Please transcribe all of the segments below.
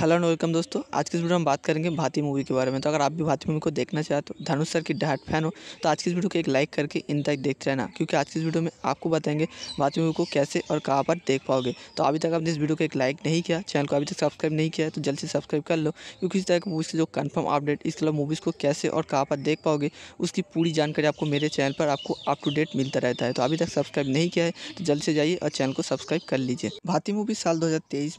hello and welcome दोस्तों आज की इस वीडियो में बात करेंगे भाती मूवी के बारे में तो अगर आप भी भाती मूवी को देखना चाहते हो तो धनुष सर की डाट फैन हो तो आज की इस वीडियो को एक लाइक करके इन तक देखते रहना क्योंकि आज की इस वीडियो में आपको बताएंगे भाती मूवी को कैसे और कहाँ पर देख पाओगे तो अभी तक आपने इस वीडियो को एक लाइक नहीं किया चैनल को अभी तक सब्सक्राइब नहीं किया तो जल्द से सब्सक्राइब कर लो क्योंकि इस तरह की मूवीज़ की जो कन्फर्म अपडेट इसके अलावा मूवीज़ को कैसे और कहाँ पर देख पाओगे उसकी पूरी जानकारी आपको मेरे चैनल पर आपको अप टू डेट मिलता रहता है तो अभी तक सब्सक्राइब नहीं किया है तो जल्द से जाइए और चैनल को सब्सक्राइब कर लीजिए भाती मूवी साल दो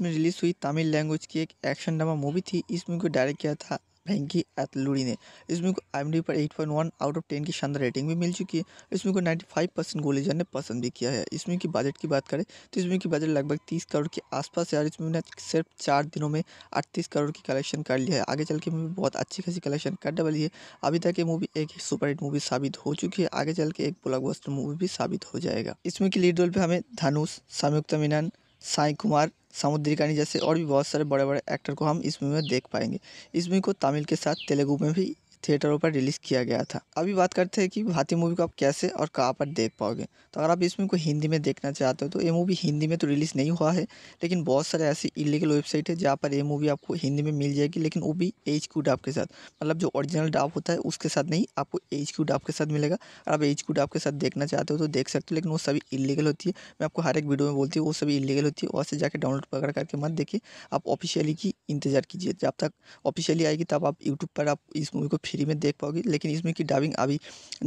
में रिलीज़ हुई तमिल लैंग्वेज की एक एक्शन ड्रामा मूवी थी इस मूवी को डायरेक्ट किया था वेंकी एतलूरी ने इस मूवी को आई एम डी पर 8.1 आउट ऑफ 10 की शानदार रेटिंग भी मिल चुकी है इस मूवी को 95 परसेंट गोलेजर ने पसंद भी किया है इस मूवी की बजट की बात करें तो इस मूवी की बजट लगभग 30 करोड़ के आसपास है और इस मूवी ने सिर्फ चार दिनों में अड़तीस करोड़ की कलेक्शन कर लिया है आगे चल के मूवी बहुत अच्छी खासी कलेक्शन कर डबली है अभी तक ये मूवी एक सुपर हिट मूवी साबित हो चुकी है आगे चल के एक ब्लॉकबस्टर मूवी भी साबित हो जाएगा इस मूवी की लीड रोल पर हमें धनुष संयुक्ता मीनान साई कुमार कानी जैसे और भी बहुत सारे बड़े बड़े एक्टर को हम इस मूवी में देख पाएंगे इस मूवी को तमिल के साथ तेलुगु में भी थिएटरों पर रिलीज़ किया गया था अभी बात करते हैं कि भारतीय मूवी को आप कैसे और कहाँ पर देख पाओगे तो अगर आप इस मूवी को हिंदी में देखना चाहते हो तो ये मूवी हिंदी में तो रिलीज़ नहीं हुआ है लेकिन बहुत सारे ऐसी इलीगल वेबसाइट है जहाँ पर ये मूवी आपको हिंदी में मिल जाएगी लेकिन वो भी एच क्यू डाप के साथ मतलब जो ओरिजिनल डाप होता है उसके साथ नहीं आपको एच क्यू डाप के साथ मिलेगा और आप एच क्यू डाप के साथ देखना चाहते हो तो देख सकते हो लेकिन वो सभी इलीगल होती है मैं आपको हर एक वीडियो में बोलती हूँ वो सभी इलीगल होती है वहाँ से जाकर डाउनलोड पकड़ करके मत देखिए आप ऑफिशियली की इंतज़ार कीजिए जब तक ऑफिशियली आएगी तब आप यूट्यूब पर आप इस मूवी को फ्री में देख पाओगी लेकिन इस मूवी की डबिंग अभी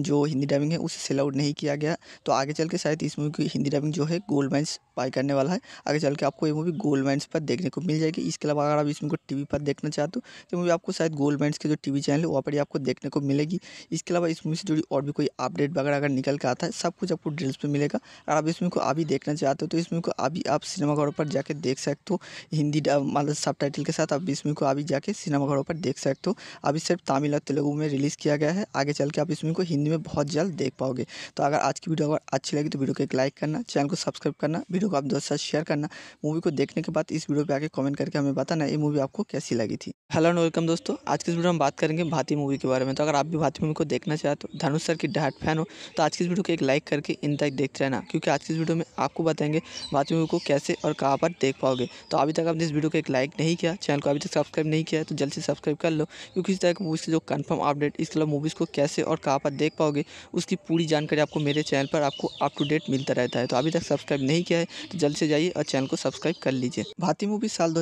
जो हिंदी डबिंग है उसे सेल आउट नहीं किया गया तो आगे चल के शायद इस मूवी की हिंदी डबिंग जो है गोल्ड मैंस बाय करने वाला है आगे चल के आपको ये मूवी गोल्ड मैंस पर देखने को मिल जाएगी इसके अलावा अगर आप इस मूवी को टी पर देखना चाहते हो तो मूवी आपको शायद गोल्ड मैंस के जो टी चैनल है वहाँ पर ही आपको देखने को मिलेगी इसके अलावा इस मूवी से जुड़ी और भी कोई अपडेट वगैरह अगर निकल के आता है सब कुछ आपको डिटेल्स पर मिलेगा अगर आप इस मूवी को अभी देखना चाहते हो तो इस मूवी को अभी आप सिनेमाघरों पर जाकर देख सकते हो हिंदी मतलब सब के साथ आप इस मूवी को अभी जाके सिनेमाघरों पर देख सकते हो अभी सिर्फ तमिल और तेलुगु में रिलीज़ किया गया है आगे चल के आप इस मूवी को हिंदी में बहुत जल्द देख पाओगे तो अगर आज की वीडियो अगर अच्छी लगी तो वीडियो को एक लाइक करना चैनल को सब्सक्राइब करना वीडियो को आप दोस्तों साथ शेयर करना मूवी को देखने के बाद इस वीडियो पर आगे कमेंट करके हमें बताना ये मूवी आपको कैसी लगी थी हेलो एंड वेलकम दोस्तों आज की इस वीडियो में बात करेंगे भारतीय मूवी के बारे में तो अगर आप भी भारतीय मूवी को देखना चाहते हो धनुष सर की डाट फैन हो तो आज की इस वीडियो को एक लाइक करके इन तक देखते रहना क्योंकि आज की इस वीडियो में आपको बताएंगे भारतीय मूवी को कैसे और कहाँ पर देख पाओगे तो अभी तक आपने इस वीडियो को एक लाइक नहीं किया चैनल को अभी तक सब्सक्राइब नहीं किया तो जल्द से सब्सक्राइब कर लो क्योंकि इस तरह की मूवी से जो कंफर्म अपडेट इस क्लब मूवीज़ को कैसे और कहाँ पर देख पाओगे उसकी पूरी जानकारी आपको मेरे चैनल पर आपको अप टू डेट मिलता रहता है तो अभी तक सब्सक्राइब नहीं किया है तो जल्द से जाइए और चैनल को सब्सक्राइब कर लीजिए भारतीय मूवी साल दो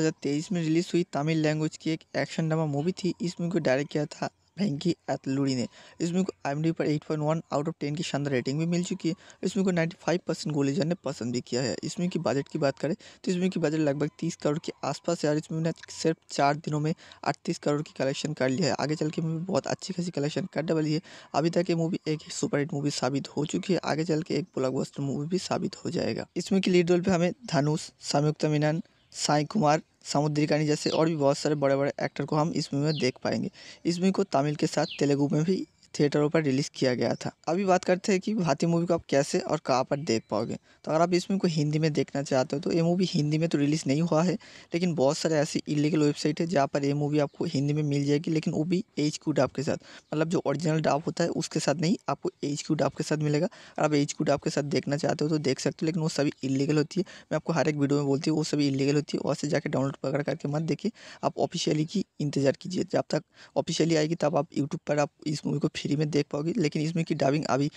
में रिलीज हुई तमिल लैंग्वेज की एक एक्शन ड्रामा मूवी थी इस मूवी को डायरेक्ट किया था फेंकी अतलूरी ने इस मूवी को आई पर 8.1 आउट ऑफ 10 की शानदार रेटिंग भी मिल चुकी है इस मूवी को 95 परसेंट गोलीजन ने पसंद भी किया है इस मूवी की बजट की बात करें तो इस मूवी की बजट लगभग 30 करोड़ के आसपास है और इस मूवी ने सिर्फ चार दिनों में अड़तीस करोड़ की कलेक्शन कर लिया है आगे चल के मूवी बहुत अच्छी खासी कलेक्शन कर डबली है अभी तक ये मूवी एक सुपर हिट मूवी साबित हो चुकी है आगे चल के एक ब्लॉकबस्टर मूवी भी साबित हो जाएगा इस मूवी की लीड रोल पर हमें धनुष संयुक्त मीनन साई कुमार सामुद्रिकानी जैसे और भी बहुत सारे बड़े बड़े एक्टर को हम इस मूवी में देख पाएंगे इस मूवी को तमिल के साथ तेलुगु में भी थिएटरों पर रिलीज़ किया गया था अभी बात करते हैं कि भारतीय मूवी को आप कैसे और कहाँ पर देख पाओगे तो अगर आप इस मूवी को हिंदी में देखना चाहते हो तो ये मूवी हिंदी में तो रिलीज़ नहीं हुआ है लेकिन बहुत सारे ऐसी इलीगल वेबसाइट है जहाँ पर ये मूवी आपको हिंदी में मिल जाएगी लेकिन वो भी एच क्यू डाप के साथ मतलब जो ओरिजिनल डाप होता है उसके साथ नहीं आपको एच क्यू डाप के साथ मिलेगा और आप एच क्यू डाप के साथ देखना चाहते हो तो देख सकते हो लेकिन वो सभी इलीगल होती है मैं आपको हर एक वीडियो में बोलती हूँ वो सभी इलीगल होती है वहाँ से जाकर डाउनलोड वगैरह करके मत देखिए आप ऑफिशियली की इंतजार कीजिए जब तक ऑफिशियली आएगी तब आप यूट्यूब पर आप इस मूवी को फ्री में देख पाओगी लेकिन इस मूवी की डबिंग अभी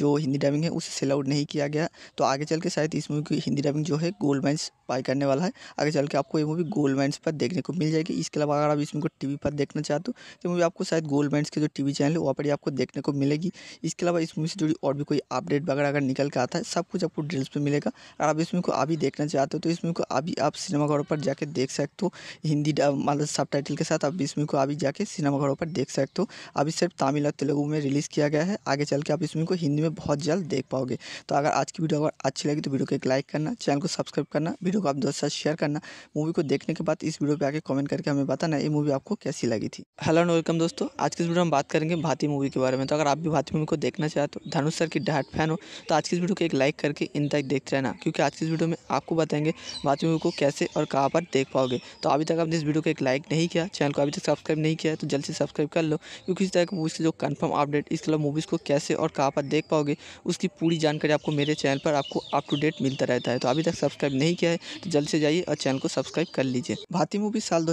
जो हिंदी डबिंग है उसे सेल आउट नहीं किया गया तो आगे चल के शायद इस मूवी की हिंदी डबिंग जो है गोल्ड मैंस बाय करने वाला है आगे चल के आपको ये मूवी गोल्ड मैंस पर देखने को मिल जाएगी इसके अलावा अगर आप इस मूवी को टी पर देखना चाहते हो तो मूवी आपको शायद गोल्ड मैंस के जो टी चैनल है वहाँ पर ही आपको देखने को मिलेगी इसके अलावा इस मूवी से जुड़ी और भी कोई अपडेट वगैरह अगर निकल के आता है सब कुछ आपको डिटेल्स पर मिलेगा अगर आप इस मूवी को अभी देखना चाहते हो तो इस मूवी को अभी आप सिनेमाघरों पर जाकर देख सकते हो हिंदी मतलब सब के साथ आप इस मूवी को अभी जाके सिनेमाघरों पर देख सकते हो अभी सिर्फ तमिल और तेलुगु में रिलीज़ किया गया है आगे चल के आप इस मूवी को हिंदी में बहुत जल्द देख पाओगे तो अगर आज की वीडियो अगर अच्छी लगी तो वीडियो को एक लाइक करना चैनल को सब्सक्राइब करना वीडियो को आप दोस्तों साथ शेयर करना मूवी को देखने के बाद इस वीडियो पर आगे कमेंट करके हमें बताना ये मूवी आपको कैसी लगी थी हेलो एंड वेलकम दोस्तों आज की इस वीडियो में बात करेंगे भारतीय मूवी के बारे में तो अगर आप भी भारतीय मूवी को देखना चाहते हो धनुष सर की डाट फैन हो तो आज की इस वीडियो को एक लाइक करके इन तक देखते रहना क्योंकि आज की इस वीडियो में आपको बताएंगे भारतीय मूवी को कैसे और कहाँ पर देख पाओगे तो अभी तक आपने इस वीडियो को एक लाइक नहीं किया चैनल को अभी तक सब्सक्राइब नहीं किया तो जल्द से सब्सक्राइब कर लो क्योंकि इस तरह की मूवी से जो कंफर्म अपडेट इस क्लब मूवीज़ को कैसे और कहाँ पर देख पाओगे उसकी पूरी जानकारी आपको मेरे चैनल पर आपको अप टू डेट मिलता रहता है तो अभी तक सब्सक्राइब नहीं किया है तो जल्द से जाइए और चैनल को सब्सक्राइब कर लीजिए भारतीय मूवी साल दो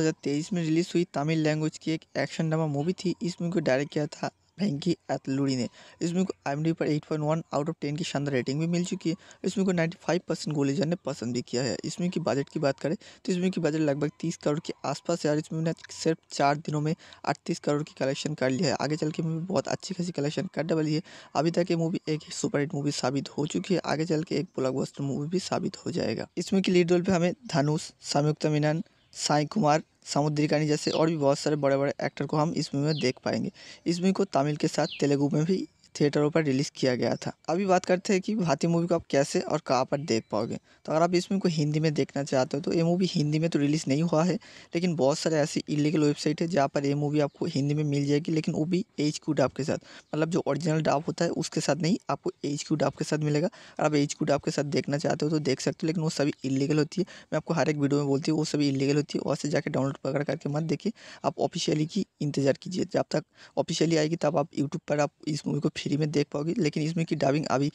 में रिलीज हुई तमिल लैंग्वेज की एक एक्शन ड्रामा मूवी थी इस मूवी को डायरेक्ट किया था फेंकी अतलूरी ने इस मूवी को आई पर 8.1 आउट ऑफ 10 की शानदार रेटिंग भी मिल चुकी है इस मूवी को 95 परसेंट गोलीजन ने पसंद भी किया है इस मूवी की बजट की बात करें तो इस मूवी की बजट लगभग 30 करोड़ के आसपास है और इस मूवी ने सिर्फ चार दिनों में अड़तीस करोड़ की कलेक्शन कर लिया है आगे चल के मूवी बहुत अच्छी खासी कलेक्शन कर डबली है अभी तक ये मूवी एक सुपरहिट मूवी साबित हो चुकी है आगे चल के एक ब्लॉकबस्टर मूवी भी साबित हो जाएगा इस मूवी की लीड रोल पर हमें धनुष संयुक्त मीनान साई कुमार कानी जैसे और भी बहुत सारे बड़े बड़े एक्टर को हम इस मूवी में देख पाएंगे इस मूवी को तमिल के साथ तेलुगु में भी थिएटरों पर रिलीज़ किया गया था अभी बात करते हैं कि भारतीय मूवी को आप कैसे और कहाँ पर देख पाओगे तो अगर आप इस मूवी को हिंदी में देखना चाहते हो तो ये मूवी हिंदी में तो रिलीज़ नहीं हुआ है लेकिन बहुत सारे ऐसी इलीगल वेबसाइट है जहाँ पर ये मूवी आपको हिंदी में मिल जाएगी लेकिन वो भी एच क्यू डाप के साथ मतलब जो ओरिजिनल डाप होता है उसके साथ नहीं आपको एच क्यू डाप के साथ मिलेगा और आप एच क्यू डाप के साथ देखना चाहते हो तो देख सकते हो लेकिन वो सभी इलीगल होती है मैं आपको हर एक वीडियो में बोलती हूँ वो सभी इलीगल होती है वहाँ से जाकर डाउनलोड वगैरह करके मत देखिए आप ऑफिशियली की इंतजार कीजिए जब तक ऑफिशियली आएगी तब आप यूट्यूब पर आप इस मूवी को फ्री में देख पाओगी लेकिन इस मूवी की डबिंग अभी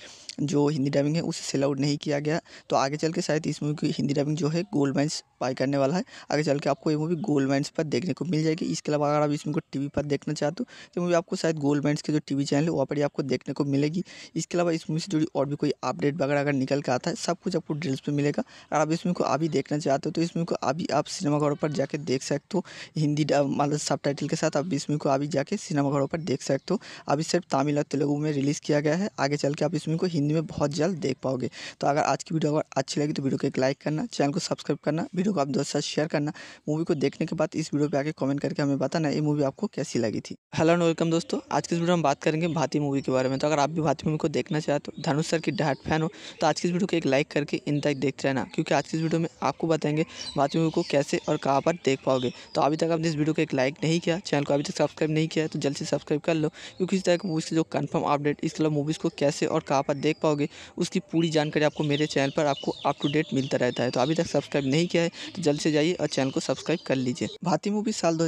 जो हिंदी डबिंग है उसे सेल आउट नहीं किया गया तो आगे चल के शायद इस मूवी की हिंदी डबिंग जो है गोल्ड मैंस बाय करने वाला है आगे चल के आपको ये मूवी गोल्ड मैंस पर देखने को मिल जाएगी इसके अलावा अगर आप इस मूवी को टी पर देखना चाहते हो तो मूवी आपको शायद गोल्ड मैंस के जो टी चैनल है वहाँ पर ही आपको देखने को मिलेगी इसके अलावा इस मूवी से जुड़ी और भी कोई अपडेट वगैरह अगर निकल के आता है सब कुछ आपको डिटेल्स पर मिलेगा अगर आप इस मूवी को अभी देखना चाहते हो तो इस मूवी को अभी आप सिनेमाघरों पर जाकर देख सकते हो हिंदी मतलब सब के साथ आप इस मूवी को अभी जाके सिनेमाघरों पर देख सकते हो अभी सिर्फ तमिल और तेलुगु में रिलीज़ किया गया है आगे चल के आप इस मूवी को हिंदी में बहुत जल्द देख पाओगे तो अगर आज की वीडियो अगर अच्छी लगी तो वीडियो को एक लाइक करना चैनल को सब्सक्राइब करना वीडियो को आप दोस्तों साथ शेयर करना मूवी को देखने के बाद इस वीडियो पर आगे कमेंट करके हमें बताना ये मूवी आपको कैसी लगी थी हेलो एंड वेलकम दोस्तों आज की इस वीडियो में बात करेंगे भारतीय मूवी के बारे में तो अगर आप भी भारतीय मूवी को देखना चाहते हो धनुष सर की डाट फैन हो तो आज की इस वीडियो को एक लाइक करके इन तक देखते रहना क्योंकि आज की इस वीडियो में आपको बताएंगे भारतीय मूवी को कैसे और कहाँ पर देख पाओगे तो अभी तक आपने इस वीडियो को एक लाइक नहीं किया चैनल को अभी तक सब्सक्राइब नहीं किया तो जल्द से सब्सक्राइब कर लो क्योंकि इस तरह की मूवी से जो कंफर्म अपडेट इस क्लब मूवीज़ को कैसे और कहाँ पर देख पाओगे उसकी पूरी जानकारी आपको मेरे चैनल पर आपको अप टू डेट मिलता रहता है तो अभी तक सब्सक्राइब नहीं किया है तो जल्द से जाइए और चैनल को सब्सक्राइब कर लीजिए भारतीय मूवी साल दो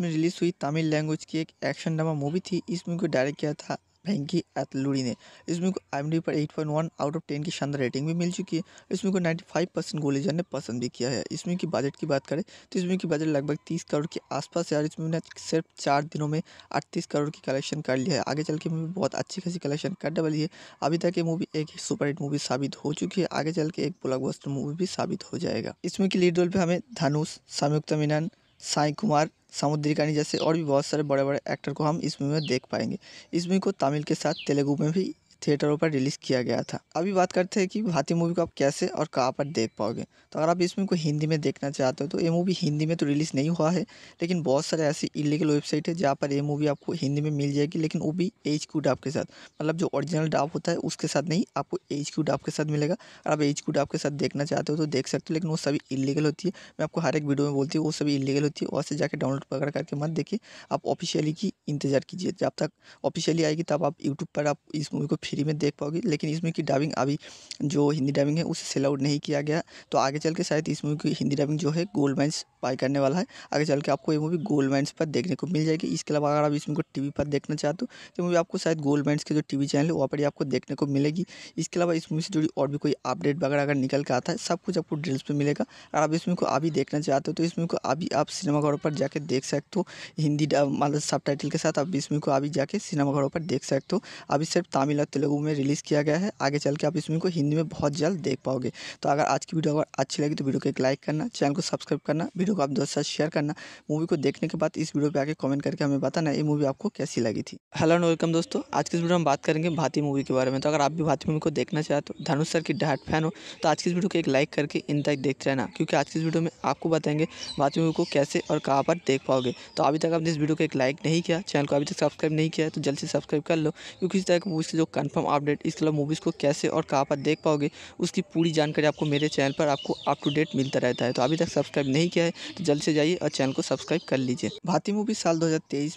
में रिलीज हुई तमिल लैंग्वेज की एक एक्शन ड्रामा मूवी थी इस मूवी को डायरेक्ट किया था फेंकी अतलूरी ने इस मूवी को आई पर 8.1 आउट ऑफ 10 की शानदार रेटिंग भी मिल चुकी है इस मूवी को 95 परसेंट गोलीजन ने पसंद भी किया है इस मूवी की बजट की बात करें तो इस मूवी की बजट लगभग 30 करोड़ के आसपास है और इस मूवी ने सिर्फ चार दिनों में अड़तीस करोड़ की कलेक्शन कर लिया है आगे चल के मूवी बहुत अच्छी खासी कलेक्शन कर डबली है अभी तक ये मूवी एक सुपर हिट मूवी साबित हो चुकी है आगे चल के एक ब्लॉकबस्टर मूवी भी साबित हो जाएगा इस मूवी की लीड रोल पर हमें धनुष संयुक्त मीनन साई कुमार समुद्री कहानी जैसे और भी बहुत सारे बड़े बड़े एक्टर को हम इस मूवी में देख पाएंगे इस मूवी को तमिल के साथ तेलुगु में भी थिएटरों पर रिलीज़ किया गया था अभी बात करते हैं कि भारतीय मूवी को आप कैसे और कहाँ पर देख पाओगे तो अगर आप इस मूवी को हिंदी में देखना चाहते हो तो ये मूवी हिंदी में तो रिलीज़ नहीं हुआ है लेकिन बहुत सारे ऐसी इलीगल वेबसाइट है जहाँ पर ये मूवी आपको हिंदी में मिल जाएगी लेकिन वो भी एच क्यू डाप के साथ मतलब जो ओरिजिनल डाप होता है उसके साथ नहीं आपको एच क्यू डाप के साथ मिलेगा और आप एच क्यू डाप के साथ देखना चाहते हो तो देख सकते हो लेकिन वो सभी इलीगल होती है मैं आपको हर एक वीडियो में बोलती हूँ वो सभी इलीगल होती है वहाँ से जाकर डाउनलोड वगैरह करके मत देखिए आप ऑफिशियली की इंतजार कीजिए जब तक ऑफिशियली आएगी तब आप यूट्यूब पर आप इस मूवी को फ्री में देख पाओगी लेकिन इस मूवी की डबिंग अभी जो हिंदी डबिंग है उसे सेल आउट नहीं किया गया तो आगे चल के शायद इस मूवी की हिंदी डबिंग जो है गोल्ड माइंस बाय करने वाला है आगे चल के आपको ये मूवी गोल्ड माइंस पर देखने को मिल जाएगी इसके अलावा अगर आप इस मूवी को टी पर देखना चाहते हो तो मूवी आपको शायद गोल्ड माइंस के जो टी चैनल है वहाँ पर ही आपको देखने को मिलेगी इसके अलावा इस मूवी से जुड़ी और भी कोई अपडेट वगैरह अगर निकल के आता है सब कुछ आपको डिटेल्स पर मिलेगा अगर आप इस मूवी को अभी देखना चाहते हो तो इस मूवी को अभी आप सिनेमाघरों पर जाकर देख सकते हो हिंदी मतलब सब के साथ आप इस मूवी को अभी जाके सिनेमाघरों पर देख सकते हो अभी सिर्फ तमिल और तेलुगु में रिलीज़ किया गया है आगे चल के आप इस मूवी को हिंदी में बहुत जल्द देख पाओगे तो अगर आज की वीडियो अगर अच्छी लगी तो वीडियो को एक लाइक करना चैनल को सब्सक्राइब करना वीडियो को आप दोस्तों साथ शेयर करना मूवी को देखने के बाद इस वीडियो पर आगे कमेंट करके हमें बताना ये मूवी आपको कैसी लगी थी हेलो एंड वेलकम दोस्तों आज की इस वीडियो में बात करेंगे भारतीय मूवी के बारे में तो अगर आप भी भारतीय मूवी को देखना चाहते हो धनुष सर की डाट फैन हो तो आज की इस वीडियो को एक लाइक करके इन तक देखते रहना क्योंकि आज की इस वीडियो में आपको बताएंगे भारतीय मूवी को कैसे और कहाँ पर देख पाओगे तो अभी तक आपने इस वीडियो को एक लाइक नहीं किया चैनल को अभी तक सब्सक्राइब नहीं किया तो जल्द से सब्सक्राइब कर लो क्योंकि इस तरह की मूवी से जो कंफर्म अपडेट इस क्लब मूवीज़ को कैसे और कहाँ पर देख पाओगे उसकी पूरी जानकारी आपको मेरे चैनल पर आपको अप टू डेट मिलता रहता है तो अभी तक सब्सक्राइब नहीं किया है तो जल्द से जाइए और चैनल को सब्सक्राइब कर लीजिए भारतीय मूवी साल दो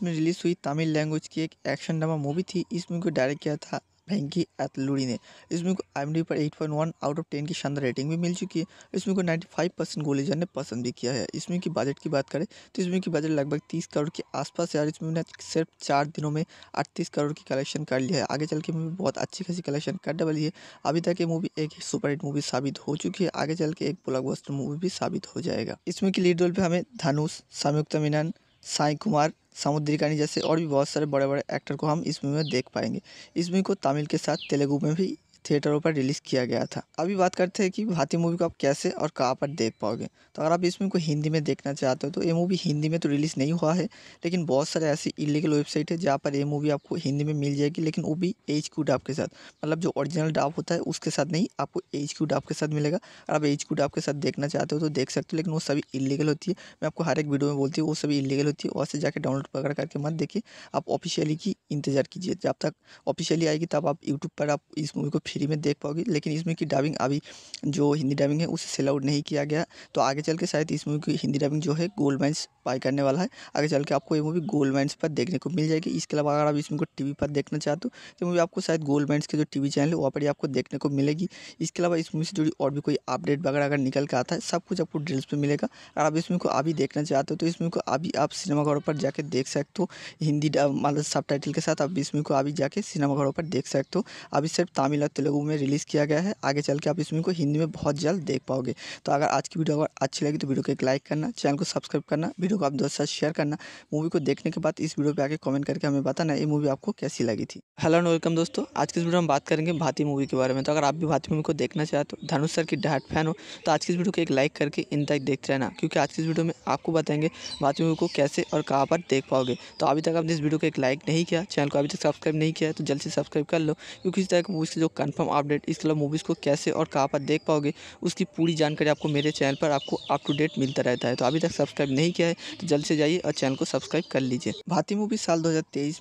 में रिलीज हुई तमिल लैंग्वेज की एक एक्शन ड्रामा मूवी थी इस मूवी को डायरेक्ट किया था फेंकी अतलूरी ने इस मूवी को आई पर 8.1 आउट ऑफ 10 की शानदार रेटिंग भी मिल चुकी है इस मूवी को 95 परसेंट गोलीजन ने पसंद भी किया है इस मूवी की बजट की बात करें तो इस मूवी की बजट लगभग 30 करोड़ के आसपास है और इस मूवी ने सिर्फ चार दिनों में अड़तीस करोड़ की कलेक्शन कर लिया है आगे चल के मूवी बहुत अच्छी खासी कलेक्शन कर डबली है अभी तक ये मूवी एक सुपर हिट मूवी साबित हो चुकी है आगे चल के एक ब्लॉकबस्टर मूवी भी साबित हो जाएगा इस मूवी की लीड रोल पर हमें धनुष संयुक्त मीनान साई कुमार सामुद्रिकानी जैसे और भी बहुत सारे बड़े बड़े एक्टर को हम इस मूवी में देख पाएंगे इस मूवी को तमिल के साथ तेलुगु में भी थिएटरों पर रिलीज़ किया गया था अभी बात करते हैं कि भारतीय मूवी को आप कैसे और कहाँ पर देख पाओगे तो अगर आप इस मूवी को हिंदी में देखना चाहते हो तो ये मूवी हिंदी में तो रिलीज़ नहीं हुआ है लेकिन बहुत सारे ऐसी इलीगल वेबसाइट है जहाँ पर ये मूवी आपको हिंदी में मिल जाएगी लेकिन वो भी एच क्यू डाप के साथ मतलब जो ओरिजिनल डाप होता है उसके साथ नहीं आपको एच क्यू डाप के साथ मिलेगा और आप एच क्यू डाप के साथ देखना चाहते हो तो देख सकते हो लेकिन वो सभी इलीगल होती है मैं आपको हर एक वीडियो में बोलती हूँ वो सभी इलीगल होती है वहाँ से जाकर डाउनलोड वगैरह करके मत देखिए आप ऑफिशियली की इंतजार कीजिए जब तक ऑफिशियली आएगी तब आप यूट्यूब पर आप इस मूवी को फ्री में देख पाओगी लेकिन इस मूवी की डबिंग अभी जो हिंदी डबिंग है उसे सेल आउट नहीं किया गया तो आगे चल के शायद इस मूवी की हिंदी डबिंग जो है गोल्ड माइंस बाय करने वाला है आगे चल के आपको ये मूवी गोल्ड माइंस पर देखने को मिल जाएगी इसके अलावा अगर आप इस मूवी को टी पर देखना चाहते हो तो मूवी आपको शायद गोल्ड माइंस के जो टी चैनल है वहाँ पर आपको देखने को मिलेगी इसके अलावा इस मूवी से जुड़ी और भी कोई अपडेट वगैरह अगर निकल के आता है सब कुछ आपको डिटेल्स पर मिलेगा अगर आप इस मूवी को अभी देखना चाहते हो तो इस मूवी को अभी आप सिनेमाघरों पर जाकर देख सकते हो हिंदी मतलब सब के साथ आप इस मूवी को अभी जाके सिनेमाघरों पर देख सकते हो अभी सिर्फ तमिल और तेलुगु में रिलीज़ किया गया है आगे चल के आप इस मूवी को हिंदी में बहुत जल्द देख पाओगे तो अगर आज की वीडियो अगर अच्छी लगी तो वीडियो को एक लाइक करना चैनल को सब्सक्राइब करना वीडियो को आप दोस्तों साथ शेयर करना मूवी को देखने के बाद इस वीडियो पर आगे कमेंट करके हमें बताना ये मूवी आपको कैसी लगी थी हेलो एंड वेलकम दोस्तों आज की इस वीडियो में बात करेंगे भारतीय मूवी के बारे में तो अगर आप भी भारतीय मूवी को देखना चाहते हो धनुष सर की डाट फैन हो तो आज की इस वीडियो को एक लाइक करके इन तक देखते रहना क्योंकि आज की इस वीडियो में आपको बताएंगे भारतीय मूवी को कैसे और कहाँ पर देख पाओगे तो अभी तक आपने इस वीडियो को एक लाइक नहीं किया चैनल को अभी तक सब्सक्राइब नहीं किया तो जल्द से सब्सक्राइब कर लो क्योंकि इस तरह की मूवी से जो कंफर्म अपडेट इस क्लब मूवीज़ को कैसे और कहाँ पर देख पाओगे उसकी पूरी जानकारी आपको मेरे चैनल पर आपको अप टू डेट मिलता रहता है तो अभी तक सब्सक्राइब नहीं किया है तो जल्द से जाइए और चैनल को सब्सक्राइब कर लीजिए भारतीय मूवी साल दो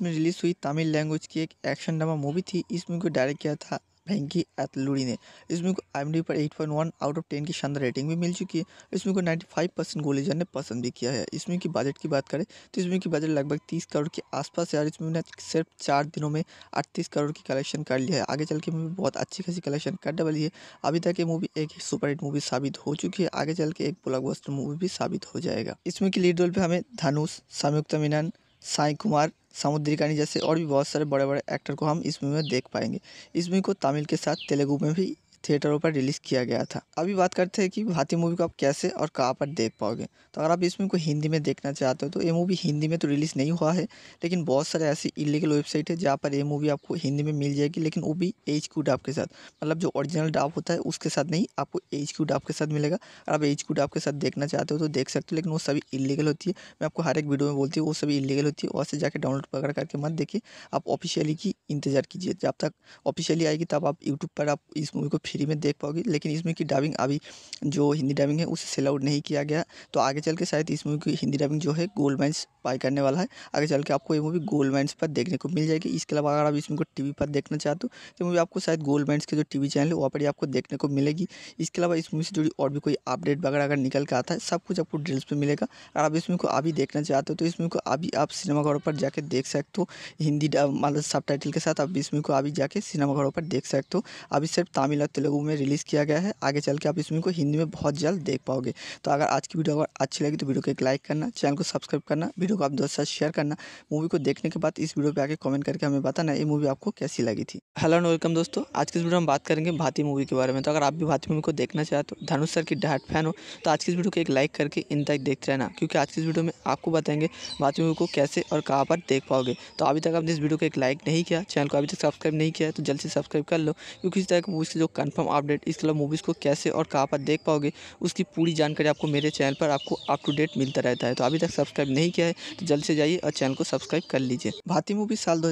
में रिलीज हुई तमिल लैंग्वेज की एक एक्शन ड्रामा मूवी थी इस मूवी को डायरेक्ट किया था फेंकी अतलूरी ने इस मूवी को आई पर 8.1 आउट ऑफ 10 की शानदार रेटिंग भी मिल चुकी है इस मूवी को 95 परसेंट गोलीजन ने पसंद भी किया है इस मूवी की बजट की बात करें तो इस मूवी की बजट लगभग 30 करोड़ के आसपास है और इस मूवी ने सिर्फ चार दिनों में अड़तीस करोड़ की कलेक्शन कर लिया है आगे चल के मूवी बहुत अच्छी खासी कलेक्शन करने वाली है अभी तक ये मूवी एक सुपर हिट मूवी साबित हो चुकी है आगे चल के एक ब्लॉकबस्टर मूवी भी साबित हो जाएगा इस मूवी की लीड रोल पर हमें धनुष संयुक्त मीनान साई कुमार सामुद्रिकानी जैसे और भी बहुत सारे बड़े बड़े एक्टर को हम इस मूवी में देख पाएंगे इस मूवी को तमिल के साथ तेलुगु में भी थिएटरों पर रिलीज़ किया गया था अभी बात करते हैं कि भारतीय मूवी को आप कैसे और कहाँ पर देख पाओगे तो अगर आप इस मूवी को हिंदी में देखना चाहते हो तो ये मूवी हिंदी में तो रिलीज़ नहीं हुआ है लेकिन बहुत सारे ऐसी इलीगल वेबसाइट है जहाँ पर ये मूवी आपको हिंदी में मिल जाएगी लेकिन वो भी एच क्यू डाप के साथ मतलब जो ओरिजिनल डाप होता है उसके साथ नहीं आपको एच क्यू डाप के साथ मिलेगा अगर आप एच क्यू डाप के साथ देखना चाहते हो तो देख सकते हो लेकिन वो सभी इलीगल होती है मैं आपको हर एक वीडियो में बोलती हूँ वो सभी इलीगल होती है वहाँ से जाकर डाउनलोड वगैरह करके मत देखिए आप ऑफिशियली की इंतजार कीजिए जब तक ऑफिशियली आएगी तब आप यूट्यूब पर आप इस मूवी को फ्री में देख पाओगी लेकिन इस मूवी की डबिंग अभी जो हिंदी डबिंग है उसे सेल आउट नहीं किया गया तो आगे चल के शायद इस मूवी की हिंदी डबिंग जो है गोल्ड माइंस बाई करने वाला है आगे चल के आपको ये मूवी गोल्ड माइंस पर देखने को मिल जाएगी इसके अलावा अगर आप इस मूवी को टी पर देखना चाहते हो तो मूवी आपको शायद गोल्ड माइंस के जो टी चैनल है वहाँ पर आपको देखने को मिलेगी इसके अलावा इस मूवी से जुड़ी और भी कोई अपडेट वगैरह अगर निकल के आता है सब कुछ आपको डिटेल्स पर मिलेगा अगर आप इस मूवी को अभी देखना चाहते हो तो इस मूवी को अभी आप सिनेमाघरों पर जाकर देख सकते हो हिंदी मतलब सब के साथ आप इस मूवी को अभी जाके सिनेमाघरों पर देख सकते हो अभी सिर्फ तमिल और तेलुगु में रिलीज़ किया गया है आगे चल के आप इस मूवी को हिंदी में बहुत जल्द देख पाओगे तो अगर आज की वीडियो अगर अच्छी लगी तो वीडियो को एक लाइक करना चैनल को सब्सक्राइब करना वीडियो को आप दोस्तों साथ शेयर करना मूवी को देखने के बाद इस वीडियो पर आगे कमेंट करके हमें बताना ये मूवी आपको कैसी लगी थी हेलो एंड वेलकम दोस्तों आज की इस वीडियो में बात करेंगे भारतीय मूवी के बारे में तो अगर आप भी भारतीय मूवी को देखना चाहते हो धनुष सर की डाट फैन हो तो आज की इस वीडियो को एक लाइक करके इन तक देखते रहना क्योंकि आज की इस वीडियो में आपको बताएंगे भारतीय मूवी को कैसे और कहाँ पर देख पाओगे तो अभी तक आपने इस वीडियो को एक लाइक नहीं किया चैनल को अभी तक सब्सक्राइब नहीं किया तो जल्द से सब्सक्राइब कर लो क्योंकि इस तरह की मूवी से जो कंफर्म अपडेट इस क्लब मूवीज़ को कैसे और कहाँ पर देख पाओगे उसकी पूरी जानकारी आपको मेरे चैनल पर आपको अप टू डेट मिलता रहता है तो अभी तक सब्सक्राइब नहीं किया है तो जल्द से जाइए और चैनल को सब्सक्राइब कर लीजिए भारतीय मूवी साल दो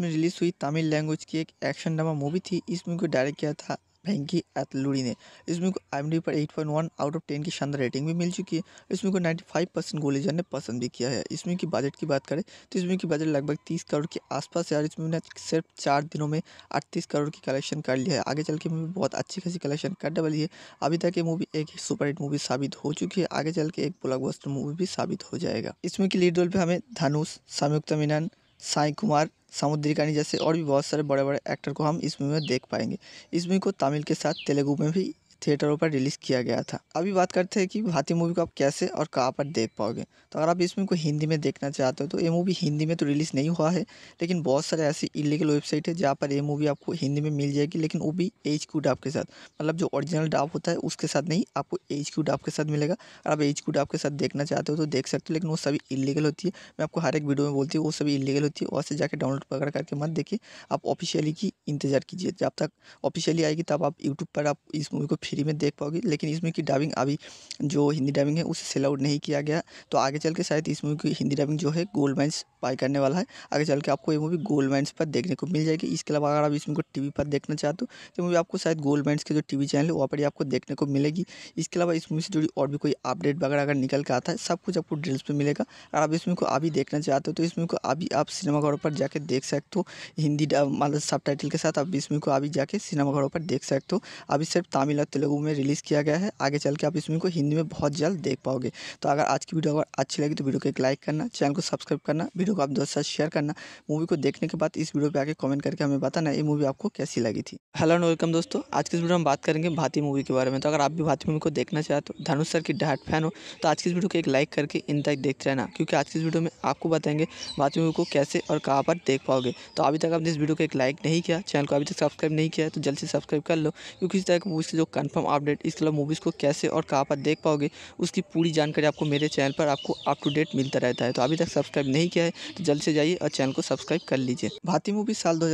में रिलीज हुई तमिल लैंग्वेज की एक एक्शन ड्रामा मूवी थी इस मूवी को डायरेक्ट किया था फैंकी एथलूरी ने इस मूवी को आई पर 8.1 आउट ऑफ 10 की शानदार रेटिंग भी मिल चुकी है इस मूवी को 95 परसेंट गोलीजन ने पसंद भी किया है इस मूवी की बजट की बात करें तो इस मूवी की बजट लगभग 30 करोड़ के आसपास है और इस मूवी ने सिर्फ चार दिनों में अड़तीस करोड़ की कलेक्शन कर लिया है आगे चल के मूवी बहुत अच्छी खासी कलेक्शन कर डबली है अभी तक ये मूवी एक सुपर हिट मूवी साबित हो चुकी है आगे चल के एक ब्लॉकबस्टर मूवी भी साबित हो जाएगा इस मूवी की लीड रोल पर हमें धनुष संयुक्त मीनान साई कुमार सामुद्रिकानी जैसे और भी बहुत सारे बड़े बड़े एक्टर को हम इस मूवी में देख पाएंगे इस मूवी को तमिल के साथ तेलुगु में भी थिएटरों पर रिलीज़ किया गया था अभी बात करते हैं कि भारतीय मूवी को आप कैसे और कहाँ पर देख पाओगे तो अगर आप इस मूवी को हिंदी में देखना चाहते हो तो ये मूवी हिंदी में तो रिलीज़ नहीं हुआ है लेकिन बहुत सारे ऐसी इलीगल वेबसाइट है जहाँ पर ये मूवी आपको हिंदी में मिल जाएगी लेकिन वो भी एच क्यू डाप के साथ मतलब जो ओरिजिनल डाप होता है उसके साथ नहीं आपको एच क्यू डाप के साथ मिलेगा अगर आप एच क्यू डाप के साथ देखना चाहते हो तो देख सकते हो लेकिन वो सभी इलीगल होती है मैं आपको हर एक वीडियो में बोलती हूँ वो सभी इलीगल होती है वहाँ से जाकर डाउनलोड वगैरह करके मत देखिए आप ऑफिशियली की इंतजार कीजिए जब तक ऑफिशियली आएगी तब आप यूट्यूब पर आप इस मूवी को फ्री में देख पाओगी लेकिन इस मूवी की डबिंग अभी जो हिंदी डबिंग है उसे सेल आउट नहीं किया गया तो आगे चल के शायद इस मूवी की हिंदी डबिंग जो है गोल्ड माइंस बाय करने वाला है आगे चल के आपको ये मूवी गोल्ड माइंस पर देखने को मिल जाएगी इसके अलावा अगर आप इस मूवी को टी पर देखना चाहते हो तो मूवी आपको शायद गोल्ड माइंस के जो टी चैनल है वहाँ पर आपको देखने को मिलेगी इसके अलावा इस मूवी से जुड़ी और भी कोई अपडेट वगैरह अगर निकल के आता है सब कुछ आपको डिटेल्स पर मिलेगा अगर आप इस मूवी को अभी देखना चाहते हो तो इस मूवी को अभी आप सिनेमाघरों पर जाकर देख सकते हो हिंदी मतलब सब के साथ आप इस मूवी को अभी जाके सिनेमाघरों पर देख सकते हो अभी सिर्फ तमिल और तेलुगु में रिलीज़ किया गया है आगे चल के आप इस मूवी को हिंदी में बहुत जल्द देख पाओगे तो अगर आज की वीडियो अगर अच्छी लगी तो वीडियो को एक लाइक करना चैनल को सब्सक्राइब करना वीडियो को आप दोस्तों साथ शेयर करना मूवी को देखने के बाद इस वीडियो पर आगे कमेंट करके हमें बताना ये मूवी आपको कैसी लगी थी हेलो एंड वेलकम दोस्तों आज की इस वीडियो में बात करेंगे भारतीय मूवी के बारे में तो अगर आप भी भारतीय मूवी को देखना चाहते हो धनुष सर की डाट फैन हो तो आज की इस वीडियो को एक लाइक करके इन तक देखते रहना क्योंकि आज की इस वीडियो में आपको बताएंगे भारतीय मूवी को कैसे और कहाँ पर देख पाओगे तो अभी तक आपने इस वीडियो को एक लाइक नहीं किया चैनल को अभी तक सब्सक्राइब नहीं किया तो जल्द से सब्सक्राइब कर लो क्योंकि इस तरह की मूवी से जो कंफर्म अपडेट इस क्लब मूवीज़ को कैसे और कहाँ पर देख पाओगे उसकी पूरी जानकारी आपको मेरे चैनल पर आपको अप टू डेट मिलता रहता है तो अभी तक सब्सक्राइब नहीं किया है तो जल्द से जाइए और चैनल को सब्सक्राइब कर लीजिए भारतीय मूवी साल दो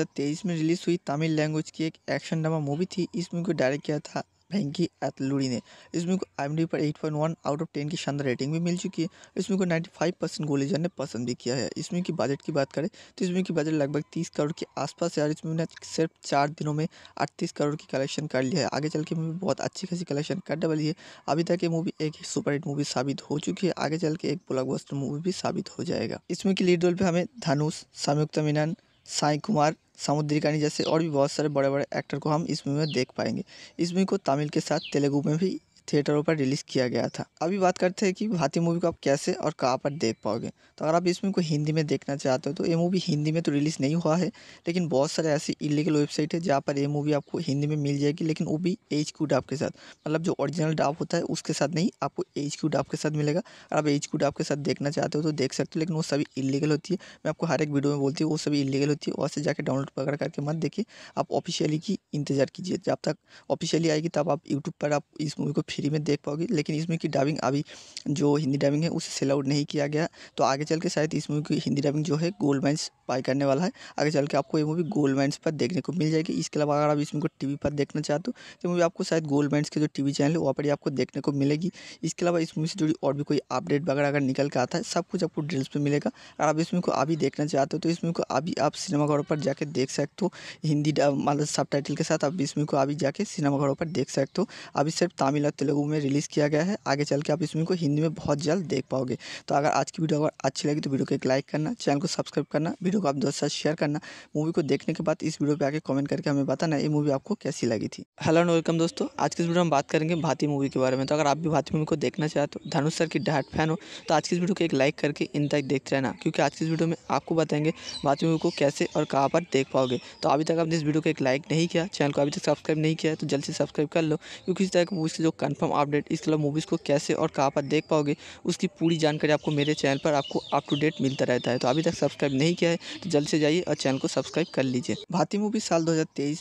में रिलीज हुई तमिल लैंग्वेज की एक एक्शन ड्रामा मूवी थी इस मूवी को डायरेक्ट किया था फेंकी अतलूरी ने इस मूवी को आई पर 8.1 आउट ऑफ 10 की शानदार रेटिंग भी मिल चुकी है इस मूवी को 95 परसेंट गोलीजन ने पसंद भी किया है इस मूवी की बजट की बात करें तो इस मूवी की बजट लगभग 30 करोड़ के आसपास है और इस मूवी ने सिर्फ चार दिनों में अड़तीस करोड़ की कलेक्शन कर लिया है आगे चल के मूवी बहुत अच्छी खासी कलेक्शन कर डबली है अभी तक ये मूवी एक सुपर हिट मूवी साबित हो चुकी है आगे चल के एक ब्लॉकबस्टर मूवी भी साबित हो जाएगा इस मूवी की लीड रोल पर हमें धनुष संयुक्त मीनान साई कुमार सामुद्रिकानी जैसे और भी बहुत सारे बड़े बड़े एक्टर को हम इस मूवी में देख पाएंगे इस मूवी को तमिल के साथ तेलुगु में भी थिएटरों पर रिलीज़ किया गया था अभी बात करते हैं कि भारतीय मूवी को आप कैसे और कहाँ पर देख पाओगे तो अगर आप इस मूवी को हिंदी में देखना चाहते हो तो ये मूवी हिंदी में तो रिलीज़ नहीं हुआ है लेकिन बहुत सारे ऐसी इलीगल वेबसाइट है जहाँ पर ये मूवी आपको हिंदी में मिल जाएगी लेकिन वो भी एच क्यू डाप के साथ मतलब जो ओरिजिनल डाप होता है उसके साथ नहीं आपको एच क्यू डाप के साथ मिलेगा अगर आप एच क्यू डाप के साथ देखना चाहते हो तो देख सकते हो लेकिन वो सभी इलीगल होती है मैं आपको हर एक वीडियो में बोलती हूँ वो सभी इलीगल होती है वहाँ से जाकर डाउनलोड वगैरह करके मत देखिए आप ऑफिशियली की इंतजार कीजिए जब तक ऑफिशियली आएगी तब आप यूट्यूब पर आप इस मूवी को फ्री में देख पाओगी लेकिन इस मूवी की डबिंग अभी जो हिंदी डबिंग है उसे सेल आउट नहीं किया गया तो आगे चल के शायद इस मूवी की हिंदी डबिंग जो है गोल्ड माइंस बाई करने वाला है आगे चल के आपको ये मूवी गोल्ड माइंस पर देखने को मिल जाएगी इसके अलावा अगर आप इस मूवी को टी पर देखना चाहते हो तो मूवी आपको शायद गोल्ड माइंस के जो टी चैनल है वहाँ पर आपको देखने को मिलेगी इसके अलावा इस मूवी से जुड़ी और भी कोई अपडेट वगैरह अगर निकल के आता है सब कुछ आपको डिटेल्स पर मिलेगा अगर आप इस मूवी को अभी देखना चाहते हो तो इस मूवी को अभी आप सिनेमाघरों पर जाकर देख सकते हो हिंदी मतलब सब के साथ आप इस मूवी को अभी जाके सिनेमाघरों पर देख सकते हो अभी सिर्फ तमिल और तेलुगु में रिलीज़ किया गया है आगे चल के आप इस मूवी को हिंदी में बहुत जल्द देख पाओगे तो अगर आज की वीडियो अगर अच्छी लगी तो वीडियो को एक लाइक करना चैनल को सब्सक्राइब करना वीडियो को आप दोस्तों साथ शेयर करना मूवी को देखने के बाद इस वीडियो पर आगे कमेंट करके हमें बताना ये मूवी आपको कैसी लगी थी हेलो एंड वेलकम दोस्तों आज की इस वीडियो में बात करेंगे भारतीय मूवी के बारे में तो अगर आप भी भारतीय मूवी को देखना चाहते हो धनुष सर की डाट फैन हो तो आज की इस वीडियो को एक लाइक करके इन तक देखते रहना क्योंकि आज की इस वीडियो में आपको बताएंगे भारतीय मूवी को कैसे और कहाँ पर देख पाओगे तो अभी तक आपने इस वीडियो को एक लाइक नहीं किया चैनल को अभी तक सब्सक्राइब नहीं किया तो जल्द से सब्सक्राइब कर लो क्योंकि इस तरह की मूवी से जो कंफर्म अपडेट इस कलर मूवीज़ को कैसे और कहाँ पर देख पाओगे उसकी पूरी जानकारी आपको मेरे चैनल पर आपको अप टू डेट मिलता रहता है तो अभी तक सब्सक्राइब नहीं किया है तो जल्द से जाइए और चैनल को सब्सक्राइब कर लीजिए भारतीय मूवी साल दो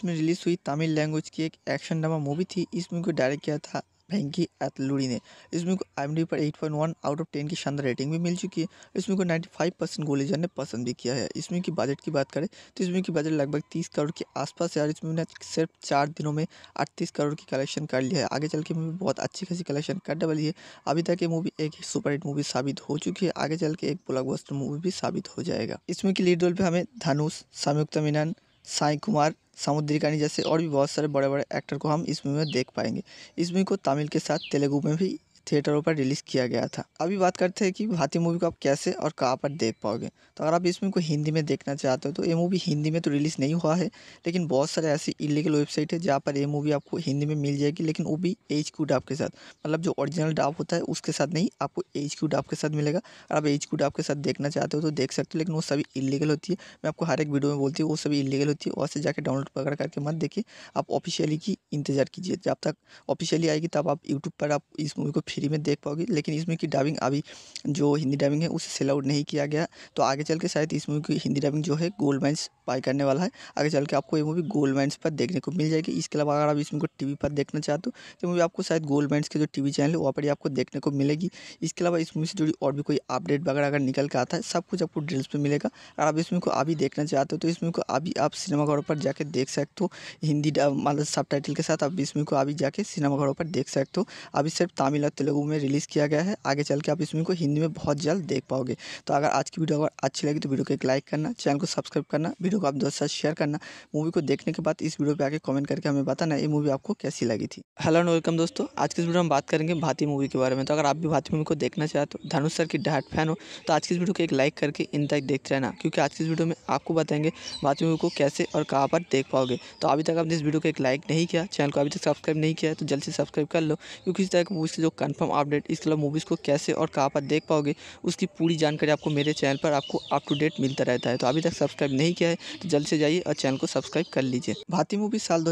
में रिलीज हुई तमिल लैंग्वेज की एक एक्शन ड्रामा मूवी थी इस मूवी को डायरेक्ट किया था फैंकी एथलूरी ने इस मूवी को आई पर 8.1 आउट ऑफ 10 की शानदार रेटिंग भी मिल चुकी है इस मूवी को 95 परसेंट गोलेजर ने पसंद भी किया है इस मूवी की बजट की बात करें तो इस मूवी की बजट लगभग 30 करोड़ के आसपास है और इस मूवी ने सिर्फ चार दिनों में अड़तीस करोड़ की कलेक्शन कर लिया है आगे चल के मूवी बहुत अच्छी खासी कलेक्शन कर डबली है अभी तक ये मूवी एक सुपर हिट मूवी साबित हो चुकी है आगे चल के एक ब्लॉकबस्टर मूवी भी साबित हो जाएगा इस मूवी की लीड रोल पर हमें धनुष संयुक्त मीनान साई कुमार सामुद्रिकानी जैसे और भी बहुत सारे बड़े बड़े एक्टर को हम इस मूवी में देख पाएंगे इस मूवी को तमिल के साथ तेलुगु में भी थिएटरों पर रिलीज़ किया गया था अभी बात करते हैं कि भारतीय मूवी को आप कैसे और कहाँ पर देख पाओगे तो अगर आप इस मूवी को हिंदी में देखना चाहते हो तो ये मूवी हिंदी में तो रिलीज़ नहीं हुआ है लेकिन बहुत सारे ऐसी इलीगल वेबसाइट है जहाँ पर ये मूवी आपको हिंदी में मिल जाएगी लेकिन वो भी एच क्यू डाप के साथ मतलब जो ओरिजिनल डाप होता है उसके साथ नहीं आपको एच क्यू डाप के साथ मिलेगा अगर आप एच क्यू डाप के साथ देखना चाहते हो तो देख सकते हो लेकिन वो सभी इलीगल होती है मैं आपको हर एक वीडियो में बोलती हूँ वो सभी इलीगल होती है वहाँ से जाकर डाउनलोड वगैरह करके मत देखिए आप ऑफिशियली की इंतजार कीजिए जब तक ऑफिशियली आएगी तब आप यूट्यूब पर आप इस मूवी को फ्री में देख पाओगी लेकिन इस मूवी की डबिंग अभी जो हिंदी डाबिंग है उसे सेल आउट नहीं किया गया तो आगे चल के शायद इस मूवी की हिंदी डाबिंग जो है गोल्ड माइंस बाई करने वाला है आगे चल के आपको ये मूवी गोल्ड माइंस पर देखने को मिल जाएगी इसके अलावा अगर आप इस मूवी को टी पर देखना चाहते हो तो मूवी आपको शायद गोल्ड माइंस के जो टी चैनल है वहाँ पर आपको देखने को मिलेगी इसके अलावा इस मूवी से जुड़ी और भी कोई अपडेट वगैरह अगर निकल के आता है सब कुछ आपको डिटेल्स पर मिलेगा अगर आप इस मूवी को अभी देखना चाहते हो तो इस मूवी को अभी आप सिनेमाघरों पर जाकर देख सकते हो हिंदी मतलब सब के साथ आप इस मूवी को अभी जाके सिनेमाघरों पर देख सकते हो अभी सिर्फ तमिल और तेलुगु में रिलीज़ किया गया है आगे चल के आप इस मूवी को हिंदी में बहुत जल्द देख पाओगे तो अगर आज की वीडियो अगर अच्छी लगी तो वीडियो को एक लाइक करना चैनल को सब्सक्राइब करना वीडियो को आप दोस्तों साथ शेयर करना मूवी को देखने के बाद इस वीडियो पर आगे कमेंट करके हमें बताना ये मूवी आपको कैसी लगी थी हेलो एंड वेलकम दोस्तों आज की इस वीडियो में बात करेंगे भारतीय मूवी के बारे में तो अगर आप भी भारतीय मूवी को देखना चाहते हो धनुष सर की डाट फैन हो तो आज की इस वीडियो को एक लाइक करके इन तक देखते रहना क्योंकि आज की इस वीडियो में आपको बताएंगे भारतीय मूवी को कैसे और कहाँ पर देख पाओगे तो अभी तक आपने इस वीडियो को एक लाइक नहीं किया चैनल को अभी तक सब्सक्राइब नहीं किया तो जल्द से सब्सक्राइब कर लो क्योंकि इस तरह की मूवी के जो कंफर्म अपडेट इस कलर मूवीज़ को कैसे और कहाँ पर देख पाओगे उसकी पूरी जानकारी आपको मेरे चैनल पर आपको अप टू डेट मिलता रहता है तो अभी तक सब्सक्राइब नहीं किया है तो जल्द से जाइए और चैनल को सब्सक्राइब कर लीजिए भारतीय मूवी साल दो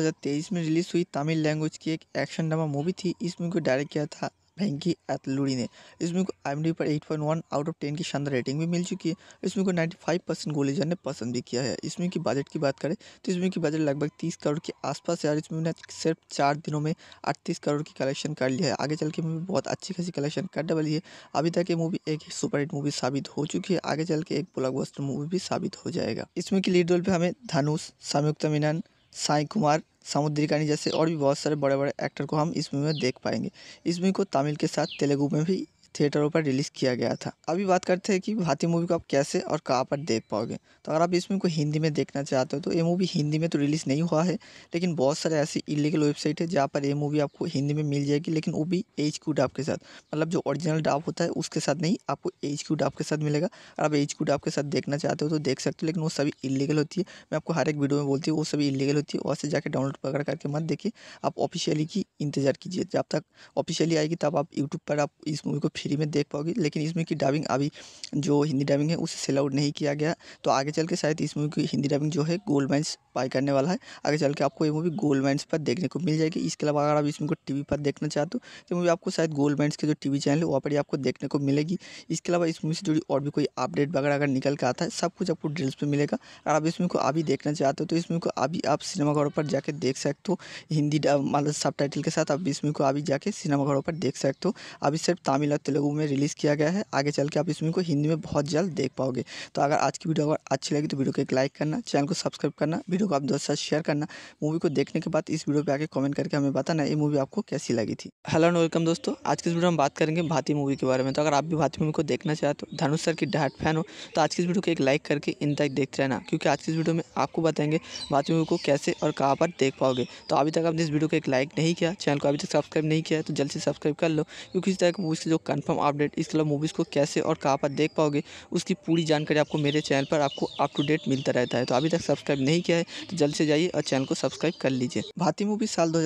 में रिलीज हुई तमिल लैंग्वेज की एक एक्शन ड्रामा मूवी थी इस मूवी को डायरेक्ट किया था फेंकी अतलूरी ने इस मूवी को आई पर 8.1 आउट ऑफ 10 की शानदार रेटिंग भी मिल चुकी है इस मूवी को 95 परसेंट गोलीजन ने पसंद भी किया है इस मूवी की बजट की बात करें तो इस मूवी की बजट लगभग 30 करोड़ के आसपास है और इस मूवी ने सिर्फ चार दिनों में अड़तीस करोड़ की कलेक्शन कर लिया है आगे चल के मूवी बहुत अच्छी खासी कलेक्शन कर डबली है अभी तक ये मूवी एक सुपर हिट मूवी साबित हो चुकी है आगे चल के एक ब्लॉकबस्टर मूवी भी साबित हो जाएगा इस मूवी की लीड रोल पर हमें धनुष संयुक्त मीनान साई कुमार कानी जैसे और भी बहुत सारे बड़े बड़े एक्टर को हम इस मूवी में देख पाएंगे इस मूवी को तमिल के साथ तेलुगु में भी थिएटरों पर रिलीज़ किया गया था अभी बात करते हैं कि भारतीय मूवी को आप कैसे और कहाँ पर देख पाओगे तो अगर आप इस मूवी को हिंदी में देखना चाहते हो तो ये मूवी हिंदी में तो रिलीज़ नहीं हुआ है लेकिन बहुत सारे ऐसी इलीगल वेबसाइट है जहाँ पर ये मूवी आपको हिंदी में मिल जाएगी लेकिन वो भी एच क्यू डाप के साथ मतलब जो ओरिजिनल डाप होता है उसके साथ नहीं आपको एच क्यू डाप के साथ मिलेगा अगर आप एच क्यू डाप के साथ देखना चाहते हो तो देख सकते हो लेकिन वो सभी इलीगल होती है मैं आपको हर एक वीडियो में बोलती हूँ वो सभी इलीगल होती है वहाँ से जाकर डाउनलोड वगैरह करके मत देखिए आप ऑफिशियली की इंतज़ार कीजिए जब तक ऑफिशियली आएगी तब आप यूट्यूब पर आप इस मूवी को फ्री में देख पाओगी लेकिन इस मूवी की डबिंग अभी जो हिंदी डाबिंग है उसे सेल आउट नहीं किया गया तो आगे चल के शायद इस मूवी की हिंदी डाबिंग जो है गोल्ड माइंस बाई करने वाला है आगे चल के आपको ये मूवी गोल्ड माइंस पर देखने को मिल जाएगी इसके अलावा अगर आप इस मूवी को टी पर देखना चाहते हो तो मूवी आपको शायद गोल्ड माइंस के जो टी चैनल है वहाँ पर आपको देखने को मिलेगी इसके अलावा इस मूवी से जुड़ी और भी कोई अपडेट वगैरह अगर निकल के आता है सब कुछ आपको डिटेल्स पर मिलेगा अगर आप इस मूवी को अभी देखना चाहते हो तो इस मूवी को अभी आप सिनेमाघरों पर जाकर देख सकते हो हिंदी मतलब सब के साथ आप इस मूवी को अभी जाके सिनेमाघरों पर देख सकते हो अभी सिर्फ तमिल और तेलुगु में रिलीज़ किया गया है आगे चल के आप इस मूवी को हिंदी में बहुत जल्द देख पाओगे तो अगर आज की वीडियो अगर अच्छी लगी तो वीडियो को एक लाइक करना चैनल को सब्सक्राइब करना वीडियो को आप दोस्तों साथ शेयर करना मूवी को देखने के बाद इस वीडियो पर आगे कमेंट करके हमें बताना ये मूवी आपको कैसी लगी थी हेलो एंड वेलकम दोस्तों आज की इस वीडियो में बात करेंगे भारतीय मूवी के बारे में तो अगर आप भी भारतीय मूवी को देखना चाहते हो धनुष सर की डाट फैन हो तो आज की इस वीडियो को एक लाइक करके इन तक देखते रहना क्योंकि आज की इस वीडियो में आपको बताएंगे भारतीय मूवी को कैसे और कहाँ पर देख पाओगे तो अभी तक आपने इस वीडियो को एक लाइक नहीं किया चैनल को अभी तक सब्सक्राइब नहीं किया तो जल्द से सब्सक्राइब कर लो क्योंकि इस तरह की मूवी के जो कंफर्म अपडेट इस कलर मूवीज़ को कैसे और कहाँ पर देख पाओगे उसकी पूरी जानकारी आपको मेरे चैनल पर आपको अप टू डेट मिलता रहता है तो अभी तक सब्सक्राइब नहीं किया है तो जल्द से जाइए और चैनल को सब्सक्राइब कर लीजिए भारतीय मूवी साल दो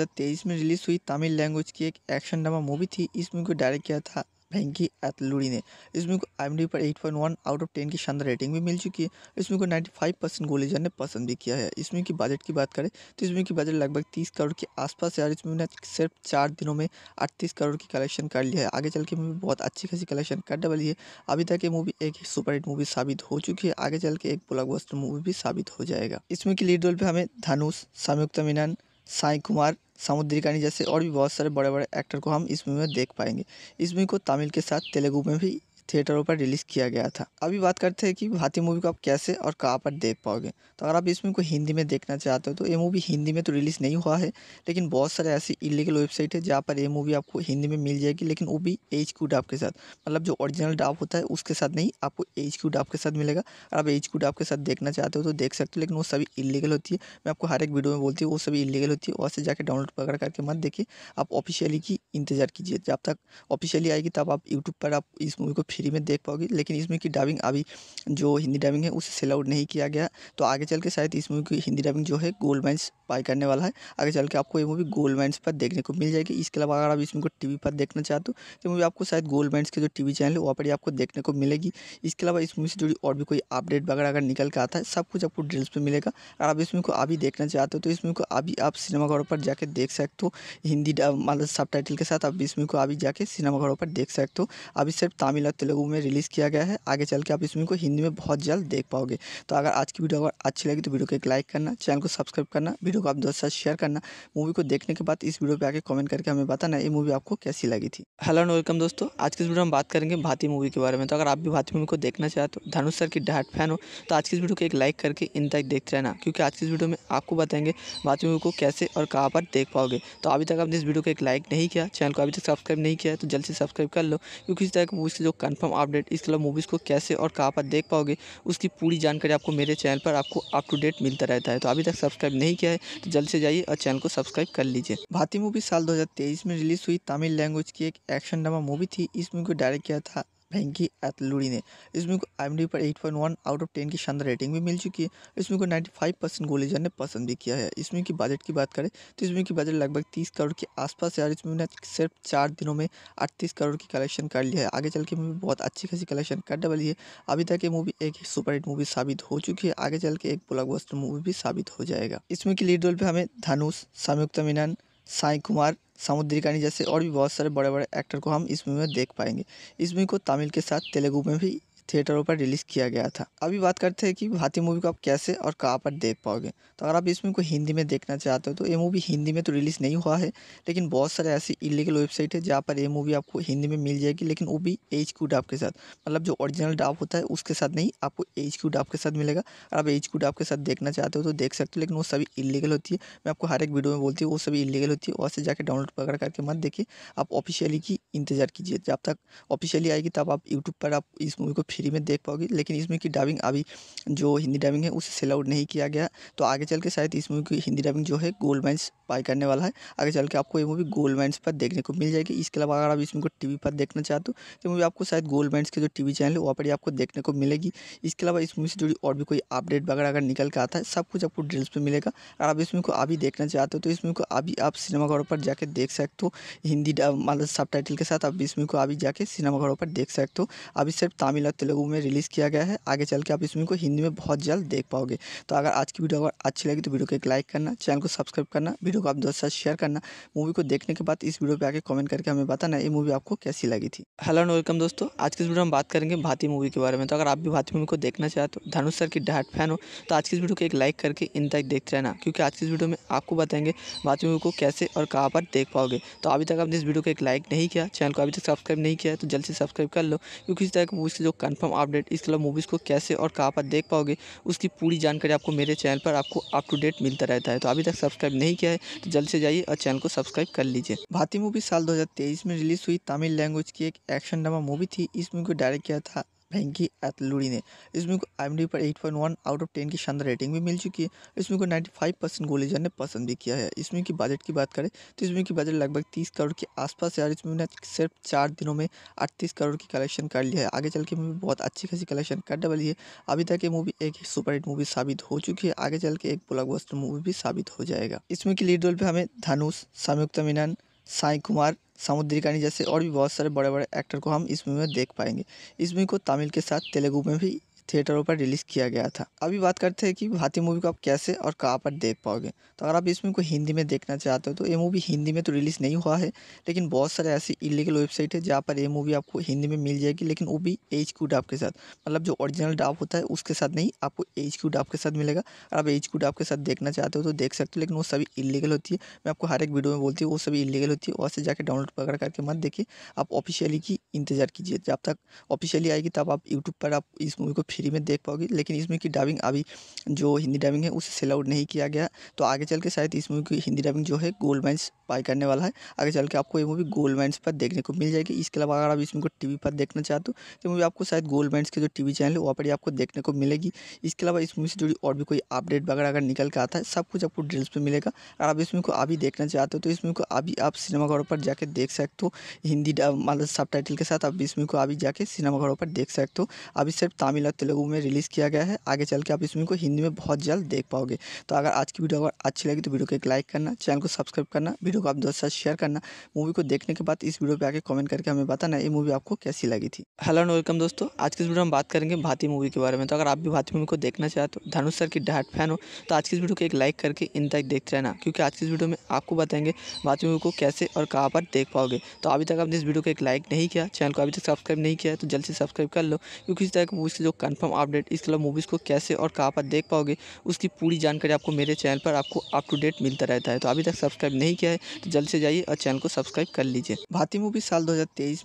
में रिलीज हुई तमिल लैंग्वेज की एक एक्शन ड्रामा मूवी थी इस मूवी को डायरेक्ट किया था फैंकी एथलूरी ने इस मूवी को आई पर 8.1 आउट ऑफ 10 की शानदार रेटिंग भी मिल चुकी है इस मूवी को 95 परसेंट गोलेजर ने पसंद भी किया है इस मूवी की बजट की बात करें तो इस मूवी की बजट लगभग 30 करोड़ के आसपास है और इस मूवी ने सिर्फ चार दिनों में अड़तीस करोड़ की कलेक्शन कर लिया है आगे चल के मूवी बहुत अच्छी खासी कलेक्शन कर डबली है अभी तक ये मूवी एक सुपरहिट मूवी साबित हो चुकी है आगे चल के एक ब्लॉकबस्टर मूवी भी साबित हो जाएगा इस मूवी की लीड रोल पर हमें धनुष संयुक्त मीनान साई कुमार कानी जैसे और भी बहुत सारे बड़े बड़े एक्टर को हम इस मूवी में देख पाएंगे इस मूवी को तमिल के साथ तेलुगु में भी थिएटरों पर रिलीज़ किया गया था अभी बात करते हैं कि भारतीय मूवी को आप कैसे और कहाँ पर देख पाओगे तो अगर आप इस मूवी को हिंदी में देखना चाहते हो तो ये मूवी हिंदी में तो रिलीज़ नहीं हुआ है लेकिन बहुत सारे ऐसी इलीगल वेबसाइट है जहाँ पर ये मूवी आपको हिंदी में मिल जाएगी लेकिन वो भी एच क्यू डाप के साथ मतलब जो ओरिजिनल डाप होता है उसके साथ नहीं आपको एच क्यू डाप के साथ मिलेगा अगर आप एच क्यू डाप के साथ देखना चाहते हो तो देख सकते हो लेकिन वो सभी इलीगल होती है मैं आपको हर एक वीडियो में बोलती हूँ वो सभी इलीगल होती है वहाँ से जाकर डाउनलोड पकड़ करके मत देखिए आप ऑफिशियली की इंतज़ार कीजिए जब तक ऑफिशियली आएगी तब आप यूट्यूब पर आप इस मूवी को फ्री में देख पाओगी लेकिन इस मूवी की डबिंग अभी जो हिंदी डाबिंग है उसे सेल आउट नहीं किया गया तो आगे चल के शायद इस मूवी की हिंदी डाबिंग जो है गोल्ड माइंस बाई करने वाला है आगे चल के आपको ये मूवी गोल्ड माइंस पर देखने को मिल जाएगी इसके अलावा अगर आप इस मूवी को टी पर देखना चाहते हो तो मूवी आपको शायद गोल्ड माइंस के जो टी चैनल है वहाँ पर आपको देखने को मिलेगी इसके अलावा इस मूवी से जुड़ी और भी कोई अपडेट वगैरह अगर निकल के आता है सब कुछ आपको डिटेल्स पर मिलेगा अगर आप इस मूवी को अभी देखना चाहते हो तो इस मूवी को अभी आप सिनेमाघरों पर जाकर देख सकते हो हिंदी मतलब सब के साथ आप इस मूवी को अभी जाके सिनेमाघरों पर देख सकते हो अभी सिर्फ तमिल और तेलुगु में रिलीज़ किया गया है आगे चल के आप इस मूवी को हिंदी में बहुत जल्द देख पाओगे तो अगर आज की वीडियो अगर अच्छी लगी तो वीडियो को एक लाइक करना चैनल को सब्सक्राइब करना वीडियो को आप दोस्तों साथ शेयर करना मूवी को देखने के बाद इस वीडियो पर आगे कमेंट करके हमें बताना ये मूवी आपको कैसी लगी थी हेलो एंड वेलकम दोस्तों आज की इस वीडियो में बात करेंगे भारतीय मूवी के बारे में तो अगर आप भी भारतीय मूवी को देखना चाहते हो धनुष सर की डाट फैन हो तो आज की इस वीडियो को एक लाइक करके इन तक देखते रहना क्योंकि आज की इस वीडियो में आपको बताएंगे भारतीय मूवी को कैसे और कहाँ पर देख पाओगे तो अभी तक आपने इस वीडियो को एक लाइक नहीं किया चैनल को अभी तक सब्सक्राइब नहीं किया तो जल्द से सब्सक्राइब कर लो क्योंकि इस तरह की मूवी के जो कंफर्म अपडेट इस कलर मूवीज़ को कैसे और कहाँ पर देख पाओगे उसकी पूरी जानकारी आपको मेरे चैनल पर आपको अप टू डेट मिलता रहता है तो अभी तक सब्सक्राइब नहीं किया है तो जल्द से जाइए और चैनल को सब्सक्राइब कर लीजिए भारतीय मूवी साल दो में रिलीज हुई तमिल लैंग्वेज की एक एक्शन ड्रामा मूवी थी इस मूवी को डायरेक्ट किया था फैंकी एथलूरी ने इस मूवी को आई पर 8.1 आउट ऑफ 10 की शानदार रेटिंग भी मिल चुकी है इस मूवी को 95 परसेंट गोलीजन ने पसंद भी किया है इस मूवी की बजट की बात करें तो इस मूवी की बजट लगभग 30 करोड़ के आसपास है और इस मूवी ने सिर्फ चार दिनों में अड़तीस करोड़ की कलेक्शन कर लिया है आगे चल के मूवी बहुत अच्छी खासी कलेक्शन कर डबली है अभी तक ये मूवी एक सुपरहिट मूवी साबित हो चुकी है आगे चल के एक ब्लॉकबस्टर मूवी भी साबित हो जाएगा इस मूवी की लीड रोल पर हमें धनुष संयुक्त मीनान साई कुमार कानी जैसे और भी बहुत सारे बड़े बड़े एक्टर को हम इस मूवी में देख पाएंगे इस मूवी को तमिल के साथ तेलुगु में भी थिएटरों पर रिलीज़ किया गया था अभी बात करते हैं कि भारतीय मूवी को आप कैसे और कहाँ पर देख पाओगे तो अगर आप इस मूवी को हिंदी में देखना चाहते हो तो ये मूवी हिंदी में तो रिलीज़ नहीं हुआ है लेकिन बहुत सारे ऐसी इलीगल वेबसाइट है जहाँ पर ये मूवी आपको हिंदी में मिल जाएगी लेकिन वो भी एच क्यू डाप के साथ मतलब जो ओरिजिनल डाप होता है उसके साथ नहीं आपको एच क्यू डाप के साथ मिलेगा अगर आप एच क्यू डाप के साथ देखना चाहते हो तो देख सकते हो लेकिन वो सभी इलीगल होती है मैं आपको हर एक वीडियो में बोलती हूँ वो सभी इलीगल होती है वहाँ से जाकर डाउनलोड पकड़ करके मत देखिए आप ऑफिशियली की इंतज़ार कीजिए जब तक ऑफिशियली आएगी तब आप यूट्यूब पर आप इस मूवी को फ्री में देख पाओगी लेकिन इस मूवी की डबिंग अभी जो हिंदी डबिंग है उसे सेल आउट नहीं किया गया तो आगे चल के शायद इस मूवी की हिंदी डबिंग जो है गोल्ड माइंस बाई करने वाला है आगे चल के आपको ये मूवी गोल्ड माइंस पर देखने को मिल जाएगी इसके अलावा अगर आप इस मूवी को टी पर देखना चाहते हो तो मूवी आपको शायद गोल्ड माइंस के जो टी चैनल है वहाँ पर आपको देखने को मिलेगी इसके अलावा इस मूवी से जुड़ी और भी कोई अपडेट वगैरह अगर निकल के आता है सब कुछ आपको डिटेल्स पर मिलेगा अगर आप इस मूवी को अभी देखना चाहते हो तो इस मूवी को अभी आप सिनेमाघरों पर जाकर देख सकते हो हिंदी मतलब सब के साथ आप इस मूवी को अभी जाके सिनेमाघरों पर देख सकते हो अभी सिर्फ तमिल और तेलुगु में रिलीज़ किया गया है आगे चल के आप इस मूवी को हिंदी में बहुत जल्द देख पाओगे तो अगर आज की वीडियो अगर अच्छी लगी तो वीडियो को एक लाइक करना चैनल को सब्सक्राइब करना वीडियो को आप दोस्त साथ शेयर करना मूवी को देखने के बाद इस वीडियो पर आगे कमेंट करके हमें बताना ये मूवी आपको कैसी लगी थी हेलो एंड वेलकम दोस्तों आज की इस वीडियो में बात करेंगे भारतीय मूवी के बारे में तो अगर आप भी भारतीय मूवी को देखना चाहते हो धनुष सर की डाट फैन हो तो आज की इस वीडियो को एक लाइक करके इन तक देखते रहना क्योंकि आज की इस वीडियो में आपको बताएंगे भारतीय मूवी को कैसे और कहाँ पर देख पाओगे तो अभी तक आपने इस वीडियो को एक लाइक नहीं किया चैनल को अभी तक सब्सक्राइब नहीं किया तो जल्द से सब्सक्राइब कर लो क्योंकि इस तरह की मूवी के जो कंफर्म अपडेट इस कलर मूवीज़ को कैसे और कहाँ पर देख पाओगे उसकी पूरी जानकारी आपको मेरे चैनल पर आपको अप टू डेट मिलता रहता है तो अभी तक सब्सक्राइब नहीं किया है तो जल्द से जाइए और चैनल को सब्सक्राइब कर लीजिए भारतीय मूवी साल दो में रिलीज हुई तमिल लैंग्वेज की एक एक्शन ड्रामा मूवी थी इस मूवी को डायरेक्ट किया था फैंकी एथलूरी ने इस मूवी को आई पर 8.1 आउट ऑफ 10 की शानदार रेटिंग भी मिल चुकी है इस मूवी को 95 परसेंट गोलीजन ने पसंद भी किया है इस मूवी की बजट की बात करें तो इस मूवी की बजट लगभग 30 करोड़ के आसपास है इस मूवी ने सिर्फ चार दिनों में अड़तीस करोड़ की कलेक्शन कर लिया है आगे चल के मूवी बहुत अच्छी खासी कलेक्शन कर डबली है अभी तक ये मूवी एक सुपरहिट मूवी साबित हो चुकी है आगे चल के एक ब्लॉकबस्टर मूवी भी साबित हो जाएगा इस मूवी की लीड रोल पर हमें धनुष संयुक्त मीनान साई कुमार कानी जैसे और भी बहुत सारे बड़े बड़े एक्टर को हम इस मूवी में देख पाएंगे इस मूवी को तमिल के साथ तेलुगु में भी थिएटरों पर रिलीज़ किया गया था अभी बात करते हैं कि भारतीय मूवी को आप कैसे और कहाँ पर देख पाओगे तो अगर आप इस मूवी को हिंदी में देखना चाहते हो तो ये मूवी हिंदी में तो रिलीज़ नहीं हुआ है लेकिन बहुत सारे ऐसी इलीगल वेबसाइट है जहाँ पर ये मूवी आपको हिंदी में मिल जाएगी लेकिन वो भी एच क्यू डाप के साथ मतलब जो ओरिजिनल डाप होता है उसके साथ नहीं आपको एच क्यू डाप के साथ मिलेगा और आप एच क्यू डाप के साथ देखना चाहते हो तो देख सकते हो लेकिन वो सभी इलीगल होती है मैं आपको हर एक वीडियो में बोलती हूँ वो सभी इलीगल होती है वहाँ से जाकर डाउनलोड पकड़ करके मत देखिए आप ऑफिशियली की इंतज़ार कीजिए जब तक ऑफिशियली आएगी तब आप यूट्यूब पर आप इस मूवी को फ्री में देख पाओगी लेकिन इस मूवी की डबिंग अभी जो हिंदी डबिंग है उसे सेल आउट नहीं किया गया तो आगे चल के शायद इस मूवी की हिंदी डबिंग जो है गोल्ड माइन्स बाई करने वाला है आगे चल के आपको ये मूवी गोल्ड माइन्स पर देखने को मिल जाएगी इसके अलावा अगर आप इस मूवी को टी पर देखना चाहते हो तो मूवी आपको शायद गोल्ड माइन्स के जो टी चैनल है वहाँ पर आपको देखने को मिलेगी इसके अलावा इस मूवी से जुड़ी और भी कोई अपडेट वगैरह अगर निकल के आता है सब कुछ आपको डिटेल्स पर मिलेगा अगर आप इस मूवी को अभी देखना चाहते हो तो इस मूवी को अभी आप सिनेमाघरों पर जाकर देख सकते हो हिंदी मतलब सब के साथ आप इस मूवी को अभी जाके सिनेमाघरों पर देख सकते हो अभी सिर्फ तमिल और तेलुगु में रिलीज़ किया गया है आगे चल के आप इस मूवी को हिंदी में बहुत जल्द देख पाओगे तो अगर आज की वीडियो अगर अच्छी लगी तो वीडियो को एक लाइक करना चैनल को सब्सक्राइब करना वीडियो को आप दोस्तों साथ शेयर करना मूवी को देखने के बाद इस वीडियो पर आगे कमेंट करके हमें बताना ये मूवी आपको कैसी लगी थी हेलो एंड वेलकम दोस्तों आज की इस वीडियो में बात करेंगे भारतीय मूवी के बारे में तो अगर आप भी भारतीय मूवी को देखना चाहते हो धनुष सर की डाट फैन हो तो आज की इस वीडियो को एक लाइक करके इन तक देखते रहना क्योंकि आज की इस वीडियो में आपको बताएंगे भारतीय मूवी को कैसे और कहाँ पर देख पाओगे तो अभी तक आपने इस वीडियो को एक लाइक नहीं किया चैनल को अभी तक सब्सक्राइब नहीं किया तो जल्द से सब्सक्राइब कर लो क्योंकि इस तरह की मूवी के जो कंफर्म अपडेट इस कलर मूवीज़ को कैसे और कहाँ पर देख पाओगे उसकी पूरी जानकारी आपको मेरे चैनल पर आपको अप टू डेट मिलता रहता है तो अभी तक सब्सक्राइब नहीं किया है तो जल्द से जाइए और चैनल को सब्सक्राइब कर लीजिए भारतीय मूवी साल दो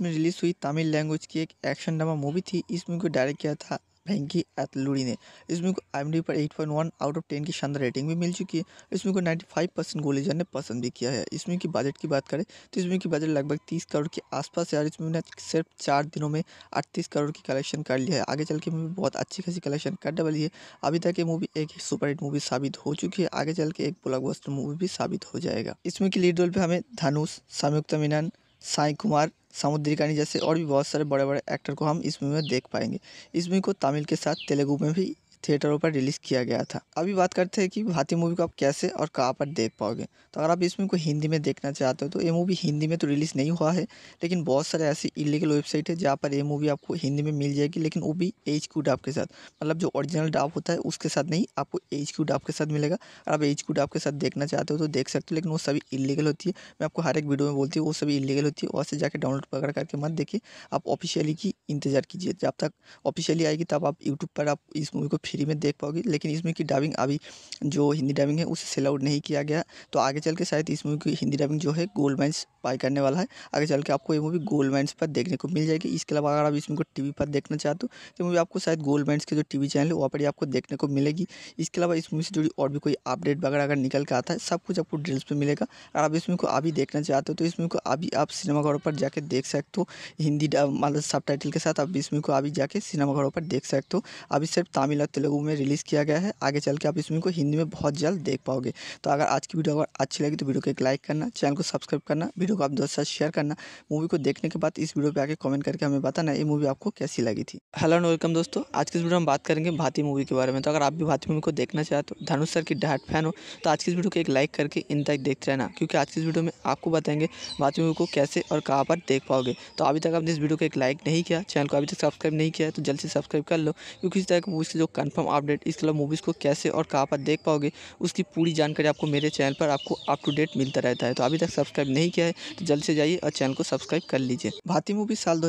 में रिलीज हुई तमिल लैंग्वेज की एक एक्शन ड्रामा मूवी थी इस मूवी को डायरेक्ट किया था फैंकी एथलूरी ने इस मूवी को आई पर 8.1 आउट ऑफ 10 की शानदार रेटिंग भी मिल चुकी है इस मूवी को 95 परसेंट गोलीजन ने पसंद भी किया है इस मूवी की बजट की बात करें तो इस मूवी की बजट लगभग 30 करोड़ के आसपास है इस मूवी ने सिर्फ चार दिनों में अड़तीस करोड़ की कलेक्शन कर लिया है आगे चल के मूवी बहुत अच्छी खासी कलेक्शन कर डबली है अभी तक ये मूवी एक सुपरहिट मूवी साबित हो चुकी है आगे चल के एक ब्लॉकबस्टर मूवी भी साबित हो जाएगा इस मूवी की लीड रोल पर हमें धनुष संयुक्त मीनान साई कुमार कानी जैसे और भी बहुत सारे बड़े बड़े एक्टर को हम इस मूवी में देख पाएंगे इस मूवी को तमिल के साथ तेलुगु में भी थिएटरों पर रिलीज़ किया गया था अभी बात करते हैं कि भारतीय मूवी को आप कैसे और कहाँ पर देख पाओगे तो अगर आप इस मूवी को हिंदी में देखना चाहते हो तो ये मूवी हिंदी में तो रिलीज़ नहीं हुआ है लेकिन बहुत सारे ऐसी इलीगल वेबसाइट है जहाँ पर ये मूवी आपको हिंदी में मिल जाएगी लेकिन वो भी एच क्यू डाप के साथ मतलब जो ओरिजिनल डाप होता है उसके साथ नहीं आपको एच क्यू डाप के साथ मिलेगा और आप एच क्यू डाप के साथ देखना चाहते हो तो देख सकते हो लेकिन वो सभी इलीगल होती है मैं आपको हर एक वीडियो में बोलती हूँ वो सभी इलीगल होती है वहाँ से जाकर डाउनलोड पकड़ करके मत देखिए आप ऑफिशियली की इंतज़ार कीजिए जब तक ऑफिशियली आएगी तब आप यूट्यूब पर आप इस मूवी को फ्री में देख पाओगी लेकिन इस मूवी की डबिंग अभी जो हिंदी डबिंग है उसे सेल आउट नहीं किया गया तो आगे चल के शायद इस मूवी की हिंदी डबिंग जो है गोल्ड माइन्स बाय करने वाला है आगे चल के आपको ये मूवी गोल्ड माइन्स पर देखने को मिल जाएगी इसके अलावा अगर आप इस मूवी को टी पर देखना चाहते हो तो मूवी आपको शायद गोल्ड माइन्स के जो टी चैनल है वहाँ पर आपको देखने को मिलेगी इसके अलावा इस मूवी से जुड़ी और भी कोई अपडेट वगैरह अगर निकल के आता है सब कुछ आपको डिटेल्स पर मिलेगा अगर आप इस मूवी को अभी देखना चाहते हो तो इस मूवी को अभी आप सिनेमाघरों पर जाकर देख सकते हो हिंदी मतलब सब के साथ आप इस मूवी को अभी जाके सिनेमाघरों पर देख सकते हो अभी सिर्फ तमिल और तेलुगु में रिलीज़ किया गया है आगे चल के आप इस मूवी को हिंदी में बहुत जल्द देख पाओगे तो अगर आज की वीडियो अगर अच्छी लगी तो वीडियो को एक लाइक करना चैनल को सब्सक्राइब करना वीडियो को आप दोस्त साथ शेयर करना मूवी को देखने के बाद इस वीडियो पर आगे कमेंट करके हमें बताना ये मूवी आपको कैसी लगी थी हेलो एंड वेलकम दोस्तों आज की इस वीडियो में बात करेंगे भारतीय मूवी के बारे में तो अगर आप भी भारतीय मूवी को देखना चाहते हो धनुष सर की डाट फैन हो तो आज की इस वीडियो को एक लाइक करके इन तक देखते रहना क्योंकि आज की इस वीडियो में आपको बताएंगे भारतीय मूवी को कैसे और कहाँ पर देख पाओगे तो अभी तक आपने इस वीडियो को एक लाइक नहीं किया चैनल को अभी तक सब्सक्राइब नहीं किया तो जल्द से सब्सक्राइब कर लो क्योंकि इस तरह की मूवी के जो कंफर्म अपडेट इस कलर मूवीज़ को कैसे और कहाँ पर देख पाओगे उसकी पूरी जानकारी आपको मेरे चैनल पर आपको अप टू डेट मिलता रहता है तो अभी तक सब्सक्राइब नहीं किया है तो जल्द से जाइए और चैनल को सब्सक्राइब कर लीजिए भारतीय मूवी साल दो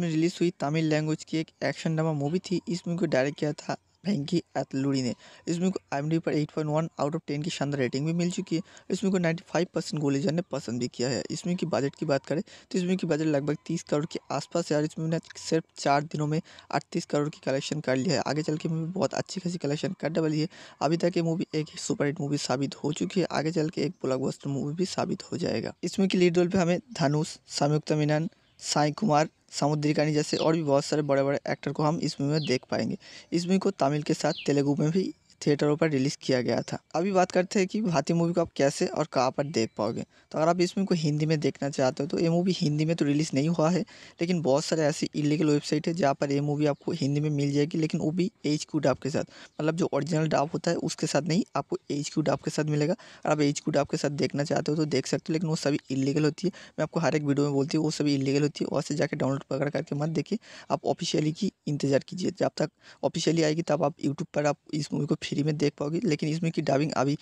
में रिलीज हुई तमिल लैंग्वेज की एक एक्शन ड्रामा मूवी थी इस मूवी को डायरेक्ट किया था फेंकी एथलूरी ने इस मूवी को आई पर 8.1 आउट ऑफ 10 की शानदार रेटिंग भी मिल चुकी है इस मूवी को 95 परसेंट गोलीजन ने पसंद भी किया है इस मूवी की बजट की बात करें तो इस मूवी की बजट लगभग 30 करोड़ के आसपास है इस मूवी ने सिर्फ चार दिनों में अड़तीस करोड़ की कलेक्शन कर लिया है आगे चल के मूवी बहुत अच्छी खासी कलेक्शन कर डबली है अभी तक ये मूवी एक सुपरहिट मूवी साबित हो चुकी है आगे चल के एक ब्लॉकबस्टर मूवी भी साबित हो जाएगा इस मूवी की लीड रोल पर हमें धनुष संयुक्त मीनान साई कुमार कानी जैसे और भी बहुत सारे बड़े बड़े एक्टर को हम इस मूवी में देख पाएंगे इस मूवी को तमिल के साथ तेलुगु में भी थिएटरों पर रिलीज़ किया गया था अभी बात करते हैं कि भारतीय मूवी को आप कैसे और कहाँ पर देख पाओगे तो अगर आप इस मूवी को हिंदी में देखना चाहते हो तो ये मूवी हिंदी में तो रिलीज़ नहीं हुआ है लेकिन बहुत सारे ऐसी इलीगल वेबसाइट है जहाँ पर ये मूवी आपको हिंदी में मिल जाएगी लेकिन वो भी एच क्यू डाप के साथ मतलब जो ओरिजिनल डाप होता है उसके साथ नहीं आपको एच क्यू डाप के साथ मिलेगा और आप एच क्यू डाप के साथ देखना चाहते हो तो देख सकते हो लेकिन वो सभी इलीगल होती है मैं आपको हर एक वीडियो में बोलती हूँ वो सभी इलीगल होती है वहाँ से जाकर डाउनलोड वगैरह करके मत देखिए आप ऑफिशियली की इंतज़ार कीजिए जब तक ऑफिशियली आएगी तब आप यूट्यूब पर आप इस मूवी को फ्री में देख पाओगी लेकिन इस मूवी की डबिंग अभी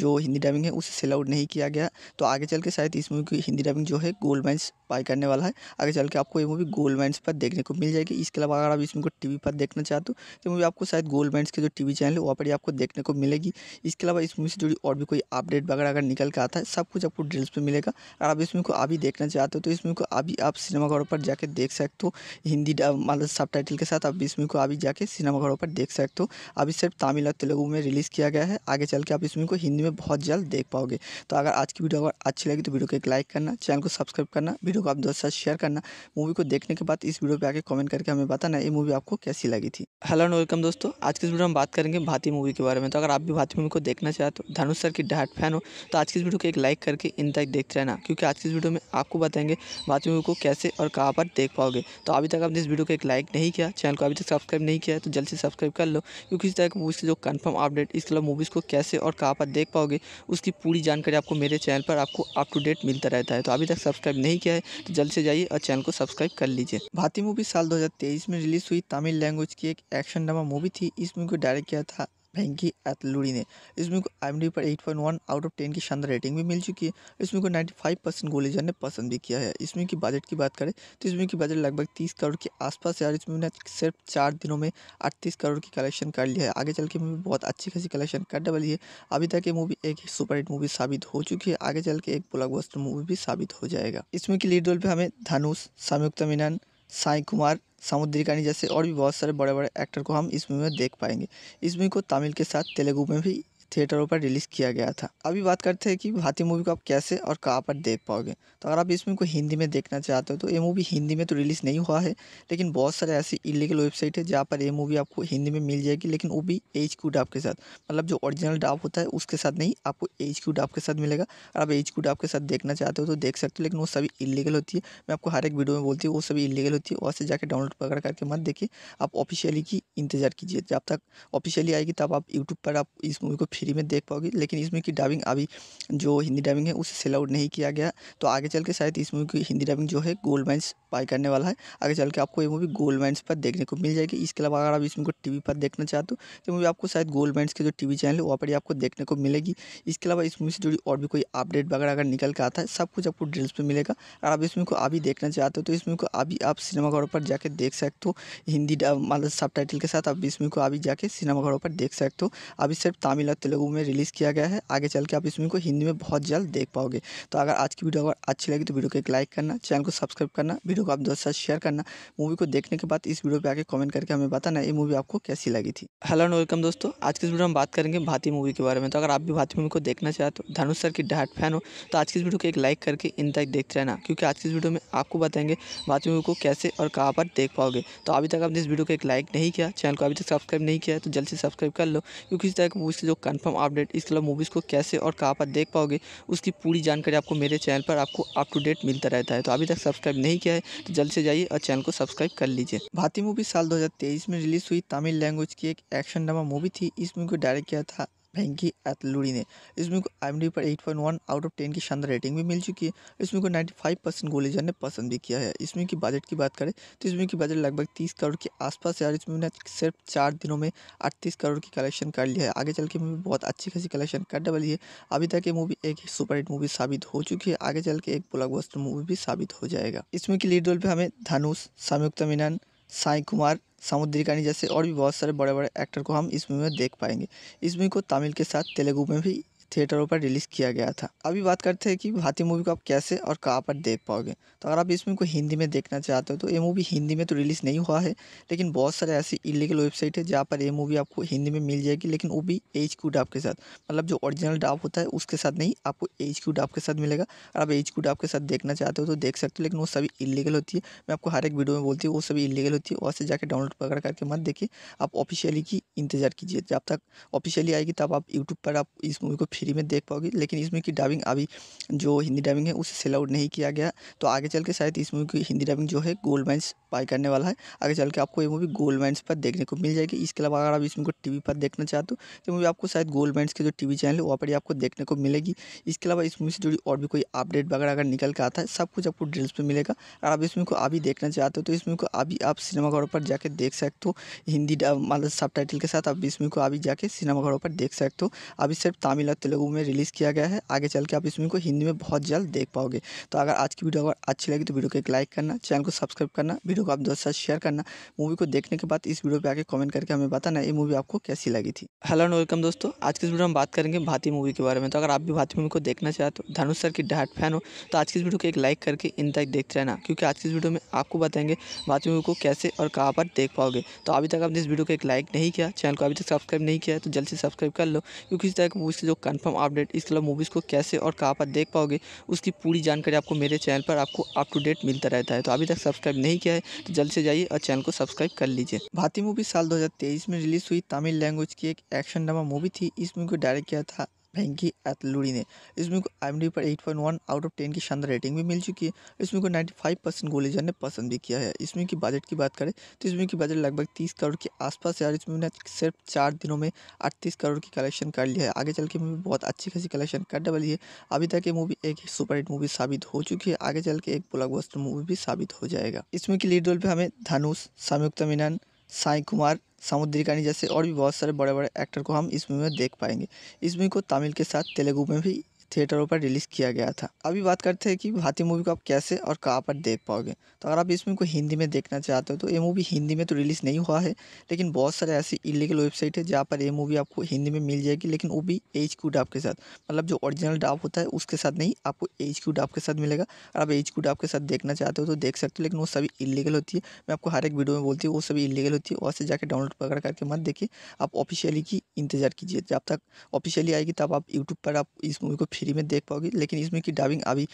जो हिंदी डबिंग है उसे सेल आउट नहीं किया गया तो आगे चल के शायद इस मूवी की हिंदी डबिंग जो है गोल्ड माइंस बाई करने वाला है आगे चल के आपको ये मूवी गोल्ड माइंस पर देखने को मिल जाएगी इसके अलावा अगर आप इस मूवी को टी पर देखना चाहते हो तो मूवी आपको शायद गोल्ड माइंस के जो टी चैनल है वहाँ पर आपको देखने को मिलेगी इसके अलावा इस मूवी से जुड़ी और भी कोई अपडेट वगैरह अगर निकल के आता है सब कुछ आपको डिटेल्स पर मिलेगा अगर आप इस मूवी को अभी देखना चाहते हो तो इस मूवी को अभी आप सिनेमाघरों पर जाकर देख सकते हो हिंदी मतलब सब के साथ आप इस मूवी को अभी जाके सिनेमाघरों पर देख सकते हो अभी सिर्फ तमिल और तेलुगु में रिलीज़ किया गया है आगे चल के आप इस मूवी को हिंदी में बहुत जल्द देख पाओगे तो अगर आज की वीडियो अगर अच्छी लगी तो वीडियो को एक लाइक करना चैनल को सब्सक्राइब करना वीडियो को आप दोस्त साथ शेयर करना मूवी को देखने के बाद इस वीडियो पर आगे कमेंट करके हमें बताना ये मूवी आपको कैसी लगी थी हेलो एंड वेलकम दोस्तों आज की वीडियो में बात करेंगे भारतीय मूवी के बारे में तो अगर आप भी भारतीय मूवी को देखना चाहते हो धनुष सर की डाट फैन हो तो आज की इस वीडियो को एक लाइक करके इन तक देखते रहना क्योंकि आज की इस वीडियो में आपको बताएंगे भारतीय मूवी को कैसे और कहाँ पर देख पाओगे तो अभी तक आपने इस वीडियो को एक लाइक नहीं किया चैनल को अभी तक सब्सक्राइब नहीं किया तो जल्द से सब्सक्राइब कर लो क्योंकि इस तरह की से जो कंफर्म अपडेट इस कलर मूवीज़ को कैसे और कहाँ पर देख पाओगे उसकी पूरी जानकारी आपको मेरे चैनल पर आपको अप टू डेट मिलता रहता है तो अभी तक सब्सक्राइब नहीं किया है तो जल्द से जाइए और चैनल को सब्सक्राइब कर लीजिए भारतीय मूवी साल दो में रिलीज़ हुई तमिल लैंग्वेज की एक एक्शन ड्रामा मूवी थी इस मूवी को डायरेक्ट किया था फ्रेंकी एथलूरी ने इस मूवी को आई पर 8.1 आउट ऑफ 10 की शानदार रेटिंग भी मिल चुकी है इस मूवी को 95 परसेंट गोलेजन ने पसंद भी किया है इस मूवी की बजट की बात करें तो इस मूवी की बजट लगभग 30 करोड़ के आसपास है और इस मूवी ने सिर्फ चार दिनों में अड़तीस करोड़ की कलेक्शन कर लिया है आगे चल के मूवी बहुत अच्छी खासी कलेक्शन करने वाली है अभी तक ये मूवी एक सुपरहिट मूवी साबित हो चुकी है आगे चल के एक ब्लॉकबस्टर मूवी भी साबित हो जाएगा इसमें की लीड रोल पर हमें धनुष संयुक्त मीनन साई कुमार समुद्री कहानी जैसे और भी बहुत सारे बड़े बड़े एक्टर को हम इस मूवी में देख पाएंगे इस मूवी को तमिल के साथ तेलुगु में भी थिएटरों पर रिलीज़ किया गया था अभी बात करते हैं कि भारतीय मूवी को आप कैसे और कहाँ पर देख पाओगे तो अगर आप इस मूवी को हिंदी में देखना चाहते हो तो ये मूवी हिंदी में तो रिलीज़ नहीं हुआ है लेकिन बहुत सारे ऐसी इलीगल वेबसाइट है जहाँ पर ये मूवी आपको हिंदी में मिल जाएगी लेकिन वो भी एच क्यू डाप के साथ मतलब जो ओरिजिनल डाप होता है उसके साथ नहीं आपको एच क्यू डाप के साथ मिलेगा अगर आप एच क्यू डाप के साथ देखना चाहते हो तो देख सकते हो लेकिन वो सभी इलीगल होती है मैं आपको हर एक वीडियो में बोलती हूँ वो सभी इलीगल होती है वहाँ से जाकर डाउनलोड पकड़ करके मत देखिए आप ऑफिशियली की इंतज़ार कीजिए जब तक ऑफिशियली आएगी तब आप यूट्यूब पर आप इस मूवी को फ्री में देख पाओगी लेकिन इस मूवी की डबिंग अभी जो हिंदी डबिंग है उसे सेल आउट नहीं किया गया तो आगे चल के शायद इस मूवी की हिंदी डबिंग जो है गोल्ड माइंस बाय करने वाला है आगे चल के आपको ये मूवी गोल्ड माइन्स पर देखने को मिल जाएगी इसके अलावा अगर आप इस मूवी को टी पर देखना चाहते हो तो मूवी आपको शायद गोल्ड माइन्स के जो टी चैनल है वहाँ पर आपको देखने को मिलेगी इसके अलावा इस मूवी से जुड़ी और भी कोई अपडेट वगैरह अगर निकल के आता है सब कुछ आपको डिटेल्स पर मिलेगा अगर आप इस मूवी को अभी देखना चाहते हो तो इस मूवी को अभी आप सिनेमाघरों पर जाकर देख सकते हो हिंदी मतलब सब टाइटल के साथ आप इस मूवी को अभी जाके सिनेमाघरों पर देख सकते हो अभी सिर्फ तमिल और तेलुगु में रिलीज़ किया गया है आगे चल के आप इस मूवी को हिंदी में बहुत जल्द देख पाओगे तो अगर आज की वीडियो अगर अच्छी लगी तो वीडियो को एक लाइक करना चैनल को सब्सक्राइब करना वीडियो को आप दोस्तों साथ शेयर करना मूवी को देखने के बाद इस वीडियो पर आके कमेंट करके हमें बताना ये मूवी आपको कैसी लगी थी हेलो एंड वेलकम दोस्तों आज की इस वीडियो में बात करेंगे भाती मूवी के बारे में तो अगर आप भी भाती मूवी को देखना चाहते हो धनुष सर की डहाट फैन हो तो आज की इस वीडियो को एक लाइक करके इन तक देखते रहना क्योंकि आज की इस वीडियो में आपको बताएंगे भाती मूवी को कैसे और कहाँ पर देख पाओगे तो अभी तक आपने इस वीडियो को एक लाइक नहीं किया चैनल को अभी तक सब्सक्राइब नहीं किया तो जल्द से सब्सक्राइब कर लो क्योंकि इस तरह की मूवीज़ की जो कन्फर्म अपडेट इसके अलावा मूवीज़ को कैसे और कहाँ पर देख पाओगे उसकी पूरी जानकारी आपको मेरे चैनल पर आपको अप टू डेट मिलता रहता है तो अभी तक सब्सक्राइब नहीं किया है तो जल्द से जाइए और चैनल को सब्सक्राइब कर लीजिए भारतीय मूवी साल 2023 में रिलीज हुई तमिल लैंग्वेज की एक एक्शन ड्रामा मूवी थी इस मूवी को डायरेक्ट किया था फ्रेंकी एथलूरी ने इस मूवी को आई पर 8.1 आउट ऑफ 10 की शानदार रेटिंग भी मिल चुकी है इस मूवी को 95 परसेंट गोलेजन ने पसंद भी किया है इस मूवी की बजट की बात करें तो इस मूवी की बजट लगभग 30 करोड़ के आसपास है और इस मूवी ने सिर्फ चार दिनों में अड़तीस करोड़ की कलेक्शन कर लिया है आगे चल के मूवी बहुत अच्छी खासी कलेक्शन कर डबली है अभी तक ये मूवी एक सुपरहिट मूवी साबित हो चुकी है आगे चल के एक ब्लॉकबस्टर मूवी भी साबित हो जाएगा इसमें की लीड रोल पर हमें धनुष साम्युक्ता मीनन साई कुमार समुद्री कहानी जैसे और भी बहुत सारे बड़े बड़े एक्टर को हम इस मूवी में देख पाएंगे इस मूवी को तमिल के साथ तेलुगु में भी थिएटरों पर रिलीज़ किया गया था अभी बात करते हैं कि भारतीय मूवी को आप कैसे और कहाँ पर देख पाओगे तो अगर आप इस मूवी को हिंदी में देखना चाहते हो तो ये मूवी हिंदी में तो रिलीज़ नहीं हुआ है लेकिन बहुत सारे ऐसी इलीगल वेबसाइट है जहाँ पर ये मूवी आपको हिंदी में मिल जाएगी लेकिन वो भी एच क्यू डाप के साथ मतलब जो ओरिजिनल डाप होता है उसके साथ नहीं आपको एच क्यू डाप के साथ मिलेगा अगर आप एच क्यू डाप के साथ देखना चाहते हो तो देख सकते हो लेकिन वो सभी इलीगल होती है मैं आपको हर एक वीडियो में बोलती हूँ वो सभी इलीगल होती है वहाँ से जाकर डाउनलोड पकड़ करके मत देखिए आप ऑफिशियली की इंतज़ार कीजिए जब तक ऑफिशियली आएगी तब आप यूट्यूब पर आप इस मूवी को फ्री में देख पाओगी लेकिन इस मूवी की डबिंग अभी जो हिंदी डबिंग है उसे सेल आउट नहीं किया गया तो आगे चल के शायद इस मूवी की हिंदी डबिंग जो है गोल्ड मैंस स्पाई करने वाला है आगे चल के आपको ये मूवी गोल्ड माइंस पर देखने को मिल जाएगी इसके अलावा अगर आप इस मूवी को टीवी पर देखना चाहते हो तो मूवी आपको शायद गोल्ड माइंस के जो टीवी चैनल है वहाँ पर आपको देखने को मिलेगी इसके अलावा इस मूवी से जुड़ी और भी कोई अपडेट वगैरह अगर निकल के आता है सब कुछ आपको डिटेल्स पर मिलेगा अगर आप इस मूवी को अभी देखना चाहते हो तो इस मूवी को अभी आप सिनेमाघरों पर जाकर देख सकते हो हिंदी मतलब सब टाइटल के साथ आप इस मूवी को अभी जाके सिनेमाघरों पर देख सकते हो अभी सिर्फ तमिल और तेलुगु में रिलीज़ किया गया है आगे चल के आप इस मूवी को हिंदी में बहुत जल्द देख पाओगे तो अगर आज की वीडियो अगर अच्छी लगी तो वीडियो को एक लाइक करना चैनल को सब्सक्राइब करना वीडियो को आप दोस्तों साथ शेयर करना मूवी को देखने के बाद इस वीडियो पर आके कमेंट करके हमें बताना ये मूवी आपको कैसी लगी थी हेलो एंड वेलकम दोस्तों आज की इस वीडियो में बात करेंगे भाती मूवी के बारे में तो अगर आप भी भाती मूवी को देखना चाहते हो धनुष सर की डहाट फैन हो तो आज की इस वीडियो को एक लाइक करके इन तक देखते रहना क्योंकि आज की इस वीडियो में आपको बताएंगे भाती मूवी को कैसे और कहाँ पर देख पाओगे तो अभी तक आपने इस वीडियो को एक लाइक नहीं किया चैनल को अभी तक सब्सक्राइब नहीं किया तो जल्द से सब्सक्राइब कर लो क्योंकि इस तरह की मूवीज़ की जो कन्फर्म अपडेट इसके अलावा मूवीज़ को कैसे और कहाँ पर देख पाओगे उसकी पूरी जानकारी आपको मेरे चैनल पर आपको अप टू डेट मिलता रहता है तो अभी तक सब्सक्राइब नहीं किया है तो जल्द से जाइए और चैनल को सब्सक्राइब कर लीजिए भारतीय मूवी साल 2023 में रिलीज हुई तमिल लैंग्वेज की एक एक्शन ड्रामा मूवी थी इस मूवी को डायरेक्ट किया था फ्रेंकी एथलूरी ने इस मूवी को आई पर 8.1 आउट ऑफ 10 की शानदार रेटिंग भी मिल चुकी है इस मूवी को 95 परसेंट गोलीजन ने पसंद भी किया है इस मूवी की बजट की बात करें तो इस मूवी की बजट लगभग 30 करोड़ के आसपास है और इस मूवी ने सिर्फ चार दिनों में अड़तीस करोड़ की कलेक्शन कर लिया है आगे चल के मूवी बहुत अच्छी खासी कलेक्शन कर डबली है अभी तक ये मूवी एक सुपरहिट मूवी साबित हो चुकी है आगे चल के एक ब्लॉकबस्टर मूवी भी साबित हो जाएगा इसमें की लीड रोल पर हमें धनुष संयुक्त मीनन साई कुमार समुद्री कहानी जैसे और भी बहुत सारे बड़े बड़े एक्टर को हम इस मूवी में देख पाएंगे इस मूवी को तमिल के साथ तेलुगु में भी थिएटरों पर रिलीज़ किया गया था अभी बात करते हैं कि भारतीय मूवी को आप कैसे और कहाँ पर देख पाओगे तो अगर आप इस मूवी को हिंदी में देखना चाहते हो तो ये मूवी हिंदी में तो रिलीज़ नहीं हुआ है लेकिन बहुत सारे ऐसी इलीगल वेबसाइट है जहाँ पर ये मूवी आपको हिंदी में मिल जाएगी लेकिन वो भी एच क्यू डाप के साथ मतलब जो ओरिजिनल डाप होता है उसके साथ नहीं आपको एच क्यू डाप के साथ मिलेगा अगर आप एच क्यू डाप के साथ देखना चाहते हो तो देख सकते हो लेकिन वो सभी इलीगल होती है मैं आपको हर एक वीडियो में बोलती हूँ वो सभी इलीगल होती है वहाँ से जाकर डाउनलोड पकड़ करके मत देखिए आप ऑफिशियली की इंतज़ार कीजिए जब तक ऑफिशियली आएगी तब आप यूट्यूब पर आप इस मूवी को फ्री में देख पाओगी लेकिन इस मूवी की डबिंग अभी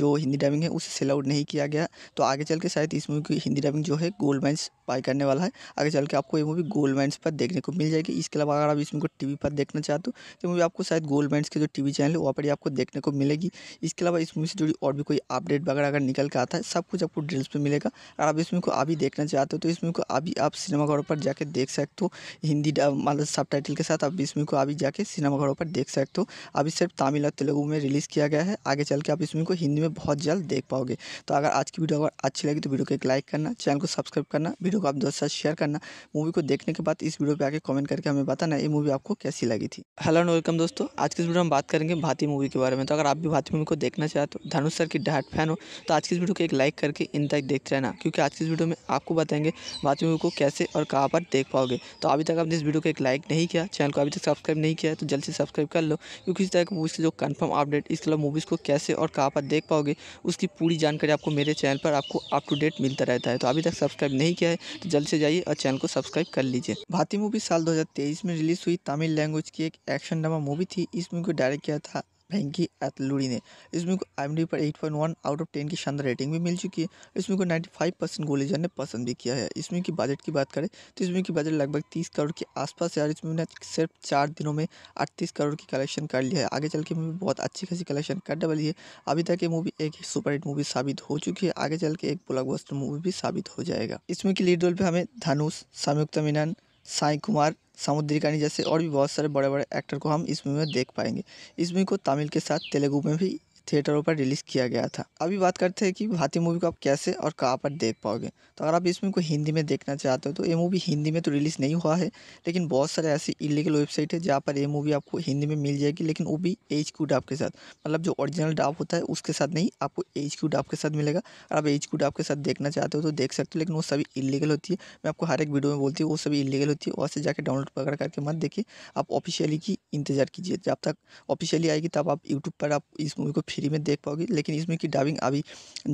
जो हिंदी डबिंग है उसे सेल आउट नहीं किया गया तो आगे चल के शायद इस मूवी की हिंदी डबिंग जो है गोल्ड माइंस स्पाई करने वाला है आगे चल के आपको ये मूवी गोल्ड माइंस पर देखने को मिल जाएगी इसके अलावा अगर आप इस मूवी को टीवी पर देखना चाहते हो तो मूवी आपको शायद गोल्ड माइंस के जो टीवी चैनल है वहाँ पर आपको देखने को मिलेगी इसके अलावा इस मूवी से जुड़ी और भी कोई अपडेट वगैरह अगर निकल के आता है सब कुछ आपको डिटेल्स पर मिलेगा अगर आप इस मूवी को अभी देखना चाहते हो तो इस मूवी को अभी आप सिनेमाघरों पर जाकर देख सकते हो हिंदी मतलब सब टाइटल के साथ आप इस मूवी को अभी जाके सिनेमाघरों पर देख सकते हो अभी सिर्फ तमिल और तेलुगु में रिलीज़ किया गया है आगे चल के आप इस मूवी को हिंदी में बहुत जल्द देख पाओगे तो अगर आज की वीडियो अगर अच्छी लगी तो वीडियो को एक लाइक करना चैनल को सब्सक्राइब करना वीडियो को आप दोस्तों साथ शेयर करना मूवी को देखने के बाद इस वीडियो पर आके कमेंट करके हमें बताना ये मूवी आपको कैसी लगी थी हेलो एंड वेलकम दोस्तों आज की इस वीडियो में बात करेंगे भाती मूवी के बारे में तो अगर आप भी भाती मूवी को देखना चाहते हो धनुष सर की डहाट फैन हो तो आज की इस वीडियो को एक लाइक करके इन तक देखते रहना क्योंकि आज की इस वीडियो में आपको बताएंगे भाती मूवी को कैसे और कहाँ पर देख पाओगे तो अभी तक आपने इस वीडियो को एक लाइक नहीं किया चैनल को अभी तक सब्सक्राइब नहीं किया तो जल्द से सब्सक्राइब कर लो क्योंकि इस तरह की से जो कन्फर्म अपडेट इसके अलावा मूवीज़ को कैसे और कहाँ पर देख पाओगे उसकी पूरी जानकारी आपको मेरे चैनल पर आपको अप टू डेट मिलता रहता है तो अभी तक सब्सक्राइब नहीं किया है तो जल्द से जाइए और चैनल को सब्सक्राइब कर लीजिए भारतीय मूवी साल 2023 में रिलीज हुई तमिल लैंग्वेज की एक एक्शन ड्रामा मूवी थी इस मूवी को डायरेक्ट किया था फेंकी एथलूरी ने इस मूवी को आई पर 8.1 आउट ऑफ 10 की शानदार रेटिंग भी मिल चुकी है इस मूवी को 95 परसेंट गोलीजन ने पसंद भी किया है इस मूवी की बजट की बात करें तो इस मूवी की बजट लगभग 30 करोड़ के आसपास है और इस मूवी ने सिर्फ चार दिनों में अड़तीस करोड़ की कलेक्शन कर लिया है आगे चल के मूवी बहुत अच्छी खासी कलेक्शन करने वाली है अभी तक ये मूवी एक सुपरहिट मूवी साबित हो चुकी है आगे चल के एक ब्लॉकबस्टर मूवी भी साबित हो जाएगा इसमें की लीड रोल पर हमें धनुष संयुक्त मीनन साई कुमार समुद्री कहानी जैसे और भी बहुत सारे बड़े बड़े एक्टर को हम इस मूवी में देख पाएंगे इस मूवी को तमिल के साथ तेलुगु में भी थिएटरों पर रिलीज़ किया गया था अभी बात करते हैं कि भारतीय मूवी को आप कैसे और कहाँ पर देख पाओगे तो अगर आप इस मूवी को हिंदी में देखना चाहते हो तो ये मूवी हिंदी में तो रिलीज़ नहीं हुआ है लेकिन बहुत सारे ऐसी इलीगल वेबसाइट है जहाँ पर ये मूवी आपको हिंदी में मिल जाएगी लेकिन वो भी एच क्यू डाप के साथ मतलब जो ओरिजिनल डाप होता है उसके साथ नहीं आपको एच क्यू डाप के साथ मिलेगा अगर आप एच क्यू डाप के साथ देखना चाहते हो तो देख सकते हो लेकिन वो सभी इलीगल होती है मैं आपको हर एक वीडियो में बोलती हूँ वो सभी इलीगल होती है वहाँ से जाकर डाउनलोड पकड़ करके मत देखिए आप ऑफिशियली की इंतज़ार कीजिए जब तक ऑफिशियली आएगी तब आप यूट्यूब पर आप इस मूवी को फ्री में देख पाओगी लेकिन इस मूवी की डबिंग अभी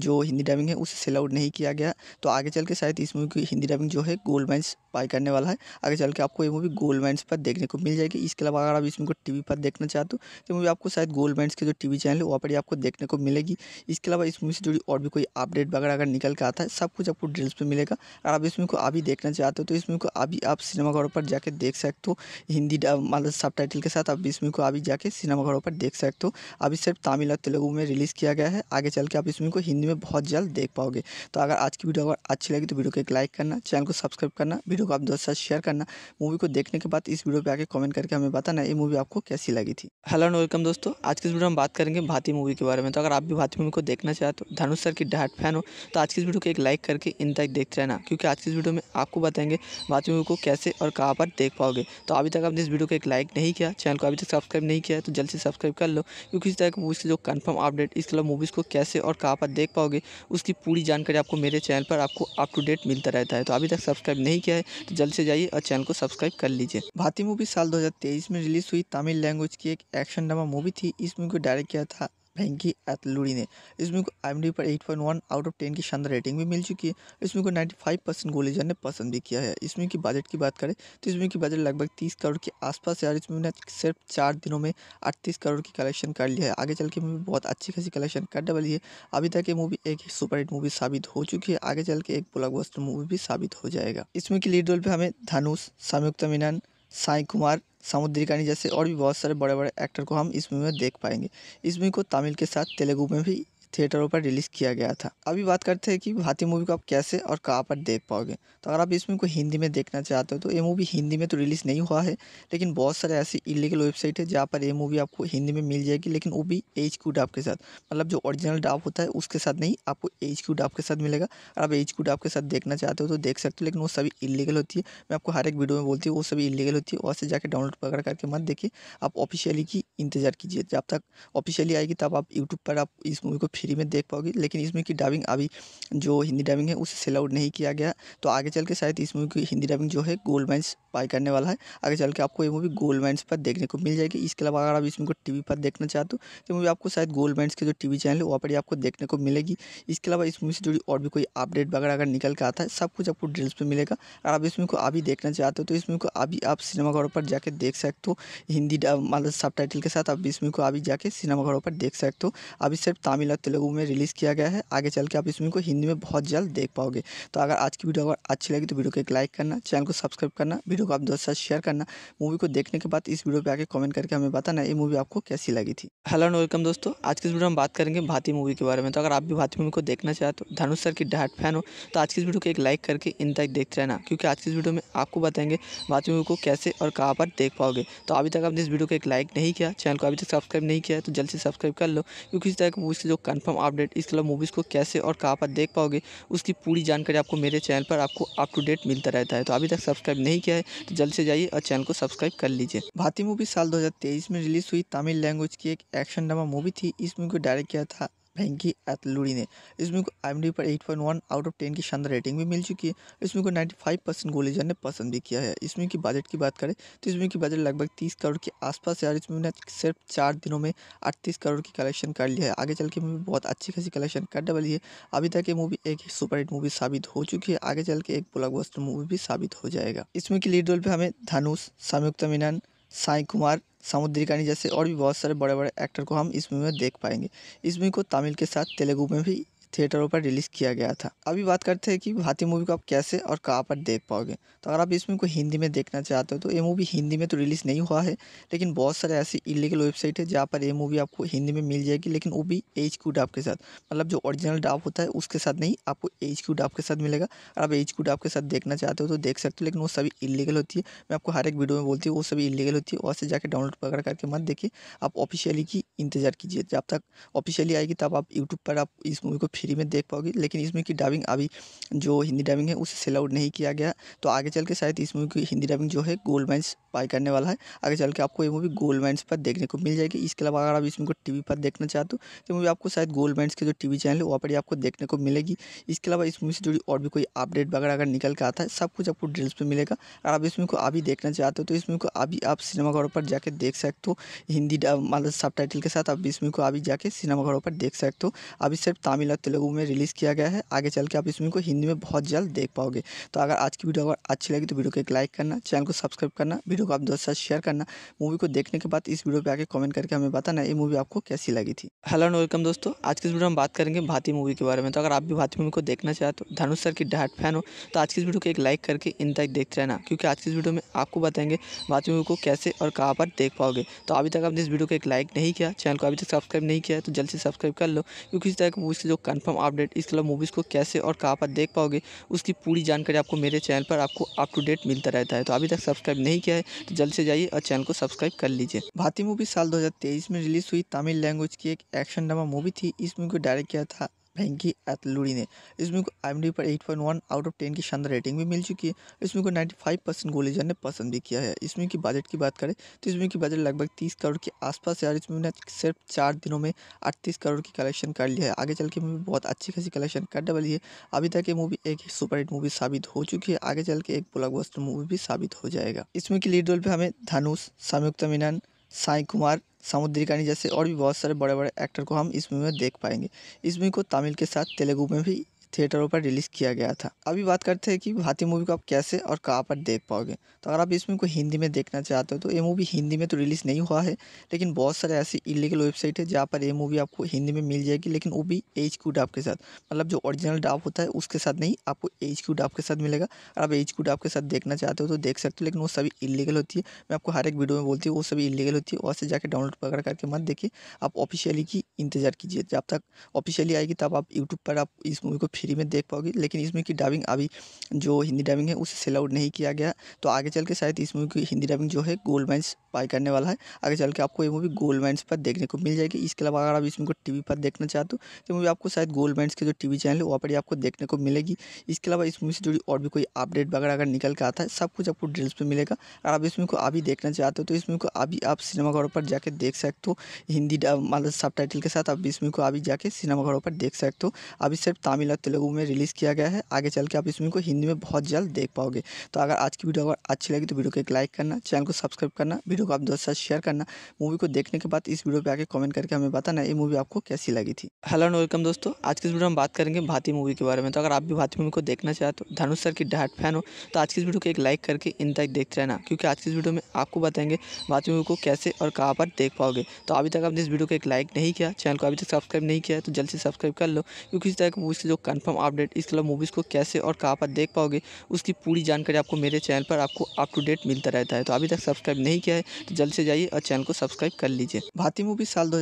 जो हिंदी डबिंग है उसे सेल आउट नहीं किया गया तो आगे चल के शायद इस मूवी की हिंदी डबिंग जो है गोल्ड मैंस बाय करने वाला है आगे चल के आपको ये मूवी गोल्ड मैंस पर देखने को मिल जाएगी इसके अलावा अगर आप इस मूवी को टी पर देखना चाहते हो तो मूवी आपको शायद गोल्ड मैंस के जो टी चैनल है वहाँ पर ही आपको देखने को मिलेगी इसके अलावा इस मूवी से जुड़ी और भी कोई अपडेट वगैरह अगर निकल के आता है सब कुछ आपको डिटेल्स पर मिलेगा अगर आप इस मूवी को अभी देखना चाहते हो तो इस मूवी को अभी आप सिनेमाघरों पर जाकर देख सकते हो हिंदी मतलब सब के साथ आप इस मूवी को अभी जाके सिनेमाघरों पर देख सकते हो अभी सिर्फ तमिल और तेलुगू में रिलीज़ किया गया है आगे चल के आप इस मूवी को हिंदी में बहुत जल्द देख पाओगे तो अगर आज की वीडियो अगर अच्छी लगी तो वीडियो को एक लाइक करना चैनल को सब्सक्राइब करना वीडियो को आप दोस्तों साथ शेयर करना मूवी को देखने के बाद इस वीडियो पर आगे कमेंट करके हमें बताना ये मूवी आपको कैसी लगी थी हेलो एंड वेलकम दोस्तों आज की इस वीडियो में बात करेंगे भारतीय मूवी के बारे में तो अगर आप भी भारतीय मूवी को देखना चाहते हो धनुष सर की डाट फैन हो तो आज की इस वीडियो को एक लाइक करके इन तक देखते रहना क्योंकि आज की इस वीडियो में आपको बताएंगे भारतीय मूवी को कैसे और कहाँ पर देख पाओगे तो अभी तक आपने इस वीडियो को एक लाइक नहीं किया चैनल को अभी तक सब्सक्राइब नहीं किया तो जल्द से सब्सक्राइब कर लो क्योंकि इस तरह की मूवी से जो कंफर्म अपडेट इस क्लब मूवीज़ को कैसे और कहाँ पर देख पाओगे उसकी पूरी जानकारी आपको मेरे चैनल पर आपको अप टू डेट मिलता रहता है तो अभी तक सब्सक्राइब नहीं किया है तो जल्द से जाइए और चैनल को सब्सक्राइब कर लीजिए भारतीय मूवी साल दो में रिलीज हुई तमिल लैंग्वेज की एक एक्शन ड्रामा मूवी थी इस मूवी को डायरेक्ट किया था फ्रेंकी एथलूरी ने इस मूवी को आई पर 8.1 आउट ऑफ 10 की शानदार रेटिंग भी मिल चुकी है इस मूवी को 95 परसेंट गोलीजन ने पसंद भी किया है इस मूवी की बजट की बात करें तो इस मूवी की बजट लगभग 30 करोड़ के आसपास है और इस मूवी ने सिर्फ चार दिनों में अड़तीस करोड़ की कलेक्शन कर लिया है आगे चल के मूवी बहुत अच्छी खासी कलेक्शन करने वाली है अभी तक ये मूवी एक सुपरहिट मूवी साबित हो चुकी है आगे चल के एक ब्लॉकबस्टर मूवी भी साबित हो जाएगा इसमें की लीड रोल पर हमें धनुष संयुक्त मीनन साई कुमार समुद्री कहानी जैसे और भी बहुत सारे बड़े बड़े एक्टर को हम इस मूवी में देख पाएंगे इस मूवी को तमिल के साथ तेलुगु में भी थिएटरों पर रिलीज़ किया गया था अभी बात करते हैं कि भारतीय मूवी को आप कैसे और कहाँ पर देख पाओगे तो अगर आप इस मूवी को हिंदी में देखना चाहते हो तो ये मूवी हिंदी में तो रिलीज़ नहीं हुआ है लेकिन बहुत सारे ऐसी इलीगल वेबसाइट है जहाँ पर ये मूवी आपको हिंदी में मिल जाएगी लेकिन वो भी एच क्यू डाप के साथ मतलब जो ओरिजिनल डाप होता है उसके साथ नहीं आपको एच क्यू डाप के साथ मिलेगा अगर आप एच क्यू डाप के साथ देखना चाहते हो तो देख सकते हो लेकिन वो सभी इलीगल होती है मैं आपको हर एक वीडियो में बोलती हूँ वो सभी इलीगल होती है वहाँ से जाकर डाउनलोड पकड़ करके मत देखिए आप ऑफिशियली की इंतज़ार कीजिए जब तक ऑफिशियली आएगी तब आप यूट्यूब पर आप इस मूवी को फ्री में देख पाओगी लेकिन इस मूवी की डबिंग अभी जो हिंदी डबिंग है उसे सेल आउट नहीं किया गया तो आगे चल के शायद इस मूवी की हिंदी डबिंग जो है गोल्ड मैंस बाय करने वाला है आगे चल के आपको ये मूवी गोल्ड मैंस पर देखने को मिल जाएगी इसके अलावा अगर आप इस मूवी को टी पर देखना चाहते हो तो मूवी आपको शायद गोल्ड मैंस के जो टी चैनल है वहाँ पर ही आपको देखने को मिलेगी इसके अलावा इस मूवी से जुड़ी और भी कोई अपडेट वगैरह अगर निकल के आता है सब कुछ आपको ड्रिल्स पर मिलेगा अगर आप इस मूवी को अभी देखना चाहते हो तो इस मूवी को अभी आप सिनेमाघरों पर जाकर देख सकते हो हिंदी मतलब सब के साथ आप इस मूवी को अभी जाके सिनेमाघरों पर देख सकते हो अभी सिर्फ तमिल और तेलुगू में रिलीज़ किया गया है आगे चल के आप इस मूवी को हिंदी में बहुत जल्द देख पाओगे तो अगर आज की वीडियो अगर अच्छी लगी तो वीडियो को एक लाइक करना चैनल को सब्सक्राइब करना वीडियो को आप दोस्तों साथ शेयर करना मूवी को देखने के बाद इस वीडियो पर आके कमेंट करके हमें बताना ये मूवी आपको कैसी लगी थी हेलो एंड वेलकम दोस्तों आज की इस वीडियो में बात करेंगे भारतीय मूवी के बारे में तो अगर आप भी भारतीय मूवी को देखना चाहते हो धनुष सर की डाट फैन हो तो आज की इस वीडियो को एक लाइक करके इन तक देखते रहना क्योंकि आज की इस वीडियो में आपको बताएंगे भारतीय मूवी को कैसे और कहाँ पर देख पाओगे तो अभी तक आपने इस वीडियो को एक लाइक नहीं किया चैनल को अभी तक सब्सक्राइब नहीं किया तो जल्द से सब्सक्राइब कर लो क्योंकि इस तरह की मूवी से जो कंफर्म अपडेट इस क्लब मूवीज़ को कैसे और कहाँ पर देख पाओगे उसकी पूरी जानकारी आपको मेरे चैनल पर आपको अप टू डेट मिलता रहता है तो अभी तक सब्सक्राइब नहीं किया है तो जल्द से जाइए और चैनल को सब्सक्राइब कर लीजिए भारतीय मूवी साल दो में रिलीज हुई तमिल लैंग्वेज की एक एक्शन ड्रामा मूवी थी इस मूवी को डायरेक्ट किया था फ्रेंकी एथलूरी ने इस मूवी को आई पर 8.1 आउट ऑफ 10 की शानदार रेटिंग भी मिल चुकी है इस मूवी को 95 परसेंट गोलीजन ने पसंद भी किया है इस मूवी की बजट की बात करें तो इस मूवी की बजट लगभग 30 करोड़ के आसपास है और इस मूवी ने सिर्फ चार दिनों में अड़तीस करोड़ की कलेक्शन कर लिया है आगे चल के मूवी बहुत अच्छी खासी कलेक्शन करने वाली है अभी तक ये मूवी एक सुपरहिट मूवी साबित हो चुकी है आगे चल के एक ब्लॉकबस्टर मूवी भी साबित हो जाएगा इसमें की लीड रोल पर हमें धनुष संयुक्ता मीनन साई कुमार समुद्री कहानी जैसे और भी बहुत सारे बड़े बड़े एक्टर को हम इस मूवी में देख पाएंगे इस मूवी को तमिल के साथ तेलुगु में भी थिएटरों पर रिलीज़ किया गया था अभी बात करते हैं कि भारतीय मूवी को आप कैसे और कहाँ पर देख पाओगे तो अगर आप इस मूवी को हिंदी में देखना चाहते हो तो ये मूवी हिंदी में तो रिलीज़ नहीं हुआ है लेकिन बहुत सारे ऐसी इलीगल वेबसाइट है जहाँ पर ये मूवी आपको हिंदी में मिल जाएगी लेकिन वो भी एच क्यू डाप के साथ मतलब जो ओरिजिनल डाप होता है उसके साथ नहीं आपको एच क्यू डाप के साथ मिलेगा अगर आप एच क्यू डाप के साथ देखना चाहते हो तो देख सकते हो लेकिन वो सभी इलीगल होती है मैं आपको हर एक वीडियो में बोलती हूँ वो सभी इलीगल होती है वहाँ से जाकर डाउनलोड वगैरह करके मत देखिए आप ऑफिशियली की इंतज़ार कीजिए जब तक ऑफिशियली आएगी तब आप यूट्यूब पर आप इस मूवी को फ्री में देख पाओगी लेकिन इस मूवी की डबिंग अभी जो हिंदी डबिंग है उसे सेल आउट नहीं किया गया तो आगे चल के शायद इस मूवी की हिंदी डबिंग जो है गोल्ड मैंस बाय करने वाला है आगे चल के आपको ये मूवी गोल्ड मैंस पर देखने को मिल जाएगी इसके अलावा अगर आप इस मूवी को टी पर देखना चाहते हो तो मूवी आपको शायद गोल्ड मैंस के जो टी चैनल है वहाँ पर ही आपको देखने को मिलेगी इसके अलावा इस मूवी से जुड़ी और भी कोई अपडेट वगैरह अगर निकल के आता है सब कुछ आपको ड्रिल्स पर मिलेगा अगर आप इस मूवी को अभी देखना चाहते हो तो इस मूवी को अभी आप सिनेमाघरों पर जाकर देख सकते हो हिंदी मतलब सब के साथ आप इस मूवी को अभी जाके सिनेमाघरों पर देख सकते हो अभी सिर्फ तमिल और तेलुगू में रिलीज़ किया गया है आगे चल के आप इस मूवी को हिंदी में बहुत जल्द देख पाओगे तो अगर आज की वीडियो अगर अच्छी लगी तो वीडियो को एक लाइक करना चैनल को सब्सक्राइब करना वीडियो को आप दोस्तों साथ शेयर करना मूवी को देखने के बाद इस वीडियो पर आगे कमेंट करके हमें बताना ये मूवी आपको कैसी लगी थी हेलो एंड वेलकम दोस्तों आज की इस वीडियो में बात करेंगे भारतीय मूवी के बारे में तो अगर आप भी भारतीय मूवी को देखना चाहते हो धनुष सर की डाट फैन हो तो आज की इस वीडियो को एक लाइक करके इन तक देखते रहना क्योंकि आज की इस वीडियो में आपको बताएंगे भारतीय मूवी को कैसे और कहाँ पर देख पाओगे तो अभी तक आपने इस वीडियो को एक लाइक नहीं किया चैनल को अभी तक सब्सक्राइब नहीं किया तो जल्द से सब्सक्राइब कर लो क्योंकि इस तरह की मूवी से जो कंफर्म अपडेट इस क्लब मूवीज़ को कैसे और कहाँ पर देख पाओगे उसकी पूरी जानकारी आपको मेरे चैनल पर आपको अप टू डेट मिलता रहता है तो अभी तक सब्सक्राइब नहीं किया है तो जल्द से जाइए और चैनल को सब्सक्राइब कर लीजिए भारतीय मूवी साल दो में रिलीज हुई तमिल लैंग्वेज की एक एक्शन ड्रामा मूवी थी इस मूवी को डायरेक्ट किया था फ्रेंकी एथलूरी ने इस मूवी को आई पर 8.1 आउट ऑफ 10 की शानदार रेटिंग भी मिल चुकी है इस मूवी को 95 परसेंट गोलीजन ने पसंद भी किया है इस मूवी की बजट की बात करें तो इस मूवी की बजट लगभग 30 करोड़ के आसपास है और इस मूवी ने सिर्फ चार दिनों में अड़तीस करोड़ की कलेक्शन कर लिया है आगे चल के मूवी बहुत अच्छी खासी कलेक्शन करने वाली है अभी तक ये मूवी एक सुपरहिट मूवी साबित हो चुकी है आगे चल के एक ब्लॉकबस्टर मूवी भी साबित हो जाएगा इसमें की लीड रोल पर हमें धनुष संयुक्ता मीनन साई कुमार समुद्री कहानी जैसे और भी बहुत सारे बड़े बड़े एक्टर को हम इस मूवी में देख पाएंगे इस मूवी को तमिल के साथ तेलुगु में भी थिएटरों पर रिलीज़ किया गया था अभी बात करते हैं कि भारतीय मूवी को आप कैसे और कहाँ पर देख पाओगे तो अगर आप इस मूवी को हिंदी में देखना चाहते हो तो ये मूवी हिंदी में तो रिलीज़ नहीं हुआ है लेकिन बहुत सारे ऐसी इलीगल वेबसाइट है जहाँ पर ये मूवी आपको हिंदी में मिल जाएगी लेकिन वो भी एच क्यू डाप के साथ मतलब जो ओरिजिनल डाप होता है उसके साथ नहीं आपको एच क्यू डाप के साथ मिलेगा अगर आप एच क्यू डाप के साथ देखना चाहते हो तो देख सकते हो लेकिन वो सभी इलीगल होती है मैं आपको हर एक वीडियो में बोलती हूँ वो सभी इलीगल होती है वहाँ से जाकर डाउनलोड वगैरह करके मत देखिए आप ऑफिशियली की इंतज़ार कीजिए जब तक ऑफिशियली आएगी तब आप यूट्यूब पर आप इस मूवी को फ्री में देख पाओगी लेकिन इस मूवी की डबिंग अभी जो हिंदी डबिंग है उसे सेल आउट नहीं किया गया तो आगे चल के शायद इस मूवी की हिंदी डबिंग जो है गोल्ड मैंस बाय करने वाला है आगे चल के आपको ये मूवी गोल्ड मैंस पर देखने को मिल जाएगी इसके अलावा अगर आप इस मूवी को टी पर देखना चाहते हो तो मूवी आपको शायद गोल्ड मैंस के जो टी चैनल है वहाँ पर ही आपको देखने को मिलेगी इसके अलावा इस मूवी से जुड़ी और भी कोई अपडेट वगैरह अगर निकल के आता है सब कुछ आपको ड्रिल्स पर मिलेगा अगर आप इस मूवी को अभी देखना चाहते हो तो इस मूवी को अभी आप सिनेमाघरों पर जाकर देख सकते हो हिंदी मतलब सब के साथ आप इस मूवी को अभी जाके सिनेमाघरों पर देख सकते हो अभी सिर्फ तमिल और तेलुगू में रिलीज़ किया गया है आगे चल के आप इस मूवी को हिंदी में बहुत जल्द देख पाओगे तो अगर आज की वीडियो अगर अच्छी लगी तो वीडियो को एक लाइक करना चैनल को सब्सक्राइब करना वीडियो को आप दोस्तों साथ शेयर करना मूवी को देखने के बाद इस वीडियो पर आगे कमेंट करके हमें बताना ये मूवी आपको कैसी लगी थी हेलो एंड वेलकम दोस्तों आज की इस वीडियो में बात करेंगे भारतीय मूवी के बारे में तो अगर आप भी भारतीय मूवी को देखना चाहते हो धनुष सर की डाट फैन हो तो आज की इस वीडियो को एक लाइक करके इन तक देखते रहना क्योंकि आज की इस वीडियो में आपको बताएंगे भारतीय मूवी को कैसे और कहाँ पर देख पाओगे तो अभी तक आपने इस वीडियो को एक लाइक नहीं किया चैनल को अभी तक सब्सक्राइब नहीं किया तो जल्द से सब्सक्राइब कर लो क्योंकि इस तरह की मूवी से जो कंफर्म अपडेट इस क्लब मूवीज़ को कैसे और कहाँ पर देख पाओगे उसकी पूरी जानकारी आपको मेरे चैनल पर आपको अप टू डेट मिलता रहता है तो अभी तक सब्सक्राइब नहीं किया है तो जल्द से जाइए और चैनल को सब्सक्राइब कर लीजिए भारतीय मूवी साल दो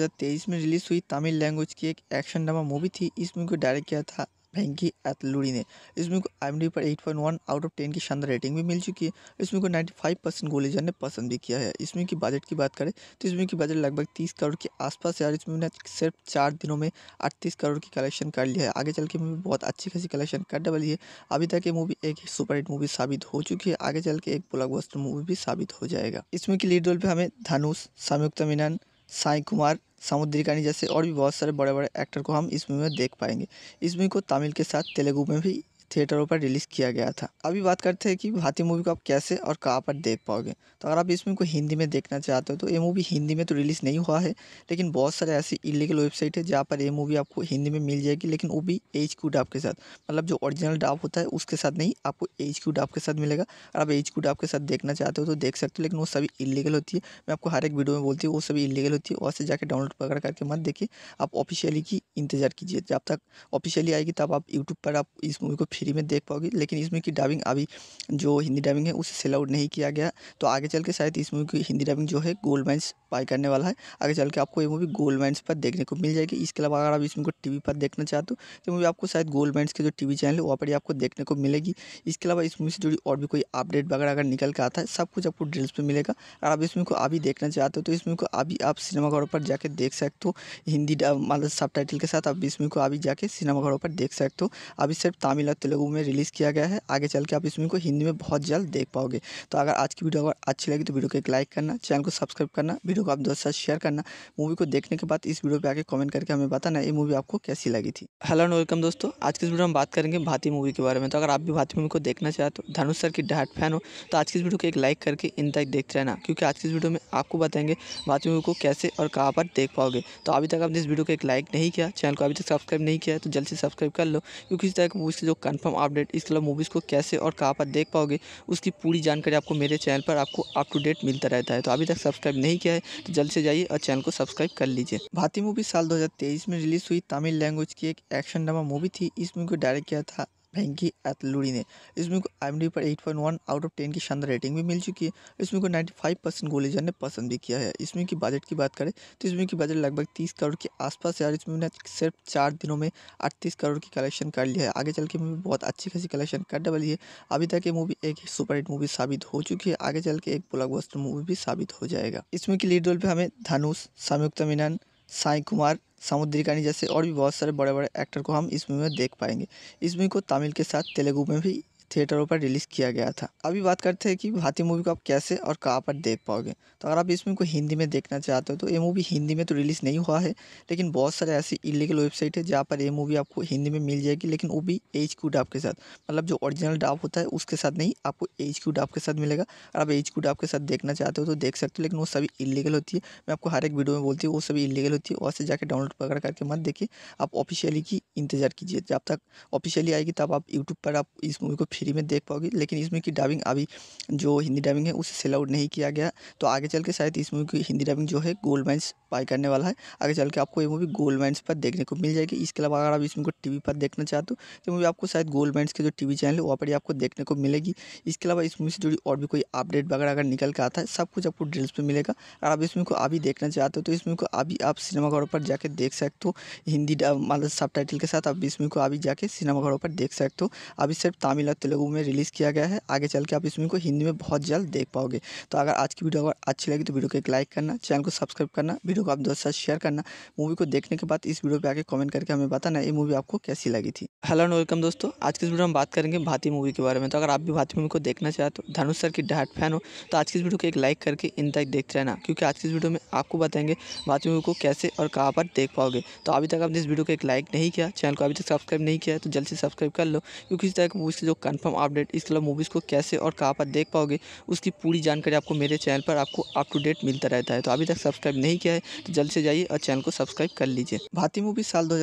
में रिलीज हुई तमिल लैंग्वेज की एक एक्शन ड्रामा मूवी थी इस मूवी को डायरेक्ट किया था फ्रेंकी एथलूरी ने इस मूवी को आई पर 8.1 आउट ऑफ 10 की शानदार रेटिंग भी मिल चुकी है इस मूवी को 95 परसेंट गोलीजन ने पसंद भी किया है इस मूवी की बजट की बात करें तो इस मूवी की बजट लगभग 30 करोड़ के आसपास है और इस मूवी ने सिर्फ चार दिनों में अड़तीस करोड़ की कलेक्शन कर लिया है आगे चल के मूवी बहुत अच्छी खासी कलेक्शन करने वाली है अभी तक ये मूवी एक सुपरहिट मूवी साबित हो चुकी है आगे चल के एक ब्लॉकबस्टर मूवी भी साबित हो जाएगा इसमें की लीड रोल पर हमें धनुष संयुक्ता मीनन साई कुमार समुद्री कहानी जैसे और भी बहुत सारे बड़े बड़े एक्टर को हम इस मूवी में देख पाएंगे इस मूवी को तमिल के साथ तेलुगु में भी थिएटरों पर रिलीज़ किया गया था अभी बात करते हैं कि भारतीय मूवी को आप कैसे और कहाँ पर देख पाओगे तो अगर आप इस मूवी को हिंदी में देखना चाहते हो तो ये मूवी हिंदी में तो रिलीज़ नहीं हुआ है लेकिन बहुत सारे ऐसी इलीगल वेबसाइट है जहाँ पर ये मूवी आपको हिंदी में मिल जाएगी लेकिन वो भी एच क्यू डाप के साथ मतलब जो ओरिजिनल डाप होता है उसके साथ नहीं आपको एच क्यू डाप के साथ मिलेगा अगर आप एच क्यू डाप के साथ देखना चाहते हो तो देख सकते हो लेकिन वो सभी इलीगल होती है मैं आपको हर एक वीडियो में बोलती हूँ वो सभी इलीगल होती है वहाँ से जाकर डाउनलोड वगैरह करके मत देखिए आप ऑफिशियली की इंतज़ार कीजिए जब तक ऑफिशियली आएगी तब आप यूट्यूब पर आप इस मूवी को फ्री में देख पाओगी लेकिन इस मूवी की डबिंग अभी जो हिंदी डबिंग है उसे सेल आउट नहीं किया गया तो आगे चल के शायद इस मूवी की हिंदी डबिंग जो है गोल्ड माइंस बाय करने वाला है आगे चल के आपको ये मूवी गोल्ड माइंस पर देखने को मिल जाएगी इसके अलावा अगर आप इस मूवी को टी पर देखना चाहते हो तो मूवी आपको शायद गोल्ड माइंस के जो टी चैनल है वहाँ पर ही आपको देखने को मिलेगी इसके अलावा इस मूवी से जुड़ी और भी कोई अपडेट वगैरह अगर निकल के आता है सब कुछ आपको डिटेल्स पर मिलेगा अगर आप इस मूवी को अभी देखना चाहते हो तो इस मूवी को अभी आप सिनेमाघरों पर जाकर देख सकते हो हिंदी मतलब सब के साथ आप इस मूवी को अभी जाके सिनेमाघरों पर देख सकते हो अभी सिर्फ तमिल और तेलुगू में रिलीज़ किया गया है आगे चल के आप इस मूवी को हिंदी में बहुत जल्द देख पाओगे तो अगर आज की वीडियो अगर अच्छी लगी तो वीडियो को एक लाइक करना चैनल को सब्सक्राइब करना वीडियो को आप दोस्तों साथ शेयर करना मूवी को देखने के बाद इस वीडियो पर आगे कमेंट करके हमें बताना ये मूवी आपको कैसी लगी थी हेलो एंड वेलकम दोस्तों आज की इस वीडियो में बात करेंगे भारतीय मूवी के बारे में तो अगर आप भी भारतीय मूवी को देखना चाहते हो धनुष सर की डाट फैन हो तो आज की इस वीडियो को एक लाइक करके इन तक देखते रहना क्योंकि आज की इस वीडियो में आपको बताएंगे भारतीय मूवी को कैसे और कहाँ पर देख पाओगे तो अभी तक आपने इस वीडियो को एक लाइक नहीं किया चैनल को अभी तक सब्सक्राइब नहीं किया तो जल्द से सब्सक्राइब कर लो क्योंकि इस तरह की मूवी से जो कंफर्म अपडेट इस क्लब मूवीज़ को कैसे और कहाँ पर देख पाओगे उसकी पूरी जानकारी आपको मेरे चैनल पर आपको अप टू डेट मिलता रहता है तो अभी तक सब्सक्राइब नहीं किया है तो जल्द से जाइए और चैनल को सब्सक्राइब कर लीजिए भारतीय मूवी साल दो में रिलीज हुई तमिल लैंग्वेज की एक एक्शन ड्रामा मूवी थी इस मूवी को डायरेक्ट किया था फ्रेंकी एथलूरी ने इस मूवी को आई पर 8.1 आउट ऑफ 10 की शानदार रेटिंग भी मिल चुकी है इस मूवी को 95 परसेंट गोलीजन ने पसंद भी किया है इस मूवी की बजट की बात करें तो इस मूवी की बजट लगभग 30 करोड़ के आसपास है और इस मूवी ने सिर्फ चार दिनों में अड़तीस करोड़ की कलेक्शन कर लिया है आगे चल के मूवी बहुत अच्छी खासी कलेक्शन करने वाली है अभी तक ये मूवी एक सुपरहिट मूवी साबित हो चुकी है आगे चल के एक ब्लॉकबस्टर मूवी भी साबित हो जाएगा इसमें की लीड रोल पर हमें धनुष संयुक्ता मीनन साई कुमार समुद्री कहानी जैसे और भी बहुत सारे बड़े बड़े एक्टर को हम इस मूवी में देख पाएंगे इस मूवी को तमिल के साथ तेलुगु में भी थिएटरों पर रिलीज़ किया गया था अभी बात करते हैं कि भारतीय मूवी को आप कैसे और कहाँ पर देख पाओगे तो अगर आप इस मूवी को हिंदी में देखना चाहते हो तो ये मूवी हिंदी में तो रिलीज़ नहीं हुआ है लेकिन बहुत सारे ऐसी इलीगल वेबसाइट है जहाँ पर ये मूवी आपको हिंदी में मिल जाएगी लेकिन वो भी एच क्यू डाप के साथ मतलब जो ओरिजिनल डाप होता है उसके साथ नहीं आपको एच क्यू डाप के साथ मिलेगा अगर आप एच क्यू डाप के साथ देखना चाहते हो तो देख सकते हो लेकिन वो सभी इलीगल होती है मैं आपको हर एक वीडियो में बोलती हूँ वो सभी इलीगल होती है वहाँ से जाकर डाउनलोड वगैरह करके मत देखिए आप ऑफिशियली की इंतज़ार कीजिए जब तक ऑफिशियली आएगी तब आप यूट्यूब पर आप इस मूवी को फ्री में देख पाओगी लेकिन इस मूवी की डबिंग अभी जो हिंदी डबिंग है उसे सेल आउट नहीं किया गया तो आगे चल के शायद इस मूवी की हिंदी डबिंग जो है गोल्ड माइंस बाय करने वाला है आगे चल के आपको ये मूवी गोल्ड माइंस पर देखने को मिल जाएगी इसके अलावा अगर आप इस मूवी को टी पर देखना चाहते हो तो मूवी आपको शायद गोल्ड माइंस के जो टी चैनल है वहाँ पर ही आपको देखने को मिलेगी इसके अलावा इस मूवी से जुड़ी और भी कोई अपडेट वगैरह अगर निकल के आता है सब कुछ आपको डिटेल्स पर मिलेगा अगर आप इस मूवी को अभी देखना चाहते हो तो इस मूवी को अभी आप सिनेमाघरों पर जाकर देख सकते हो हिंदी मतलब सब के साथ आप इस मूवी को अभी जाके सिनेमाघरों पर देख सकते हो अभी सिर्फ तमिल और तेलुगू में रिलीज़ किया गया है आगे चल के आप इस मूवी को हिंदी में बहुत जल्द देख पाओगे तो अगर आज की वीडियो अगर अच्छी लगी तो वीडियो को एक लाइक करना चैनल को सब्सक्राइब करना वीडियो को आप दोस्तों साथ शेयर करना मूवी को देखने के बाद इस वीडियो पर आगे कमेंट करके हमें बताना ये मूवी आपको कैसी लगी थी हेलो एंड वेलकम दोस्तों आज की इस वीडियो में बात करेंगे भारतीय मूवी के बारे में तो अगर आप भी भारतीय मूवी को देखना चाहते हो धनुष सर की डाट फैन हो तो आज की इस वीडियो को एक लाइक करके इन तक देखते रहना क्योंकि आज की इस वीडियो में आपको बताएंगे भारतीय मूवी को कैसे और कहाँ पर देख पाओगे तो अभी तक आपने इस वीडियो को एक लाइक नहीं किया चैनल को अभी तक सब्सक्राइब नहीं किया तो जल्द से सब्सक्राइब कर लो क्योंकि इस तरह की मूवी से जो कंफर्म अपडेट इस क्लब मूवीज़ को कैसे और कहाँ पर देख पाओगे उसकी पूरी जानकारी आपको मेरे चैनल पर आपको अप टू डेट मिलता रहता है तो अभी तक सब्सक्राइब नहीं किया है तो जल्द से जाइए और चैनल को सब्सक्राइब कर लीजिए भारतीय मूवी साल दो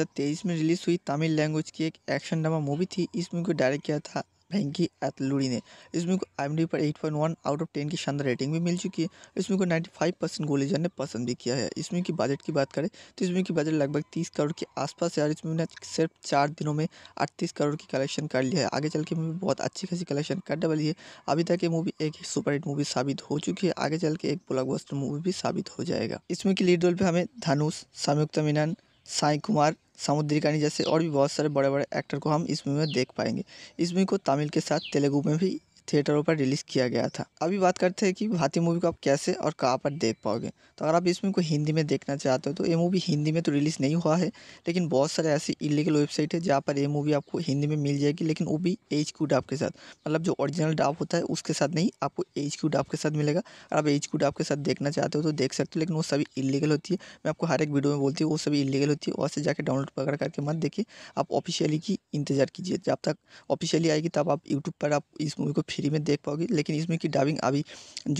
में रिलीज हुई तमिल लैंग्वेज की एक एक्शन ड्रामा मूवी थी इस मूवी को डायरेक्ट किया था फ्रेंकी एथलूरी ने इस मूवी को आई पर 8.1 आउट ऑफ 10 की शानदार रेटिंग भी मिल चुकी है इस मूवी को 95 परसेंट गोलीजन ने पसंद भी किया है इस मूवी की बजट की बात करें तो इस मूवी की बजट लगभग 30 करोड़ के आसपास है और इस मूवी ने सिर्फ चार दिनों में अड़तीस करोड़ की कलेक्शन कर लिया है आगे चल के मूवी बहुत अच्छी खासी कलेक्शन करने वाली है अभी तक ये मूवी एक सुपरहिट मूवी साबित हो चुकी है आगे चल के एक ब्लॉकबस्टर मूवी भी साबित हो जाएगा इसमें की लीड रोल पर हमें धनुष संयुक्ता मीनन साई कुमार कानी जैसे और भी बहुत सारे बड़े बड़े एक्टर को हम इस मूवी में देख पाएंगे इस मूवी को तमिल के साथ तेलुगु में भी थिएटरों पर रिलीज़ किया गया था अभी बात करते हैं कि भारतीय मूवी को आप कैसे और कहाँ पर देख पाओगे तो अगर आप इस मूवी को हिंदी में देखना चाहते हो तो ये मूवी हिंदी में तो रिलीज़ नहीं हुआ है लेकिन बहुत सारे ऐसी इलीगल वेबसाइट है जहाँ पर ये मूवी आपको हिंदी में मिल जाएगी लेकिन वो भी एच क्यू डाप के साथ मतलब जो ओरिजिनल डाप होता है उसके साथ नहीं आपको एच क्यू डाप के साथ मिलेगा अगर आप एच क्यू डाप के साथ देखना चाहते हो तो देख सकते हो लेकिन वो सभी इलीगल होती है मैं आपको हर एक वीडियो में बोलती हूँ वो सभी इलीगल होती है वहाँ से जाकर डाउनलोड वगैरह करके मत देखिए आप ऑफिशियली की इंतज़ार कीजिए जब तक ऑफिशियली आएगी तब आप यूट्यूब पर आप इस मूवी को फ्री में देख पाओगी लेकिन इस मूवी की डबिंग अभी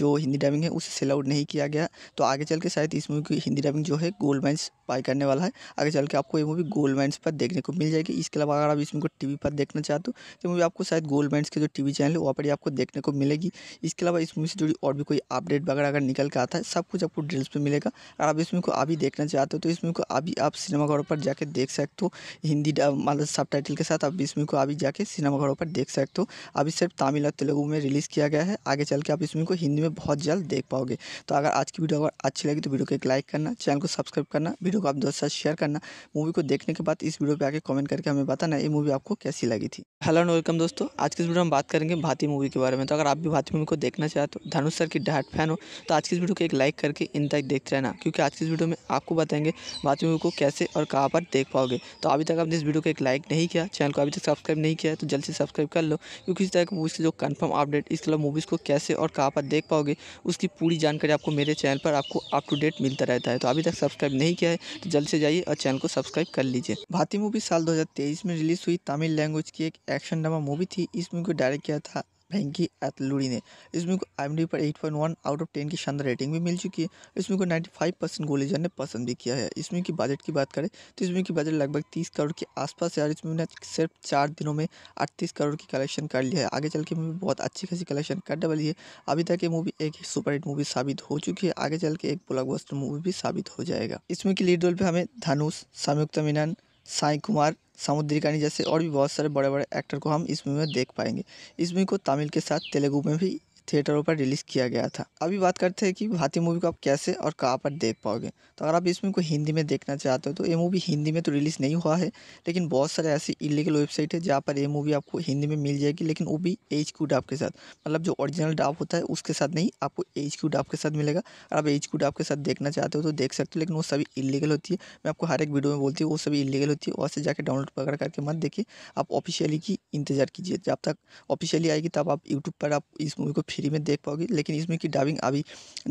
जो हिंदी डबिंग है उसे सेल आउट नहीं किया गया तो आगे चल के शायद इस मूवी की हिंदी डबिंग जो है गोल्ड माइंस बाय करने वाला है आगे चल के आपको ये मूवी गोल्ड माइंस पर देखने को मिल जाएगी इसके अलावा अगर आप इस मूवी को टी पर देखना चाहते हो तो मूवी आपको शायद गोल्ड माइंस के जो टी चैनल है वहाँ पर ही आपको देखने को मिलेगी इसके अलावा इस मूवी से जुड़ी और भी कोई अपडेट वगैरह अगर निकल के आता है सब कुछ आपको डिटेल्स पर मिलेगा अगर आप इस मूवी को अभी देखना चाहते हो तो इस मूवी को अभी आप सिनेमाघरों पर जाकर देख सकते हो हिंदी मतलब सब के साथ आप इस मूवी को अभी जाके सिनेमाघरों पर देख सकते हो अभी सिर्फ तमिल और तेलुगू में रिलीज़ किया गया है आगे चल के आप इस मूवी को हिंदी में बहुत जल्द देख पाओगे तो अगर आज की वीडियो अगर अच्छी लगी तो वीडियो को एक लाइक करना चैनल को सब्सक्राइब करना वीडियो को आप दोस्तों साथ शेयर करना मूवी को देखने के बाद इस वीडियो पर आगे कमेंट करके हमें बताना ये मूवी आपको कैसी लगी थी हेलो एंड वेलकम दोस्तों आज की इस वीडियो में बात करेंगे भारतीय मूवी के बारे में तो अगर आप भी भारतीय मूवी को देखना चाहते हो धनुष सर की डाट फैन हो तो आज की इस वीडियो को एक लाइक करके इन तक देखते रहना क्योंकि आज की इस वीडियो में आपको बताएंगे भारतीय मूवी को कैसे और कहाँ पर देख पाओगे तो अभी तक आपने इस वीडियो को एक लाइक नहीं किया चैनल को अभी तक सब्सक्राइब नहीं किया तो जल्द से सब्सक्राइब कर लो क्योंकि इस तरह की मूवी से जो कंफर्म अपडेट इस कलर मूवीज़ को कैसे और कहाँ पर देख पाओगे उसकी पूरी जानकारी आपको मेरे चैनल पर आपको अप टू डेट मिलता रहता है तो अभी तक सब्सक्राइब नहीं किया है तो जल्द से जाइए और चैनल को सब्सक्राइब कर लीजिए भारतीय मूवी साल दो में रिलीज हुई तमिल लैंग्वेज की एक एक्शन ड्रामा मूवी थी इस मूवी को डायरेक्ट किया था फ्रेंकी एथलूरी ने इस मूवी को आई पर 8.1 आउट ऑफ 10 की शानदार रेटिंग भी मिल चुकी है इस मूवी को 95 परसेंट गोलीजन ने पसंद भी किया है इस मूवी की बजट की बात करें तो इस मूवी की बजट लगभग 30 करोड़ के आसपास है और इस मूवी ने सिर्फ चार दिनों में अड़तीस करोड़ की कलेक्शन कर लिया है आगे चल के मूवी बहुत अच्छी खासी कलेक्शन करने वाली है अभी तक ये मूवी एक सुपरहिट मूवी साबित हो चुकी है आगे चल के एक ब्लॉकबस्टर मूवी भी साबित हो जाएगा इस मूवी की लीड रोल पर हमें धनुष संयुक्ता मीनन साई कुमार समुद्री कहानी जैसे और भी बहुत सारे बड़े बड़े एक्टर को हम इस मूवी में देख पाएंगे इस मूवी को तमिल के साथ तेलुगु में भी थिएटरों पर रिलीज़ किया गया था अभी बात करते हैं कि भारतीय मूवी को आप कैसे और कहाँ पर देख पाओगे तो अगर आप इस मूवी को हिंदी में देखना चाहते हो तो ये मूवी हिंदी में तो रिलीज़ नहीं हुआ है लेकिन बहुत सारे ऐसी इलीगल वेबसाइट है जहाँ पर ये मूवी आपको हिंदी में मिल जाएगी लेकिन वो भी एच क्यू डाप के साथ मतलब जो ओरिजिनल डाप होता है उसके साथ नहीं आपको एच क्यू डाप के साथ मिलेगा अगर आप एच क्यू डाप के साथ देखना चाहते हो तो देख सकते हो लेकिन वो सभी इलीगल होती है मैं आपको हर एक वीडियो में बोलती हूँ वो सभी इलीगल होती है वहाँ से जाकर डाउनलोड वगैरह करके मत देखिए आप ऑफिशियली की इंतज़ार कीजिए जब तक ऑफिशियली आएगी तब आप यूट्यूब पर आप इस मूवी को फ्री में देख पाओगी लेकिन इस मूवी की डबिंग अभी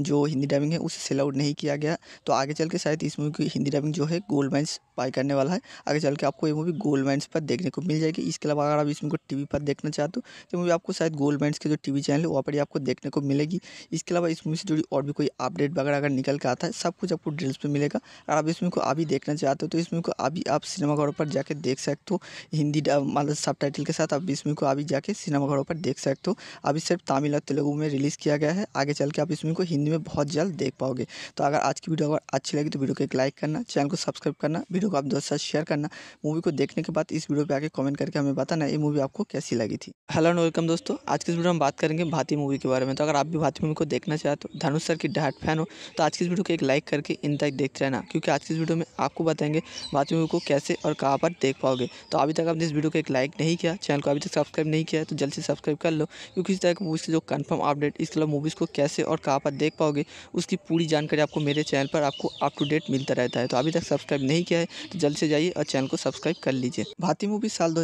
जो हिंदी डबिंग है उसे सेल आउट नहीं किया गया तो आगे चल के शायद इस मूवी की हिंदी डबिंग जो है गोल्ड माइंस बाय करने वाला है आगे चल के आपको ये मूवी गोल्ड माइंस पर देखने को मिल जाएगी इसके अलावा अगर आप इस मूवी को टी पर देखना चाहते हो तो मूवी आपको शायद गोल्ड माइंस के जो टी चैनल है वहाँ पर ही आपको देखने को मिलेगी इसके अलावा इस मूवी से जुड़ी और भी कोई अपडेट वगैरह अगर निकल के आता है सब कुछ आपको डिटेल्स पर मिलेगा अगर आप इस मूवी को अभी देखना चाहते हो तो इस मूवी को अभी आप सिनेमाघरों पर जाकर देख सकते हो हिंदी मतलब सब के साथ आप इस मूवी को अभी जाके सिनेमाघरों पर देख सकते हो अभी सिर्फ तमिल और तेलुगू में रिलीज़ किया गया है आगे चल के आप इस मूवी को हिंदी में बहुत जल्द देख पाओगे तो अगर आज की वीडियो अगर अच्छी लगी तो वीडियो को एक लाइक करना चैनल को सब्सक्राइब करना वीडियो को आप दोस्तों साथ शेयर करना मूवी को देखने के बाद इस वीडियो पर आगे कमेंट करके हमें बताना ये मूवी आपको कैसी लगी थी हेलो एंड वेलकम दोस्तों आज की इस वीडियो में बात करेंगे भारतीय मूवी के बारे में तो अगर आप भी भारतीय मूवी को देखना चाहते हो धनुष सर की डाट फैन हो तो आज की इस वीडियो को एक लाइक करके इन तक देखते रहना क्योंकि आज की इस वीडियो में आपको बताएंगे भारतीय मूवी को कैसे और कहाँ पर देख पाओगे तो अभी तक आपने इस वीडियो को एक लाइक नहीं किया चैनल को अभी तक सब्सक्राइब नहीं किया तो जल्द से सब्सक्राइब कर लो क्योंकि इस तरह की मूवी से जो कन्फर्म अपडेट इस क्लब मूवीज़ को कैसे और कहाँ पर देख पाओगे उसकी पूरी जानकारी आपको मेरे चैनल पर आपको अप टू डेट मिलता रहता है तो अभी तक सब्सक्राइब नहीं किया है तो जल्द से जाइए और चैनल को सब्सक्राइब कर लीजिए भारतीय मूवी साल दो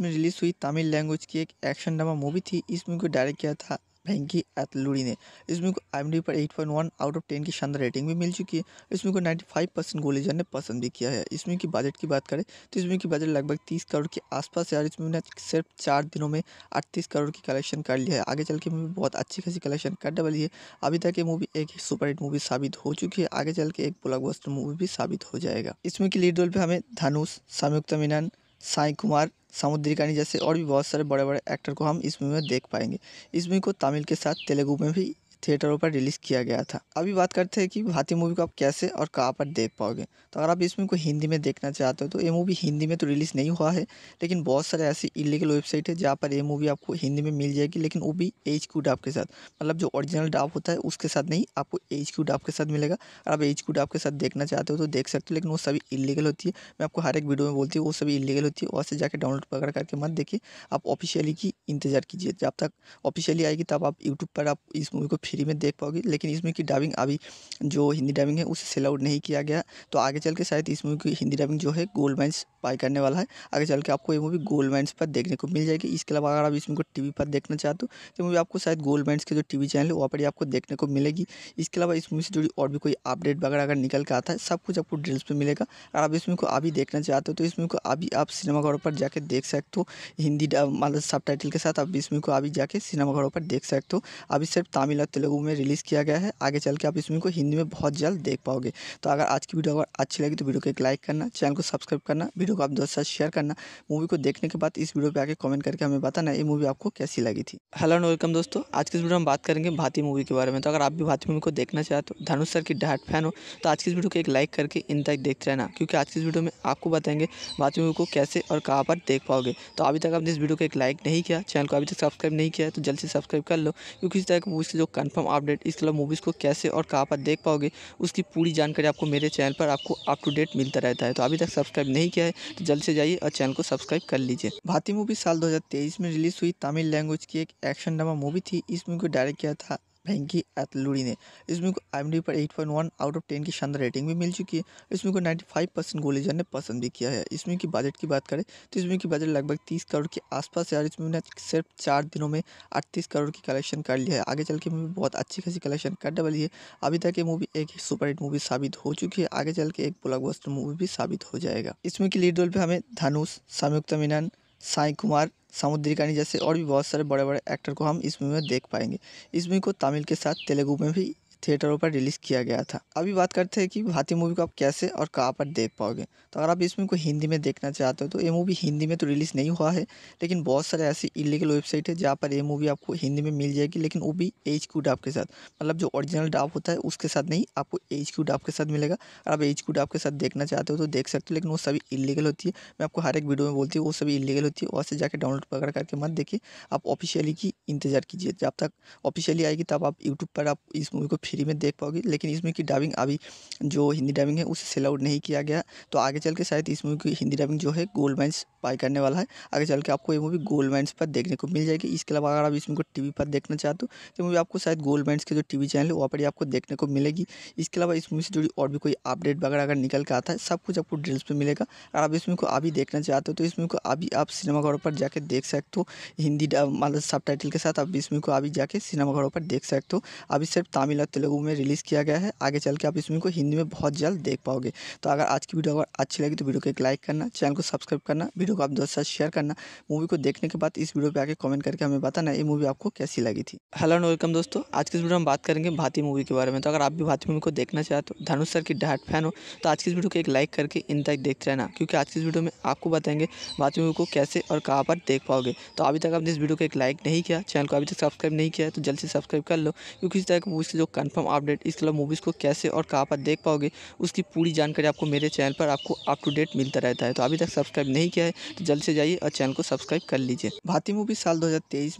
में रिलीज हुई तमिल लैंग्वेज की एक एक्शन ड्रामा मूवी थी इस मूवी को डायरेक्ट किया था फ्रेंकी अतलूड़ी ने इस मूवी को आई पर 8.1 आउट ऑफ 10 की शानदार रेटिंग भी मिल चुकी है इस मूवी को 95 परसेंट गोलीजन ने पसंद भी किया है इस मूवी की बजट की बात करें तो इस मूवी की बजट लगभग 30 करोड़ के आसपास है और इस मूवी ने सिर्फ चार दिनों में अड़तीस करोड़ की कलेक्शन कर लिया है आगे चल के मूवी बहुत अच्छी खासी कलेक्शन करने वाली है अभी तक ये मूवी एक सुपरहिट मूवी साबित हो चुकी है आगे चल के एक ब्लॉकबस्टर मूवी भी साबित हो जाएगा इस मूवी की लीड रोल पर हमें धनुष संयुक्ता मीनान साई कुमार कानी जैसे और भी बहुत सारे बड़े बड़े एक्टर को हम इस मूवी में देख पाएंगे इस मूवी को तमिल के साथ तेलुगु में भी थिएटरों पर रिलीज़ किया गया था अभी बात करते हैं कि भारतीय मूवी को आप कैसे और कहाँ पर देख पाओगे तो अगर आप इस मूवी को हिंदी में देखना चाहते हो तो ये मूवी हिंदी में तो रिलीज़ नहीं हुआ है लेकिन बहुत सारे ऐसी इलीगल वेबसाइट है जहाँ पर ये मूवी आपको हिंदी में मिल जाएगी लेकिन वो भी एच क्यू डाप के साथ मतलब जो ओरिजिनल डाप होता है उसके साथ नहीं आपको एच क्यू डाप के साथ मिलेगा अगर आप एच क्यू डाप के साथ देखना चाहते हो तो देख सकते हो लेकिन वो सभी इलीगल होती है मैं आपको हर एक वीडियो में बोलती हूँ वो सभी इलीगल होती है वहाँ से जाकर डाउनलोड पकड़ करके मत देखिए आप ऑफिशियली की इंतज़ार कीजिए जब तक ऑफिशियली आएगी तब आप यूट्यूब पर आप इस मूवी को फ्री में देख पाओगी लेकिन इस मूवी की डबिंग अभी जो हिंदी डबिंग है उसे सेल आउट नहीं किया गया तो आगे चल के शायद इस मूवी की हिंदी डबिंग जो है गोल्ड माइंस बाई करने वाला है आगे चल के आपको ये मूवी गोल्ड माइंस पर देखने को मिल जाएगी इसके अलावा अगर आप इस मूवी को टी पर देखना चाहते हो तो मूवी आपको शायद गोल्ड माइंस के जो टी चैनल है वहाँ पर ही आपको देखने को मिलेगी इसके अलावा इस मूवी से जुड़ी और भी कोई अपडेट वगैरह अगर निकल के आता है सब कुछ आपको डिटेल्स पर मिलेगा अगर आप इस मूवी को अभी देखना चाहते हो तो इस मूवी को अभी आप सिनेमाघरों पर जाकर देख सकते हो हिंदी मतलब सब के साथ आप इस मूवी को अभी जाके सिनेमाघरों पर देख सकते हो अभी सिर्फ तमिल और तेलुगु में रिलीज़ किया गया है आगे चल के आप इस मूवी को हिंदी में बहुत जल्द देख पाओगे तो अगर आज की वीडियो अगर अच्छी लगी तो वीडियो को एक लाइक करना चैनल को सब्सक्राइब करना वीडियो को आप दोस्तों साथ शेयर करना मूवी को देखने के बाद इस वीडियो पर आगे कमेंट करके हमें बताना ये मूवी आपको कैसी लगी थी हेलो एंड वेलकम दोस्तों आज की इस वीडियो में बात करेंगे भारतीय मूवी के बारे में तो अगर आप भी भारतीय मूवी को देखना चाहते हो धनुष सर की डाट फैन हो तो आज की इस वीडियो को एक लाइक करके इन तक देखते रहना क्योंकि आज की इस वीडियो में आपको बताएंगे भारतीय मूवी को कैसे और कहाँ पर देख पाओगे तो अभी तक आपने इस वीडियो को एक लाइक नहीं किया चैनल को अभी तक सब्सक्राइब नहीं किया तो जल्द से सब्सक्राइब कर लो क्योंकि इस तरह की मूवी से जो कंफर्म अपडेट इस कलर मूवीज़ को कैसे और कहाँ पर देख पाओगे उसकी पूरी जानकारी आपको मेरे चैनल पर आपको अप टू डेट मिलता रहता है तो अभी तक सब्सक्राइब नहीं किया है तो जल्द से जाइए और चैनल को सब्सक्राइब कर लीजिए भारतीय मूवी साल दो में रिलीज हुई तमिल लैंग्वेज की एक एक्शन ड्रामा मूवी थी इस मूवी को डायरेक्ट किया था फ्रेंकी अतलूड़ी ने इस मूवी को आई पर 8.1 आउट ऑफ 10 की शानदार रेटिंग भी मिल चुकी है इस मूवी को 95 परसेंट गोलीजन ने पसंद भी किया है इस मूवी की बजट की बात करें तो इस मूवी की बजट लगभग 30 करोड़ के आसपास है और इस मूवी ने सिर्फ चार दिनों में अड़तीस करोड़ की कलेक्शन कर लिया है आगे चल के मूवी बहुत अच्छी खासी कलेक्शन कर वाली है अभी तक ये मूवी एक सुपरहिट मूवी साबित हो चुकी है आगे चल के एक ब्लॉकबस्टर मूवी भी साबित हो जाएगा इस मूवी की लीड रोल पर हमें धनुष संयुक्ता मीनान साई कुमार कानी जैसे और भी बहुत सारे बड़े बड़े एक्टर को हम इस मूवी में देख पाएंगे इस मूवी को तमिल के साथ तेलुगु में भी थिएटरों पर रिलीज़ किया गया था अभी बात करते हैं कि भारतीय मूवी को आप कैसे और कहाँ पर देख पाओगे तो अगर आप इस मूवी को हिंदी में देखना चाहते हो तो ये मूवी हिंदी में तो रिलीज़ नहीं हुआ है लेकिन बहुत सारे ऐसी इलीगल वेबसाइट है जहाँ पर ये मूवी आपको हिंदी में मिल जाएगी लेकिन वो भी एच क्यू डाप के साथ मतलब जो ओरिजिनल डाप होता है उसके साथ नहीं आपको एच क्यू डाप के साथ मिलेगा और आप एच क्यू डाप के साथ देखना चाहते हो तो देख सकते हो लेकिन वो सभी इलीगल होती है मैं आपको हर एक वीडियो में बोलती हूँ वो सभी इलीगल होती है वहाँ से जाकर डाउनलोड पकड़ करके मत देखिए आप ऑफिशियली की इंतज़ार कीजिए जब तक ऑफिशियली आएगी तब आप यूट्यूब पर आप इस मूवी को फ्री में देख पाओगी लेकिन इस मूवी की डबिंग अभी जो हिंदी डबिंग है उसे सेल आउट नहीं किया गया तो आगे चल के शायद इस मूवी की हिंदी डबिंग जो है गोल्ड माइंस बाई करने वाला है आगे चल के आपको ये मूवी गोल्ड माइंस पर देखने को मिल जाएगी इसके अलावा अगर आप इस मूवी को टी पर देखना चाहते हो तो मूवी आपको शायद गोल्ड माइंस के जो टी चैनल है वहाँ पर ही आपको देखने को मिलेगी इसके अलावा इस मूवी से जुड़ी और भी कोई अपडेट वगैरह अगर निकल के आता है सब कुछ आपको डिटेल्स पर मिलेगा अगर आप इस मूवी को अभी देखना चाहते हो तो इस मूवी को अभी आप सिनेमाघरों पर जाकर देख सकते हो हिंदी मतलब सब के साथ आप इस मूवी को अभी जाके सिनेमाघरों पर देख सकते हो अभी सिर्फ तमिल और तेलुगु में रिलीज़ किया गया है आगे चल के आप इस मूवी को हिंदी में बहुत जल्द देख पाओगे तो अगर आज की वीडियो अगर अच्छी लगी तो वीडियो को एक लाइक करना चैनल को सब्सक्राइब करना वीडियो को आप दोस्तों साथ शेयर करना मूवी को देखने के बाद इस वीडियो पर आगे कमेंट करके हमें बताना ये मूवी आपको कैसी लगी थी हेलो एंड वेलकम दोस्तों आज की इस वीडियो में बात करेंगे भारतीय मूवी के बारे में तो अगर आप भी भारतीय मूवी को देखना चाहते हो धनुष सर की डाट फैन हो तो आज की इस वीडियो को एक लाइक करके इन तक देखते रहना क्योंकि आज की इस वीडियो में आपको बताएंगे भारतीय मूवी को कैसे और कहाँ पर देख पाओगे तो अभी तक आपने इस वीडियो को एक लाइक नहीं किया चैनल को अभी तक सब्सक्राइब नहीं किया तो जल्द से सब्सक्राइब कर लो क्योंकि इस तरह की मूवी से जो कन्फर्म अपडेट इस क्लब मूवीज़ को कैसे और कहाँ पर देख पाओगे उसकी पूरी जानकारी आपको मेरे चैनल पर आपको अप टू डेट मिलता रहता है तो अभी तक सब्सक्राइब नहीं किया है तो जल्द से जाइए और चैनल को सब्सक्राइब कर लीजिए भारतीय मूवी साल दो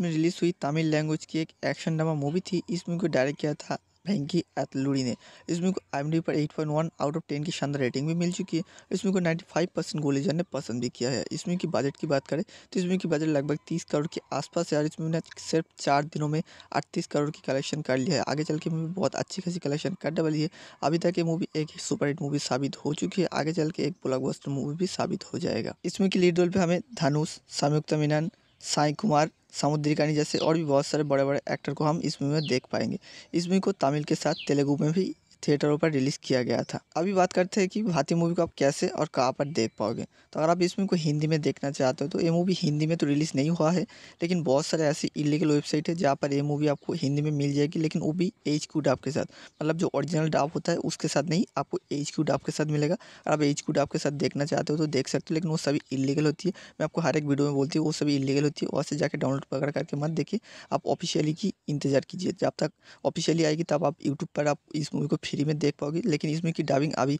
में रिलीज हुई तमिल लैंग्वेज की एक एक्शन ड्रामा मूवी थी इस मूवी को डायरेक्ट किया था फ्रेंकी अतलूड़ी ने इस मूवी को आई पर 8.1 आउट ऑफ 10 की शानदार रेटिंग भी मिल चुकी है इस मूवी को 95 परसेंट गोलीजन ने पसंद भी किया है इस मूवी की बजट की बात करें तो इस मूवी की बजट लगभग 30 करोड़ के आसपास है और इस मूवी ने सिर्फ चार दिनों में अड़तीस करोड़ की कलेक्शन कर लिया है आगे चल के मूवी बहुत अच्छी खासी कलेक्शन कर वाली है अभी तक ये मूवी एक सुपरहिट मूवी साबित हो चुकी है आगे चल के एक ब्लॉकबस्टर मूवी भी साबित हो जाएगा इस मूवी की लीड रोल पर हमें धनुष संयुक्ता मीनन साई कुमार समुद्री कहानी जैसे और भी बहुत सारे बड़े बड़े एक्टर को हम इस मूवी में देख पाएंगे इस मूवी को तमिल के साथ तेलुगु में भी थिएटरों पर रिलीज़ किया गया था अभी बात करते हैं कि भारतीय मूवी को आप कैसे और कहाँ पर देख पाओगे तो अगर आप इस मूवी को हिंदी में देखना चाहते हो तो ये मूवी हिंदी में तो रिलीज़ नहीं हुआ है लेकिन बहुत सारे ऐसी इलीगल वेबसाइट है जहाँ पर ये मूवी आपको हिंदी में मिल जाएगी लेकिन वो भी एच क्यू डाप के साथ मतलब जो ओरिजिनल डाप होता है उसके साथ नहीं आपको एच क्यू डाप के साथ मिलेगा और आप एच क्यू डाप के साथ देखना चाहते हो तो देख सकते हो लेकिन वो सभी इलीगल होती है मैं आपको हर एक वीडियो में बोलती हूँ वो सभी इलीगल होती है वहाँ से जाकर डाउनलोड पकड़ करके मत देखिए आप ऑफिशियली की इंतज़ार कीजिए जब तक ऑफिशियली आएगी तब आप यूट्यूब पर आप इस मूवी को फ्री में देख पाओगी लेकिन इस मूवी की डबिंग अभी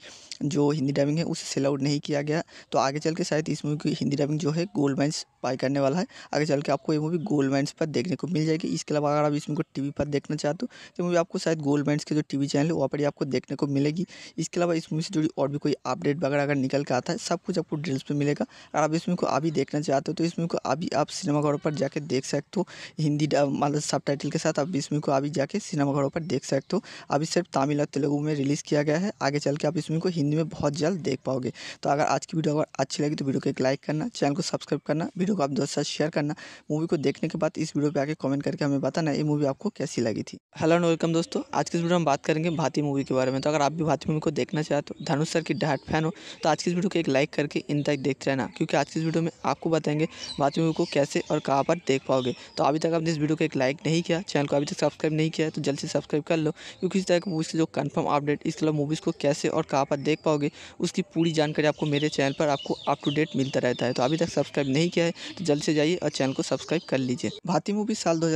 जो हिंदी डबिंग है उसे सेल आउट नहीं किया गया तो आगे चल के शायद इस मूवी की हिंदी डबिंग जो है गोल्ड माइंस बाय करने वाला है आगे चल के आपको ये मूवी गोल्ड माइंस पर देखने को मिल जाएगी इसके अलावा अगर आप इस मूवी को टी पर देखना चाहते हो तो मूवी आपको शायद गोल्ड माइंस के जो टी चैनल है वहाँ पर ही आपको देखने को मिलेगी इसके अलावा इस मूवी से जुड़ी और भी कोई अपडेट वगैरह अगर निकल के आता है सब कुछ आपको डिटेल्स पर मिलेगा अगर आप इस मूवी को अभी देखना चाहते हो तो इस मूवी को अभी आप सिनेमाघरों पर जाकर देख सकते हो हिंदी मतलब सब के साथ आप इस मूवी को अभी जाके सिनेमाघरों पर देख सकते हो अभी सिर्फ तमिल और तेलुगु में रिलीज़ किया गया है आगे चल के आप इस मूवी को हिंदी में बहुत जल्द देख पाओगे तो अगर आज की वीडियो अगर अच्छी लगी तो वीडियो को एक लाइक करना चैनल को सब्सक्राइब करना वीडियो को आप दोस्तों साथ शेयर करना मूवी को देखने के बाद इस वीडियो पर आगे कमेंट करके हमें बताना ये मूवी आपको कैसी लगी थी हेलो एंड वेलकम दोस्तों आज की वीडियो में बात करेंगे भारतीय मूवी के बारे में तो अगर आप भी भारतीय मूवी को देखना चाहते हो धनुष सर की डाट फैन हो तो आज की इस वीडियो को एक लाइक करके इन तक देखते रहना क्योंकि आज की इस वीडियो में आपको बताएंगे भारतीय मूवी को कैसे और कहाँ पर देख पाओगे तो अभी तक आपने इस वीडियो को एक लाइक नहीं किया चैनल को अभी तक सब्सक्राइब नहीं किया तो जल्द से सब्सक्राइब कर लो क्योंकि इस तरह की मूवी से जो कन्फर्म अपडेट इस क्लब मूवीज़ को कैसे और कहाँ पर देख पाओगे उसकी पूरी जानकारी आपको मेरे चैनल पर आपको अप टू डेट मिलता रहता है तो अभी तक सब्सक्राइब नहीं किया है तो जल्द से जाइए और चैनल को सब्सक्राइब कर लीजिए भारतीय मूवी साल दो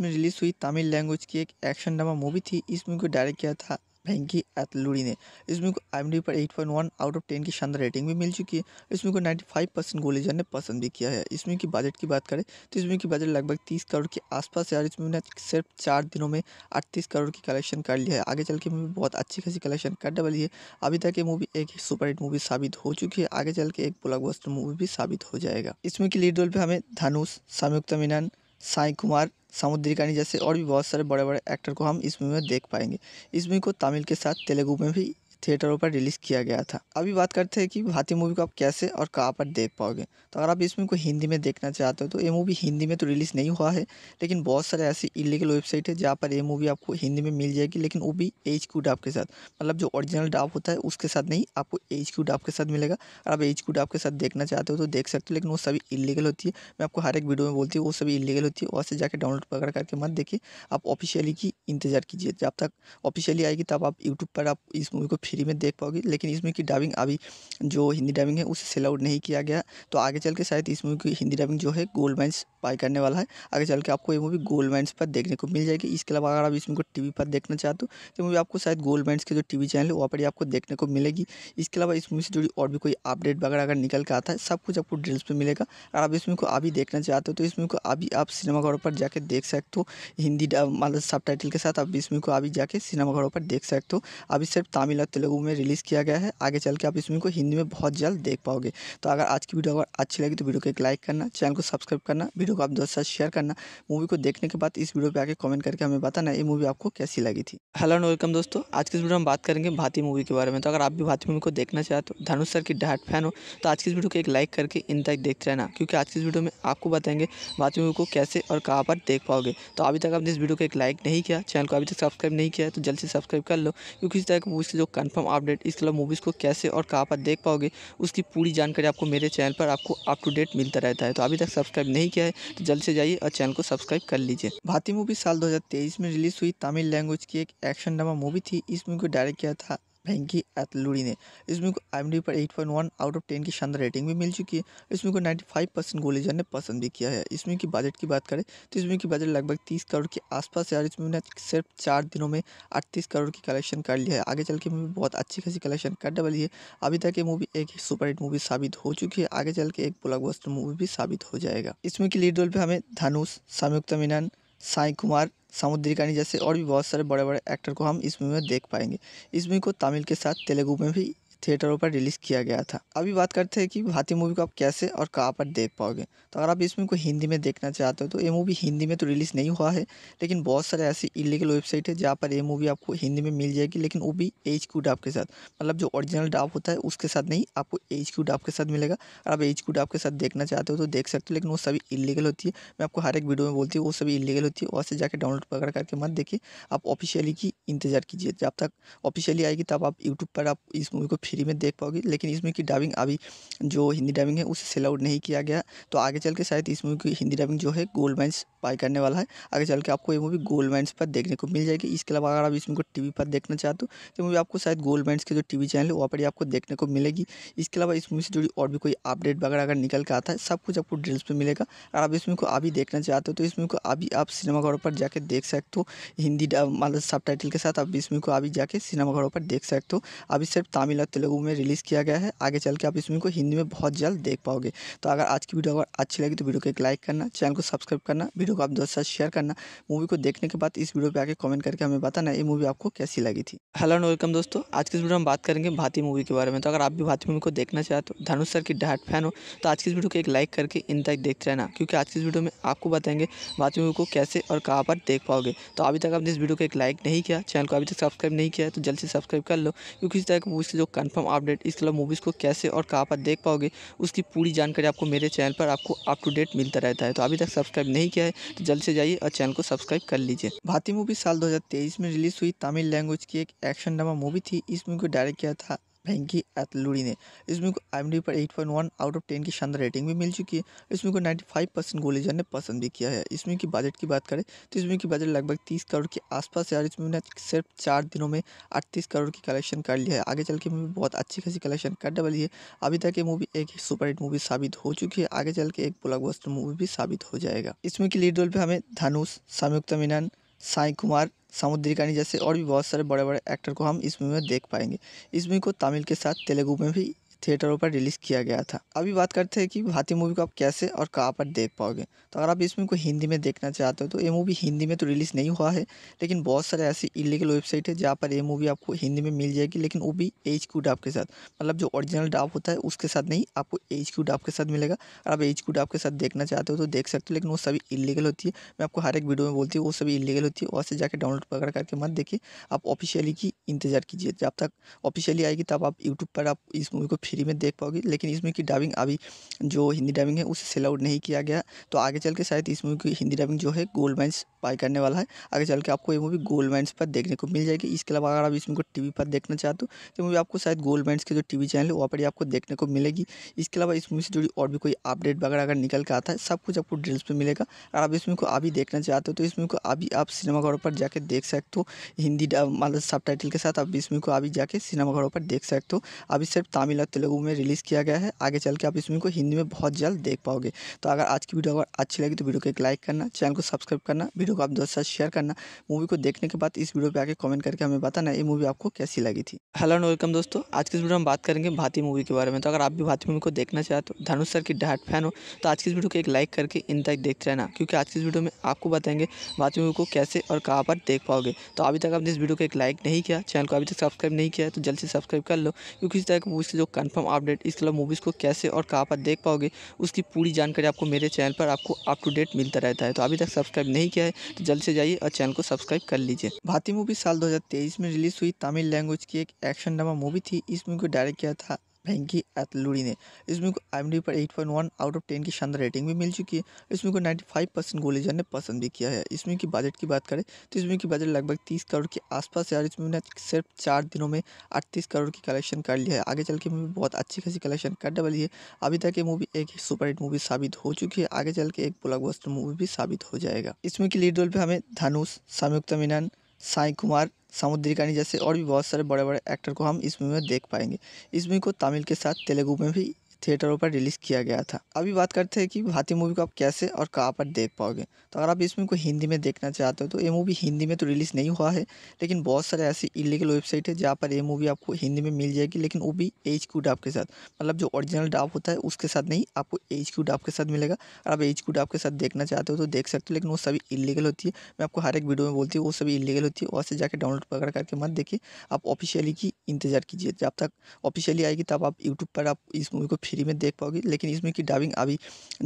में रिलीज हुई तमिल लैंग्वेज की एक एक्शन ड्रामा मूवी थी इस मूवी को डायरेक्ट किया था फ्रेंकी अतलूड़ी ने इस मूवी को आई पर 8.1 आउट ऑफ 10 की शानदार रेटिंग भी मिल चुकी है इस मूवी को 95 परसेंट गोलीजन ने पसंद भी किया है इस मूवी की बजट की बात करें तो इस मूवी की बजट लगभग 30 करोड़ के आसपास है और इस मूवी ने सिर्फ चार दिनों में अड़तीस करोड़ की कलेक्शन कर लिया है आगे चल के मूवी बहुत अच्छी खासी कलेक्शन कर वाली है अभी तक ये मूवी एक सुपर हिट मूवी साबित हो चुकी है आगे चल के एक ब्लॉकबस्टर मूवी भी साबित हो जाएगा इस मूवी की लीड रोल पर हमें धनुष साम्युक्ता मीनान साई कुमार समुद्री कानी जैसे और भी बहुत सारे बड़े बड़े एक्टर को हम इस मूवी में देख पाएंगे इस मूवी को तमिल के साथ तेलुगु में भी थिएटरों पर रिलीज़ किया गया था अभी बात करते हैं कि भारतीय मूवी को आप कैसे और कहाँ पर देख पाओगे तो अगर आप इस मूवी को हिंदी में देखना चाहते हो तो ये मूवी हिंदी में तो रिलीज़ नहीं हुआ है लेकिन बहुत सारे ऐसी इलीगल वेबसाइट है जहाँ पर ये मूवी आपको हिंदी में मिल जाएगी लेकिन वो भी एच क्यू डाप के साथ मतलब जो ओरिजिनल डाप होता है उसके साथ नहीं आपको एच क्यू डाप के साथ मिलेगा और आप एच क्यू डाप के साथ देखना चाहते हो तो देख सकते हो लेकिन वो सभी इलीगल होती है मैं आपको हर एक वीडियो में बोलती हूँ वो सभी इलीगल होती है वहाँ से जाकर डाउनलोड पकड़ करके मत देखिए आप ऑफिशियली की इंतज़ार कीजिए जब तक ऑफिशियली आएगी तब आप यूट्यूब पर आप इस मूवी को फ्री में देख पाओगी लेकिन इस मूवी की डबिंग अभी जो हिंदी डबिंग है उसे सेल आउट नहीं किया गया तो आगे चल के शायद इस मूवी की हिंदी डबिंग जो है गोल्ड माइंस बाई करने वाला है आगे चल के आपको ये मूवी गोल्ड माइंस पर देखने को मिल जाएगी इसके अलावा अगर आप इस मूवी को टी पर देखना चाहते हो तो मूवी आपको शायद गोल्ड माइंस के जो टी चैनल है वहाँ पर ही आपको देखने को मिलेगी इसके अलावा इस मूवी से जुड़ी और भी कोई अपडेट वगैरह अगर निकल के आता है सब कुछ आपको डिटेल्स पर मिलेगा अगर आप इस मूवी को अभी देखना चाहते हो तो इस मूवी को अभी आप सिनेमाघरों पर जाकर देख सकते हो हिंदी मतलब सब के साथ आप इस मूवी को अभी जाके सिनेमाघरों पर देख सकते हो अभी सिर्फ तमिल और तेलुगु में रिलीज़ किया गया है आगे चल के आप इस मूवी को हिंदी में बहुत जल्द देख पाओगे तो अगर आज की वीडियो अगर अच्छी लगी तो वीडियो को एक लाइक करना चैनल को सब्सक्राइब करना वीडियो को आप दोस्तों साथ शेयर करना मूवी को देखने के बाद इस वीडियो पर आके कमेंट करके हमें बताना ये मूवी आपको कैसी लगी थी हेलो एंड वेलकम दोस्तों आज की इस वीडियो में बात करेंगे भारतीय मूवी के बारे में तो अगर आप भी भारतीय मूवी को देखना चाहते हो धनुष सर की डाट फैन हो तो आज की इस वीडियो को एक लाइक करके इन तक देखते रहना क्योंकि आज की इस वीडियो में आपको बताएंगे भारतीय मूवी को कैसे और कहाँ पर देख पाओगे तो अभी तक आपने इस वीडियो को एक लाइक नहीं किया चैनल को अभी तक सब्सक्राइब नहीं किया तो जल्द से सब्सक्राइब कर लो क्योंकि इस तरह की मूवी से जो कंफर्म अपडेट इस कलर मूवीज़ को कैसे और कहाँ पर देख पाओगे उसकी पूरी जानकारी आपको मेरे चैनल पर आपको अप टू डेट मिलता रहता है तो अभी तक सब्सक्राइब नहीं किया है तो जल्द से जाइए और चैनल को सब्सक्राइब कर लीजिए भारतीय मूवी साल दो में रिलीज हुई तमिल लैंग्वेज की एक एक्शन ड्रामा मूवी थी इस मूवी को डायरेक्ट किया था फ्रेंकी अतलूड़ी ने इस मूवी को आई पर 8.1 आउट ऑफ 10 की शानदार रेटिंग भी मिल चुकी है इस मूवी को 95 परसेंट गोलीजन ने पसंद भी किया है इस मूवी की बजट की बात करें तो इस मूवी की बजट लगभग 30 करोड़ के आसपास है और इस मूवी ने सिर्फ चार दिनों में अड़तीस करोड़ की कलेक्शन कर लिया है आगे चल के मूवी बहुत अच्छी खासी कलेक्शन कर वाली है अभी तक ये मूवी एक सुपरहिट मूवी साबित हो चुकी है आगे चल के एक ब्लॉकबस्टर मूवी भी साबित हो जाएगा इस मूवी की लीड रोल पर हमें धनुष संयुक्ता मीनन साई कुमार समुद्री कहानी जैसे और भी बहुत सारे बड़े बड़े एक्टर को हम इस मूवी में देख पाएंगे इस मूवी को तमिल के साथ तेलुगु में भी थिएटरों पर रिलीज़ किया गया था अभी बात करते हैं कि भारतीय मूवी को आप कैसे और कहाँ पर देख पाओगे तो अगर आप इस मूवी को हिंदी में देखना चाहते हो तो ये मूवी हिंदी में तो रिलीज़ नहीं हुआ है लेकिन बहुत सारे ऐसी इलीगल वेबसाइट है जहाँ पर ये मूवी आपको हिंदी में मिल जाएगी लेकिन वो भी एच क्यू डाप के साथ मतलब जो ओरिजिनल डाप होता है उसके साथ नहीं आपको एच क्यू डाप के साथ मिलेगा और आप एच क्यू डाप के साथ देखना चाहते हो तो देख सकते हो लेकिन वो सभी इलीगल होती है मैं आपको हर एक वीडियो में बोलती हूँ वो सभी इलीगल होती है वहाँ से जाकर डाउनलोड पकड़ करके मत देखिए आप ऑफिशियली की इंतज़ार कीजिए जब तक ऑफिशियली आएगी तब आप यूट्यूब पर आप इस मूवी को फ्री में देख पाओगी लेकिन इस मूवी की डबिंग अभी जो हिंदी डबिंग है उसे सेल आउट नहीं किया गया तो आगे चल के शायद इस मूवी की हिंदी डबिंग जो है गोल्ड माइंस बाई करने वाला है आगे चल के आपको ये मूवी गोल्ड माइंस पर देखने को मिल जाएगी इसके अलावा अगर आप इस मूवी को टी पर देखना चाहते हो तो मूवी आपको शायद गोल्ड माइंस के जो टी चैनल है वहाँ पर ही आपको देखने को मिलेगी इसके अलावा इस मूवी से जुड़ी और भी कोई अपडेट वगैरह अगर निकल के आता है सब कुछ आपको डिटेल्स पर मिलेगा अगर आप इस मूवी को अभी देखना चाहते हो तो इस मूवी को अभी आप सिनेमाघरों पर जाकर देख सकते हो हिंदी मतलब सब के साथ आप इस मूवी को अभी जाके सिनेमाघरों पर देख सकते हो अभी सिर्फ तमिल और तेलुगु में रिलीज़ किया गया है आगे चल के आप इस मूवी को हिंदी में बहुत जल्द देख पाओगे तो अगर आज की वीडियो अगर अच्छी लगी तो वीडियो को एक लाइक करना चैनल को सब्सक्राइब करना वीडियो को आप दोस्तों साथ शेयर करना मूवी को देखने के बाद इस वीडियो पर आगे कमेंट करके हमें बताना ये मूवी आपको कैसी लगी थी हेलो एंड वेलकम दोस्तों आज की इस वीडियो में बात करेंगे भारतीय मूवी के बारे में तो अगर आप भी भारतीय मूवी को देखना चाहते हो तो धनुष सर की डाट फैन हो तो आज की इस वीडियो को एक लाइक करके इन तक देखते रहना क्योंकि आज की इस वीडियो में आपको बताएंगे भारतीय मूवी को कैसे और कहाँ पर देख पाओगे तो अभी तक आपने इस वीडियो को एक लाइक नहीं किया चैनल को अभी तक सब्सक्राइब नहीं किया तो जल्द से सब्सक्राइब कर लो क्योंकि इस तरह की मूवी से जो कंफर्म अपडेट इस कलर मूवीज़ को कैसे और कहाँ पर देख पाओगे उसकी पूरी जानकारी आपको मेरे चैनल पर आपको अप टू डेट मिलता रहता है तो अभी तक सब्सक्राइब नहीं किया है तो जल्द से जाइए और चैनल को सब्सक्राइब कर लीजिए भारतीय मूवी साल दो में रिलीज हुई तमिल लैंग्वेज की एक एक्शन ड्रामा मूवी थी इस मूवी को डायरेक्ट किया था फ्रेंकी अतलूरी ने इस मूवी को आई पर 8.1 आउट ऑफ 10 की शानदार रेटिंग भी मिल चुकी है इस मूवी को 95 परसेंट गोलीजन ने पसंद भी किया है इस मूवी की बजट की बात करें तो इस मूवी की बजट लगभग 30 करोड़ के आसपास है और इस मूवी ने सिर्फ चार दिनों में अड़तीस करोड़ की कलेक्शन कर लिया है आगे चल के मूवी बहुत अच्छी खासी कलेक्शन कर डबली है अभी तक ये मूवी एक सुपर हिट मूवी साबित हो चुकी है आगे चल के एक ब्लॉकबस्टर मूवी भी साबित हो जाएगा इस मूवी की लीड रोल पर हमें धनुष संयुक्ता मीनन साई कुमार सामुद्रिकानी जैसे और भी बहुत सारे बड़े बड़े एक्टर को हम इस मूवी में देख पाएंगे इस मूवी को तमिल के साथ तेलुगु में भी थिएटरों पर रिलीज़ किया गया था अभी बात करते हैं कि भारतीय मूवी को आप कैसे और कहाँ पर देख पाओगे तो अगर आप इस मूवी को हिंदी में देखना चाहते हो तो ये मूवी हिंदी में तो रिलीज़ नहीं हुआ है लेकिन बहुत सारे ऐसी इलीगल वेबसाइट है जहाँ पर ये मूवी आपको हिंदी में मिल जाएगी लेकिन वो भी एच क्यू डाप के साथ मतलब जो ओरिजिनल डाप होता है उसके साथ नहीं आपको एच क्यू डाप के साथ मिलेगा और आप एच क्यू डाप के साथ देखना चाहते हो तो देख सकते हो लेकिन वो सभी इलीगल होती है मैं आपको हर एक वीडियो में बोलती हूँ वो सभी इलीगल होती है वहाँ से जाकर डाउनलोड पकड़ करके मत देखिए आप ऑफिशियली की इंतज़ार कीजिए जब तक ऑफिशियली आएगी तब आप यूट्यूब पर आप इस मूवी को फ्री में देख पाओगी लेकिन इस मूवी की डबिंग अभी जो हिंदी डबिंग है उसे सेल आउट नहीं किया गया तो आगे चल के शायद इस मूवी की हिंदी डबिंग जो है गोल्ड मैंस बाय करने वाला है आगे चल के आपको ये मूवी गोल्ड मैंस पर देखने को मिल जाएगी इसके अलावा अगर आप इस मूवी को टी पर देखना चाहते हो तो मूवी आपको शायद गोल्ड मैंस के जो टी चैनल है वहाँ पर ही आपको देखने को मिलेगी इसके अलावा इस मूवी से जुड़ी और भी कोई अपडेट वगैरह अगर निकल के आता है सब कुछ आपको डिटेल्स पर मिलेगा अगर आप इस मूवी को अभी देखना चाहते हो तो इस मूवी को अभी आप सिनेमाघरों पर जाकर देख सकते हो हिंदी मतलब सब के साथ आप इस मूवी को अभी जाके सिनेमाघरों पर देख सकते हो अभी सिर्फ तमिल और तेलुगु में रिलीज़ किया गया है आगे चल के आप इस मूवी को हिंदी में बहुत जल्द देख पाओगे तो अगर आज की वीडियो अगर अच्छी लगी तो वीडियो को एक लाइक करना चैनल को सब्सक्राइब करना वीडियो को आप दोस्तों साथ शेयर करना मूवी को देखने के बाद इस वीडियो पर आगे कमेंट करके हमें बताना ये मूवी आपको कैसी लगी थी हेलो एंड वेलकम दोस्तों आज की इस वीडियो में बात करेंगे भारतीय मूवी के बारे में तो अगर आप भी भारतीय मूवी को देखना चाहते हो धनुष सर की डाट फैन हो तो आज की इस वीडियो को एक लाइक करके इन तक देखते रहना क्योंकि आज की इस वीडियो में आपको बताएंगे भारतीय मूवी को कैसे और कहाँ पर देख पाओगे तो अभी तक आपने इस वीडियो को एक लाइक नहीं किया चैनल को अभी तक सब्सक्राइब नहीं किया तो जल्द से सब्सक्राइब कर लो क्योंकि इस तरह की मूवी से जो कंफर्म अपडेट इस कलर मूवीज़ को कैसे और कहाँ पर देख पाओगे उसकी पूरी जानकारी आपको मेरे चैनल पर आपको अप टू डेट मिलता रहता है तो अभी तक सब्सक्राइब नहीं किया है तो जल्द से जाइए और चैनल को सब्सक्राइब कर लीजिए भारतीय मूवी साल दो में रिलीज हुई तमिल लैंग्वेज की एक एक्शन ड्रामा मूवी थी इस मूवी को डायरेक्ट किया था फेंकी अतलूरी ने इस मूवी को आई पर 8.1 आउट ऑफ 10 की शानदार रेटिंग भी मिल चुकी है इस मूवी को 95 परसेंट गोलीजन ने पसंद भी किया है इस मूवी की बजट की बात करें तो इस मूवी की बजट लगभग 30 करोड़ के आसपास है और इस मूवी ने सिर्फ चार दिनों में अड़तीस करोड़ की कलेक्शन कर लिया है आगे चल के मूवी बहुत अच्छी खासी कलेक्शन कर डबली है अभी तक ये मूवी एक सुपर हिट मूवी साबित हो चुकी है आगे चल के एक ब्लॉकबस्टर मूवी भी साबित हो जाएगा इस मूवी की लीड रोल पर हमें धनुष संयुक्त मीनान साई कुमार कानी जैसे और भी बहुत सारे बड़े बड़े एक्टर को हम इस मूवी में देख पाएंगे इस मूवी को तमिल के साथ तेलुगु में भी थिएटरों पर रिलीज़ किया गया था अभी बात करते हैं कि भारतीय मूवी को आप कैसे और कहाँ पर देख पाओगे तो अगर आप इस मूवी को हिंदी में देखना चाहते हो तो ये मूवी हिंदी में तो रिलीज़ नहीं हुआ है लेकिन बहुत सारे ऐसी इलीगल वेबसाइट है जहाँ पर ये मूवी आपको हिंदी में मिल जाएगी लेकिन वो भी एच क्यू डाप के साथ मतलब जो ओरिजिनल डाप होता है उसके साथ नहीं आपको एच क्यू डाप के साथ मिलेगा और आप एच क्यू डाप के साथ देखना चाहते हो तो देख सकते हो लेकिन वो सभी इलीगल होती है मैं आपको हर एक वीडियो में बोलती हूँ वो सभी इलीगल होती है वहाँ से जाकर डाउनलोड वगैरह करके मत देखिए आप ऑफिशियली की इंतज़ार कीजिए जब तक ऑफिशियली आएगी तब आप यूट्यूब पर आप इस मूवी को फ्री में देख पाओगी लेकिन इस मूवी की डबिंग अभी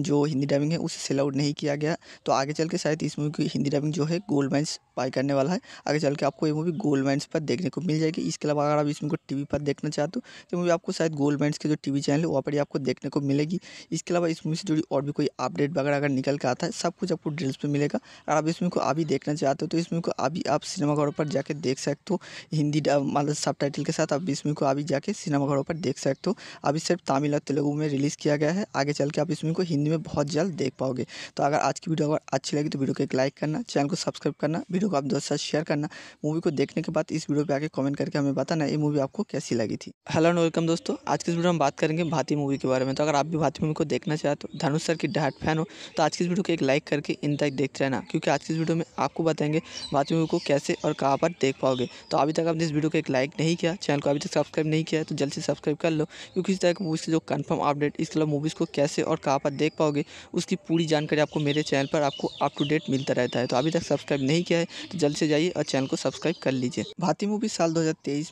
जो हिंदी डबिंग है उसे सेल आउट नहीं किया गया तो आगे चल के शायद इस मूवी की हिंदी डबिंग जो है गोल्ड मैंस बाय करने वाला है आगे चल के आपको ये मूवी गोल्ड मैंस पर देखने को मिल जाएगी इसके अलावा अगर आप इस मूवी को टी पर देखना चाहते हो तो मूवी आपको शायद गोल्ड मैंस के जो टी चैनल है वहाँ पर ही आपको देखने को मिलेगी इसके अलावा इस मूवी से जुड़ी और भी कोई अपडेट वगैरह अगर निकल के आता है सब कुछ आपको डिटेल्स पर मिलेगा अगर आप इस मूवी को अभी देखना चाहते हो तो इस मूवी को अभी आप सिनेमाघरों पर जाकर देख सकते हो हिंदी मतलब सब के साथ आप इस मूवी को अभी जाके सिनेमाघरों पर देख सकते हो अभी सिर्फ तमिल और तेलुगु में रिलीज़ किया गया है आगे चल के आप इस मूवी को हिंदी में बहुत जल्द देख पाओगे तो अगर आज की वीडियो अगर अच्छी लगी तो वीडियो को एक लाइक करना चैनल को सब्सक्राइब करना वीडियो को आप दोस्तों साथ शेयर करना मूवी को देखने के बाद इस वीडियो पर आगे कमेंट करके हमें बताना ये मूवी आपको कैसी लगी थी हेलो एंड वेलकम दोस्तों आज की इस वीडियो में बात करेंगे भारतीय मूवी के बारे में तो अगर आप भी भारतीय मूवी को देखना चाहते हो धनुष सर की डाट फैन हो तो आज की इस वीडियो को एक लाइक करके इन तक देखते रहना क्योंकि आज की इस वीडियो में आपको बताएंगे भारतीय मूवी को कैसे और कहाँ पर देख पाओगे तो अभी तक आपने इस वीडियो को एक लाइक नहीं किया चैनल को अभी तक सब्सक्राइब नहीं किया तो जल्द से सब्सक्राइब कर लो क्योंकि इस तरह की मूवी से जो कंफर्म अपडेट इस क्लब मूवीज़ को कैसे और कहाँ पर देख पाओगे उसकी पूरी जानकारी आपको मेरे चैनल पर आपको अप टू डेट मिलता रहता है तो अभी तक सब्सक्राइब नहीं किया है तो जल्द से जाइए और चैनल को सब्सक्राइब कर लीजिए भारतीय मूवी साल दो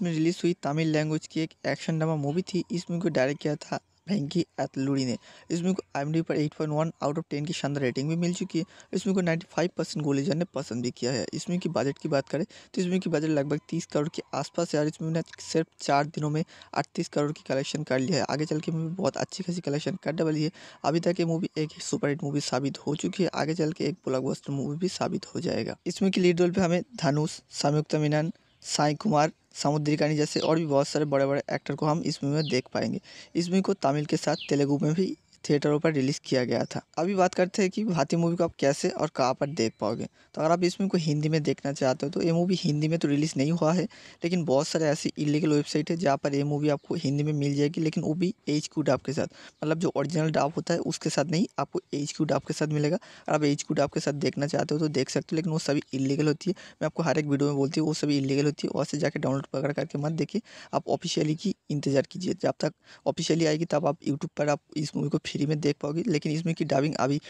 में रिलीज हुई तमिल लैंग्वेज की एक एक्शन ड्रामा मूवी थी इस मूवी को डायरेक्ट किया था फेंकी अतलूरी ने इस मूवी को आई पर 8.1 आउट ऑफ 10 की शानदार रेटिंग भी मिल चुकी है इस मूवी को 95 परसेंट गोलीजन ने पसंद भी किया है इस मूवी की बजट की बात करें तो इस मूवी की बजट लगभग 30 करोड़ के आसपास है और इस मूवी ने सिर्फ चार दिनों में अड़तीस करोड़ की कलेक्शन कर लिया है आगे चल के मूवी बहुत अच्छी खासी कलेक्शन कर डबली है अभी तक ये मूवी एक सुपर हिट मूवी साबित हो चुकी है आगे चल के एक ब्लॉकबस्टर मूवी भी साबित हो जाएगा इस मूवी की लीड रोल पर हमें धनुष संयुक्त मीनन साई कुमार सामुद्रिकानी जैसे और भी बहुत सारे बड़े बड़े एक्टर को हम इस मूवी में देख पाएंगे इस मूवी को तमिल के साथ तेलुगु में भी थिएटरों पर रिलीज़ किया गया था अभी बात करते हैं कि भारतीय मूवी को आप कैसे और कहाँ पर देख पाओगे तो अगर आप इस मूवी को हिंदी में देखना चाहते हो तो ये मूवी हिंदी में तो रिलीज़ नहीं हुआ है लेकिन बहुत सारे ऐसी इलीगल वेबसाइट है जहाँ पर ये मूवी आपको हिंदी में मिल जाएगी लेकिन वो भी एच क्यू डाप के साथ मतलब जो ओरिजिनल डाप होता है उसके साथ नहीं आपको एच क्यू डाप के साथ मिलेगा और आप एच क्यू डाप के साथ देखना चाहते हो तो देख सकते हो लेकिन वो सभी इलीगल होती है मैं आपको हर एक वीडियो में बोलती हूँ वो सभी इलीगल होती है वहाँ से जाकर डाउनलोड वगैरह करके मत देखिए आप ऑफिशियली की इंतज़ार कीजिए जब तक ऑफिशियली आएगी तब आप यूट्यूब पर आप इस मूवी को फ्री में देख पाओगी लेकिन इस मूवी की डबिंग अभी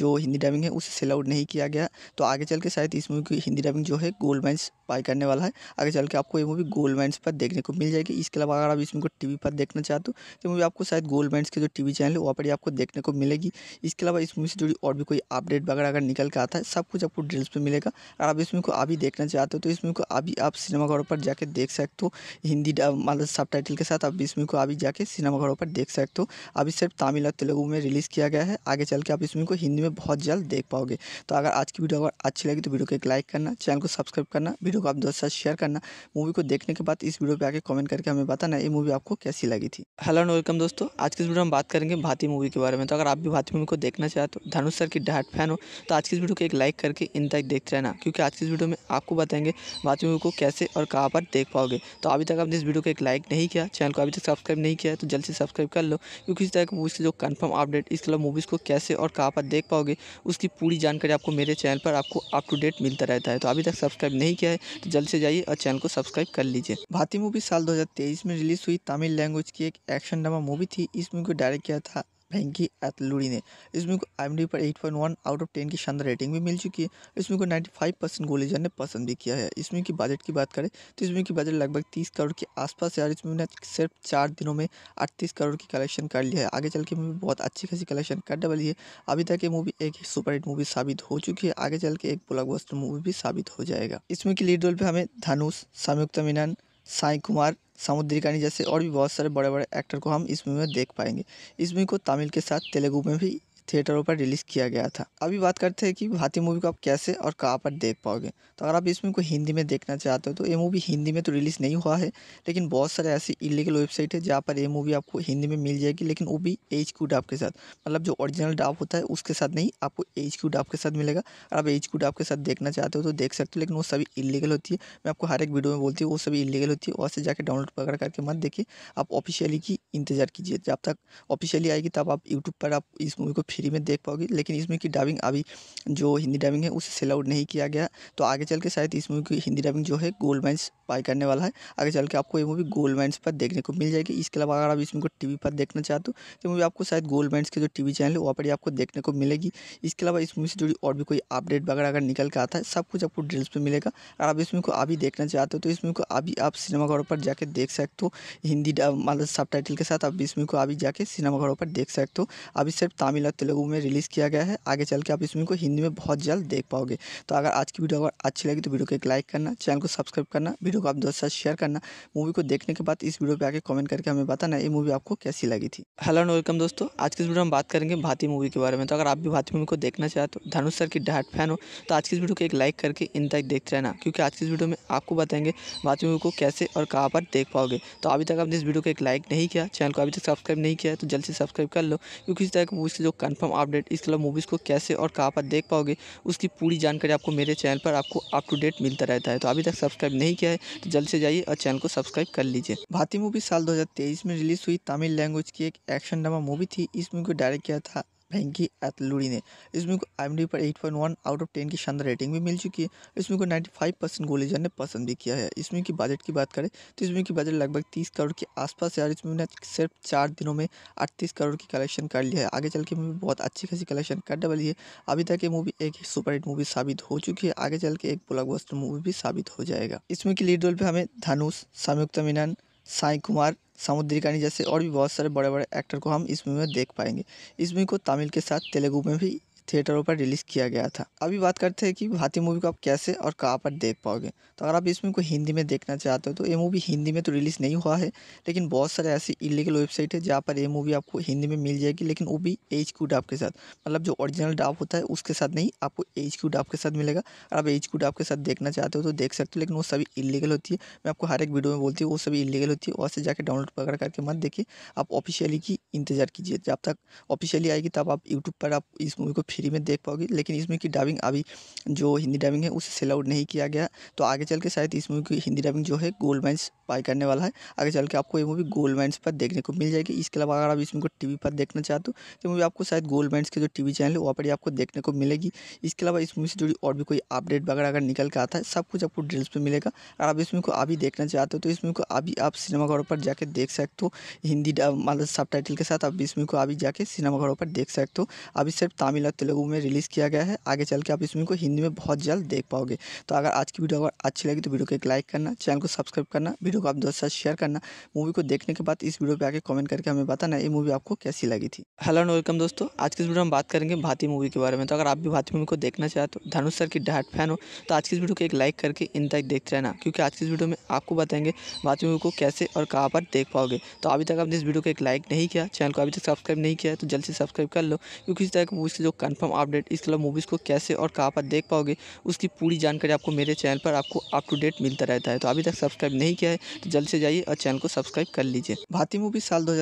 जो हिंदी डबिंग है उसे सेल आउट नहीं किया गया तो आगे चल के शायद इस मूवी की हिंदी डबिंग जो है गोल्ड मैंस बाय करने वाला है आगे चल के आपको ये मूवी गोल्ड मैंस पर देखने को मिल जाएगी इसके अलावा अगर आप इस मूवी को टी पर देखना चाहते हो तो मूवी आपको शायद गोल्ड मैंस के जो टी चैनल है वहाँ पर ही आपको देखने को मिलेगी इसके अलावा इस मूवी से जुड़ी और भी कोई अपडेट वगैरह अगर निकल के आता है सब कुछ आपको डिटेल्स पर मिलेगा अगर आप इस मूवी को अभी देखना चाहते हो तो इस मूवी को अभी आप सिनेमाघरों पर जाकर देख सकते हो हिंदी मतलब सब के साथ आप इस मूवी को अभी जाके सिनेमाघरों पर देख सकते हो अभी सिर्फ तमिल और तेलुगु में रिलीज़ किया गया है आगे चल के आप इस मूवी को हिंदी में बहुत जल्द देख पाओगे तो अगर आज की वीडियो अगर अच्छी लगी तो वीडियो को एक लाइक करना चैनल को सब्सक्राइब करना वीडियो को आप दोस्तों साथ शेयर करना मूवी को देखने के बाद इस वीडियो पर आगे कमेंट करके हमें बताना ये मूवी आपको कैसी लगी थी हेलो एंड वेलकम दोस्तों आज की इस वीडियो में बात करेंगे भारतीय मूवी के बारे में तो अगर आप भी भारतीय मूवी को देखना चाहते हो धनुष सर की डाट फैन हो तो आज की इस वीडियो को एक लाइक करके इन तक देखते रहना क्योंकि आज की इस वीडियो में आपको बताएंगे भारतीय मूवी को कैसे और कहाँ पर देख पाओगे तो अभी तक आपने इस वीडियो को एक लाइक नहीं किया चैनल को अभी तक सब्सक्राइब नहीं किया तो जल्द से सब्सक्राइब कर लो क्योंकि इस तरह की मूवी से जो कंफर्म अपडेट इस क्लब मूवीज़ को कैसे और कहाँ पर देख पाओगे उसकी पूरी जानकारी आपको मेरे चैनल पर आपको अप टू डेट मिलता रहता है तो अभी तक सब्सक्राइब नहीं किया है तो जल्द से जाइए और चैनल को सब्सक्राइब कर लीजिए भारतीय मूवी साल दो में रिलीज हुई तमिल लैंग्वेज की एक एक्शन ड्रामा मूवी थी इस मूवी को डायरेक्ट किया था फेंकी अतलूरी ने इस मूवी को आई पर 8.1 आउट ऑफ 10 की शानदार रेटिंग भी मिल चुकी है इस मूवी को 95 परसेंट गोलीजन ने पसंद भी किया है इस मूवी की बजट की बात करें तो इस मूवी की बजट लगभग 30 करोड़ के आसपास है और इस मूवी ने सिर्फ चार दिनों में अड़तीस करोड़ की कलेक्शन कर लिया है आगे चल के मूवी बहुत अच्छी खासी कलेक्शन कर डबली है अभी तक ये मूवी एक सुपरहिट मूवी साबित हो चुकी है आगे चल के एक ब्लॉकबस्टर मूवी भी साबित हो जाएगा इस मूवी की लीड रोल पर हमें धनुष संयुक्त मीनान साई कुमार कानी जैसे और भी बहुत सारे बड़े बड़े एक्टर को हम इस मूवी में देख पाएंगे इस मूवी को तमिल के साथ तेलुगु में भी थिएटरों पर रिलीज़ किया गया था अभी बात करते हैं कि भारतीय मूवी को आप कैसे और कहाँ पर देख पाओगे तो अगर आप इस मूवी को हिंदी में देखना चाहते हो तो ये मूवी हिंदी में तो रिलीज़ नहीं हुआ है लेकिन बहुत सारे ऐसी इलीगल वेबसाइट है जहाँ पर ये मूवी आपको हिंदी में मिल जाएगी लेकिन वो भी एच क्यू डाप के साथ मतलब जो ओरिजिनल डाप होता है उसके साथ नहीं आपको एच क्यू डाप के साथ मिलेगा और आप एच क्यू डाप के साथ देखना चाहते हो तो देख सकते हो लेकिन वो सभी इलीगल होती है मैं आपको हर एक वीडियो में बोलती हूँ वो सभी इलीगल होती है वहाँ से जाकर डाउनलोड वगैरह करके मत देखिए आप ऑफिशियली की इंतजार कीजिए जब तक ऑफिशियली आएगी तब आप यूट्यूब पर आप इस मूवी को फ्री में देख पाओगी लेकिन इस मूवी की डबिंग अभी जो हिंदी डबिंग है उसे सेल आउट नहीं किया गया तो आगे चल के शायद इस मूवी की हिंदी डबिंग जो है गोल्ड मैंस बाय करने वाला है आगे चल के आपको ये मूवी गोल्ड मैंस पर देखने को मिल जाएगी इसके अलावा अगर आप इस मूवी को टी पर देखना चाहते हो तो मूवी आपको शायद गोल्ड मैंस के जो टी चैनल है वहाँ पर ही आपको देखने को मिलेगी इसके अलावा इस मूवी से जुड़ी और भी कोई अपडेट वगैरह अगर निकल के आता है सब कुछ आपको डिटेल्स पर मिलेगा अगर आप इस मूवी को अभी देखना चाहते हो तो इस मूवी को अभी आप सिनेमाघरों पर जाकर देख सकते हो हिंदी मतलब सब के साथ आप इस मूवी को अभी जाके सिनेमाघरों पर देख सकते हो अभी सिर्फ तमिल और तेलुगु में रिलीज़ किया गया है आगे चल के आप इस मूवी को हिंदी में बहुत जल्द देख पाओगे तो अगर आज की वीडियो अगर अच्छी लगी तो वीडियो को एक लाइक करना चैनल को सब्सक्राइब करना वीडियो को आप दोस्तों साथ शेयर करना मूवी को देखने के बाद इस वीडियो पर आगे कमेंट करके हमें बताना ये मूवी आपको कैसी लगी थी हेलो एंड वेलकम दोस्तों आज की इस वीडियो में बात करेंगे भारतीय मूवी के बारे में तो अगर आप भी भारतीय मूवी को देखना चाहते हो धनुष सर की डाट फैन हो तो आज की इस वीडियो को एक लाइक करके इन तक देखते रहना क्योंकि आज की इस वीडियो में आपको बताएंगे भारतीय मूवी को कैसे और कहाँ पर देख पाओगे तो अभी तक आपने इस वीडियो को एक लाइक नहीं किया चैनल को अभी तक सब्सक्राइब नहीं किया तो जल्द से सब्सक्राइब कर लो क्योंकि इस तरह की मूवी से जो कंफर्म अपडेट इस क्लब मूवीज़ को कैसे और कहाँ पर देख पाओगे उसकी पूरी जानकारी आपको मेरे चैनल पर आपको अप टू डेट मिलता रहता है तो अभी तक सब्सक्राइब नहीं किया है तो जल्द से जाइए और चैनल को सब्सक्राइब कर लीजिए भारतीय मूवी साल दो में रिलीज हुई तमिल लैंग्वेज की एक एक्शन ड्रामा मूवी थी इस मूवी को डायरेक्ट किया था फेंकी अतलूरी ने इस मूवी को आई पर 8.1 आउट ऑफ 10 की शानदार रेटिंग भी मिल चुकी है इस मूवी को 95 परसेंट गोलीजन ने पसंद भी किया है इस मूवी की बजट की बात करें तो इस मूवी की बजट लगभग 30 करोड़ के आसपास है और इस मूवी ने सिर्फ चार दिनों में अड़तीस करोड़ की कलेक्शन कर लिया है आगे चल के मूवी बहुत अच्छी खासी कलेक्शन कर डबली है अभी तक ये मूवी एक सुपर हिट मूवी साबित हो चुकी है आगे चल के एक ब्लॉकबस्टर मूवी भी साबित हो जाएगा इस मूवी की लीड रोल पर हमें धनुष संयुक्त मीनन साई कुमार समुद्री कहानी जैसे और भी बहुत सारे बड़े बड़े एक्टर को हम इस मूवी में देख पाएंगे इस मूवी को तमिल के साथ तेलुगु में भी थिएटरों पर रिलीज़ किया गया था अभी बात करते हैं कि भारतीय मूवी को आप कैसे और कहाँ पर देख पाओगे तो अगर आप इस मूवी को हिंदी में देखना चाहते हो तो ये मूवी हिंदी में तो रिलीज़ नहीं हुआ है लेकिन बहुत सारे ऐसी इलीगल वेबसाइट है जहाँ पर ये मूवी आपको हिंदी में मिल जाएगी लेकिन वो भी एच क्यू डाप के साथ मतलब जो ओरिजिनल डाप होता है उसके साथ नहीं आपको एच क्यू डाप के साथ मिलेगा और आप एच क्यू डाप के साथ देखना चाहते हो तो देख सकते हो लेकिन वो सभी इलीगल होती है मैं आपको हर एक वीडियो में बोलती हूँ वो सभी इलीगल होती है वहाँ से जाकर डाउनलोड वगैरह करके मत देखिए आप ऑफिशियली की इंतज़ार कीजिए जब तक ऑफिशियली आएगी तब आप यूट्यूब पर आप इस मूवी को फ्री में देख पाओगी लेकिन इस मूवी की डबिंग अभी जो हिंदी डबिंग है उसे सेल आउट नहीं किया गया तो आगे चल के शायद इस मूवी की हिंदी डबिंग जो है गोल्ड माइंस बाय करने वाला है आगे चल के आपको ये मूवी गोल्ड माइंस पर देखने को मिल जाएगी इसके अलावा अगर आप इस मूवी को टी पर देखना चाहते हो तो मूवी आपको शायद गोल्ड माइंस के जो टी चैनल है वहाँ पर ही आपको देखने को मिलेगी इसके अलावा इस मूवी से जुड़ी और भी कोई अपडेट वगैरह अगर निकल के आता है सब कुछ आपको डिटेल्स पर मिलेगा अगर आप इस मूवी को अभी देखना चाहते हो तो इस मूवी को अभी आप सिनेमाघरों पर जाकर देख सकते हो हिंदी मतलब सब के साथ आप इस मूवी को अभी जाके सिनेमाघरों पर देख सकते हो अभी सिर्फ तमिल और तेलुगु में रिलीज़ किया गया है आगे चल के आप इस मूवी को हिंदी में बहुत जल्द देख पाओगे तो अगर आज की वीडियो अगर अच्छी लगी तो वीडियो को एक लाइक करना चैनल को सब्सक्राइब करना वीडियो को आप दोस्तों साथ शेयर करना मूवी को देखने के बाद इस वीडियो पर आगे कमेंट करके हमें बताना ये मूवी आपको कैसी लगी थी हेलो एंड वेलकम दोस्तों आज की इस वीडियो में बात करेंगे भारतीय मूवी के बारे में तो अगर आप भी भारतीय मूवी को देखना चाहते हो धनुष सर की डाट फैन हो तो आज की इस वीडियो को एक लाइक करके इन तक देखते रहना क्योंकि आज की इस वीडियो में आपको बताएंगे भारतीय मूवी को कैसे और कहाँ पर देख पाओगे तो अभी तक आपने इस वीडियो को एक लाइक नहीं किया चैनल को अभी तक सब्सक्राइब नहीं किया तो जल्द से सब्सक्राइब कर लो क्योंकि इस तरह की मूवी से जो कंफर्म अपडेट इस क्लब मूवीज़ को कैसे और कहाँ पर देख पाओगे उसकी पूरी जानकारी आपको मेरे चैनल पर आपको अप टू डेट मिलता रहता है तो अभी तक सब्सक्राइब नहीं किया है तो जल्द से जाइए और चैनल को सब्सक्राइब कर लीजिए भारतीय मूवी साल दो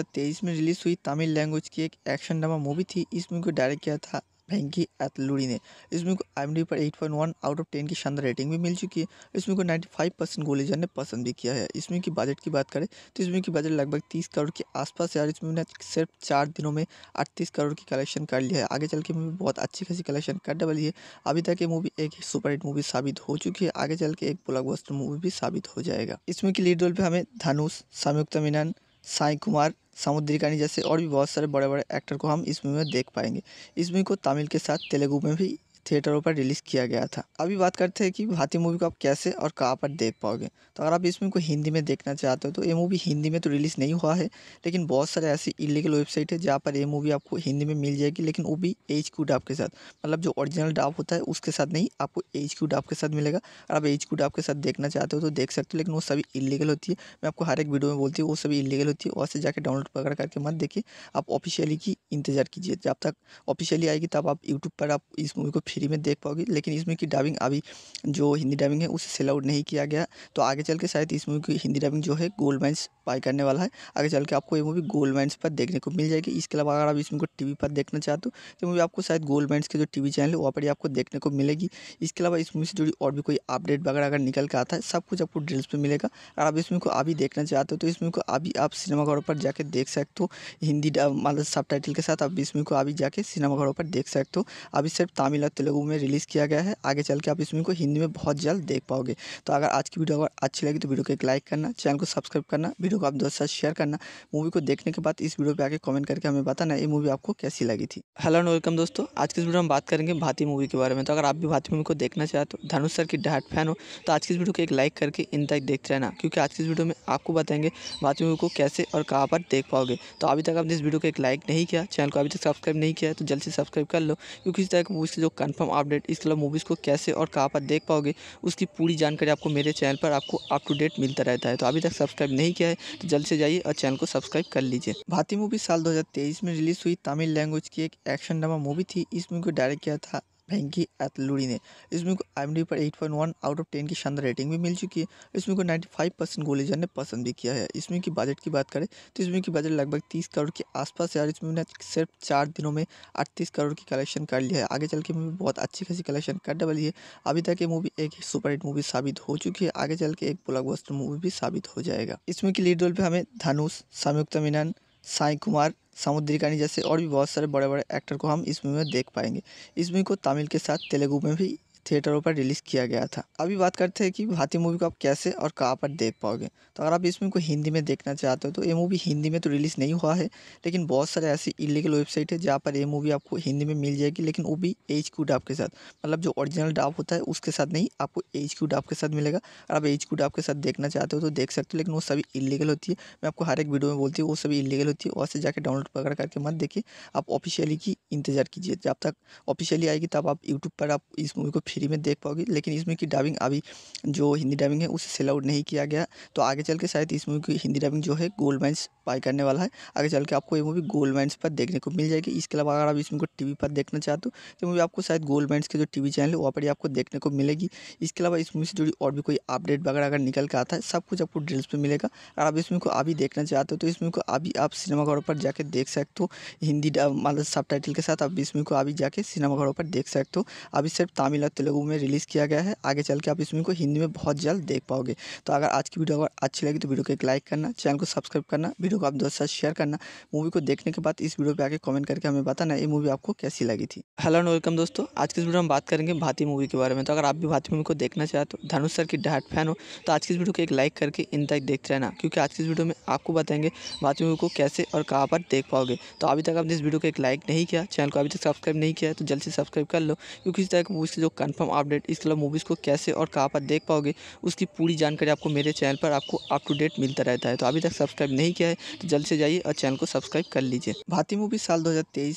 में रिलीज हुई तमिल लैंग्वेज की एक एक्शन ड्रामा मूवी थी इस मूवी को डायरेक्ट किया था फेंकी अतलूरी ने इस मूवी को आई पर 8.1 आउट ऑफ 10 की शानदार रेटिंग भी मिल चुकी है इस मूवी को 95 परसेंट गोलीजन ने पसंद भी किया है इस मूवी की बजट की बात करें तो इस मूवी की बजट लगभग 30 करोड़ के आसपास है और इस मूवी ने सिर्फ चार दिनों में अड़तीस करोड़ की कलेक्शन कर लिया है आगे चल के मूवी बहुत अच्छी खासी कलेक्शन करने वाली है अभी तक ये मूवी एक सुपर हिट मूवी साबित हो चुकी है आगे चल के एक ब्लॉकबस्टर मूवी भी साबित हो जाएगा इस मूवी की लीड रोल पर हमें धनुष संयुक्त मीनान साई कुमार सामुद्रिकानी जैसे और भी बहुत सारे बड़े बड़े एक्टर को हम इस मूवी में देख पाएंगे इस मूवी को तमिल के साथ तेलुगु में भी थिएटरों पर रिलीज़ किया गया था अभी बात करते हैं कि भारतीय मूवी को आप कैसे और कहाँ पर देख पाओगे तो अगर आप इस मूवी को हिंदी में देखना चाहते हो तो ये मूवी हिंदी में तो रिलीज़ नहीं हुआ है लेकिन बहुत सारे ऐसी इलीगल वेबसाइट है जहाँ पर ये मूवी आपको हिंदी में मिल जाएगी लेकिन वो भी एच क्यू डाप के साथ मतलब जो ओरिजिनल डाप होता है उसके साथ नहीं आपको एच क्यू डाप के साथ मिलेगा और आप एच क्यू डाप के साथ देखना चाहते हो तो देख सकते हो लेकिन वो सभी इलीगल होती है मैं आपको हर एक वीडियो में बोलती हूँ वो सभी इलीगल होती है वहाँ से जाकर डाउनलोड वगैरह करके मत देखिए आप ऑफिशियली की इंतजार कीजिए जब तक ऑफिशियली आएगी तब आप यूट्यूब पर आप इस मूवी को फ्री में देख पाओगी लेकिन इस मूवी की डबिंग अभी जो हिंदी डबिंग है उसे सेल आउट नहीं किया गया तो आगे चल के शायद इस मूवी की हिंदी डबिंग जो है गोल्ड माइंस बाय करने वाला है आगे चल के आपको ये मूवी गोल्ड माइंस पर देखने को मिल जाएगी इसके अलावा अगर आप इस मूवी को टी पर देखना चाहते हो तो मूवी आपको शायद गोल्ड माइंस के जो टी चैनल है वहाँ पर आपको देखने को मिलेगी इसके अलावा इस मूवी से जुड़ी और भी कोई अपडेट वगैरह अगर निकल के आता है सब कुछ आपको डिटेल्स पर मिलेगा अगर आप इस मूवी को अभी देखना चाहते हो तो इस मूवी को अभी आप सिनेमाघरों पर जाकर देख सकते हो हिंदी मतलब सब के साथ आप इस मूवी को अभी जाके सिनेमाघरों पर देख सकते हो अभी सिर्फ तमिल और तेलुगु में रिलीज़ किया गया है आगे चल के आप इस मूवी को हिंदी में बहुत जल्द देख पाओगे तो अगर आज की वीडियो अगर अच्छी लगी तो वीडियो को एक लाइक करना चैनल को सब्सक्राइब करना वीडियो को आप दोस्तों साथ शेयर करना मूवी को देखने के बाद इस वीडियो पर आगे कमेंट करके हमें बताना ये मूवी आपको कैसी लगी थी हेलो एंड वेलकम दोस्तों आज की इस वीडियो में बात करेंगे भारतीय मूवी के बारे में तो अगर आप भी भारतीय मूवी को देखना चाहते हो धनुष सर की डाट फैन हो तो आज की इस वीडियो को एक लाइक करके इन तक देखते रहना क्योंकि आज की इस वीडियो में आपको बताएंगे भारतीय मूवी को कैसे और कहाँ पर देख पाओगे तो अभी तक आपने इस वीडियो को एक लाइक नहीं किया चैनल को अभी तक सब्सक्राइब नहीं किया तो जल्द से सब्सक्राइब कर लो क्योंकि इस तरह की मूवी से जो कंफर्म अपडेट इस क्लब मूवीज़ को कैसे और कहाँ पर देख पाओगे उसकी पूरी जानकारी आपको मेरे चैनल पर आपको अप टू डेट मिलता रहता है तो अभी तक सब्सक्राइब नहीं किया है तो जल्द से जाइए और चैनल को सब्सक्राइब कर लीजिए भारतीय मूवी साल दो में रिलीज हुई तमिल लैंग्वेज की एक एक्शन ड्रामा मूवी थी इस मूवी को डायरेक्ट किया था फेंकी अतलूरी ने इस मूवी को आई पर 8.1 आउट ऑफ 10 की शानदार रेटिंग भी मिल चुकी है इस मूवी को 95 परसेंट गोलीजन ने पसंद भी किया है इस मूवी की बजट की बात करें तो इस मूवी की बजट लगभग 30 करोड़ के आसपास है और इस मूवी ने सिर्फ चार दिनों में अड़तीस करोड़ की कलेक्शन कर लिया है आगे चल के मूवी बहुत अच्छी खासी कलेक्शन करने वाली है अभी तक ये मूवी एक सुपर हिट मूवी साबित हो चुकी है आगे चल के एक ब्लॉकबस्टर मूवी भी साबित हो जाएगा इस मूवी की लीड रोल पर हमें धनुष संयुक्त मीनान साई कुमार सामुद्रिकानी जैसे और भी बहुत सारे बड़े बड़े एक्टर को हम इस मूवी में देख पाएंगे इस मूवी को तमिल के साथ तेलुगु में भी थिएटरों पर रिलीज़ किया गया था अभी बात करते हैं कि भारतीय मूवी को आप कैसे और कहाँ पर देख पाओगे तो अगर आप इस मूवी को हिंदी में देखना चाहते हो तो ये मूवी हिंदी में तो रिलीज़ नहीं हुआ है लेकिन बहुत सारे ऐसी इलीगल वेबसाइट है जहाँ पर ये मूवी आपको हिंदी में मिल जाएगी लेकिन वो भी एच क्यू डाप के साथ मतलब जो ओरिजिनल डाप होता है उसके साथ नहीं आपको एच क्यू डाप के साथ मिलेगा अगर आप एच क्यू डाप के साथ देखना चाहते हो तो देख सकते हो लेकिन वो सभी इलीगल होती है मैं आपको हर एक वीडियो में बोलती हूँ वो सभी इलीगल होती है वहाँ से जाकर डाउनलोड वगैरह करके मत देखिए आप ऑफिशियली की इंतजार कीजिए जब तक ऑफिशियली आएगी तब आप यूट्यूब पर आप इस मूवी को फ्री में देख पाओगी लेकिन इस मूवी की डबिंग अभी जो हिंदी डबिंग है उसे सेल आउट नहीं किया गया तो आगे चल के शायद इस मूवी की हिंदी डबिंग जो है गोल्ड माइंस बाई करने वाला है आगे चल के आपको ये मूवी गोल्ड माइंस पर देखने को मिल जाएगी इसके अलावा अगर आप इस मूवी को टी पर देखना चाहते हो तो मूवी आपको शायद गोल्ड माइंस के जो टी चैनल है वहाँ पर आपको देखने को मिलेगी इसके अलावा इस मूवी से जुड़ी और भी कोई अपडेट वगैरह अगर निकल के आता है सब कुछ आपको डिटेल्स पर मिलेगा अगर आप इस मूवी को अभी देखना चाहते हो तो इस मूवी को अभी आप सिनेमाघरों पर जाकर देख सकते हो हिंदी मतलब सब के साथ आप इस मूवी को अभी जाके सिनेमाघरों पर देख सकते हो अभी सिर्फ तमिल और तेलुगु में रिलीज़ किया गया है आगे चल के आप इस मूवी को हिंदी में बहुत जल्द देख पाओगे तो अगर आज की वीडियो अगर अच्छी लगी तो वीडियो को एक लाइक करना चैनल को सब्सक्राइब करना वीडियो को आप दोस्तों साथ शेयर करना मूवी को देखने के बाद इस वीडियो पर आगे कमेंट करके हमें बताना ये मूवी आपको कैसी लगी थी हेलो एंड वेलकम दोस्तों आज की इस वीडियो में बात करेंगे भारतीय मूवी के बारे में तो अगर आप भी भारतीय मूवी को देखना चाहते हो धनुष सर की डाट फैन हो तो आज की इस वीडियो को एक लाइक करके इन तक देखते रहना क्योंकि आज की इस वीडियो में आपको बताएंगे भारतीय मूवी को कैसे और कहाँ पर देख पाओगे तो अभी तक आपने इस वीडियो को एक लाइक नहीं किया चैनल को अभी तक सब्सक्राइब नहीं किया तो जल्द से सब्सक्राइब कर लो क्योंकि इस तरह की मूवी से जो कंफर्म अपडेट इस क्लब मूवीज़ को कैसे और कहाँ पर देख पाओगे उसकी पूरी जानकारी आपको मेरे चैनल पर आपको अप टू डेट मिलता रहता है तो अभी तक सब्सक्राइब नहीं किया है तो जल्द से जाइए और चैनल को सब्सक्राइब कर लीजिए भारतीय मूवी साल दो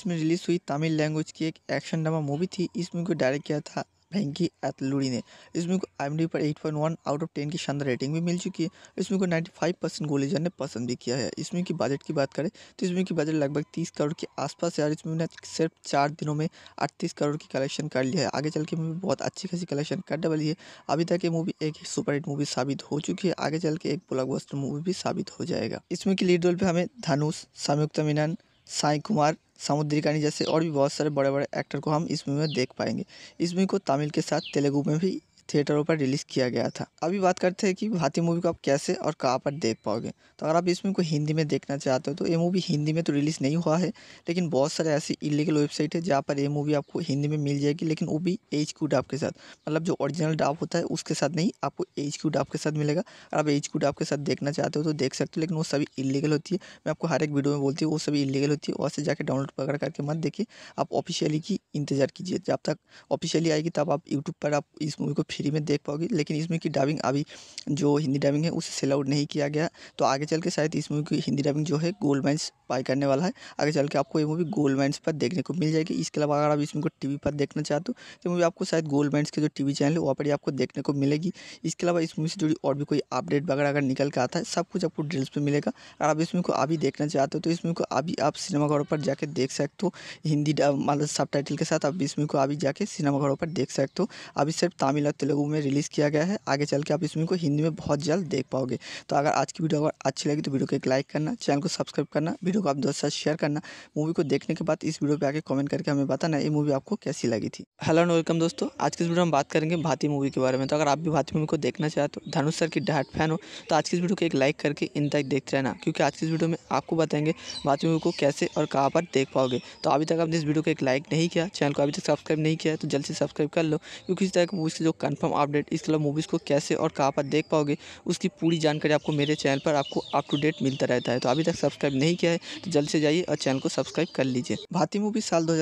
में रिलीज हुई तमिल लैंग्वेज की एक एक्शन ड्रामा मूवी थी इस मूवी को डायरेक्ट किया था फेंकी अतलूरी ने इस मूवी को आई पर 8.1 आउट ऑफ 10 की शानदार रेटिंग भी मिल चुकी है इस मूवी को 95 परसेंट गोलीजन ने पसंद भी किया है इस मूवी की बजट की बात करें तो इस मूवी की बजट लगभग 30 करोड़ के आसपास है और इस मूवी ने सिर्फ चार दिनों में अड़तीस करोड़ की कलेक्शन कर लिया है आगे चल के मूवी बहुत अच्छी खासी कलेक्शन कर डबली है अभी तक ये मूवी एक सुपर हिट मूवी साबित हो चुकी है आगे चल के एक ब्लॉकबस्टर मूवी भी साबित हो जाएगा इस मूवी की लीड रोल पर हमें धनुष संयुक्त मीनान साई कुमार सामुद्रिकानी जैसे और भी बहुत सारे बड़े बड़े एक्टर को हम इस मूवी में देख पाएंगे इस मूवी को तमिल के साथ तेलुगु में भी थिएटरों पर रिलीज़ किया गया था अभी बात करते हैं कि भारतीय मूवी को आप कैसे और कहाँ पर देख पाओगे तो अगर आप इस मूवी को हिंदी में देखना चाहते हो तो ये मूवी हिंदी में तो रिलीज़ नहीं हुआ है लेकिन बहुत सारे ऐसी इलीगल वेबसाइट है जहाँ पर ये मूवी आपको हिंदी में मिल जाएगी लेकिन वो भी एच क्यू डाप के साथ मतलब जो ओरिजिनल डाप होता है उसके साथ नहीं आपको एच क्यू डाप के साथ मिलेगा अगर आप एच क्यू डाप के साथ देखना चाहते हो तो देख सकते हो लेकिन वो सभी इलीगल होती है मैं आपको हर एक वीडियो में बोलती हूँ वो सभी इलीगल होती है वहाँ से जाकर डाउनलोड वगैरह करके मत देखिए आप ऑफिशियली की इंतजार कीजिए जब तक ऑफिशियली आएगी तब आप यूट्यूब पर आप इस मूवी को फ्री में देख पाओगी लेकिन इस मूवी की डबिंग अभी जो हिंदी डबिंग है उसे सेल आउट नहीं किया गया तो आगे चल के शायद इस मूवी की हिंदी डबिंग जो है गोल्ड माइंस बाई करने वाला है आगे चल के आपको ये मूवी गोल्ड माइंस पर देखने को मिल जाएगी इसके अलावा अगर आप इस मूवी को टी पर देखना चाहते हो तो मूवी आपको शायद गोल्ड माइंस के जो टी चैनल है वहाँ पर आपको देखने को मिलेगी इसके अलावा इस मूवी से जुड़ी और भी कोई अपडेट वगैरह अगर निकल के आता है सब कुछ आपको डिटेल्स पर मिलेगा अगर आप इस मूवी को अभी देखना चाहते हो तो इस मूवी को अभी आप सिनेमाघरों पर जाकर देख सकते हो हिंदी मतलब सब के साथ आप इस मूवी को अभी जाके सिनेमाघरों पर देख सकते हो अभी सिर्फ तमिल और तेलुगु में रिलीज़ किया गया है आगे चल के आप इस मूवी को हिंदी में बहुत जल्द देख पाओगे तो अगर आज की वीडियो अगर अच्छी लगी तो वीडियो को एक लाइक करना चैनल को सब्सक्राइब करना वीडियो को आप दोस्तों साथ शेयर करना मूवी को देखने के बाद इस वीडियो पर आगे कमेंट करके हमें बताना ये मूवी आपको कैसी लगी थी हेलो एंड वेलकम दोस्तों आज की इस वीडियो में बात करेंगे भारतीय मूवी के बारे में तो अगर आप भी भारतीय मूवी को देखना चाहते हो धनुष सर की डाट फैन हो तो आज की इस वीडियो को एक लाइक करके इन तक देखते रहना क्योंकि आज की इस वीडियो में आपको बताएंगे भारतीय मूवी को कैसे और कहाँ पर देख पाओगे तो अभी तक आपने इस वीडियो को एक लाइक नहीं किया चैनल को अभी तक सब्सक्राइब नहीं किया तो जल्द से सब्सक्राइब कर लो क्योंकि इस तरह की मूवी से जो कंफर्म अपडेट इस क्लब मूवीज़ को कैसे और कहाँ पर देख पाओगे उसकी पूरी जानकारी आपको मेरे चैनल पर आपको अप टू डेट मिलता रहता है तो अभी तक सब्सक्राइब नहीं किया है तो जल्द से जाइए और चैनल को सब्सक्राइब कर लीजिए भारतीय मूवी साल दो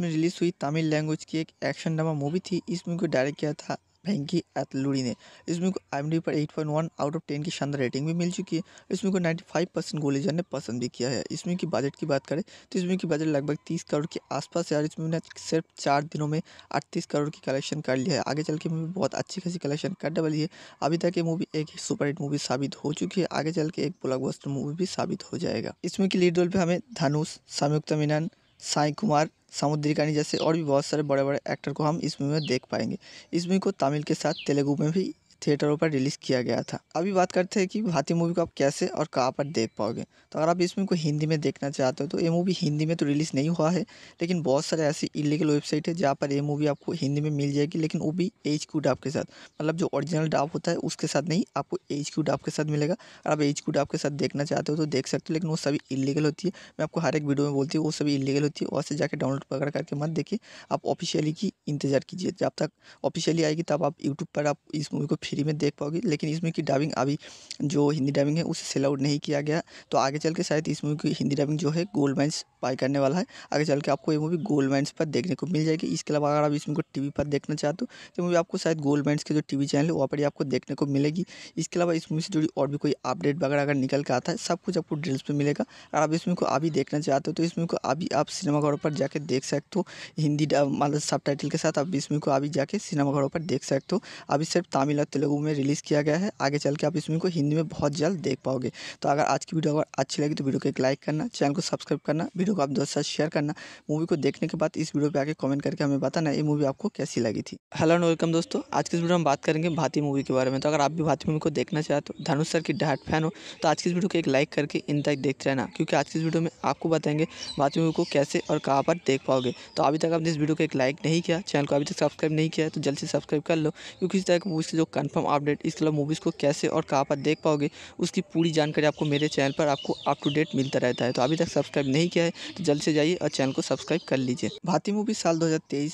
में रिलीज हुई तमिल लैंग्वेज की एक एक्शन ड्रामा मूवी थी इस मूवी को डायरेक्ट किया था फेंकी अतलूरी ने इस मूवी को आई पर 8.1 आउट ऑफ 10 की शानदार रेटिंग भी मिल चुकी है इस मूवी को 95 परसेंट गोलीजन ने पसंद भी किया है इस मूवी की बजट की बात करें तो इस मूवी की बजट लगभग 30 करोड़ के आसपास है और इस मूवी ने सिर्फ चार दिनों में अड़तीस करोड़ की कलेक्शन कर लिया है आगे चल के मूवी बहुत अच्छी खासी कलेक्शन कर डबली है अभी तक ये मूवी एक सुपर हिट मूवी साबित हो चुकी है आगे चल के एक ब्लॉकबस्टर मूवी भी साबित हो जाएगा इस मूवी की लीड रोल पर हमें धनुष संयुक्त मीनान साई कुमार सामुद्रिकानी जैसे और भी बहुत सारे बड़े बड़े एक्टर को हम इस मूवी में देख पाएंगे इस मूवी को तमिल के साथ तेलुगु में भी थिएटरों पर रिलीज़ किया गया था अभी बात करते हैं कि भारतीय मूवी को आप कैसे और कहाँ पर देख पाओगे तो अगर आप इस मूवी को हिंदी में देखना चाहते हो तो ये मूवी हिंदी में तो रिलीज़ नहीं हुआ है लेकिन बहुत सारे ऐसी इलीगल वेबसाइट है जहाँ पर ये मूवी आपको हिंदी में मिल जाएगी लेकिन वो भी एच क्यू डाप के साथ मतलब जो ओरिजिनल डाप होता है उसके साथ नहीं आपको एच क्यू डाप के साथ मिलेगा अगर आप एच क्यू डाप के साथ देखना चाहते हो तो देख सकते हो लेकिन वो सभी इलीगल होती है मैं आपको हर एक वीडियो में बोलती हूँ वो सभी इलीगल होती है वहाँ से जाकर डाउनलोड वगैरह करके मत देखिए आप ऑफिशियली की इंतजार कीजिए जब तक ऑफिशियली आएगी तब आप यूट्यूब पर आप इस मूवी को फ्री में देख पाओगी लेकिन इस मूवी की डबिंग अभी जो हिंदी डबिंग है उसे सेल आउट नहीं किया गया तो आगे चल के शायद इस मूवी की हिंदी डबिंग जो है गोल्ड माइंस बाई करने वाला है आगे चल के आपको ये मूवी गोल्ड माइंस पर देखने को मिल जाएगी इसके अलावा अगर आप इस मूवी को टी पर देखना चाहते हो तो मूवी आपको शायद गोल्ड माइंस के जो टी चैनल है वहाँ पर आपको देखने को मिलेगी इसके अलावा इस मूवी से जुड़ी और भी कोई अपडेट वगैरह अगर निकल के आता है सब कुछ आपको डिटेल्स पर मिलेगा अगर आप इस मूवी को अभी देखना चाहते हो तो इस मूवी को अभी आप सिनेमाघरों पर जाकर देख सकते हो हिंदी मतलब सब के साथ आप इस मूवी को अभी जाके सिनेमाघरों पर देख सकते हो अभी सिर्फ तमिल और तेलुगु में रिलीज़ किया गया है आगे चल के आप इस मूवी को हिंदी में बहुत जल्द देख पाओगे तो अगर आज की वीडियो अगर अच्छी लगी तो वीडियो को एक लाइक करना चैनल को सब्सक्राइब करना वीडियो को आप दोस्तों साथ शेयर करना मूवी को देखने के बाद इस वीडियो पर आगे कमेंट करके हमें बताना ये मूवी आपको कैसी लगी थी हेलो एंड वेलकम दोस्तों आज की इस वीडियो में बात करेंगे भारतीय मूवी के बारे में तो अगर आप भी भारतीय मूवी को देखना चाहते हो धनुष सर की डाट फैन हो तो आज की इस वीडियो को एक लाइक करके इन तक देखते रहना क्योंकि आज की इस वीडियो में आपको बताएंगे भारतीय मूवी को कैसे और कहाँ पर देख पाओगे तो अभी तक आपने इस वीडियो को एक लाइक नहीं किया चैनल को अभी तक सब्सक्राइब नहीं किया तो जल्द से सब्सक्राइब कर लो क्योंकि इस तरह की मूवी की जो कंफर्म अपडेट इस कलर मूवीज़ को कैसे और कहाँ पर देख पाओगे उसकी पूरी जानकारी आपको मेरे चैनल पर आपको अप टू डेट मिलता रहता है तो अभी तक सब्सक्राइब नहीं किया है तो जल्द से जाइए और चैनल को सब्सक्राइब कर लीजिए भारतीय मूवी साल दो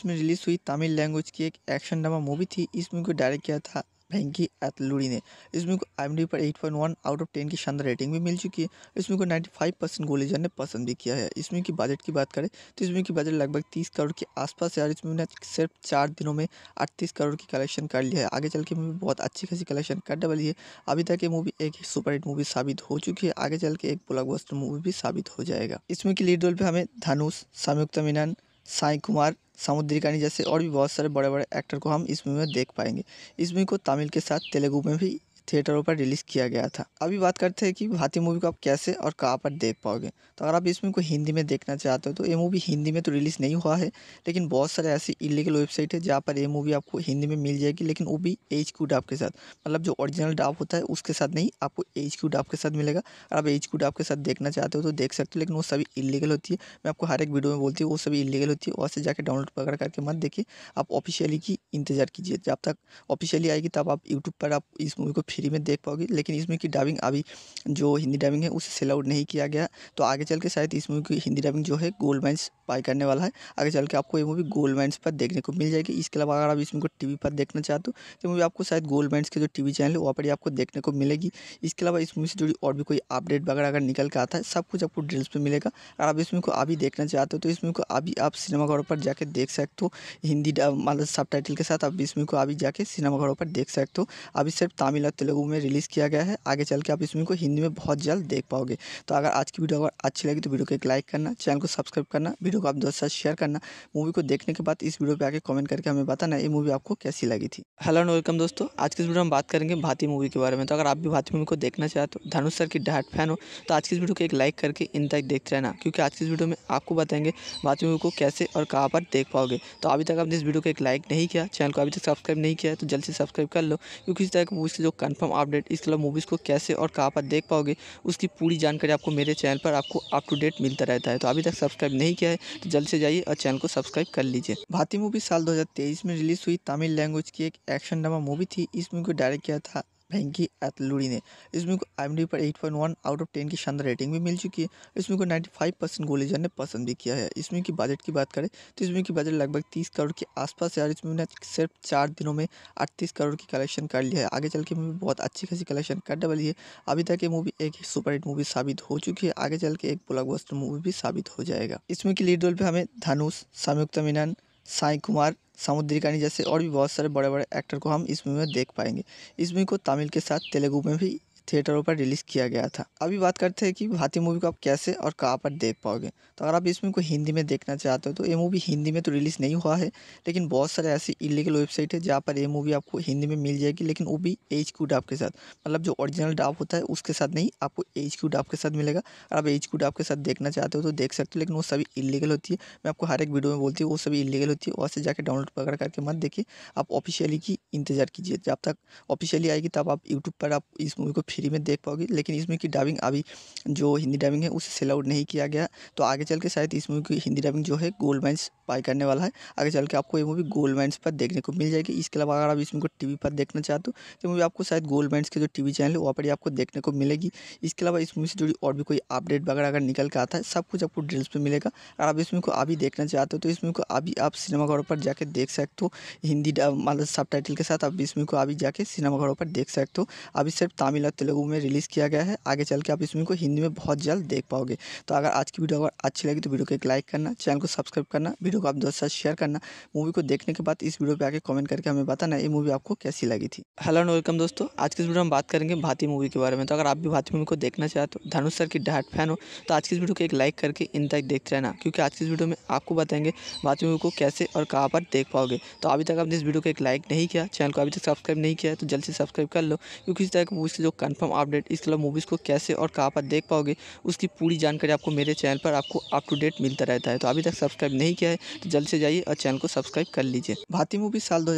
में रिलीज हुई तमिल लैंग्वेज की एक एक्शन ड्रामा मूवी थी इस मूवी को डायरेक्ट किया था फेंकी अतलूरी ने इस मूवी को आई पर 8.1 आउट ऑफ 10 की शानदार रेटिंग भी मिल चुकी है इस मूवी को 95 परसेंट गोलीजन ने पसंद भी किया है इस मूवी की बजट की बात करें तो इस मूवी की बजट लगभग 30 करोड़ के आसपास है और इस मूवी ने सिर्फ चार दिनों में अड़तीस करोड़ की कलेक्शन कर लिया है आगे चल के मूवी बहुत अच्छी खासी कलेक्शन कर डबली है अभी तक ये मूवी एक सुपर हिट मूवी साबित हो चुकी है आगे चल के एक ब्लॉकबस्टर मूवी भी साबित हो जाएगा इस मूवी की लीड रोल पर हमें धनुष संयुक्त मीनान साई कुमार सामुद्रिकानी जैसे और भी बहुत सारे बड़े बड़े एक्टर को हम इस मूवी में देख पाएंगे इस मूवी को तमिल के साथ तेलुगु में भी थिएटरों पर रिलीज़ किया गया था अभी बात करते हैं कि भारतीय मूवी को आप कैसे और कहाँ पर देख पाओगे तो अगर आप इस मूवी को हिंदी में देखना चाहते हो तो ये मूवी हिंदी में तो रिलीज़ नहीं हुआ है लेकिन बहुत सारे ऐसी इलीगल वेबसाइट है जहाँ पर ये मूवी आपको हिंदी में मिल जाएगी लेकिन वो भी एच क्यू डाप के साथ मतलब जो ओरिजिनल डाप होता है उसके साथ नहीं आपको एच क्यू डाप के साथ मिलेगा अगर आप एच क्यू डाप के साथ देखना चाहते हो तो देख सकते हो लेकिन वो सभी इलीगल होती है मैं आपको हर एक वीडियो में बोलती हूँ वो सभी इलीगल होती है वहाँ से जाकर डाउनलोड वगैरह करके मत देखिए आप ऑफिशियली की इंतजार कीजिए जब तक ऑफिशियली आएगी तब आप यूट्यूब पर आप इस मूवी को फ्री में देख पाओगी लेकिन इस मूवी की डबिंग अभी जो हिंदी डाबिंग है उसे सेल आउट नहीं किया गया तो आगे चल के शायद इस मूवी की हिंदी डाबिंग जो है गोल्ड माइंस बाई करने वाला है आगे चल के आपको ये मूवी गोल्ड माइंस पर देखने को मिल जाएगी इसके अलावा अगर आप इस मूवी को टी पर देखना चाहते हो तो मूवी आपको शायद गोल्ड माइंस के जो टी चैनल है वहाँ पर आपको देखने को मिलेगी इसके अलावा इस मूवी से जुड़ी और भी कोई अपडेट वगैरह अगर निकल के आता है सब कुछ आपको डिटेल्स पर मिलेगा अगर आप इस मूवी को अभी देखना चाहते हो तो इस मूवी को अभी आप सिनेमाघरों पर जाकर देख सकते हो हिंदी मतलब सब के साथ आप इस मूवी को अभी जाके सिनेमाघरों पर देख सकते हो अभी सिर्फ तमिल और तेलुगु में रिलीज़ किया गया है आगे चल के आप इस मूवी को हिंदी में बहुत जल्द देख पाओगे तो अगर आज की वीडियो अगर अच्छी लगी तो वीडियो को एक लाइक करना चैनल को सब्सक्राइब करना वीडियो को आप दोस्तों साथ शेयर करना मूवी को देखने के बाद इस वीडियो पर आगे कमेंट करके हमें बताना ये मूवी आपको कैसी लगी थी हेलो एंड वेलकम दोस्तों आज की इस वीडियो में बात करेंगे भारतीय मूवी के बारे में तो अगर आप भी भारतीय मूवी को देखना चाहते हो धनुष सर की डाट फैन हो तो आज की इस वीडियो को एक लाइक करके इन तक देखते रहना क्योंकि आज की इस वीडियो में आपको बताएंगे भारतीय मूवी को कैसे और कहाँ पर देख पाओगे तो अभी तक आपने इस वीडियो को एक लाइक नहीं किया चैनल को अभी तक सब्सक्राइब नहीं किया तो जल्द से सब्सक्राइब कर लो क्योंकि इस तरह की मूवी के जो कंफर्म अपडेट इस कलर मूवीज़ को कैसे और कहाँ पर देख पाओगे उसकी पूरी जानकारी आपको मेरे चैनल पर आपको अप टू डेट मिलता रहता है तो अभी तक सब्सक्राइब नहीं किया है तो जल्द से जाइए और चैनल को सब्सक्राइब कर लीजिए भारतीय मूवी साल दो में रिलीज हुई तमिल लैंग्वेज की एक एक्शन ड्रामा मूवी थी इस मूवी को डायरेक्ट किया था फैंकी एथलूरी ने इस मूवी को आई पर 8.1 आउट ऑफ 10 की शानदार रेटिंग भी मिल चुकी है इस मूवी को 95 परसेंट गोलेजर ने पसंद भी किया है इस मूवी की बजट की बात करें तो इस मूवी की बजट लगभग 30 करोड़ के आसपास है और इस मूवी ने सिर्फ चार दिनों में अड़तीस करोड़ की कलेक्शन कर लिया है आगे चल के मूवी बहुत अच्छी खासी कलेक्शन कर डबली है अभी तक ये मूवी एक सुपर हिट मूवी साबित हो चुकी है आगे चल के एक ब्लॉकबस्टर मूवी भी साबित हो जाएगा इस मूवी की लीड रोल पर हमें धनुष संयुक्त मीनान साई कुमार कानी जैसे और भी बहुत सारे बड़े बड़े एक्टर को हम इस मूवी में देख पाएंगे इस मूवी को तमिल के साथ तेलुगु में भी थिएटरों पर रिलीज़ किया गया था अभी बात करते हैं कि भारतीय मूवी को आप कैसे और कहाँ पर देख पाओगे तो अगर आप इस मूवी को हिंदी में देखना चाहते हो तो ये मूवी हिंदी में तो रिलीज़ नहीं हुआ है लेकिन बहुत सारे ऐसी इलीगल वेबसाइट है जहाँ पर ये मूवी आपको हिंदी में मिल जाएगी लेकिन वो भी एच क्यू डाप के साथ मतलब जो ओरिजिनल डाप होता है उसके साथ नहीं आपको एच क्यू डाप के साथ मिलेगा अगर आप एच क्यू डाप के साथ देखना चाहते हो तो देख सकते हो लेकिन वो सभी इलीगल होती है मैं आपको हर एक वीडियो में बोलती हूँ वो सभी इलीगल होती है वहाँ से जाकर डाउनलोड वगैरह करके मत देखिए आप ऑफिशियली की इंतज़ार कीजिए जब तक ऑफिशियली आएगी तब आप यूट्यूब पर आप इस मूवी को फ्री में देख पाओगी लेकिन इस मूवी की डबिंग अभी जो हिंदी डाबिंग है उसे सेल आउट नहीं किया गया तो आगे चल के शायद इस मूवी की हिंदी डाबिंग जो है गोल्ड माइंस बाई करने वाला है आगे चल के आपको ये मूवी गोल्ड माइंस पर देखने को मिल जाएगी इसके अलावा अगर आप इस मूवी को टी पर देखना चाहते हो तो मूवी आपको शायद गोल्ड माइंस के जो टी चैनल है वहाँ पर आपको देखने को मिलेगी इसके अलावा इस मूवी से जुड़ी और भी कोई अपडेट वगैरह अगर निकल के आता है सब कुछ आपको डिटेल्स पर मिलेगा अगर आप इस मूवी को अभी देखना चाहते हो तो इस मूवी को अभी आप सिनेमाघरों पर जाकर देख सकते हो हिंदी मतलब सब के साथ आप इस मूवी को अभी जाके सिनेमाघरों पर देख सकते हो अभी सिर्फ तमिल और तेलुगु में रिलीज़ किया गया है आगे चल के आप इस मूवी को हिंदी में बहुत जल्द देख पाओगे तो अगर आज की वीडियो अगर अच्छी लगी तो वीडियो को एक लाइक करना चैनल को सब्सक्राइब करना वीडियो को आप दोस्तों साथ शेयर करना मूवी को देखने के बाद इस वीडियो पर आगे कमेंट करके हमें बताना ये मूवी आपको कैसी लगी थी हेलो एंड वेलकम दोस्तों आज की इस वीडियो में बात करेंगे भारतीय मूवी के बारे में तो अगर आप भी भारतीय मूवी को देखना चाहते हो धनुष सर की डाट फैन हो तो आज की इस वीडियो को एक लाइक करके इन तक देखते रहना क्योंकि आज की इस वीडियो में आपको बताएंगे भारतीय मूवी को कैसे और कहाँ पर देख पाओगे तो अभी तक आपने इस वीडियो को एक लाइक नहीं किया चैनल को अभी तक सब्सक्राइब नहीं किया तो जल्द से सब्सक्राइब कर लो क्योंकि इस तरह की मूवी के जो कंफर्म अपडेट इस कलर मूवीज़ को कैसे और कहाँ पर देख पाओगे उसकी पूरी जानकारी आपको मेरे चैनल पर आपको अप टू डेट मिलता रहता है तो अभी तक सब्सक्राइब नहीं किया है तो जल्द से जाइए और चैनल को सब्सक्राइब कर लीजिए भारतीय मूवी साल दो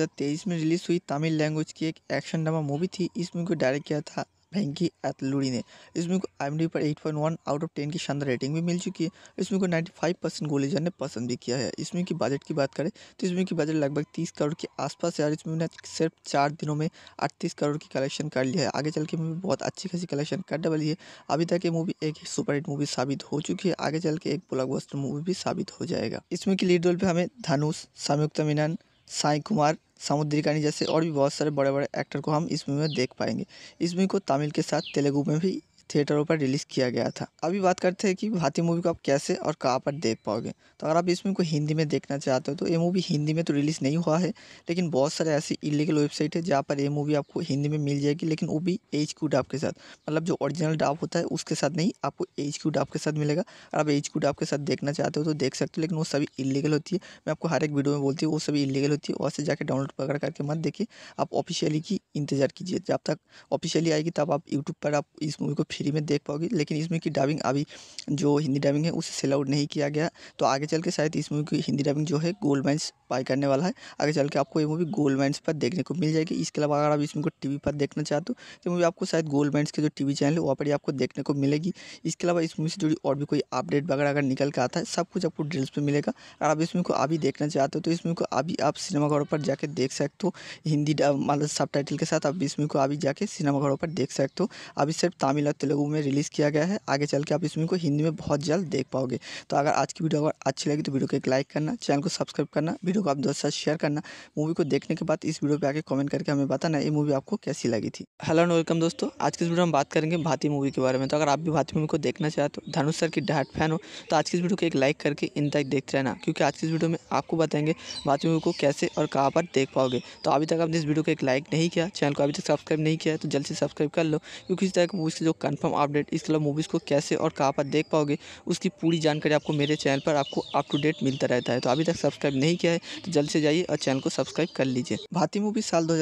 में रिलीज हुई तमिल लैंग्वेज की एक एक्शन ड्रामा मूवी थी इस मूवी को डायरेक्ट किया था फैंकी एथलूरी ने इस मूवी को आई पर 8.1 आउट ऑफ 10 की शानदार रेटिंग भी मिल चुकी है इस मूवी को 95 परसेंट गोलीजन ने पसंद भी किया है इस मूवी की बजट की बात करें तो इस मूवी की बजट लगभग 30 करोड़ के आसपास है और इस मूवी ने सिर्फ चार दिनों में अड़तीस करोड़ की कलेक्शन कर लिया है आगे चल के मूवी बहुत अच्छी खासी कलेक्शन कर डबली है अभी तक ये मूवी एक सुपरहिट मूवी साबित हो चुकी है आगे चल के एक ब्लॉकबस्टर मूवी भी साबित हो जाएगा इस मूवी की लीड रोल पर हमें धनुष संयुक्त मीनान साई कुमार कानी जैसे और भी बहुत सारे बड़े बड़े एक्टर को हम इस मूवी में देख पाएंगे इस मूवी को तमिल के साथ तेलुगु में भी थिएटरों पर रिलीज़ किया गया था अभी बात करते हैं कि भारतीय मूवी को आप कैसे और कहाँ पर देख पाओगे तो अगर आप इस मूवी को हिंदी में देखना चाहते हो तो ये मूवी हिंदी में तो रिलीज़ नहीं हुआ है लेकिन बहुत सारे ऐसी इलीगल वेबसाइट है जहाँ पर ये मूवी आपको हिंदी में मिल जाएगी लेकिन वो भी एच क्यू डाप के साथ मतलब जो ओरिजिनल डाप होता है उसके साथ नहीं आपको एच क्यू डाप के साथ मिलेगा अगर आप एच क्यू डाप के साथ देखना चाहते हो तो देख सकते हो लेकिन वो सभी इलीगल होती है मैं आपको हर एक वीडियो में बोलती हूँ वो सभी इलीगल होती है वहाँ से जाकर डाउनलोड पकड़ करके मत देखिए आप ऑफिशियली की इंतज़ार कीजिए जब तक ऑफिशियली आएगी तब आप यूट्यूब पर आप इस मूवी को फ्री में देख पाओगी लेकिन इस मूवी की डबिंग अभी जो हिंदी डाबिंग है उसे सेल आउट नहीं किया गया तो आगे चल के शायद इस मूवी की हिंदी डाबिंग जो है गोल्ड माइंस बाई करने वाला है आगे चल के आपको ये मूवी गोल्ड माइंस पर देखने को मिल जाएगी इसके अलावा अगर आप इस मूवी को टी पर देखना चाहते हो तो मूवी आपको शायद गोल्ड माइंस के जो टी चैनल है वहाँ पर आपको देखने को मिलेगी इसके अलावा इस मूवी से जुड़ी और भी कोई अपडेट वगैरह अगर निकल के आता है सब कुछ आपको डिटेल्स पर मिलेगा अगर आप इस मूवी को अभी देखना चाहते हो तो इस मूवी को अभी आप सिनेमाघरों पर जाकर देख सकते हो हिंदी मतलब सब के साथ आप इस मूवी को अभी जाके सिनेमाघरों पर देख सकते हो अभी सिर्फ तमिल और तेलुगु में रिलीज़ किया गया है आगे चल के आप इस मूवी को हिंदी में बहुत जल्द देख पाओगे तो अगर आज की वीडियो अगर अच्छी लगी तो वीडियो को एक लाइक करना चैनल को सब्सक्राइब करना वीडियो को आप दोस्तों साथ शेयर करना मूवी को देखने के बाद इस वीडियो पर आगे कमेंट करके हमें बताना ये मूवी आपको कैसी लगी थी हेलो एंड वेलकम दोस्तों आज की इस वीडियो में बात करेंगे भारतीय मूवी के बारे में तो अगर आप भी भारतीय मूवी को देखना चाहते हो धनुष सर की डाट फैन हो तो आज की इस वीडियो को एक लाइक करके इन तक देखते रहना क्योंकि आज की इस वीडियो में आपको बताएंगे भारतीय मूवी को कैसे और कहाँ पर देख पाओगे तो अभी तक आपने इस वीडियो को एक लाइक नहीं किया चैनल को अभी तक सब्सक्राइब नहीं किया तो जल्द से सब्सक्राइब कर लो क्योंकि इस तरह की मूवी के जो कंफर्म अपडेट इस कलर मूवीज़ को कैसे और कहाँ पर देख पाओगे उसकी पूरी जानकारी आपको मेरे चैनल पर आपको अप टू डेट मिलता रहता है तो अभी तक सब्सक्राइब नहीं किया है तो जल्द से जाइए और चैनल को सब्सक्राइब कर लीजिए भारतीय मूवी साल दो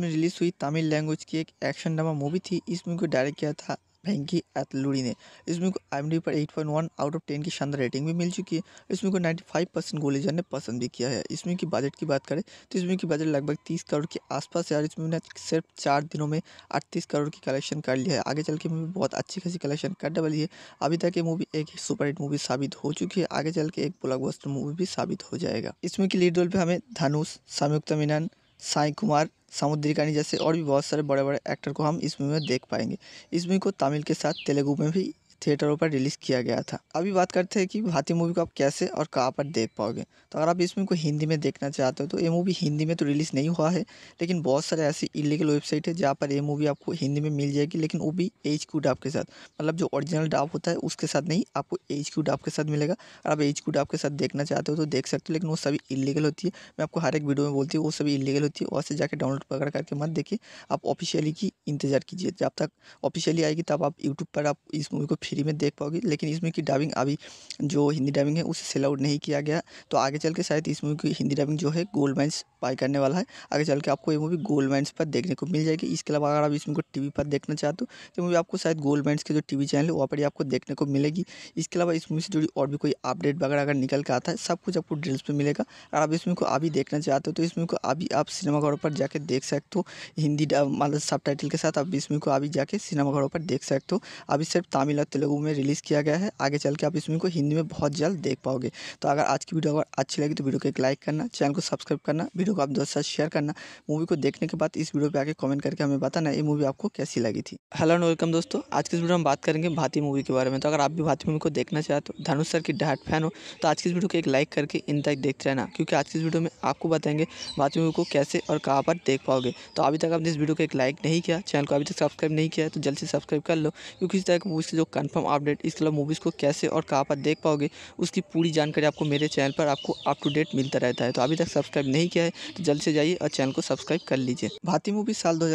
में रिलीज हुई तमिल लैंग्वेज की एक एक्शन ड्रामा मूवी थी इस मूवी को डायरेक्ट किया था फैंकी एथलूरी ने इस मूवी को आई पर 8.1 आउट ऑफ 10 की शानदार रेटिंग भी मिल चुकी है इस मूवी को 95 परसेंट गोलीजन ने पसंद भी किया है इस मूवी की बजट की बात करें तो इस मूवी की बजट लगभग 30 करोड़ के आसपास है इस मूवी ने सिर्फ चार दिनों में अड़तीस करोड़ की कलेक्शन कर लिया है आगे चल के मूवी बहुत अच्छी खासी कलेक्शन कर डबली है अभी तक ये मूवी एक सुपरहिट मूवी साबित हो चुकी है आगे चल के एक ब्लॉकबस्टर मूवी भी साबित हो जाएगा इस मूवी की लीड रोल पर हमें धनुष संयुक्त मीनान साई कुमार कानी जैसे और भी बहुत सारे बड़े बड़े एक्टर को हम इस मूवी में देख पाएंगे इस मूवी को तमिल के साथ तेलुगु में भी थिएटरों पर रिलीज़ किया गया था अभी बात करते हैं कि भारतीय मूवी को आप कैसे और कहाँ पर देख पाओगे तो अगर आप इस मूवी को हिंदी में देखना चाहते हो तो ये मूवी हिंदी में तो रिलीज़ नहीं हुआ है लेकिन बहुत सारे ऐसी इलीगल वेबसाइट है जहाँ पर ये मूवी आपको हिंदी में मिल जाएगी लेकिन वो भी एच क्यू डाप के साथ मतलब जो ओरिजिनल डाप होता है उसके साथ नहीं आपको एच क्यू डाप के साथ मिलेगा अगर आप एच क्यू डाप के साथ देखना चाहते हो तो देख सकते हो लेकिन वो सभी इलीगल होती है मैं आपको हर एक वीडियो में बोलती हूँ वो सभी इलीगल होती है वहाँ से जाकर डाउनलोड पकड़ करके मत देखिए आप ऑफिशियली की इंतज़ार कीजिए जब तक ऑफिशियली आएगी तब आप यूट्यूब पर आप इस मूवी को फ्री में देख पाओगी लेकिन इस मूवी की डबिंग अभी जो हिंदी डबिंग है उसे सेल आउट नहीं किया गया तो आगे चल के शायद इस मूवी की हिंदी डबिंग जो है गोल्ड माइंस बाई करने वाला है आगे चल के आपको ये मूवी गोल्ड माइंस पर देखने को मिल जाएगी इसके अलावा अगर आप इस मूवी को टी पर देखना चाहते हो तो मूवी आपको शायद गोल्ड माइंस के जो टी चैनल है वहाँ पर आपको देखने को मिलेगी इसके अलावा इस मूवी से जुड़ी और भी कोई अपडेट वगैरह अगर निकल के आता है सब कुछ आपको डिटेल्स पर मिलेगा अगर आप इस मूवी को अभी देखना चाहते हो तो इस मूवी को अभी आप सिनेमाघरों पर जाकर देख सकते हो हिंदी मतलब सब के साथ आप इस मूवी को अभी जाके सिनेमाघरों पर देख सकते हो अभी सिर्फ तमिल और तेलुगु में रिलीज़ किया गया है आगे चल के आप इस मूवी को हिंदी में बहुत जल्द देख पाओगे तो अगर आज की वीडियो अगर अच्छी लगी तो वीडियो को एक लाइक करना चैनल को सब्सक्राइब करना वीडियो को आप दोस्त साथ शेयर करना मूवी को देखने के बाद इस वीडियो पर आगे कमेंट करके हमें बताना ये मूवी आपको कैसी लगी थी हेलो एंड वेलकम दोस्तों आज की इस वीडियो में बात करेंगे भारतीय मूवी के बारे में तो अगर आप भी भारतीय मूवी को देखना चाहते हो धनुष सर की डाट फैन हो तो आज की इस वीडियो को एक लाइक करके इन तक देखते रहना क्योंकि आज की इस वीडियो में आपको बताएंगे भारतीय मूवी को कैसे और कहाँ पर देख पाओगे तो अभी तक आपने इस वीडियो को एक लाइक नहीं किया चैनल को अभी तक सब्सक्राइब नहीं किया तो जल्द से सब्सक्राइब कर लो क्योंकि इस तरह की मूवी के जो कंफर्म अपडेट इस कलर मूवीज़ को कैसे और कहाँ पर देख पाओगे उसकी पूरी जानकारी आपको मेरे चैनल पर आपको अप टू डेट मिलता रहता है तो अभी तक सब्सक्राइब नहीं किया है तो जल्द से जाइए और चैनल को सब्सक्राइब कर लीजिए भारतीय मूवी साल दो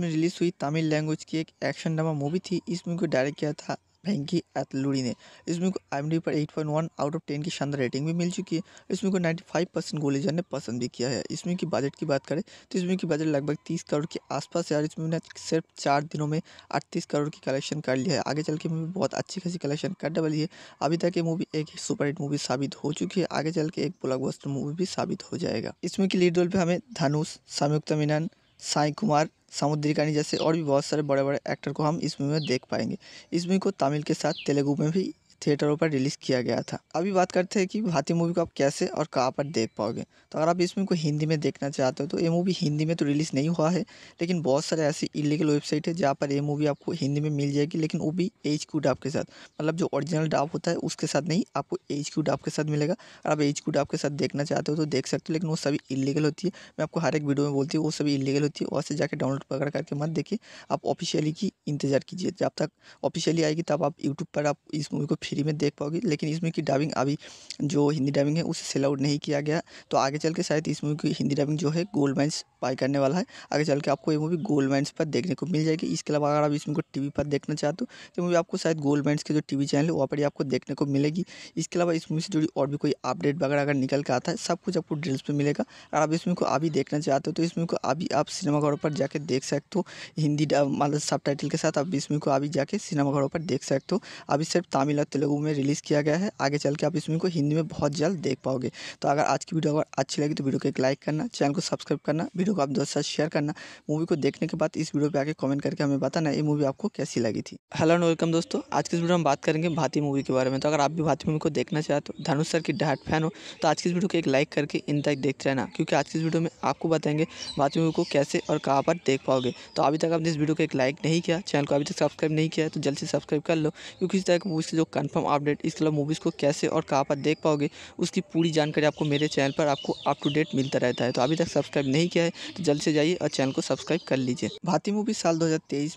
में रिलीज हुई तमिल लैंग्वेज की एक एक्शन ड्रामा मूवी थी इस मूवी को डायरेक्ट किया था फैंकी एथलूरी ने इस मूवी को आई पर 8.1 आउट ऑफ 10 की शानदार रेटिंग भी मिल चुकी है इस मूवी को 95 परसेंट गोलीजन ने पसंद भी किया है इस मूवी की बजट की बात करें तो इस मूवी की बजट लगभग 30 करोड़ के आसपास है इस मूवी ने सिर्फ चार दिनों में अड़तीस करोड़ की कलेक्शन कर लिया है आगे चल के मूवी बहुत अच्छी खासी कलेक्शन कर डबली है अभी तक ये मूवी एक सुपरहिट मूवी साबित हो चुकी है आगे चल के एक ब्लॉकबस्टर मूवी भी साबित हो जाएगा इस मूवी की लीड रोल पर हमें धनुष संयुक्त मीनान साई कुमार कानी जैसे और भी बहुत सारे बड़े बड़े एक्टर को हम इस मूवी में देख पाएंगे इस मूवी को तमिल के साथ तेलुगु में भी थिएटरों पर रिलीज़ किया गया था अभी बात करते हैं कि भारतीय मूवी को आप कैसे और कहाँ पर देख पाओगे तो अगर आप इस मूवी को हिंदी में देखना चाहते हो तो ये मूवी हिंदी में तो रिलीज़ नहीं हुआ है लेकिन बहुत सारे ऐसी इलीगल वेबसाइट है जहाँ पर ये मूवी आपको हिंदी में मिल जाएगी लेकिन वो भी एच क्यू डाप के साथ मतलब जो ओरिजिनल डाप होता है उसके साथ नहीं आपको एच क्यू डाप के साथ मिलेगा और आप एच क्यू डाप के साथ देखना चाहते हो तो देख सकते हो लेकिन वो सभी इलीगल होती है मैं आपको हर एक वीडियो में बोलती हूँ वो सभी इलीगल होती है वहाँ से जाकर डाउनलोड पकड़ करके मत देखिए आप ऑफिशियली की इंतज़ार कीजिए जब तक ऑफिशियली आएगी तब आप यूट्यूब पर आप इस मूवी को फ्री में देख पाओगी लेकिन इस मूवी की डबिंग अभी जो हिंदी डबिंग है उसे सेल आउट नहीं किया गया तो आगे चल के शायद इस मूवी की हिंदी डबिंग जो है गोल्ड माइन्स बाई करने वाला है आगे चल के आपको ये मूवी गोल्ड माइन्स पर देखने को मिल जाएगी इसके अलावा अगर आप इस मूवी को टी पर देखना चाहते हो तो मूवी आपको शायद गोल्ड माइन्स के जो टी चैनल है वहाँ पर आपको देखने को मिलेगी इसके अलावा इस मूवी से जुड़ी और भी कोई अपडेट वगैरह अगर निकल के आता है सब कुछ आपको डिटेल्स पर मिलेगा अगर आप इस मूवी को अभी देखना चाहते हो तो इस मूवी को अभी आप सिनेमाघरों पर जाकर देख सकते हो हिंदी मतलब सब के साथ आप इस मूवी को अभी जाके सिनेमाघरों पर देख सकते हो अभी सिर्फ तमिल और तेलुगु में रिलीज़ किया गया है आगे चल के आप इस मूवी को हिंदी में बहुत जल्द देख पाओगे तो अगर आज की वीडियो अगर अच्छी लगी तो वीडियो को एक लाइक करना चैनल को सब्सक्राइब करना वीडियो को आप दोस्त साथ शेयर करना मूवी को देखने के बाद इस वीडियो पर आगे कमेंट करके हमें बताना ये मूवी आपको कैसी लगी थी हेलो एंड वेलकम दोस्तों आज की इस वीडियो में बात करेंगे भारतीय मूवी के बारे में तो अगर आप भी भारतीय मूवी को देखना चाहते हो धनुष सर की डाट फैन हो तो आज की इस वीडियो को एक लाइक करके इन तक देखते रहना क्योंकि आज की इस वीडियो में आपको बताएंगे भारतीय मूवी को कैसे और कहाँ पर देख पाओगे तो अभी तक आपने इस वीडियो को एक लाइक नहीं किया चैनल को अभी तक सब्सक्राइब नहीं किया तो जल्द से सब्सक्राइब कर लो क्योंकि इस तरह की मूवी के जो कंफर्म अपडेट इस कलर मूवीज़ को कैसे और कहाँ पर देख पाओगे उसकी पूरी जानकारी आपको मेरे चैनल पर आपको अप टू डेट मिलता रहता है तो अभी तक सब्सक्राइब नहीं किया है तो जल्द से जाइए और चैनल को सब्सक्राइब कर लीजिए भारतीय मूवी साल दो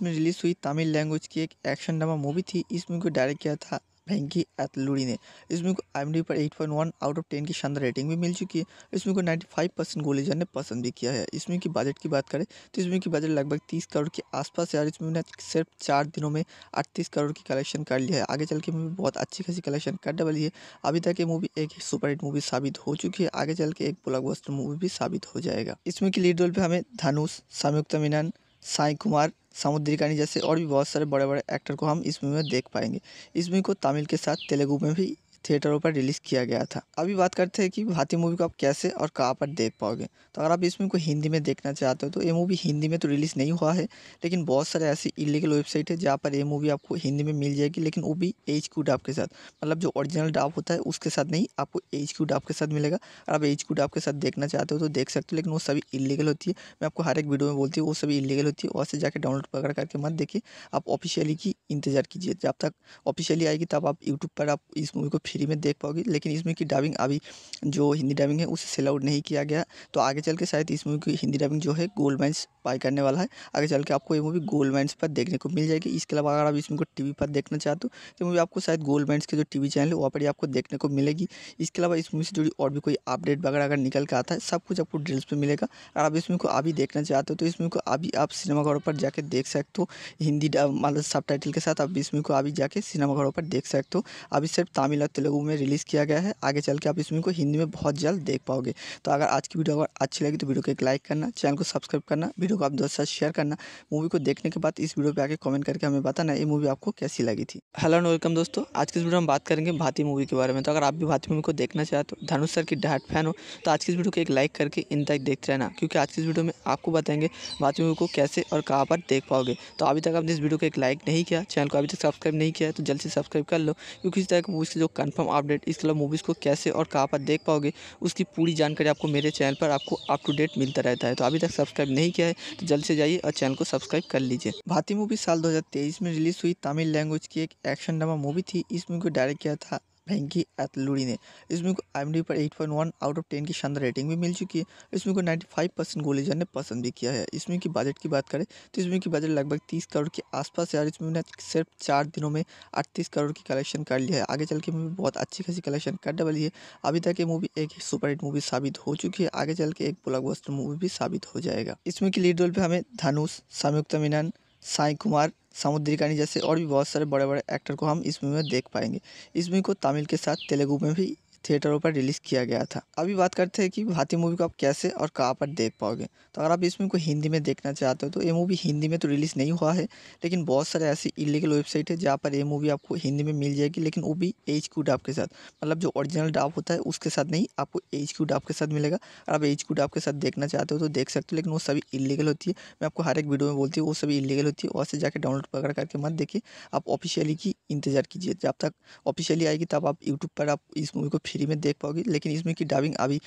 में रिलीज हुई तमिल लैंग्वेज की एक एक्शन ड्रामा मूवी थी इस मूवी को डायरेक्ट किया था फैंकी एथलूरी ने इस मूवी को आई पर 8.1 आउट ऑफ 10 की शानदार रेटिंग भी मिल चुकी है इस मूवी को 95 परसेंट गोलीजन ने पसंद भी किया है इस मूवी की बजट की बात करें तो इस मूवी की बजट लगभग 30 करोड़ के आसपास है इस मूवी ने सिर्फ चार दिनों में अड़तीस करोड़ की कलेक्शन कर लिया है आगे चल के मूवी बहुत अच्छी खासी कलेक्शन कर डबली है अभी तक ये मूवी एक सुपरहिट मूवी साबित हो चुकी है आगे चल के एक ब्लॉकबस्टर मूवी भी साबित हो जाएगा इस मूवी की लीड रोल पर हमें धनुष संयुक्त मीनान साई कुमार कानी जैसे और भी बहुत सारे बड़े बड़े एक्टर को हम इस मूवी में देख पाएंगे इस मूवी को तमिल के साथ तेलुगु में भी थिएटरों पर रिलीज़ किया गया था अभी बात करते हैं कि भारतीय मूवी को आप कैसे और कहाँ पर देख पाओगे तो अगर आप इस मूवी को हिंदी में देखना चाहते हो तो ये मूवी हिंदी में तो रिलीज़ नहीं हुआ है लेकिन बहुत सारे ऐसी इलीगल वेबसाइट है जहाँ पर ये मूवी आपको हिंदी में मिल जाएगी लेकिन वो भी एच क्यू डाप के साथ मतलब जो ओरिजिनल डाप होता है उसके साथ नहीं आपको एच क्यू डाप के साथ मिलेगा और आप एच क्यू डाप के साथ देखना चाहते हो तो देख सकते हो लेकिन वो सभी इलीगल होती है मैं आपको हर एक वीडियो में बोलती हूँ वो सभी इलीगल होती है वहाँ से जाकर डाउनलोड पकड़ करके मत देखिए आप ऑफिशियली की इंतज़ार कीजिए जब तक ऑफिशियली आएगी तब आप यूट्यूब पर आप इस मूवी को फ्री में देख पाओगी लेकिन इस मूवी की डबिंग अभी जो हिंदी डबिंग है उसे सेल आउट नहीं किया गया तो आगे चल के शायद इस मूवी की हिंदी डबिंग जो है गोल्ड माइंस बाय करने वाला है आगे चल के आपको ये मूवी गोल्ड माइंस पर देखने को मिल जाएगी इसके अलावा अगर आप इस मूवी को टी पर देखना चाहते हो तो मूवी आपको शायद गोल्ड माइंस के जो टी चैनल है वहाँ पर आपको देखने को मिलेगी इसके अलावा इस मूवी से जुड़ी और भी कोई अपडेट वगैरह अगर निकल के आता है सब कुछ आपको डिटेल्स पर मिलेगा अगर आप इस मूवी को अभी देखना चाहते हो तो इस मूवी को अभी आप सिनेमाघरों पर जाकर देख सकते हो हिंदी मतलब सब के साथ आप इस मूवी को अभी जाके सिनेमाघरों पर देख सकते हो अभी सिर्फ तमिल और तेलुगु में रिलीज़ किया गया है आगे चल के आप इस मूवी को हिंदी में बहुत जल्द देख पाओगे तो अगर आज की वीडियो अगर अच्छी लगी तो वीडियो को एक लाइक करना चैनल को सब्सक्राइब करना वीडियो को आप दोस्त साथ शेयर करना मूवी को देखने के बाद इस वीडियो पर आगे कमेंट करके हमें बताना ये मूवी आपको कैसी लगी थी हेलो एंड वेलकम दोस्तों आज की इस वीडियो में बात करेंगे भारतीय मूवी के बारे में तो अगर आप भी भारतीय मूवी को देखना चाहते हो धनुष सर की डाट फैन हो तो आज की इस वीडियो को एक लाइक करके इन तक देखते रहना क्योंकि आज की इस वीडियो में आपको बताएंगे भारतीय मूवी को कैसे और कहाँ पर देख पाओगे तो अभी तक आपने इस वीडियो को एक लाइक नहीं किया चैनल को अभी तक सब्सक्राइब नहीं किया तो जल्द से सब्सक्राइब कर लो क्योंकि इस तरह की मूवी के जो कंफर्म अपडेट इस कलर मूवीज़ को कैसे और कहाँ पर देख पाओगे उसकी पूरी जानकारी आपको मेरे चैनल पर आपको अप टू डेट मिलता रहता है तो अभी तक सब्सक्राइब नहीं किया है तो जल्द से जाइए और चैनल को सब्सक्राइब कर लीजिए भारतीय मूवी साल दो में रिलीज हुई तमिल लैंग्वेज की एक एक्शन ड्रामा मूवी थी इस मूवी को डायरेक्ट किया था फेंकी एथलूरी ने इस मूवी को आई पर 8.1 आउट ऑफ 10 की शानदार रेटिंग भी मिल चुकी है इस मूवी को 95 परसेंट गोलीजन ने पसंद भी किया है इस मूवी की बजट की बात करें तो इस मूवी की बजट लगभग 30 करोड़ के आसपास है इस मूवी ने सिर्फ चार दिनों में अड़तीस करोड़ की कलेक्शन कर लिया है आगे चल के मूवी बहुत अच्छी खासी कलेक्शन कर डबली है अभी तक ये मूवी एक सुपरहिट मूवी साबित हो चुकी है आगे चल के एक ब्लॉकबस्टर मूवी भी साबित हो जाएगा इस मूवी की लीड रोल पर हमें धनुष संयुक्त मीनान साई कुमार कानी जैसे और भी बहुत सारे बड़े बड़े एक्टर को हम इस मूवी में देख पाएंगे इस मूवी को तमिल के साथ तेलुगु में भी थिएटरों पर रिलीज़ किया गया था अभी बात करते हैं कि भारतीय मूवी को आप कैसे और कहाँ पर देख पाओगे तो अगर आप इस मूवी को हिंदी में देखना चाहते हो तो ये मूवी हिंदी में तो रिलीज़ नहीं हुआ है लेकिन बहुत सारे ऐसी इलीगल वेबसाइट है जहाँ पर ये मूवी आपको हिंदी में मिल जाएगी लेकिन वो भी एच क्यू डाप के साथ मतलब जो ओरिजिनल डाप होता है उसके साथ नहीं आपको एच क्यू डाप के साथ मिलेगा और आप एच क्यू डाप के साथ देखना चाहते हो तो देख सकते हो लेकिन वो सभी इलीगल होती है मैं आपको हर एक वीडियो में बोलती हूँ वो सभी इलीगल होती है वहाँ से जाकर डाउनलोड पकड़ करके मत देखिए आप ऑफिशियली की इंतज़ार कीजिए जब तक ऑफिशियली आएगी तब आप यूट्यूब पर आप इस मूवी को फ्री में देख पाओगी लेकिन इस मूवी की डबिंग अभी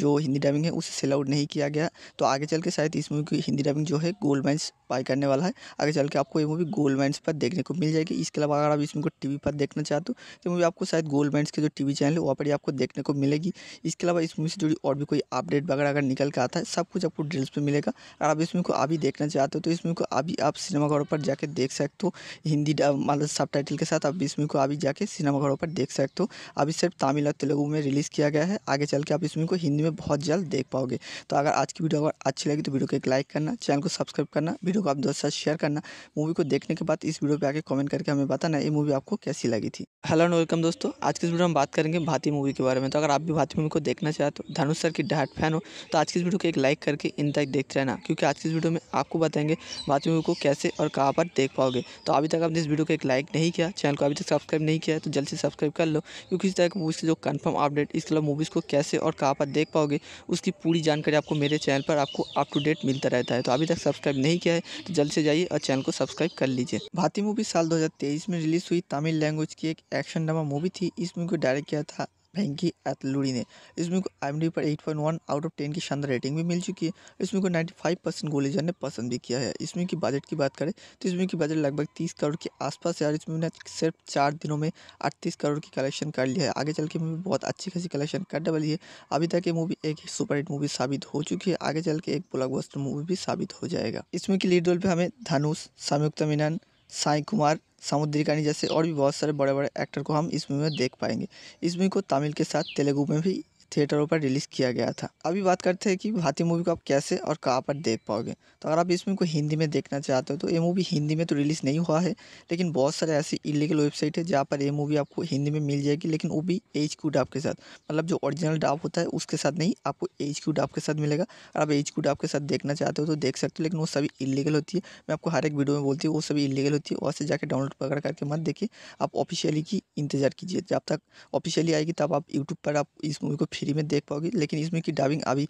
जो हिंदी डबिंग है उसे सेल आउट नहीं किया गया तो आगे चल के शायद इस मूवी की हिंदी डबिंग जो है गोल्ड माइंस बाई करने वाला है आगे चल के आपको ये मूवी गोल्ड माइंस पर देखने को मिल जाएगी इसके अलावा अगर आप इस मूवी को टी पर देखना चाहते हो तो मूवी आपको शायद गोल्ड माइंस के जो टी चैनल है वहाँ पर आपको देखने को मिलेगी इसके अलावा इस मूवी से जुड़ी और भी कोई अपडेट वगैरह अगर निकल के आता है सब कुछ आपको डिटेल्स पर मिलेगा अगर आप इस मूवी को अभी देखना चाहते हो तो इस मूवी को अभी आप सिनेमाघरों पर जाकर देख सकते हो हिंदी मतलब सब के साथ आप इस मूवी को अभी जाके सिनेमाघरों पर देख सकते हो अभी सिर्फ तमिल और तेलुगु में रिलीज़ किया गया है आगे चल के आप इस मूवी को हिंदी में बहुत जल्द देख पाओगे तो अगर आज की वीडियो अगर अच्छी लगी तो वीडियो को एक लाइक करना चैनल को सब्सक्राइब करना वीडियो को आप दोस्त साथ शेयर करना मूवी को देखने के बाद इस वीडियो पर आगे कमेंट करके हमें बताना ये मूवी आपको कैसी लगी थी हेलो एंड वेलकम दोस्तों आज की वीडियो में बात करेंगे भारतीय मूवी के बारे में तो अगर आप भी भारतीय मूवी को देखना चाहते हो धनुष सर की डाट फैन हो तो आज की इस वीडियो को एक लाइक करके इन तक देखते रहना क्योंकि आज की इस वीडियो में आपको बताएंगे भारतीय मूवी को कैसे और कहाँ पर देख पाओगे तो अभी तक आपने इस वीडियो को एक लाइक नहीं किया चैनल को अभी तक सब्सक्राइब नहीं किया तो जल्द से सब्सक्राइब कर लो क्योंकि इस तरह की मूवीज़ जो कंफर्म अपडेट इस कलर मूवीज़ को कैसे और कहाँ पर देख पाओगे उसकी पूरी जानकारी आपको मेरे चैनल पर आपको अप टू डेट मिलता रहता है तो अभी तक सब्सक्राइब नहीं किया है तो जल्द से जाइए और चैनल को सब्सक्राइब कर लीजिए भारतीय मूवी साल दो में रिलीज़ हुई तमिल लैंग्वेज की एक एक्शन ड्रामा मूवी थी इस मूवी को डायरेक्ट किया था फ्रेंकी एथलूरी ने इस मूवी को आई पर 8.1 आउट ऑफ 10 की शानदार रेटिंग भी मिल चुकी है इस मूवी को 95 परसेंट गोलेजर ने पसंद भी किया है इस मूवी की बजट की बात करें तो इस मूवी की बजट लगभग 30 करोड़ के आसपास है और इस मूवी ने सिर्फ चार दिनों में अड़तीस करोड़ की कलेक्शन कर लिया है आगे चल के मूवी बहुत अच्छी खासी कलेक्शन कर डबली है अभी तक ये मूवी एक सुपरहिट मूवी साबित हो चुकी है आगे चल के एक ब्लॉकबस्टर मूवी भी साबित हो जाएगा इसमें की लीड रोल पर हमें धनुष संयुक्त मीनन साई कुमार समुद्री कहानी जैसे और भी बहुत सारे बड़े बड़े एक्टर को हम इस मूवी में देख पाएंगे इस मूवी को तमिल के साथ तेलुगु में भी थिएटरों पर रिलीज़ किया गया था अभी बात करते हैं कि भारतीय मूवी को आप कैसे और कहाँ पर देख पाओगे तो अगर आप इस मूवी को हिंदी में देखना चाहते हो तो ये मूवी हिंदी में तो रिलीज़ नहीं हुआ है लेकिन बहुत सारे ऐसी इलीगल वेबसाइट है जहाँ पर ये मूवी आपको हिंदी में मिल जाएगी लेकिन वो भी एच क्यू डाप के साथ मतलब जो ओरिजिनल डाप होता है उसके साथ नहीं आपको एच क्यू डाप के साथ मिलेगा अगर आप एच क्यू डाप के साथ देखना चाहते हो तो देख सकते हो लेकिन वो सभी इलीगल होती है मैं आपको हर एक वीडियो में बोलती हूँ वो सभी इलीगल होती है वहाँ से जाकर डाउनलोड पकड़ करके मत देखिए आप ऑफिशियली की इंतज़ार कीजिए जब तक ऑफिशियली आएगी तब आप यूट्यूब पर आप इस मूवी को फ्री में देख पाओगी लेकिन इस मूवी की डबिंग अभी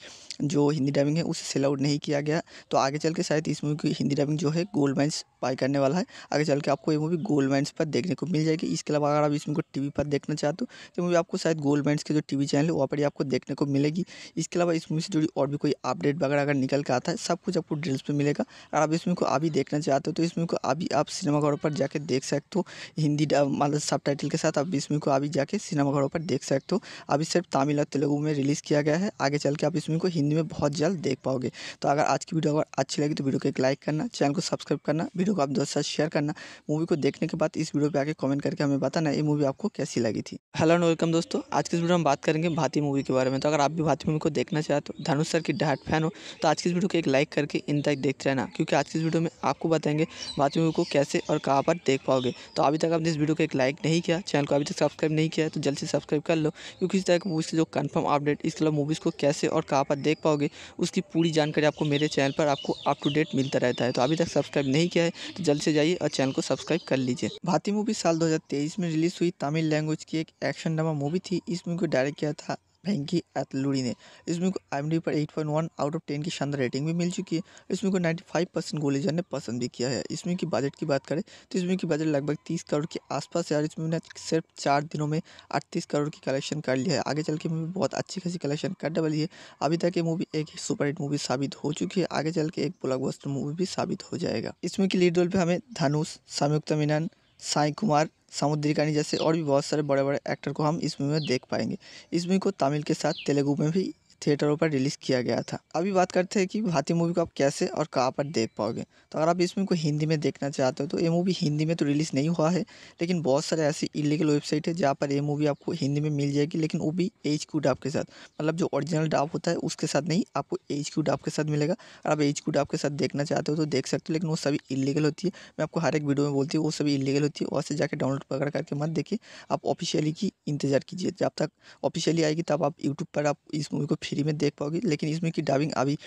जो हिंदी डबिंग है उसे सेल आउट नहीं किया गया तो आगे चल के शायद इस मूवी की हिंदी डबिंग जो है गोल्ड माइंस बाय करने वाला है आगे चल के आपको ये मूवी गोल्ड माइन्स पर देखने को मिल जाएगी इसके अलावा अगर आप इस मूवी को टी पर देखना चाहते हो तो मूवी आपको शायद गोल्ड माइन्स के जो टी चैनल है वहाँ पर आपको देखने को मिलेगी इसके अलावा इस मूवी से जुड़ी और भी कोई अपडेट वगैरह अगर निकल के आता है सब कुछ आपको डिटेल्स पर मिलेगा अगर आप इस मूवी को अभी देखना चाहते हो तो इस मूवी को अभी आप सिनेमाघरों पर जाकर देख सकते हो हिंदी मतलब सब टाइटल के साथ आप इस मूवी को अभी जाके सिनेमाघरों पर देख सकते हो अभी सिर्फ तमिल और तेलुगु में रिलीज़ किया गया है आगे चल के आप इस मूवी को हिंदी में बहुत जल्द देख पाओगे तो अगर आज की वीडियो अगर अच्छी लगी तो वीडियो को एक लाइक करना चैनल को सब्सक्राइब करना वीडियो को आप दोस्तों साथ शेयर करना मूवी को देखने के बाद इस वीडियो पर आके कमेंट करके हमें बताना ये मूवी आपको कैसी लगी थी हेलो एंड वेलकम दोस्तों आज की इस वीडियो में बात करेंगे भाती मूवी के बारे में तो अगर आप भी भाती मूवी को देखना चाहते हो धनुष सर की डहाट फैन हो तो आज की इस वीडियो को एक लाइक करके इन तक देखते रहना क्योंकि आज की इस वीडियो में आपको बताएंगे भाती मूवी को कैसे और कहाँ पर देख पाओगे तो अभी तक आपने इस वीडियो को एक लाइक नहीं किया चैनल को अभी तक सब्सक्राइब नहीं किया तो जल्द से सब्सक्राइब कर लो क्योंकि इस तरह की मूवीज़ की जो कन्फर्म अपडेट इसके अलावा मूवीज़ को कैसे और कहाँ पर देख पाओगे उसकी पूरी जानकारी आपको मेरे चैनल पर आपको अप टू डेट मिलता रहता है तो अभी तक सब्सक्राइब नहीं किया है तो जल्द से जाइए और चैनल को सब्सक्राइब कर लीजिए भारतीय मूवी साल 2023 में रिलीज हुई तमिल लैंग्वेज की एक एक्शन ड्रामा मूवी थी इस मूवी को डायरेक्ट किया था फ्रेंकी एथलूरी ने इस मूवी को आई पर 8.1 आउट ऑफ 10 की शानदार रेटिंग भी मिल चुकी है इस मूवी को 95 परसेंट गोलेजन ने पसंद भी किया है इस मूवी की बजट की बात करें तो इस मूवी की बजट लगभग 30 करोड़ के आसपास है और इस मूवी ने सिर्फ चार दिनों में अड़तीस करोड़ की कलेक्शन कर लिया है आगे चल के मूवी बहुत अच्छी खासी कलेक्शन कर डबली है अभी तक ये मूवी एक सुपरहिट मूवी साबित हो चुकी है आगे चल के एक ब्लॉकबस्टर मूवी भी साबित हो जाएगा इसमें की लीड रोल पर हमें धनुष साम्युक्ता मीनन साई कुमार समुद्री कहानी जैसे और भी बहुत सारे बड़े बड़े एक्टर को हम इस मूवी में देख पाएंगे इस मूवी को तमिल के साथ तेलुगु में भी थिएटरों पर रिलीज़ किया गया था अभी बात करते हैं कि भारतीय मूवी को आप कैसे और कहाँ पर देख पाओगे तो अगर आप इस मूवी को हिंदी में देखना चाहते हो तो ये मूवी हिंदी में तो रिलीज़ नहीं हुआ है लेकिन बहुत सारे ऐसी इलीगल वेबसाइट है जहाँ पर ये मूवी आपको हिंदी में मिल जाएगी लेकिन वो भी एच क्यू डाप के साथ मतलब जो ओरिजिनल डाप होता है उसके साथ नहीं आपको एच क्यू डाप के साथ मिलेगा अगर आप एच क्यू डाप के साथ देखना चाहते हो तो देख सकते हो लेकिन वो सभी इलीगल होती है मैं आपको हर एक वीडियो में बोलती हूँ वो सभी इलीगल होती है वहाँ से जाकर डाउनलोड पकड़ करके मत देखिए आप ऑफिशियली की इंतज़ार कीजिए जब तक ऑफिशियली आएगी तब आप यूट्यूब पर आप इस मूवी को फ्री में देख पाओगी लेकिन इस मूवी की डबिंग अभी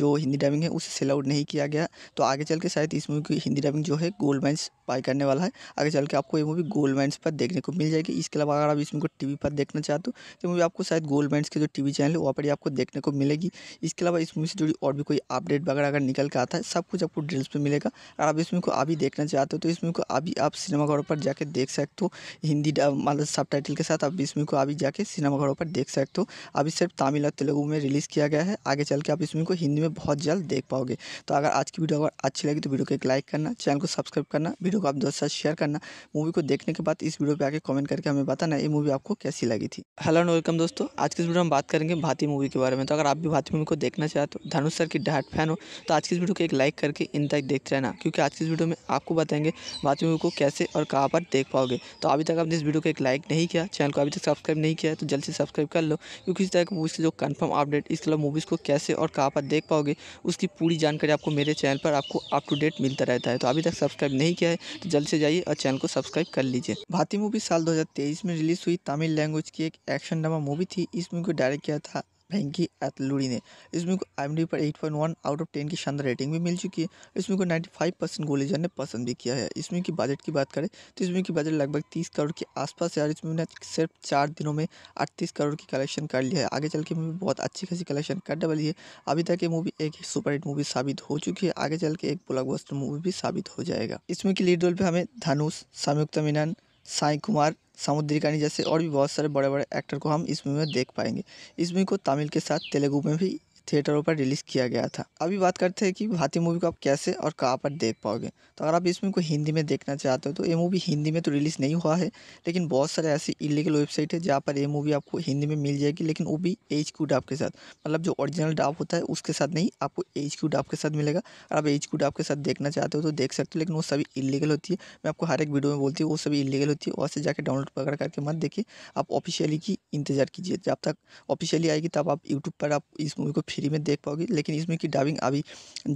जो हिंदी डबिंग है उसे सेल आउट नहीं किया गया तो आगे चल के शायद इस मूवी की हिंदी डबिंग जो है गोल्ड माइंस स्पाई करने वाला है आगे चल के आपको ये मूवी गोल्ड माइंस पर देखने को मिल जाएगी इसके अलावा अगर आप इस मूवी को टीवी पर देखना चाहते हो तो मूवी आपको शायद गोल्ड माइंस के जो टीवी चैनल है वहाँ पर आपको देखने को मिलेगी इसके अलावा इस मूवी से जुड़ी और भी कोई अपडेट वगैरह अगर निकल के आता है सब कुछ आपको डिटेल्स पर मिलेगा अगर आप इस मूवी को अभी देखना चाहते हो तो इस मूवी को अभी आप सिनेमाघरों पर जाकर देख सकते हो हिंदी मतलब सब टाइटल के साथ आप इस मूवी को अभी जाके सिनेमाघरों पर देख सकते हो अभी सिर्फ तमिल और तेलुगु में रिलीज़ किया गया है आगे चल के आप इस मूवी को हिंदी में बहुत जल्द देख पाओगे तो अगर आज की वीडियो अगर अच्छी लगी तो वीडियो को एक लाइक करना चैनल को सब्सक्राइब करना वीडियो को आप दोस्तों साथ शेयर करना मूवी को देखने के बाद इस वीडियो पर आके कमेंट करके हमें बताना ये मूवी आपको कैसी लगी थी हेलो एंड वेलकम दोस्तों आज की इस वीडियो में बात करेंगे भाती मूवी के बारे में तो अगर आप भी भाती मूवी को देखना चाहते हो धनुष सर की डहाट फैन हो तो आज की इस वीडियो को एक लाइक करके इन तक देखते रहना क्योंकि आज की इस वीडियो में आपको बताएंगे भाती मूवी को कैसे और कहाँ पर देख पाओगे तो अभी तक आपने इस वीडियो को एक लाइक नहीं किया चैनल को अभी तक सब्सक्राइब नहीं किया तो जल्द से सब्सक्राइब कर लो क्योंकि इस तरह की मूवीज़ की जो कन्फर्म अपडेट इसके अलावा मूवीज़ को कैसे और कहाँ पर देख पाओगे उसकी पूरी जानकारी आपको मेरे चैनल पर आपको अप टू डेट मिलता रहता है तो अभी तक सब्सक्राइब नहीं किया है तो जल्द से जाइए और चैनल को सब्सक्राइब कर लीजिए भारतीय मूवी साल 2023 में रिलीज हुई तमिल लैंग्वेज की एक एक्शन ड्रामा मूवी थी इस मूवी को डायरेक्ट किया था फ्रेंकी एथलूरी ने इस मूवी को आई पर 8.1 आउट ऑफ 10 की शानदार रेटिंग भी मिल चुकी है इस मूवी को 95 परसेंट गोलीजन ने पसंद भी किया है इस मूवी की बजट की बात करें तो इस मूवी की बजट लगभग 30 करोड़ के आसपास है और इस मूवी ने सिर्फ चार दिनों में अड़तीस करोड़ की कलेक्शन कर लिया है आगे चल के मूवी बहुत अच्छी खासी कलेक्शन कर डबली है अभी तक ये मूवी एक सुपरहिट मूवी साबित हो चुकी है आगे चल के एक ब्लॉकबस्टर मूवी भी साबित हो जाएगा इसमें की लीड रोल पर हमें धनुष साम्युक्ता मीनन साई कुमार समुद्री कहानी जैसे और भी बहुत सारे बड़े बड़े एक्टर को हम इस मूवी में देख पाएंगे इस मूवी को तमिल के साथ तेलुगु में भी थिएटरों पर रिलीज़ किया गया था अभी बात करते हैं कि भारतीय मूवी को आप कैसे और कहाँ पर देख पाओगे तो अगर आप इस मूवी को हिंदी में देखना चाहते हो तो ये मूवी हिंदी में तो रिलीज़ नहीं हुआ है लेकिन बहुत सारे ऐसी इलीगल वेबसाइट है जहाँ पर ये मूवी आपको हिंदी में मिल जाएगी लेकिन वो भी एच क्यू डाप के साथ मतलब जो ओरिजिनल डाप होता है उसके साथ नहीं आपको एच क्यू डाप के साथ मिलेगा अगर आप एच क्यू डाप के साथ देखना चाहते हो तो देख सकते हो लेकिन वो सभी इलीगल होती है मैं आपको हर एक वीडियो में बोलती हूँ वो सभी इलीगल होती है वहाँ से जाकर डाउनलोड पकड़ करके मत देखिए आप ऑफिशियली की इंतज़ार कीजिए जब तक ऑफिशियली आएगी तब आप यूट्यूब पर आप इस मूवी को फ्री में देख पाओगी लेकिन इस मूवी की डबिंग अभी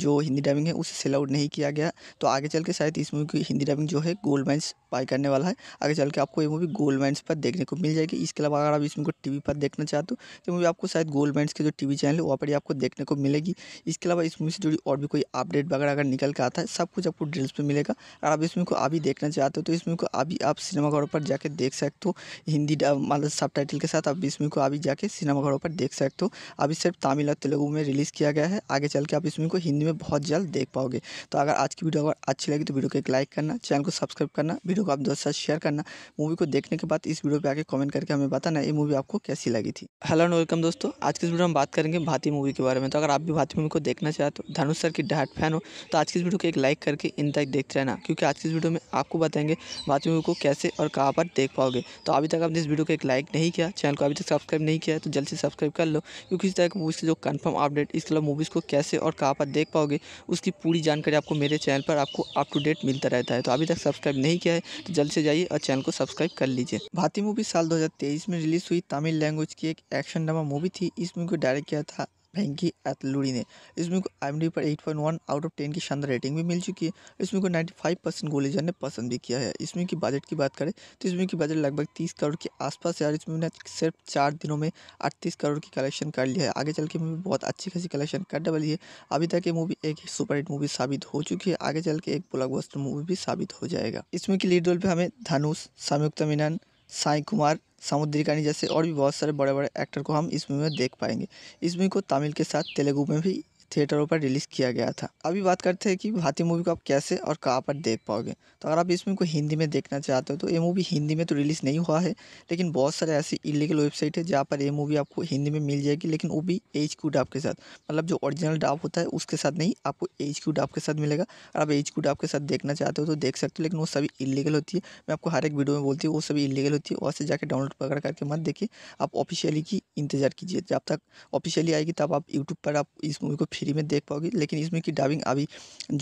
जो हिंदी डबिंग है उसे सेल आउट नहीं किया गया तो आगे चल के शायद इस मूवी की हिंदी डबिंग जो है गोल्ड माइंस स्पाई करने वाला है आगे चल के आपको ये मूवी गोल्ड माइंस पर देखने को मिल जाएगी इसके अलावा अगर आप इस मूवी को टीवी पर देखना चाहते हो तो मूवी आपको शायद गोल्ड माइंस के जो टीवी चैनल है वहाँ पर आपको देखने को मिलेगी इसके अलावा इस मूवी से जुड़ी और भी कोई अपडेट वगैरह अगर निकल के आता है सब कुछ आपको डिटेल्स पर मिलेगा अगर आप इस मूवी को अभी देखना चाहते हो तो इस मूवी को अभी आप सिनेमाघरों पर जाकर देख सकते हो हिंदी मतलब सब टाइटल के साथ आप इस मूवी को अभी जाके सिनेमाघरों पर देख सकते हो अभी सिर्फ तमिल और तेलुगु में रिलीज़ किया गया है आगे चल के आप इस मूवी को हिंदी में बहुत जल्द देख पाओगे तो अगर आज की वीडियो अगर अच्छी लगी तो वीडियो को एक लाइक करना चैनल को सब्सक्राइब करना वीडियो को आप दोस्तों साथ शेयर करना मूवी को देखने के बाद इस वीडियो पर आके कमेंट करके हमें बताना ये मूवी आपको कैसी लगी थी हेलो एंड वेलकम दोस्तों आज की इस वीडियो में बात करेंगे भाती मूवी के बारे में तो अगर आप भी भाती मूवी को देखना चाहते हो धनुष सर की डहाट फैन हो तो आज की इस वीडियो को एक लाइक करके इन तक देखते रहना क्योंकि आज की इस वीडियो में आपको बताएंगे भाती मूवी को कैसे और कहाँ पर देख पाओगे तो अभी तक आपने इस वीडियो को एक लाइक नहीं किया चैनल को अभी तक सब्सक्राइब नहीं किया तो जल्द से सब्सक्राइब कर लो क्योंकि इस तरह की से जो कन्फर्म अपडेट इसके अलावा मूवीज़ को कैसे और कहाँ पर देख पाओगे उसकी पूरी जानकारी आपको मेरे चैनल पर आपको अप टू डेट मिलता रहता है तो अभी तक सब्सक्राइब नहीं किया है तो जल्द से जाइए और चैनल को सब्सक्राइब कर लीजिए भारतीय मूवी साल 2023 में रिलीज हुई तमिल लैंग्वेज की एक एक्शन ड्रामा मूवी थी इस मूवी को डायरेक्ट किया था फ्रेंकी एथलूरी ने इस मूवी को आई पर 8.1 आउट ऑफ 10 की शानदार रेटिंग भी मिल चुकी है इस मूवी को 95 परसेंट गोलीजन ने पसंद भी किया है इस मूवी की बजट की बात करें तो इस मूवी की बजट लगभग 30 करोड़ के आसपास है और इस मूवी ने सिर्फ चार दिनों में अड़तीस करोड़ की कलेक्शन कर लिया है आगे चल के मूवी बहुत अच्छी खासी कलेक्शन करने वाली है अभी तक ये मूवी एक सुपरहिट मूवी साबित हो चुकी है आगे चल के एक ब्लॉकबस्टर मूवी भी साबित हो जाएगा इसमें की लीड रोल पर हमें धनुष संयुक्ता मीनन साई कुमार समुद्री कहानी जैसे और भी बहुत सारे बड़े बड़े एक्टर को हम इस मूवी में देख पाएंगे इस मूवी को तमिल के साथ तेलुगु में भी थिएटरों पर रिलीज़ किया गया था अभी बात करते हैं कि भारतीय मूवी को आप कैसे और कहाँ पर देख पाओगे तो अगर आप इस मूवी को हिंदी में देखना चाहते हो तो ये मूवी हिंदी में तो रिलीज़ नहीं हुआ है लेकिन बहुत सारे ऐसी इलीगल वेबसाइट है जहाँ पर ये मूवी आपको हिंदी में मिल जाएगी लेकिन वो भी एच क्यू डाप के साथ मतलब जो ओरिजिनल डाप होता है उसके साथ नहीं आपको एच क्यू डाप के साथ मिलेगा अगर आप एच क्यू डाप के साथ देखना चाहते हो तो देख सकते हो लेकिन वो सभी इलीगल होती है मैं आपको हर एक वीडियो में बोलती हूँ वो सभी इलीगल होती है वहाँ से जाकर डाउनलोड पकड़ करके मत देखिए आप ऑफिशियली की इंतज़ार कीजिए जब तक ऑफिशियली आएगी तब आप यूट्यूब पर आप इस मूवी को फ्री में देख पाओगी लेकिन इस मूवी की डबिंग अभी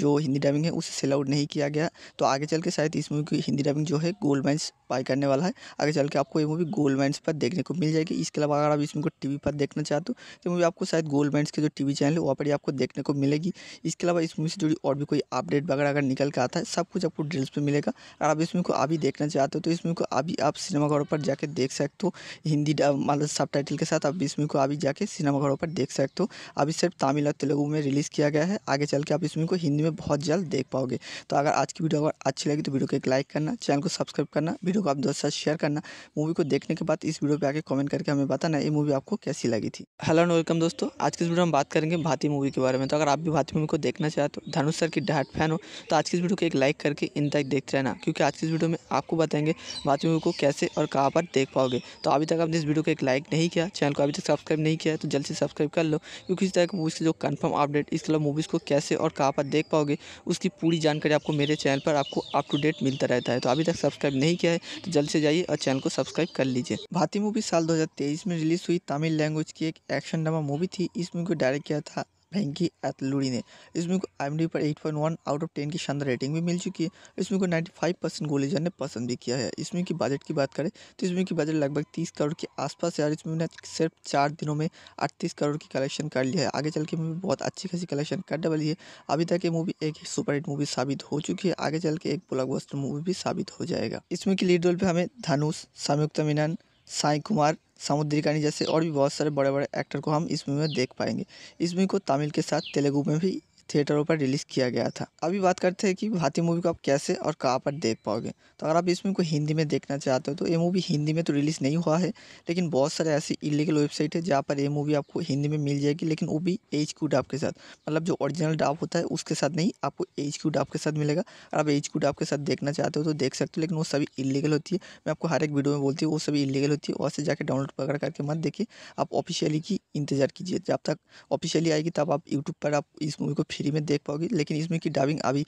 जो हिंदी डबिंग है उसे सेल आउट नहीं किया गया तो आगे चल के शायद इस मूवी की हिंदी डबिंग जो है गोल्ड मैंस बाय करने वाला है आगे चल के आपको ये मूवी गोल्ड मैंस पर देखने को मिल जाएगी इसके अलावा अगर आप इस मूवी को टी पर देखना चाहते हो तो मूवी आपको शायद गोल्ड मैंस के जो टी चैनल है वहाँ पर ही आपको देखने को मिलेगी इसके अलावा इस मूवी से जुड़ी और भी कोई अपडेट वगैरह अगर निकल के आता है सब कुछ आपको डिटेल्स पर मिलेगा अगर आप इस मूवी को अभी देखना चाहते हो तो इस मूवी को अभी आप सिनेमाघरों पर जाकर देख सकते हो हिंदी मतलब सब के साथ आप इस मूवी को अभी जाके सिनेमाघरों पर देख सकते हो अभी सिर्फ तमिल और तेलुगू में रिलीज़ किया गया है आगे चल के आप इस मूवी को हिंदी में बहुत जल्द देख पाओगे तो अगर आज की वीडियो अगर अच्छी लगी तो वीडियो को एक लाइक करना चैनल को सब्सक्राइब करना वीडियो को आप दोस्तों साथ शेयर करना मूवी को देखने के बाद इस वीडियो पर आगे कमेंट करके हमें बताना ये मूवी आपको कैसी लगी थी हेलो एंड वेलकम दोस्तों आज की इस वीडियो में बात करेंगे भारतीय मूवी के बारे में तो अगर आप भी भारतीय मूवी को देखना चाहते हो धनुष सर की डाट फैन हो तो आज की इस वीडियो को एक लाइक करके इन तक देखते रहना क्योंकि आज की इस वीडियो में आपको बताएंगे भारतीय मूवी को कैसे और कहाँ पर देख पाओगे तो अभी तक आपने इस वीडियो को एक लाइक नहीं किया चैनल को अभी तक सब्सक्राइब नहीं किया तो जल्द से सब्सक्राइब कर लो क्योंकि इस तरह की मूवी से जो कंफर्म अपडेट इस क्लब मूवीज़ को कैसे और कहाँ पर देख पाओगे उसकी पूरी जानकारी आपको मेरे चैनल पर आपको अप टू डेट मिलता रहता है तो अभी तक सब्सक्राइब नहीं किया है तो जल्द से जाइए और चैनल को सब्सक्राइब कर लीजिए भारतीय मूवी साल दो में रिलीज हुई तमिल लैंग्वेज की एक एक्शन ड्रामा मूवी थी इस मूवी को डायरेक्ट किया था फ्रेंकी एथलूरी ने इस मूवी को आई पर 8.1 आउट ऑफ 10 की शानदार रेटिंग भी मिल चुकी है इस मूवी को 95 परसेंट गोलीजन ने पसंद भी किया है इस मूवी की बजट की बात करें तो इस मूवी की बजट लगभग 30 करोड़ के आसपास है और इस मूवी ने सिर्फ चार दिनों में अड़तीस करोड़ की कलेक्शन कर लिया है आगे चल के मूवी बहुत अच्छी खासी कलेक्शन करने वाली है अभी तक ये मूवी एक सुपरहिट मूवी साबित हो चुकी है आगे चल के एक ब्लॉकबस्टर मूवी भी साबित हो जाएगा इसमें की लीड रोल पर हमें धनुष संयुक्ता मीनन साई कुमार समुद्री कहानी जैसे और भी बहुत सारे बड़े बड़े एक्टर को हम इस मूवी में देख पाएंगे इस मूवी को तमिल के साथ तेलुगु में भी थिएटरों पर रिलीज़ किया गया था अभी बात करते हैं कि भारतीय मूवी को आप कैसे और कहाँ पर देख पाओगे तो अगर आप इस मूवी को हिंदी में देखना चाहते हो तो ये मूवी हिंदी में तो रिलीज़ नहीं हुआ है लेकिन बहुत सारे ऐसी इलीगल वेबसाइट है जहाँ पर ये मूवी आपको हिंदी में मिल जाएगी लेकिन वो भी एच क्यू डाप के साथ मतलब जो ओरिजिनल डाप होता है उसके साथ नहीं आपको एच क्यू डाप के साथ मिलेगा अगर आप एच क्यू डाप के साथ देखना चाहते हो तो देख सकते हो लेकिन वो सभी इलीगल होती है मैं आपको हर एक वीडियो में बोलती हूँ वो सभी इलीगल होती है वहाँ से जाकर डाउनलोड पकड़ करके मत देखिए आप ऑफिशियली की इंतज़ार कीजिए जब तक ऑफिशियली आएगी तब आप यूट्यूब पर आप इस मूवी को फ्री में देख पाओगी लेकिन इस मूवी की डबिंग अभी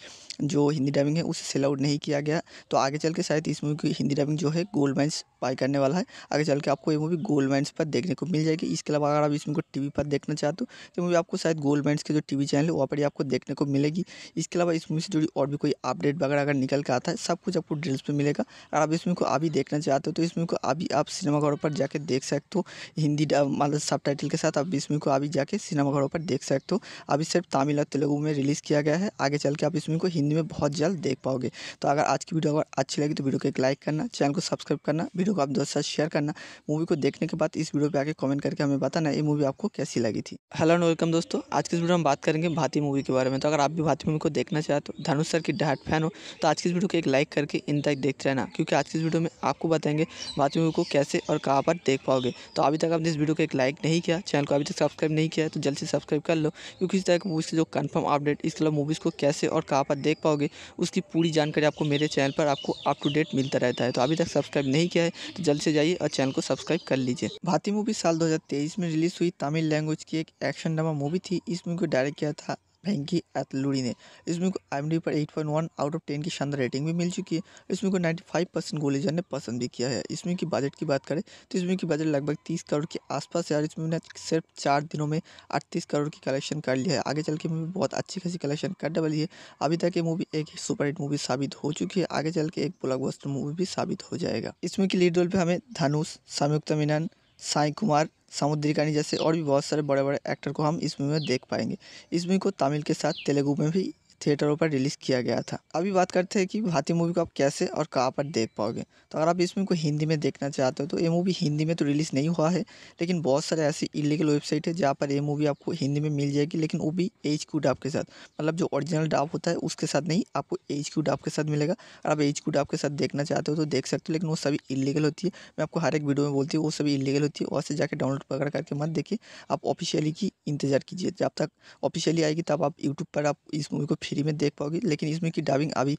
जो हिंदी डबिंग है उसे सेल आउट नहीं किया गया तो आगे चल के शायद इस मूवी की हिंदी डबिंग जो है गोल्ड मैंस बाय करने वाला है आगे चल के आपको ये मूवी गोल्ड मैंस पर देखने को मिल जाएगी इसके अलावा अगर आप इस मूवी को टी पर देखना चाहते हो तो मूवी आपको शायद गोल्ड मैंस के जो टी चैनल है वहाँ पर ही आपको देखने को मिलेगी इसके अलावा इस मूवी से जुड़ी और भी कोई अपडेट वगैरह अगर निकल के आता है सब कुछ आपको ड्रिल्स पर मिलेगा अगर आप इस मूवी को अभी देखना चाहते हो तो इस मूवी को अभी आप सिनेमाघरों पर जाकर देख सकते हो हिंदी मतलब सब के साथ आप इस मूवी को अभी जाके सिनेमाघरों पर देख सकते हो अभी सिर्फ तमिल और तेलुगू में रिलीज़ किया गया है आगे चल के आप इस मूवी को हिंदी में बहुत जल्द देख पाओगे तो अगर आज की वीडियो अगर अच्छी लगी तो वीडियो को एक लाइक करना चैनल को सब्सक्राइब करना वीडियो को आप दोस्तों साथ शेयर करना मूवी को देखने के बाद इस वीडियो पर आके कमेंट करके हमें बताना ये मूवी आपको कैसी लगी थी हेलो एंड वेलकम दोस्तों आज की वीडियो में बात करेंगे भारतीय मूवी के बारे में तो अगर आप भी भारतीय मूवी को देखना चाहते हो धनुष सर की डाट फैन हो तो आज की इस वीडियो को एक लाइक करके इन तक देखते रहना क्योंकि आज की इस वीडियो में आपको बताएंगे भारतीय मूवी को कैसे और कहाँ पर देख पाओगे तो अभी तक आपने इस वीडियो को एक लाइक नहीं किया चैनल को अभी तक सब्सक्राइब नहीं किया तो जल्द से सब्सक्राइब कर लो क्योंकि इस तरह की मूवी से जो कंफर्म अपडेट इस क्लब मूवीज़ को कैसे और कहाँ पर देख पाओगे उसकी पूरी जानकारी आपको मेरे चैनल पर आपको अप टू डेट मिलता रहता है तो अभी तक सब्सक्राइब नहीं किया है तो जल्द से जाइए और चैनल को सब्सक्राइब कर लीजिए भारतीय मूवी साल दो में रिलीज हुई तमिल लैंग्वेज की एक एक्शन ड्रामा मूवी थी इस मूवी को डायरेक्ट किया था फ्रेंकी एथलूरी ने इस मूवी को आई पर 8.1 आउट ऑफ 10 की शानदार रेटिंग भी मिल चुकी है इस मूवी को 95 परसेंट गोलीजन ने पसंद भी किया है इस मूवी की बजट की बात करें तो इस मूवी की बजट लगभग 30 करोड़ के आसपास है और इस मूवी ने सिर्फ चार दिनों में अड़तीस करोड़ की कलेक्शन कर लिया है आगे चल के मूवी बहुत अच्छी खासी कलेक्शन करने वाली है अभी तक ये मूवी एक सुपरहिट मूवी साबित हो चुकी है आगे चल के एक ब्लॉकबस्टर मूवी भी साबित हो जाएगा इस मूवी की लीड रोल पर हमें धनुष संयुक्ता मीनन साई कुमार समुद्री कहानी जैसे और भी बहुत सारे बड़े बड़े एक्टर को हम इस मूवी में देख पाएंगे इस मूवी को तमिल के साथ तेलुगु में भी थिएटरों पर रिलीज़ किया गया था अभी बात करते हैं कि भारतीय मूवी को आप कैसे और कहाँ पर देख पाओगे तो अगर आप इस मूवी को हिंदी में देखना चाहते हो तो ये मूवी हिंदी में तो रिलीज़ नहीं हुआ है लेकिन बहुत सारे ऐसी इलीगल वेबसाइट है जहाँ पर ये मूवी आपको हिंदी में मिल जाएगी लेकिन वो भी एच क्यू डाप के साथ मतलब जो ओरिजिनल डाप होता है उसके साथ नहीं आपको एच क्यू डाप के साथ मिलेगा अगर आप एच क्यू डाप के साथ देखना चाहते हो तो देख सकते हो लेकिन वो सभी इलीगल होती है मैं आपको हर एक वीडियो में बोलती हूँ वो सभी इलीगल होती है वहाँ से जाकर डाउनलोड वगैरह करके मत देखिए आप ऑफिशियली की इंतज़ार कीजिए जब तक ऑफिशियली आएगी तब आप यूट्यूब पर आप इस मूवी को फ्री में देख पाओगी लेकिन इस मूवी की डबिंग अभी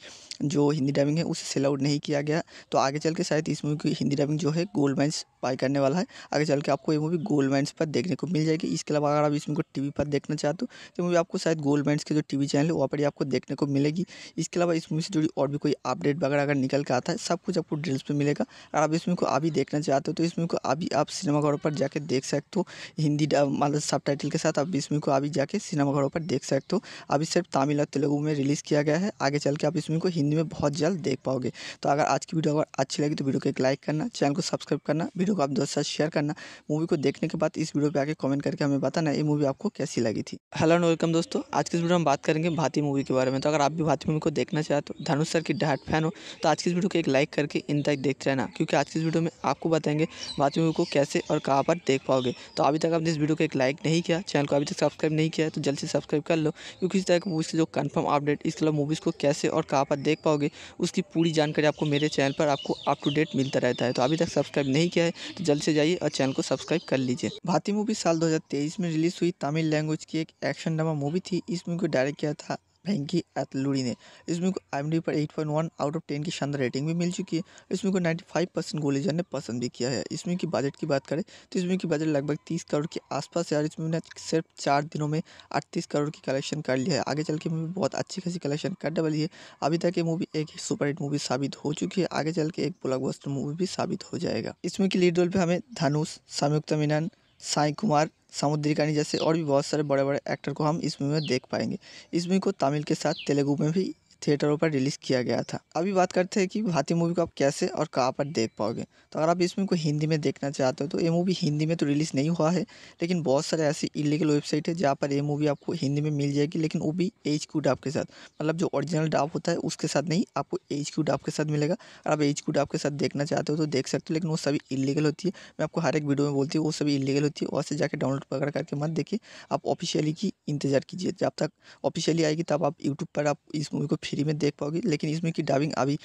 जो हिंदी डबिंग है उसे सेल आउट नहीं किया गया तो आगे चल के शायद इस मूवी की हिंदी डबिंग जो है गोल्ड मैंस बाय करने वाला है आगे चल के आपको ये मूवी गोल्ड मैंस पर देखने को मिल जाएगी इसके अलावा अगर आप इस मूवी को टी पर देखना चाहते हो तो मूवी आपको शायद गोल्ड मैंस के जो टी चैनल है वहाँ पर ही आपको देखने को मिलेगी इसके अलावा इस मूवी से जुड़ी और भी कोई अपडेट वगैरह अगर निकल के आता है सब कुछ आपको ड्रिल्स पर मिलेगा अगर आप इस मूवी को अभी देखना चाहते हो तो इस मूवी को अभी आप सिनेमाघरों पर जाकर देख सकते हो हिंदी मतलब सब के साथ आप इस मूवी को अभी जाके सिनेमाघरों पर देख सकते हो अभी सिर्फ तमिल और तेलुगू में रिलीज़ किया गया है आगे चल के आप इस मूवी को हिंदी में बहुत जल्द देख पाओगे तो अगर आज की वीडियो अगर अच्छी लगी तो वीडियो को एक लाइक करना चैनल को सब्सक्राइब करना वीडियो को आप दोस्तों साथ शेयर करना मूवी को देखने के बाद इस वीडियो पर आगे कमेंट करके हमें बताना ये मूवी आपको कैसी लगी थी हेलो एंड वेलकम दोस्तों आज की इस वीडियो में बात करेंगे भारतीय मूवी के बारे में तो अगर आप भी भारतीय मूवी को देखना चाहते हो धनुष सर की डाट फैन हो तो आज की इस वीडियो को एक लाइक करके इन तक देखते रहना क्योंकि आज की इस वीडियो में आपको बताएंगे भारतीय मूवी को कैसे और कहाँ पर देख पाओगे तो अभी तक आपने इस वीडियो को एक लाइक नहीं किया चैनल को अभी तक सब्सक्राइब नहीं किया तो जल्द से सब्सक्राइब कर लो क्योंकि इस तरह की मूवी से जो कंफर्म अपडेट इस क्लब मूवीज़ को कैसे और कहाँ पर देख पाओगे उसकी पूरी जानकारी आपको मेरे चैनल पर आपको अप टू डेट मिलता रहता है तो अभी तक सब्सक्राइब नहीं किया है तो जल्द से जाइए और चैनल को सब्सक्राइब कर लीजिए भारतीय मूवी साल दो में रिलीज हुई तमिल लैंग्वेज की एक एक्शन ड्रामा मूवी थी इस मूवी को डायरेक्ट किया था फेंकी अतलूरी ने इस मूवी को आई पर 8.1 आउट ऑफ 10 की शानदार रेटिंग भी मिल चुकी है इस मूवी को 95 परसेंट गोलीजन ने पसंद भी किया है इस मूवी की बजट की बात करें तो इस मूवी की बजट लगभग 30 करोड़ के आसपास है और इस मूवी ने सिर्फ चार दिनों में अड़तीस करोड़ की कलेक्शन कर लिया है आगे चल के मूवी बहुत अच्छी खासी कलेक्शन करने वाली है अभी तक ये मूवी एक सुपरहिट मूवी साबित हो चुकी है आगे चल के एक ब्लॉकबस्टर मूवी भी साबित हो जाएगा इसमें की लीड रोल पर हमें धनुष संयुक्ता मीनन साई कुमार समुद्री कहानी जैसे और भी बहुत सारे बड़े बड़े एक्टर को हम इस मूवी में देख पाएंगे इस मूवी को तमिल के साथ तेलुगु में भी थिएटरों पर रिलीज़ किया गया था अभी बात करते हैं कि भारतीय मूवी को आप कैसे और कहाँ पर देख पाओगे तो अगर आप इस मूवी को हिंदी में देखना चाहते हो तो ये मूवी हिंदी में तो रिलीज़ नहीं हुआ है लेकिन बहुत सारे ऐसी इलीगल वेबसाइट है जहाँ पर ये मूवी आपको हिंदी में मिल जाएगी लेकिन वो भी एच क्यू डाप के साथ मतलब जो ओरिजिनल डाप होता है उसके साथ नहीं आपको एच क्यू डाप के साथ मिलेगा अगर आप एच क्यू डाप के साथ देखना चाहते हो तो देख सकते हो लेकिन वो सभी इलीगल होती है मैं आपको हर एक वीडियो में बोलती हूँ वो सभी इलीगल होती है वहाँ से जाकर डाउनलोड वगैरह करके मत देखिए आप ऑफिशियली की इंतज़ार कीजिए जब तक ऑफिशियली आएगी तब आप यूट्यूब पर आप इस मूवी को फ्री में देख पाओगी लेकिन इस मूवी की डबिंग अभी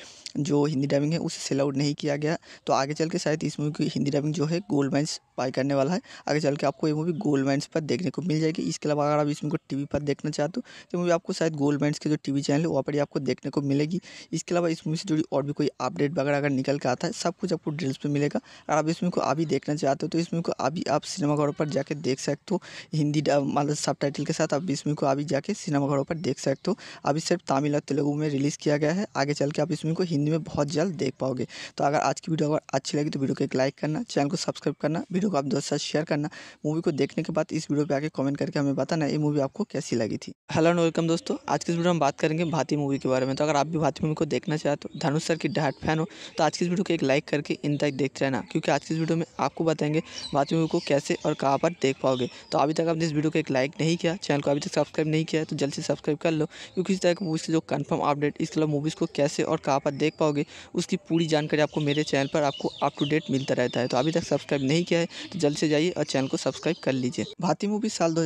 जो हिंदी डबिंग है उसे सेल आउट नहीं किया गया तो आगे चल के शायद इस मूवी की हिंदी डबिंग जो है गोल्ड मैंस बाय करने वाला है आगे चल के आपको ये मूवी गोल्ड मैंस पर देखने को मिल जाएगी इसके अलावा अगर आप इस मूवी को टी पर देखना चाहते हो तो मूवी आपको शायद गोल्ड मैंस के जो टी चैनल है वहाँ पर ही आपको देखने को मिलेगी इसके अलावा इस मूवी से जुड़ी और भी कोई अपडेट वगैरह अगर निकल के आता है सब कुछ आपको ड्रिल्स पर मिलेगा अगर आप इस मूवी को अभी देखना चाहते हो तो इस मूवी को अभी आप सिनेमाघरों पर जाकर देख सकते हो हिंदी मतलब सब के साथ आप इस मूवी को अभी जाके सिनेमाघरों पर देख सकते हो अभी सिर्फ तमिल और तेलुगू में रिलीज़ किया गया है आगे चल के आप इस मूवी को हिंदी में बहुत जल्द देख पाओगे तो अगर आज की वीडियो अगर अच्छी लगी तो वीडियो को एक लाइक करना चैनल को सब्सक्राइब करना वीडियो को आप दोस्तों साथ शेयर करना मूवी को देखने के बाद इस वीडियो पर आगे कमेंट करके हमें बताना ये मूवी आपको कैसी लगी थी हेलो एंड वेलकम दोस्तों आज की वीडियो में बात करेंगे भारतीय मूवी के बारे में तो अगर आप भी भारतीय मूवी को देखना चाहते हो धनुष सर की डाट फैन हो तो आज की इस वीडियो को एक लाइक करके इन तक देखते रहना क्योंकि आज की इस वीडियो में आपको बताएंगे भारतीय मूवी को कैसे और कहाँ पर देख पाओगे तो अभी तक आपने इस वीडियो को एक लाइक नहीं किया चैनल को अभी तक सब्सक्राइब नहीं किया तो जल्द से सब्सक्राइब कर लो क्योंकि इस तरह की मूवी से जो कंफर्म अपडेट इस क्लब मूवीज़ को कैसे और कहाँ पर देख पाओगे उसकी पूरी जानकारी आपको मेरे चैनल पर आपको अप टू डेट मिलता रहता है तो अभी तक सब्सक्राइब नहीं किया है तो जल्द से जाइए और चैनल को सब्सक्राइब कर लीजिए भारतीय मूवी साल दो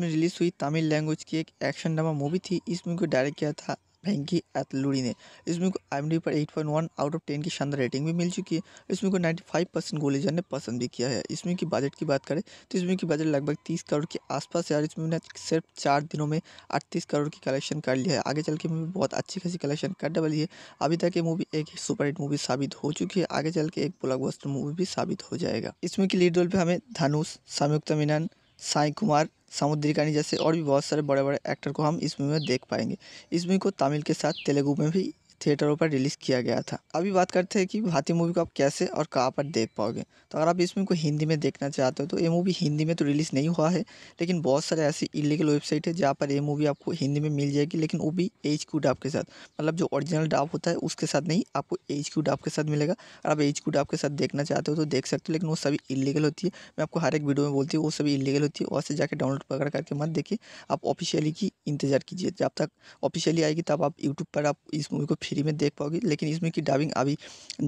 में रिलीज हुई तमिल लैंग्वेज की एक एक्शन ड्रामा मूवी थी इस मूवी को डायरेक्ट किया था फ्रेंकी एथलूरी ने इस मूवी को आई पर 8.1 आउट ऑफ 10 की शानदार रेटिंग भी मिल चुकी है इस मूवी को 95 परसेंट गोलीजन ने पसंद भी किया है इस मूवी की बजट की बात करें तो इस मूवी की बजट लगभग 30 करोड़ के आसपास है और इस मूवी ने सिर्फ चार दिनों में अड़तीस करोड़ की कलेक्शन कर लिया है आगे चल के मूवी बहुत अच्छी खासी कलेक्शन करने वाली है अभी तक ये मूवी एक सुपरहिट मूवी साबित हो चुकी है आगे चल के एक ब्लॉकबस्टर मूवी भी साबित हो जाएगा इसमें की लीड रोल पर हमें धनुष संयुक्ता मीनन साई कुमार समुद्री कहानी जैसे और भी बहुत सारे बड़े बड़े एक्टर को हम इस मूवी में देख पाएंगे इस मूवी को तमिल के साथ तेलुगु में भी थिएटरों पर रिलीज़ किया गया था अभी बात करते हैं कि भारतीय मूवी को आप कैसे और कहाँ पर देख पाओगे तो अगर आप इस मूवी को हिंदी में देखना चाहते हो तो ये मूवी हिंदी में तो रिलीज़ नहीं हुआ है लेकिन बहुत सारे ऐसी इलीगल वेबसाइट है जहाँ पर ये मूवी आपको हिंदी में मिल जाएगी लेकिन वो भी एच क्यू डाप के साथ मतलब जो ओरिजिनल डाप होता है उसके साथ नहीं आपको एच क्यू डाप के साथ मिलेगा अगर आप एच क्यू डाप के साथ देखना चाहते हो तो देख सकते हो लेकिन वो सभी इलीगल होती है मैं आपको हर एक वीडियो में बोलती हूँ वो सभी इलीगल होती है वहाँ से जाकर डाउनलोड वगैरह करके मत देखिए आप ऑफिशियली की इंतज़ार कीजिए जब तक ऑफिशियली आएगी तब आप यूट्यूब पर आप इस मूवी को फ्री में देख पाओगी लेकिन इस मूवी की डबिंग अभी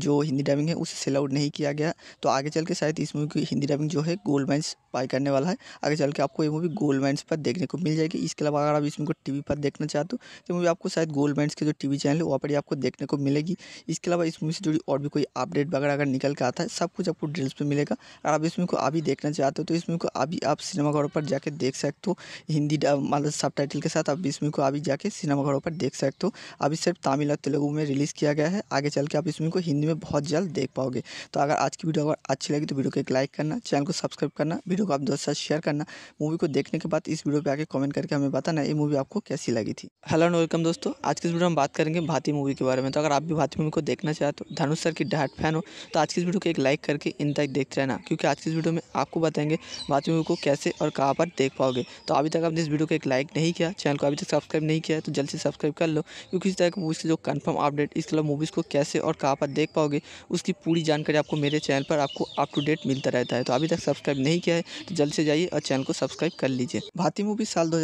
जो हिंदी डबिंग है उसे सेल आउट नहीं किया गया तो आगे चल के शायद इस मूवी की हिंदी डबिंग जो है गोल्ड माइंस बाय करने वाला है आगे चल के आपको ये मूवी गोल्ड माइंस पर देखने को मिल जाएगी इसके अलावा अगर आप इस मूवी को टी पर देखना चाहते हो तो मूवी आपको शायद गोल्ड माइंस के जो टी चैनल है वहाँ पर ही आपको देखने को मिलेगी इसके अलावा इस मूवी से जुड़ी और भी कोई अपडेट वगैरह अगर निकल के आता है सब कुछ आपको डिटेल्स पर मिलेगा अगर आप इस मूवी को अभी देखना चाहते हो तो इस मूवी को अभी आप सिनेमाघरों पर जाकर देख सकते हो हिंदी मतलब सब के साथ आप इस मूवी को अभी जाके सिनेमाघरों पर देख सकते हो अभी सिर्फ तमिल और तेलुगू में रिलीज़ किया गया है आगे चल के आप इस मूवी को हिंदी में बहुत जल्द देख पाओगे तो अगर आज की वीडियो अगर अच्छी लगी तो वीडियो को एक लाइक करना चैनल को सब्सक्राइब करना वीडियो को आप दोस्तों साथ शेयर करना मूवी को देखने के बाद इस वीडियो पर आगे कमेंट करके हमें बताना ये मूवी आपको कैसी लगी थी हेलो एंड वेलकम दोस्तों आज की इस वीडियो में बात करेंगे भारतीय मूवी के बारे में तो अगर आप भी भारतीय मूवी को देखना चाहते हो धनुष सर की डाट फैन हो तो आज की इस वीडियो को एक लाइक करके इन तक देखते रहना क्योंकि आज की इस वीडियो में आपको बताएंगे भारतीय मूवी को कैसे और कहाँ पर देख पाओगे तो अभी तक आपने इस वीडियो को एक लाइक नहीं किया चैनल को अभी तक सब्सक्राइब नहीं किया तो जल्द से सब्सक्राइब कर लो क्योंकि इस तरह की मूवी से जो कंफर्म अपडेट इस क्लब मूवीज़ को कैसे और कहाँ पर देख पाओगे उसकी पूरी जानकारी आपको मेरे चैनल पर आपको अप टू डेट मिलता रहता है तो अभी तक सब्सक्राइब नहीं किया है तो जल्द से जाइए और चैनल को सब्सक्राइब कर लीजिए भारतीय मूवी साल दो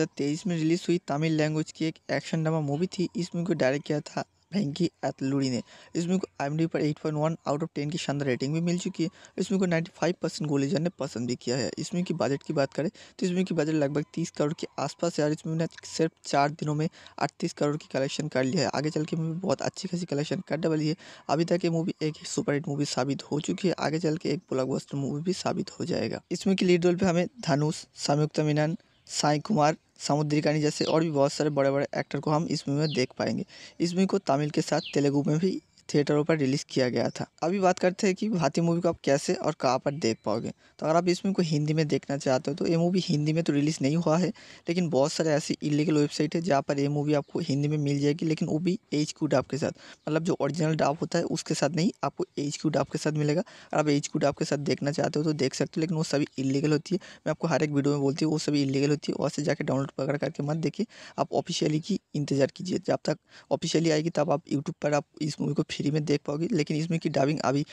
में रिलीज हुई तमिल लैंग्वेज की एक एक्शन ड्रामा मूवी थी इस मूवी को डायरेक्ट किया था फ्रेंकी एथलूरी ने इस मूवी को आई पर 8.1 आउट ऑफ 10 की शानदार रेटिंग भी मिल चुकी है इस मूवी को 95 परसेंट गोलीजन ने पसंद भी किया है इस मूवी की बजट की बात करें तो इस मूवी की बजट लगभग 30 करोड़ के आसपास है और इस मूवी ने सिर्फ चार दिनों में अड़तीस करोड़ की कलेक्शन कर लिया है आगे चल के मूवी बहुत अच्छी खासी कलेक्शन करने वाली है अभी तक ये मूवी एक सुपरहिट मूवी साबित हो चुकी है आगे चल के एक ब्लॉकबस्टर मूवी भी साबित हो जाएगा इसमें की लीड रोल पर हमें धनुष संयुक्ता मीनन साई कुमार समुद्री कहानी जैसे और भी बहुत सारे बड़े बड़े एक्टर को हम इस मूवी में देख पाएंगे इस मूवी को तमिल के साथ तेलुगु में भी थिएटरों पर रिलीज़ किया गया था अभी बात करते हैं कि भारतीय मूवी को आप कैसे और कहाँ पर देख पाओगे तो अगर आप इस मूवी को हिंदी में देखना चाहते हो तो ये मूवी हिंदी में तो रिलीज़ नहीं हुआ है लेकिन बहुत सारे ऐसी इलीगल वेबसाइट है जहाँ पर ये मूवी आपको हिंदी में मिल जाएगी लेकिन वो भी एच क्यू डाप के साथ मतलब जो ओरिजिनल डाप होता है उसके साथ नहीं आपको एच क्यू डाप के साथ मिलेगा अगर आप एच क्यू डाप के साथ देखना चाहते हो तो देख सकते हो लेकिन वो सभी इलीगल होती है मैं आपको हर एक वीडियो में बोलती हूँ वो सभी इलीगल होती है वहाँ से जाकर डाउनलोड वगैरह करके मत देखिए आप ऑफिशियली की इंतज़ार कीजिए जब तक ऑफिशियली आएगी तब आप यूट्यूब पर आप इस मूवी को फ्री में देख पाओगी लेकिन इस मूवी की डबिंग अभी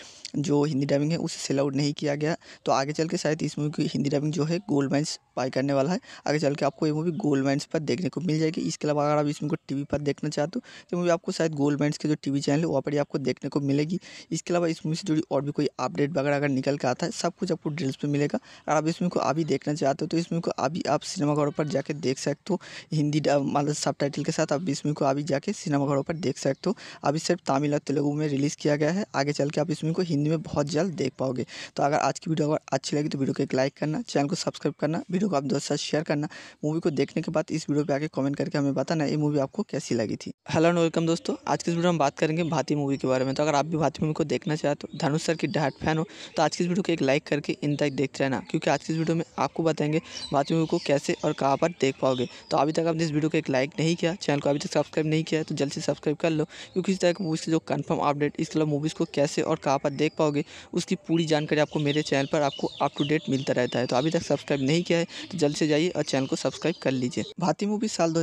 जो हिंदी डबिंग है उसे सेल आउट नहीं किया गया तो आगे चल के शायद इस मूवी की हिंदी डबिंग जो है गोल्ड माइंस बाय करने वाला है आगे चल के आपको ये मूवी गोल्ड माइंस पर देखने को मिल जाएगी इसके अलावा अगर आप इस मूवी को टी पर देखना चाहते हो तो मूवी आपको शायद गोल्ड माइंस के जो टी चैनल है वहाँ पर ही आपको देखने को मिलेगी इसके अलावा इस मूवी से जुड़ी और भी कोई अपडेट वगैरह अगर निकल के आता है सब कुछ आपको डिटेल्स पर मिलेगा अगर आप इस मूवी को अभी देखना चाहते हो तो इस मूवी को अभी आप सिनेमाघरों पर जाकर देख सकते हो हिंदी मतलब सब के साथ आप इस मूवी को अभी जाके सिनेमाघरों पर देख सकते हो अभी सिर्फ तमिल और तेलुगू में रिलीज़ किया गया है आगे चल के आप इस मूवी को हिंदी में बहुत जल्द देख पाओगे तो अगर आज की वीडियो अगर अच्छी लगी तो वीडियो को एक लाइक करना चैनल को सब्सक्राइब करना वीडियो को आप दोस्तों साथ शेयर करना मूवी को देखने के बाद इस वीडियो पर आगे कमेंट करके हमें बताना ये मूवी आपको कैसी लगी थी हेलो एंड वेलकम दोस्तों आज की इस वीडियो में बात करेंगे भारतीय मूवी के बारे में तो अगर आप भी भारतीय मूवी को देखना चाहते हो धनुष सर की डाट फैन हो तो आज की इस वीडियो को एक लाइक करके इन तक देखते रहना क्योंकि आज की इस वीडियो में आपको बताएंगे भारतीय मूवी को कैसे और कहाँ पर देख पाओगे तो अभी तक आपने इस वीडियो को एक लाइक नहीं किया चैनल को अभी तक सब्सक्राइब नहीं किया तो जल्द से सब्सक्राइब कर लो क्योंकि इस तरह की मूवी से जो कंफर्म अपडेट इस कलर मूवीज़ को कैसे और कहाँ पर देख पाओगे उसकी पूरी जानकारी आपको मेरे चैनल पर आपको अप टू डेट मिलता रहता है तो अभी तक सब्सक्राइब नहीं किया है तो जल्द से जाइए और चैनल को सब्सक्राइब कर लीजिए भारतीय मूवी साल दो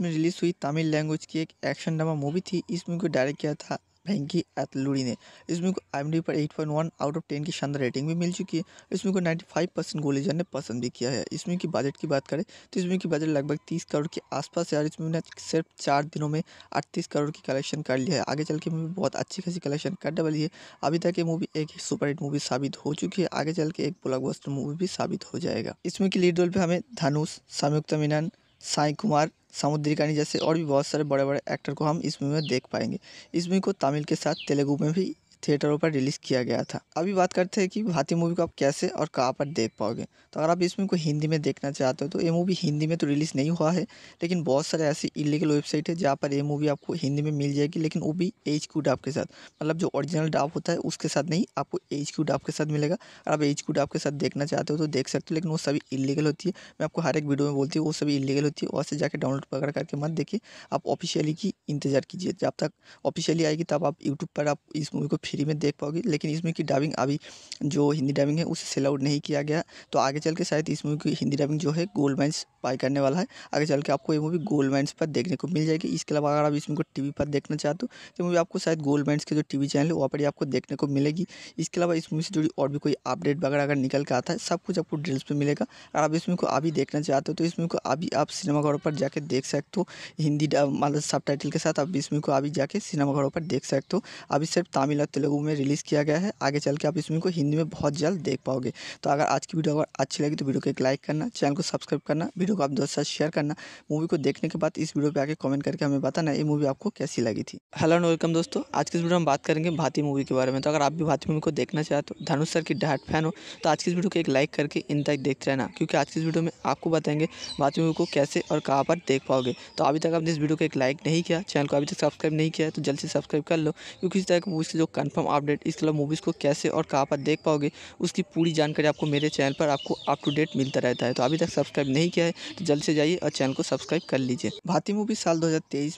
में रिलीज हुई तमिल लैंग्वेज की एक एक्शन ड्रामा मूवी थी इस मूवी को डायरेक्ट किया था फ्रेंकी एथलूरी ने इस मूवी को आई पर 8.1 आउट ऑफ 10 की शानदार रेटिंग भी मिल चुकी है इस मूवी को 95 परसेंट गोलीजन ने पसंद भी किया है इस मूवी की बजट की बात करें तो इस मूवी की बजट लगभग 30 करोड़ के आसपास है और इस मूवी ने सिर्फ चार दिनों में अड़तीस करोड़ की कलेक्शन कर लिया है आगे चल के मूवी बहुत अच्छी खासी कलेक्शन करने वाली है अभी तक ये मूवी एक सुपरहिट मूवी साबित हो चुकी है आगे चल के एक ब्लॉकबस्टर मूवी भी साबित हो जाएगा इसमें की लीड रोल पर हमें धनुष संयुक्ता मीनन साई कुमार समुद्री कहानी जैसे और भी बहुत सारे बड़े बड़े एक्टर को हम इस मूवी में देख पाएंगे इस मूवी को तमिल के साथ तेलुगु में भी थिएटरों पर रिलीज़ किया गया था अभी बात करते हैं कि भारतीय मूवी को आप कैसे और कहाँ पर देख पाओगे तो अगर आप इस मूवी को हिंदी में देखना चाहते हो तो ये मूवी हिंदी में तो रिलीज़ नहीं हुआ है लेकिन बहुत सारे ऐसी इलीगल वेबसाइट है जहाँ पर ये मूवी आपको हिंदी में मिल जाएगी लेकिन वो भी एच क्यू डाप के साथ मतलब जो ओरिजिनल डाप होता है उसके साथ नहीं आपको एच क्यू डाप के साथ मिलेगा अगर आप एच क्यू डाप के साथ देखना चाहते हो तो देख सकते हो लेकिन वो सभी इलीगल होती है मैं आपको हर एक वीडियो में बोलती हूँ वो सभी इलीगल होती है वहाँ से जाकर डाउनलोड वगैरह करके मत देखिए आप ऑफिशियली की इंतज़ार कीजिए जब तक ऑफिशियली आएगी तब आप यूट्यूब पर आप इस मूवी को फ्री में देख पाओगी लेकिन इस मूवी की डबिंग अभी जो हिंदी डबिंग है उसे सेल आउट नहीं किया गया तो आगे चल के शायद इस मूवी की हिंदी डबिंग जो है गोल्ड माइंस बाय करने वाला है आगे चल के आपको ये मूवी गोल्ड माइंस पर देखने को मिल जाएगी इसके अलावा अगर आप इस मूवी को टी पर देखना चाहते हो तो मूवी आपको शायद गोल्ड माइंस के जो टी चैनल है वहाँ पर ही आपको देखने को मिलेगी इसके अलावा इस मूवी से जुड़ी और भी कोई अपडेट वगैरह अगर निकल के आता है सब कुछ आपको डिटेल्स पर मिलेगा अगर आप इस मूवी को अभी देखना चाहते हो तो इस मूवी को अभी आप सिनेमाघरों पर जाकर देख सकते हो हिंदी मतलब सब के साथ आप इस मूवी को अभी जाके सिनेमाघरों पर देख सकते हो अभी सिर्फ तमिल और तेलुगू में रिलीज़ किया गया है आगे चल के आप इस मूवी को हिंदी में बहुत जल्द देख पाओगे तो अगर आज की वीडियो अगर अच्छी लगी तो वीडियो को एक लाइक करना चैनल को सब्सक्राइब करना वीडियो को आप दोस्तों साथ शेयर करना मूवी को देखने के बाद इस वीडियो पर आगे कमेंट करके हमें बताना ये मूवी आपको कैसी लगी थी हेलो एंड वेलकम दोस्तों आज की इस वीडियो में बात करेंगे भारतीय मूवी के बारे में तो अगर आप भी भारतीय मूवी को देखना चाहते हो धनुष सर की डाट फैन हो तो आज की इस वीडियो को एक लाइक करके इन तक देखते रहना क्योंकि आज की इस वीडियो में आपको बताएंगे भारतीय मूवी को कैसे और कहाँ पर देख पाओगे तो अभी तक आपने इस वीडियो को एक लाइक नहीं किया चैनल को अभी तक सब्सक्राइब नहीं किया तो जल्द से सब्सक्राइब कर लो क्योंकि इस तरह की मूवी से जो कंफर्म अपडेट इस कलर मूवीज़ को कैसे और कहाँ पर देख पाओगे उसकी पूरी जानकारी आपको मेरे चैनल पर आपको अप टू डेट मिलता रहता है तो अभी तक सब्सक्राइब नहीं किया है तो जल्द से जाइए और चैनल को सब्सक्राइब कर लीजिए भारतीय मूवी साल दो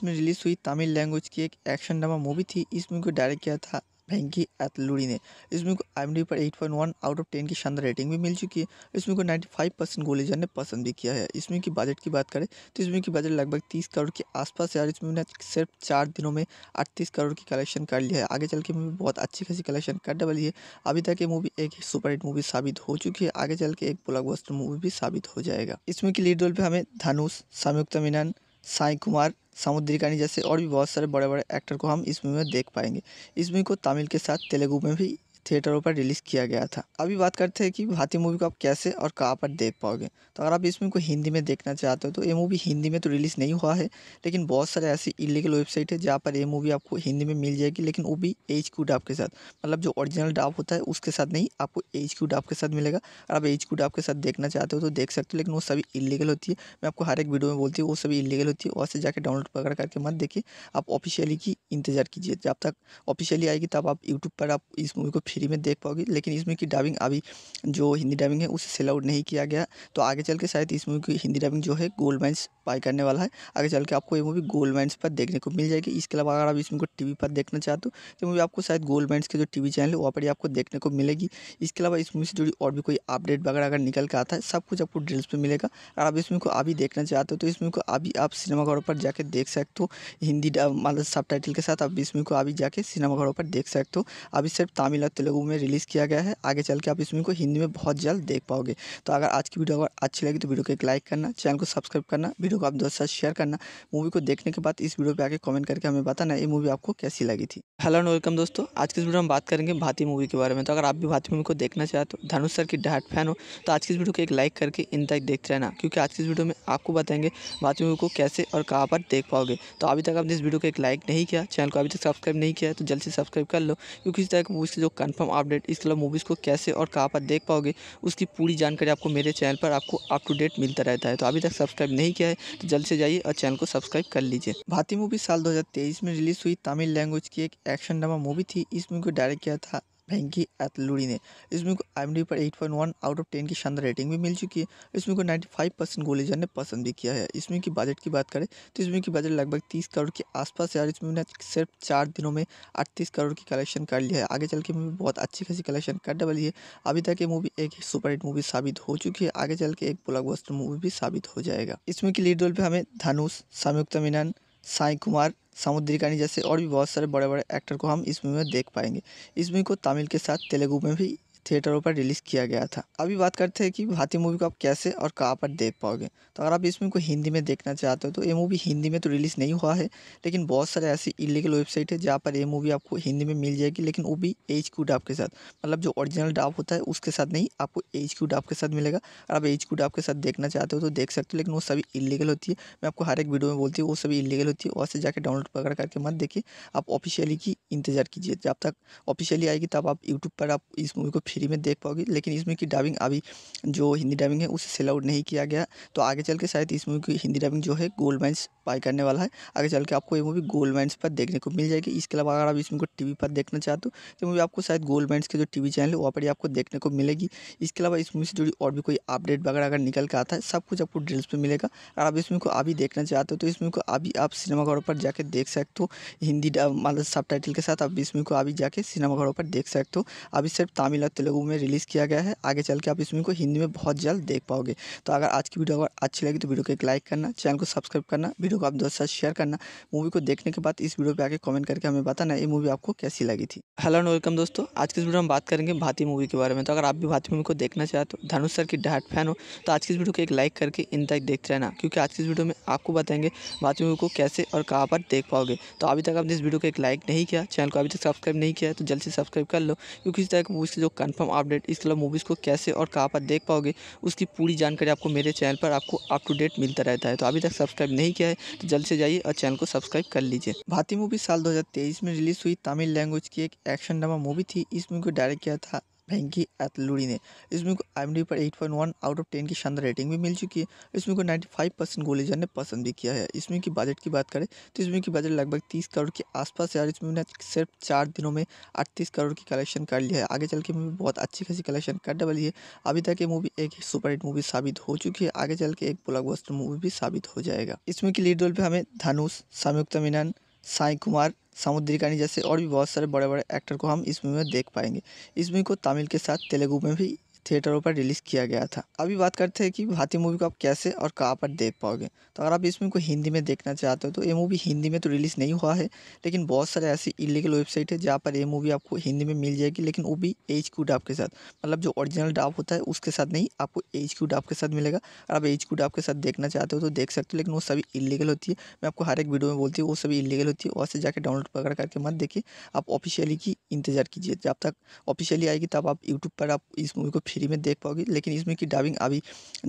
में रिलीज हुई तमिल लैंग्वेज की एक एक्शन ड्रामा मूवी थी इस मूवी को डायरेक्ट किया था फ्रेंकी एथलूरी ने इस मूवी को आई पर 8.1 आउट ऑफ 10 की शानदार रेटिंग भी मिल चुकी है इस मूवी को 95 परसेंट गोलीजन ने पसंद भी किया है इस मूवी की बजट की बात करें तो इस मूवी की बजट लगभग 30 करोड़ के आसपास है और इस मूवी ने सिर्फ चार दिनों में अड़तीस करोड़ की कलेक्शन कर लिया है आगे चल के मूवी बहुत अच्छी खासी कलेक्शन करने वाली है अभी तक ये मूवी एक सुपरहिट मूवी साबित हो चुकी है आगे चल के एक ब्लॉकबस्टर मूवी भी साबित हो जाएगा इस मूवी की लीड रोल पर हमें धनुष संयुक्ता मीनन साई कुमार समुद्री कहानी जैसे और भी बहुत सारे बड़े बड़े एक्टर को हम इस मूवी में देख पाएंगे इस मूवी को तमिल के साथ तेलुगु में भी थिएटरों पर रिलीज़ किया गया था अभी बात करते हैं कि भारतीय मूवी को आप कैसे और कहाँ पर देख पाओगे तो अगर आप इस मूवी को हिंदी में देखना चाहते हो तो ये मूवी हिंदी में तो रिलीज़ नहीं हुआ है लेकिन बहुत सारे ऐसी इलीगल वेबसाइट है जहाँ पर ये मूवी आपको हिंदी में मिल जाएगी लेकिन वो भी एच क्यू डाप के साथ मतलब जो ओरिजिनल डाप होता है उसके साथ नहीं आपको एच क्यू डाप के साथ मिलेगा और आप एच क्यू डाप के साथ देखना चाहते हो तो देख सकते हो लेकिन वो सभी इलीगल होती है मैं आपको हर एक वीडियो में बोलती हूँ वो सभी इलीगल होती है वहाँ से जाकर डाउनलोड वगैरह करके मत देखिए आप ऑफिशियली की इंतज़ार कीजिए जब तक ऑफिशियली आएगी तब आप यूट्यूब पर आप इस मूवी को फ्री में देख पाओगी लेकिन इस मूवी की डबिंग अभी जो हिंदी डबिंग है उसे सेल आउट नहीं किया गया तो आगे चल के शायद इस मूवी की हिंदी डबिंग जो है गोल्ड माइंस बाय करने वाला है आगे चल के आपको ये मूवी गोल्ड माइंस पर देखने को मिल जाएगी इसके अलावा अगर आप इस मूवी को टी पर देखना चाहते हो तो मूवी आपको शायद गोल्ड माइंस के जो टी चैनल है वहाँ पर ही आपको देखने को मिलेगी इसके अलावा इस मूवी से जुड़ी और भी कोई अपडेट वगैरह अगर निकल के आता है सब कुछ आपको डिटेल्स पर मिलेगा अगर आप इस मूवी को अभी देखना चाहते हो तो इस मूवी को अभी आप सिनेमाघरों पर जाकर देख सकते हो हिंदी मतलब सब के साथ आप इस मूवी को अभी जाके सिनेमाघरों पर देख सकते हो अभी सिर्फ तमिल और तेलुगू में रिलीज़ किया गया है आगे चल के आप इस मूवी को हिंदी में बहुत जल्द देख पाओगे तो अगर आज की वीडियो अगर अच्छी लगी तो वीडियो को एक लाइक करना चैनल को सब्सक्राइब करना वीडियो को आप दोस्तों साथ शेयर करना मूवी को देखने के बाद इस वीडियो पर आगे कमेंट करके हमें बताना ये मूवी आपको कैसी लगी थी हेलो एंड वेलकम दोस्तों आज की इस वीडियो में बात करेंगे भारतीय मूवी के बारे में तो अगर आप भी भारतीय मूवी को देखना चाहते हो धनुष सर की डाट फैन हो तो आज की इस वीडियो को एक लाइक करके इन तक देखते रहना क्योंकि आज की इस वीडियो में आपको बताएंगे भारतीय मूवी को कैसे और कहाँ पर देख पाओगे तो अभी तक आपने इस वीडियो को एक लाइक नहीं किया चैनल को अभी तक सब्सक्राइब नहीं किया तो जल्द से सब्सक्राइब कर लो क्योंकि इस तरह की मूवी से जो कन्फर्म अपडेट इस क्लब मूवीज़ को कैसे और कहाँ पर देख पाओगे उसकी पूरी जानकारी आपको मेरे चैनल पर आपको अप टू डेट मिलता रहता है तो अभी तक सब्सक्राइब नहीं किया है तो जल्द से जाइए और चैनल को सब्सक्राइब कर लीजिए भारतीय मूवी साल दो में रिलीज हुई तमिल लैंग्वेज की एक एक्शन ड्रामा मूवी थी इस मूवी को डायरेक्ट किया था फ्रेंकी अतलूड़ी ने इस मूवी को आई पर 8.1 आउट ऑफ 10 की शानदार रेटिंग भी मिल चुकी है इस मूवी को 95 परसेंट गोलीजन ने पसंद भी किया है इस मूवी की बजट की बात करें तो इस मूवी की बजट लगभग 30 करोड़ के आसपास है और इस मूवी ने सिर्फ चार दिनों में अड़तीस करोड़ की कलेक्शन कर लिया है आगे चल के मूवी बहुत अच्छी खासी कलेक्शन करने वाली है अभी तक ये मूवी एक सुपरहिट मूवी साबित हो चुकी है आगे चल के एक ब्लॉकबस्टर मूवी भी साबित हो जाएगा इसमें की लीड रोल पर हमें धनुष संयुक्ता मीनन साई कुमार समुद्री कहानी जैसे और भी बहुत सारे बड़े बड़े एक्टर को हम इस मूवी में देख पाएंगे इस मूवी को तमिल के साथ तेलुगु में भी थिएटरों पर रिलीज़ किया गया था अभी बात करते हैं कि भारतीय मूवी को आप कैसे और कहाँ पर देख पाओगे तो अगर आप इस मूवी को हिंदी में देखना चाहते हो तो ये मूवी हिंदी में तो रिलीज़ नहीं हुआ है लेकिन बहुत सारे ऐसी इलीगल वेबसाइट है जहाँ पर ये मूवी आपको हिंदी में मिल जाएगी लेकिन वो भी एच क्यू डाप के साथ मतलब जो ओरिजिनल डाप होता है उसके साथ नहीं आपको एच क्यू डाप के साथ मिलेगा अगर आप एच क्यू डाप के साथ देखना चाहते हो तो देख सकते हो लेकिन वो सभी इलीगल होती है मैं आपको हर एक वीडियो में बोलती हूँ वो सभी इलीगल होती है वहाँ से जाकर डाउनलोड पकड़ करके मत देखिए आप ऑफिशियली की इंतज़ार कीजिए जब तक ऑफिशियली आएगी तब आप यूट्यूब पर आप इस मूवी को फ्री में देख पाओगी लेकिन इस मूवी की डबिंग अभी जो हिंदी डबिंग है उसे सेल आउट नहीं किया गया तो आगे चल के शायद इस मूवी की हिंदी डबिंग जो है गोल्ड माइंस बाई करने वाला है आगे चल के आपको ये मूवी गोल्ड माइंस पर देखने को मिल जाएगी इसके अलावा अगर आप इस मूवी को टी पर देखना चाहते हो तो मूवी आपको शायद गोल्ड माइंस के जो टी चैनल है वहाँ पर ही आपको देखने को मिलेगी इसके अलावा इस मूवी से जुड़ी और भी कोई अपडेट वगैरह अगर निकल के आता है सब कुछ आपको डिटेल्स पर मिलेगा अगर आप इस मूवी को अभी देखना चाहते हो तो इस मूवी को अभी आप सिनेमाघरों पर जाकर देख सकते हो हिंदी मतलब सब के साथ आप इस मूवी को अभी जाके सिनेमाघरों पर देख सकते हो अभी सिर्फ तमिल और तेलुगु में रिलीज़ किया गया है आगे चल के आप इस मूवी को हिंदी में बहुत जल्द देख पाओगे तो अगर आज की वीडियो अगर अच्छी लगी तो वीडियो को एक लाइक करना चैनल को सब्सक्राइब करना वीडियो को आप दोस्तों साथ शेयर करना मूवी को देखने के बाद इस वीडियो पर आगे कमेंट करके हमें बताना ये मूवी आपको कैसी लगी थी हेलो एंड वेलकम दोस्तों आज की इस वीडियो में बात करेंगे भारतीय मूवी के बारे में तो अगर आप भी भारतीय मूवी को देखना चाहते हो धनुष सर की डाट फैन हो तो आज की इस वीडियो को एक लाइक करके इन तक देखते रहना क्योंकि आज की इस वीडियो में आपको बताएंगे भारतीय मूवी को कैसे और कहाँ पर देख पाओगे तो अभी तक आपने इस वीडियो को एक लाइक नहीं किया चैनल को अभी तक सब्सक्राइब नहीं किया तो जल्द से सब्सक्राइब कर लो क्योंकि इस तरह की मूवी से जो कन्फर्म अपडेट इस कलर मूवीज़ को कैसे और कहाँ पर देख पाओगे उसकी पूरी जानकारी आपको मेरे चैनल पर आपको अप टू डेट मिलता रहता है तो अभी तक सब्सक्राइब नहीं किया है तो जल्द से जाइए और चैनल को सब्सक्राइब कर लीजिए भारतीय मूवी साल दो में रिलीज हुई तमिल लैंग्वेज की एक एक्शन ड्रामा मूवी थी इस मूवी को डायरेक्ट किया था फ्रेंकी अतलूड़ी ने इस मूवी को आई पर 8.1 आउट ऑफ 10 की शानदार रेटिंग भी मिल चुकी है इस मूवी को 95 परसेंट गोलीजन ने पसंद भी किया है इस मूवी की बजट की बात करें तो इस मूवी की बजट लगभग 30 करोड़ के आसपास है और इस मूवी ने सिर्फ चार दिनों में अड़तीस करोड़ की कलेक्शन कर लिया है आगे चल के मूवी बहुत अच्छी खासी कलेक्शन कर वाली है अभी तक ये मूवी एक सुपरहिट मूवी साबित हो चुकी है आगे चल के एक ब्लॉकबस्टर मूवी भी साबित हो जाएगा इस मूवी की लीड रोल पर हमें धनुष संयुक्ता मीनान साई कुमार कानी जैसे और भी बहुत सारे बड़े बड़े एक्टर को हम इस मूवी में देख पाएंगे इस मूवी को तमिल के साथ तेलुगु में भी थिएटरों पर रिलीज़ किया गया था अभी बात करते हैं कि भारतीय मूवी को आप कैसे और कहाँ पर देख पाओगे तो अगर आप इस मूवी को हिंदी में देखना चाहते हो तो ये मूवी हिंदी में तो रिलीज़ नहीं हुआ है लेकिन बहुत सारे ऐसी इलीगल वेबसाइट है जहाँ पर ये मूवी आपको हिंदी में मिल जाएगी लेकिन वो भी एच क्यू डाप के साथ मतलब जो ओरिजिनल डाप होता है उसके साथ नहीं आपको एच क्यू डाप के साथ मिलेगा और आप एच क्यू डाप के साथ देखना चाहते हो तो देख सकते हो लेकिन वो सभी इलीगल होती है मैं आपको हर एक वीडियो में बोलती हूँ वो सभी इलीगल होती है वहाँ से जाकर डाउनलोड पकड़ करके मत देखिए आप ऑफिशियली की इंतज़ार कीजिए जब तक ऑफिशियली आएगी तब आप यूट्यूब पर आप इस मूवी को फ्री में देख पाओगी लेकिन इस मूवी की डबिंग अभी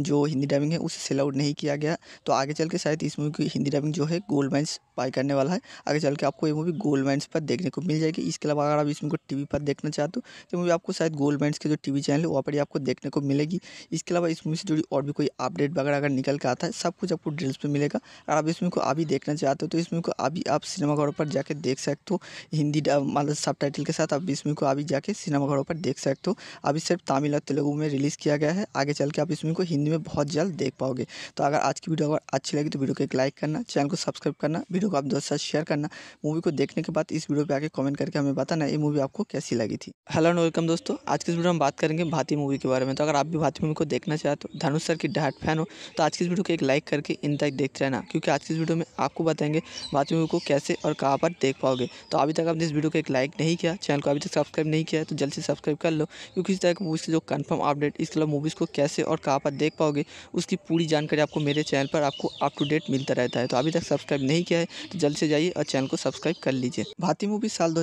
जो हिंदी डबिंग है उसे सेल आउट नहीं किया गया तो आगे चल के शायद इस मूवी की हिंदी डबिंग जो है गोल्ड माइंस बाई करने वाला है आगे चल के आपको ये मूवी गोल्ड माइंस पर देखने को मिल जाएगी इसके अलावा अगर आप इस मूवी को टी पर देखना चाहते हो तो मूवी आपको शायद गोल्ड माइंस के जो टी चैनल है वहाँ पर ही आपको देखने को मिलेगी इसके अलावा इस मूवी से जुड़ी और भी कोई अपडेट वगैरह अगर निकल के आता है सब कुछ आपको डिटेल्स पर मिलेगा अगर आप इस मूवी को अभी देखना चाहते हो तो इस मूवी को अभी आप सिनेमाघरों पर जाकर देख सकते हो हिंदी मतलब सब के साथ आप इस मूवी को अभी जाके सिनेमाघरों पर देख सकते हो अभी सिर्फ तमिल और तेलुगु में रिलीज़ किया गया है आगे चल के आप इस मूवी को हिंदी में बहुत जल्द देख पाओगे तो अगर आज की वीडियो अगर अच्छी लगी तो वीडियो को एक लाइक करना चैनल को सब्सक्राइब करना वीडियो को आप दोस्तों साथ शेयर करना मूवी को देखने के बाद इस वीडियो पर आगे कमेंट करके हमें बताना ये मूवी आपको कैसी लगी थी हेलो एंड वेलकम दोस्तों आज की इस वीडियो में बात करेंगे भारतीय मूवी के बारे में तो अगर आप भी भारतीय मूवी को देखना चाहते हो धनुष सर की डाट फैन हो तो आज की इस वीडियो को एक लाइक करके इन तक देखते रहना क्योंकि आज की इस वीडियो में आपको बताएंगे भारतीय मूवी को कैसे और कहाँ पर देख पाओगे तो अभी तक आपने इस वीडियो को एक लाइक नहीं किया चैनल को अभी तक सब्सक्राइब नहीं किया तो जल्द से सब्सक्राइब कर लो क्योंकि इस तरह की मूवी से जो कन्फर्म अपडेट इस क्लब मूवीज़ को कैसे और कहाँ पर देख पाओगे उसकी पूरी जानकारी आपको मेरे चैनल पर आपको अप टू डेट मिलता रहता है तो अभी तक सब्सक्राइब नहीं किया है तो जल्द से जाइए और चैनल को सब्सक्राइब कर लीजिए भारतीय मूवी साल दो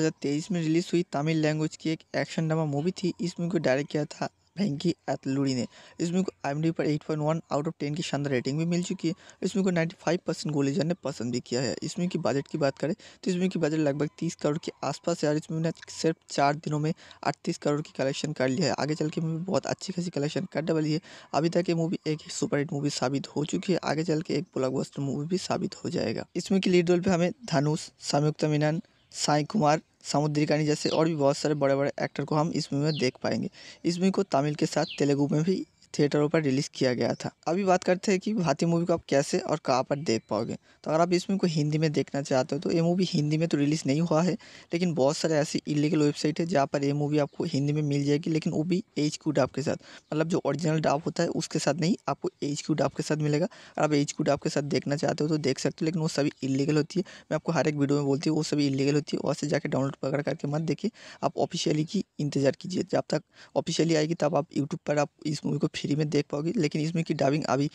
में रिलीज हुई तमिल लैंग्वेज की एक एक्शन ड्रामा मूवी थी इस मूवी को डायरेक्ट किया था फ्रेंकी अतलूड़ी ने इस मूवी को आई पर 8.1 आउट ऑफ 10 की शानदार रेटिंग भी मिल चुकी है इस मूवी को 95 परसेंट गोलीजन ने पसंद भी किया है इस मूवी की बजट की बात करें तो इस मूवी की बजट लगभग 30 करोड़ के आसपास है और इस मूवी ने सिर्फ चार दिनों में अड़तीस करोड़ की कलेक्शन कर लिया है आगे चल के मूवी बहुत अच्छी खासी कलेक्शन कर वाली है अभी तक ये मूवी एक सुपरहिट मूवी साबित हो चुकी है आगे चल के एक ब्लॉकबस्टर मूवी भी साबित हो जाएगा इस मूवी की लीड रोल पर हमें धनुष संयुक्ता मीनन साई कुमार समुद्री कहानी जैसे और भी बहुत सारे बड़े बड़े एक्टर को हम इस मूवी में देख पाएंगे इस मूवी को तमिल के साथ तेलुगु में भी थिएटरों पर रिलीज़ किया गया था अभी बात करते हैं कि भारतीय मूवी को आप कैसे और कहाँ पर देख पाओगे तो अगर आप इस मूवी को हिंदी में देखना चाहते हो तो ये मूवी हिंदी में तो रिलीज़ नहीं हुआ है लेकिन बहुत सारे ऐसी इलीगल वेबसाइट है जहाँ पर ये मूवी आपको हिंदी में मिल जाएगी लेकिन वो भी एच क्यू डाप के साथ मतलब जो ओरिजिनल डाप होता है उसके साथ नहीं आपको एच क्यू डाप के साथ मिलेगा और आप एच क्यू डाप के साथ देखना चाहते हो तो देख सकते हो लेकिन वो सभी इलीगल होती है मैं आपको हर एक वीडियो में बोलती हूँ वो सभी इलीगल होती है वहाँ से जाकर डाउनलोड पकड़ करके मत देखिए आप ऑफिशियली की इंतज़ार कीजिए जब तक ऑफिशियली आएगी तब आप यूट्यूब पर आप इस मूवी को फ्री में देख पाओगी लेकिन इस मूवी की डबिंग अभी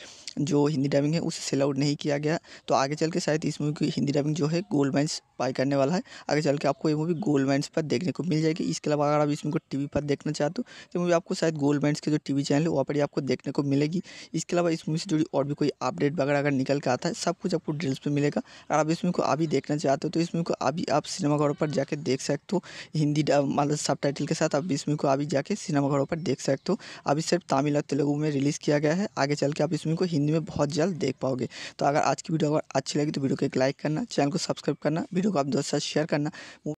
जो हिंदी डबिंग है उसे सेल आउट नहीं किया गया तो आगे चल के शायद इस मूवी की हिंदी डबिंग जो है गोल्ड माइंस बाय करने वाला है आगे चल के आपको ये मूवी गोल्ड माइंस पर देखने को मिल जाएगी इसके अलावा अगर आप इस मूवी को टी पर देखना चाहते हो तो मूवी आपको शायद गोल्ड माइंस के जो टी चैनल है वहाँ पर ही आपको देखने को मिलेगी इसके अलावा इस मूवी से जुड़ी और भी कोई अपडेट वगैरह अगर निकल के आता है सब कुछ आपको डिटेल्स पर मिलेगा अगर आप इस मूवी को अभी देखना चाहते हो तो इस मूवी को अभी आप सिनेमाघरों पर जाकर देख सकते हो हिंदी मतलब सब के साथ आप इस मूवी को अभी जाके सिनेमाघरों पर देख सकते हो अभी सिर्फ तमिल और तेलुगु में रिलीज़ किया गया है आगे चल के आप इस मूवी को हिंदी में बहुत जल्द देख पाओगे तो अगर आज की वीडियो अगर अच्छी लगी तो वीडियो को एक लाइक करना चैनल को सब्सक्राइब करना वीडियो को आप दोस्तों साथ शेयर करना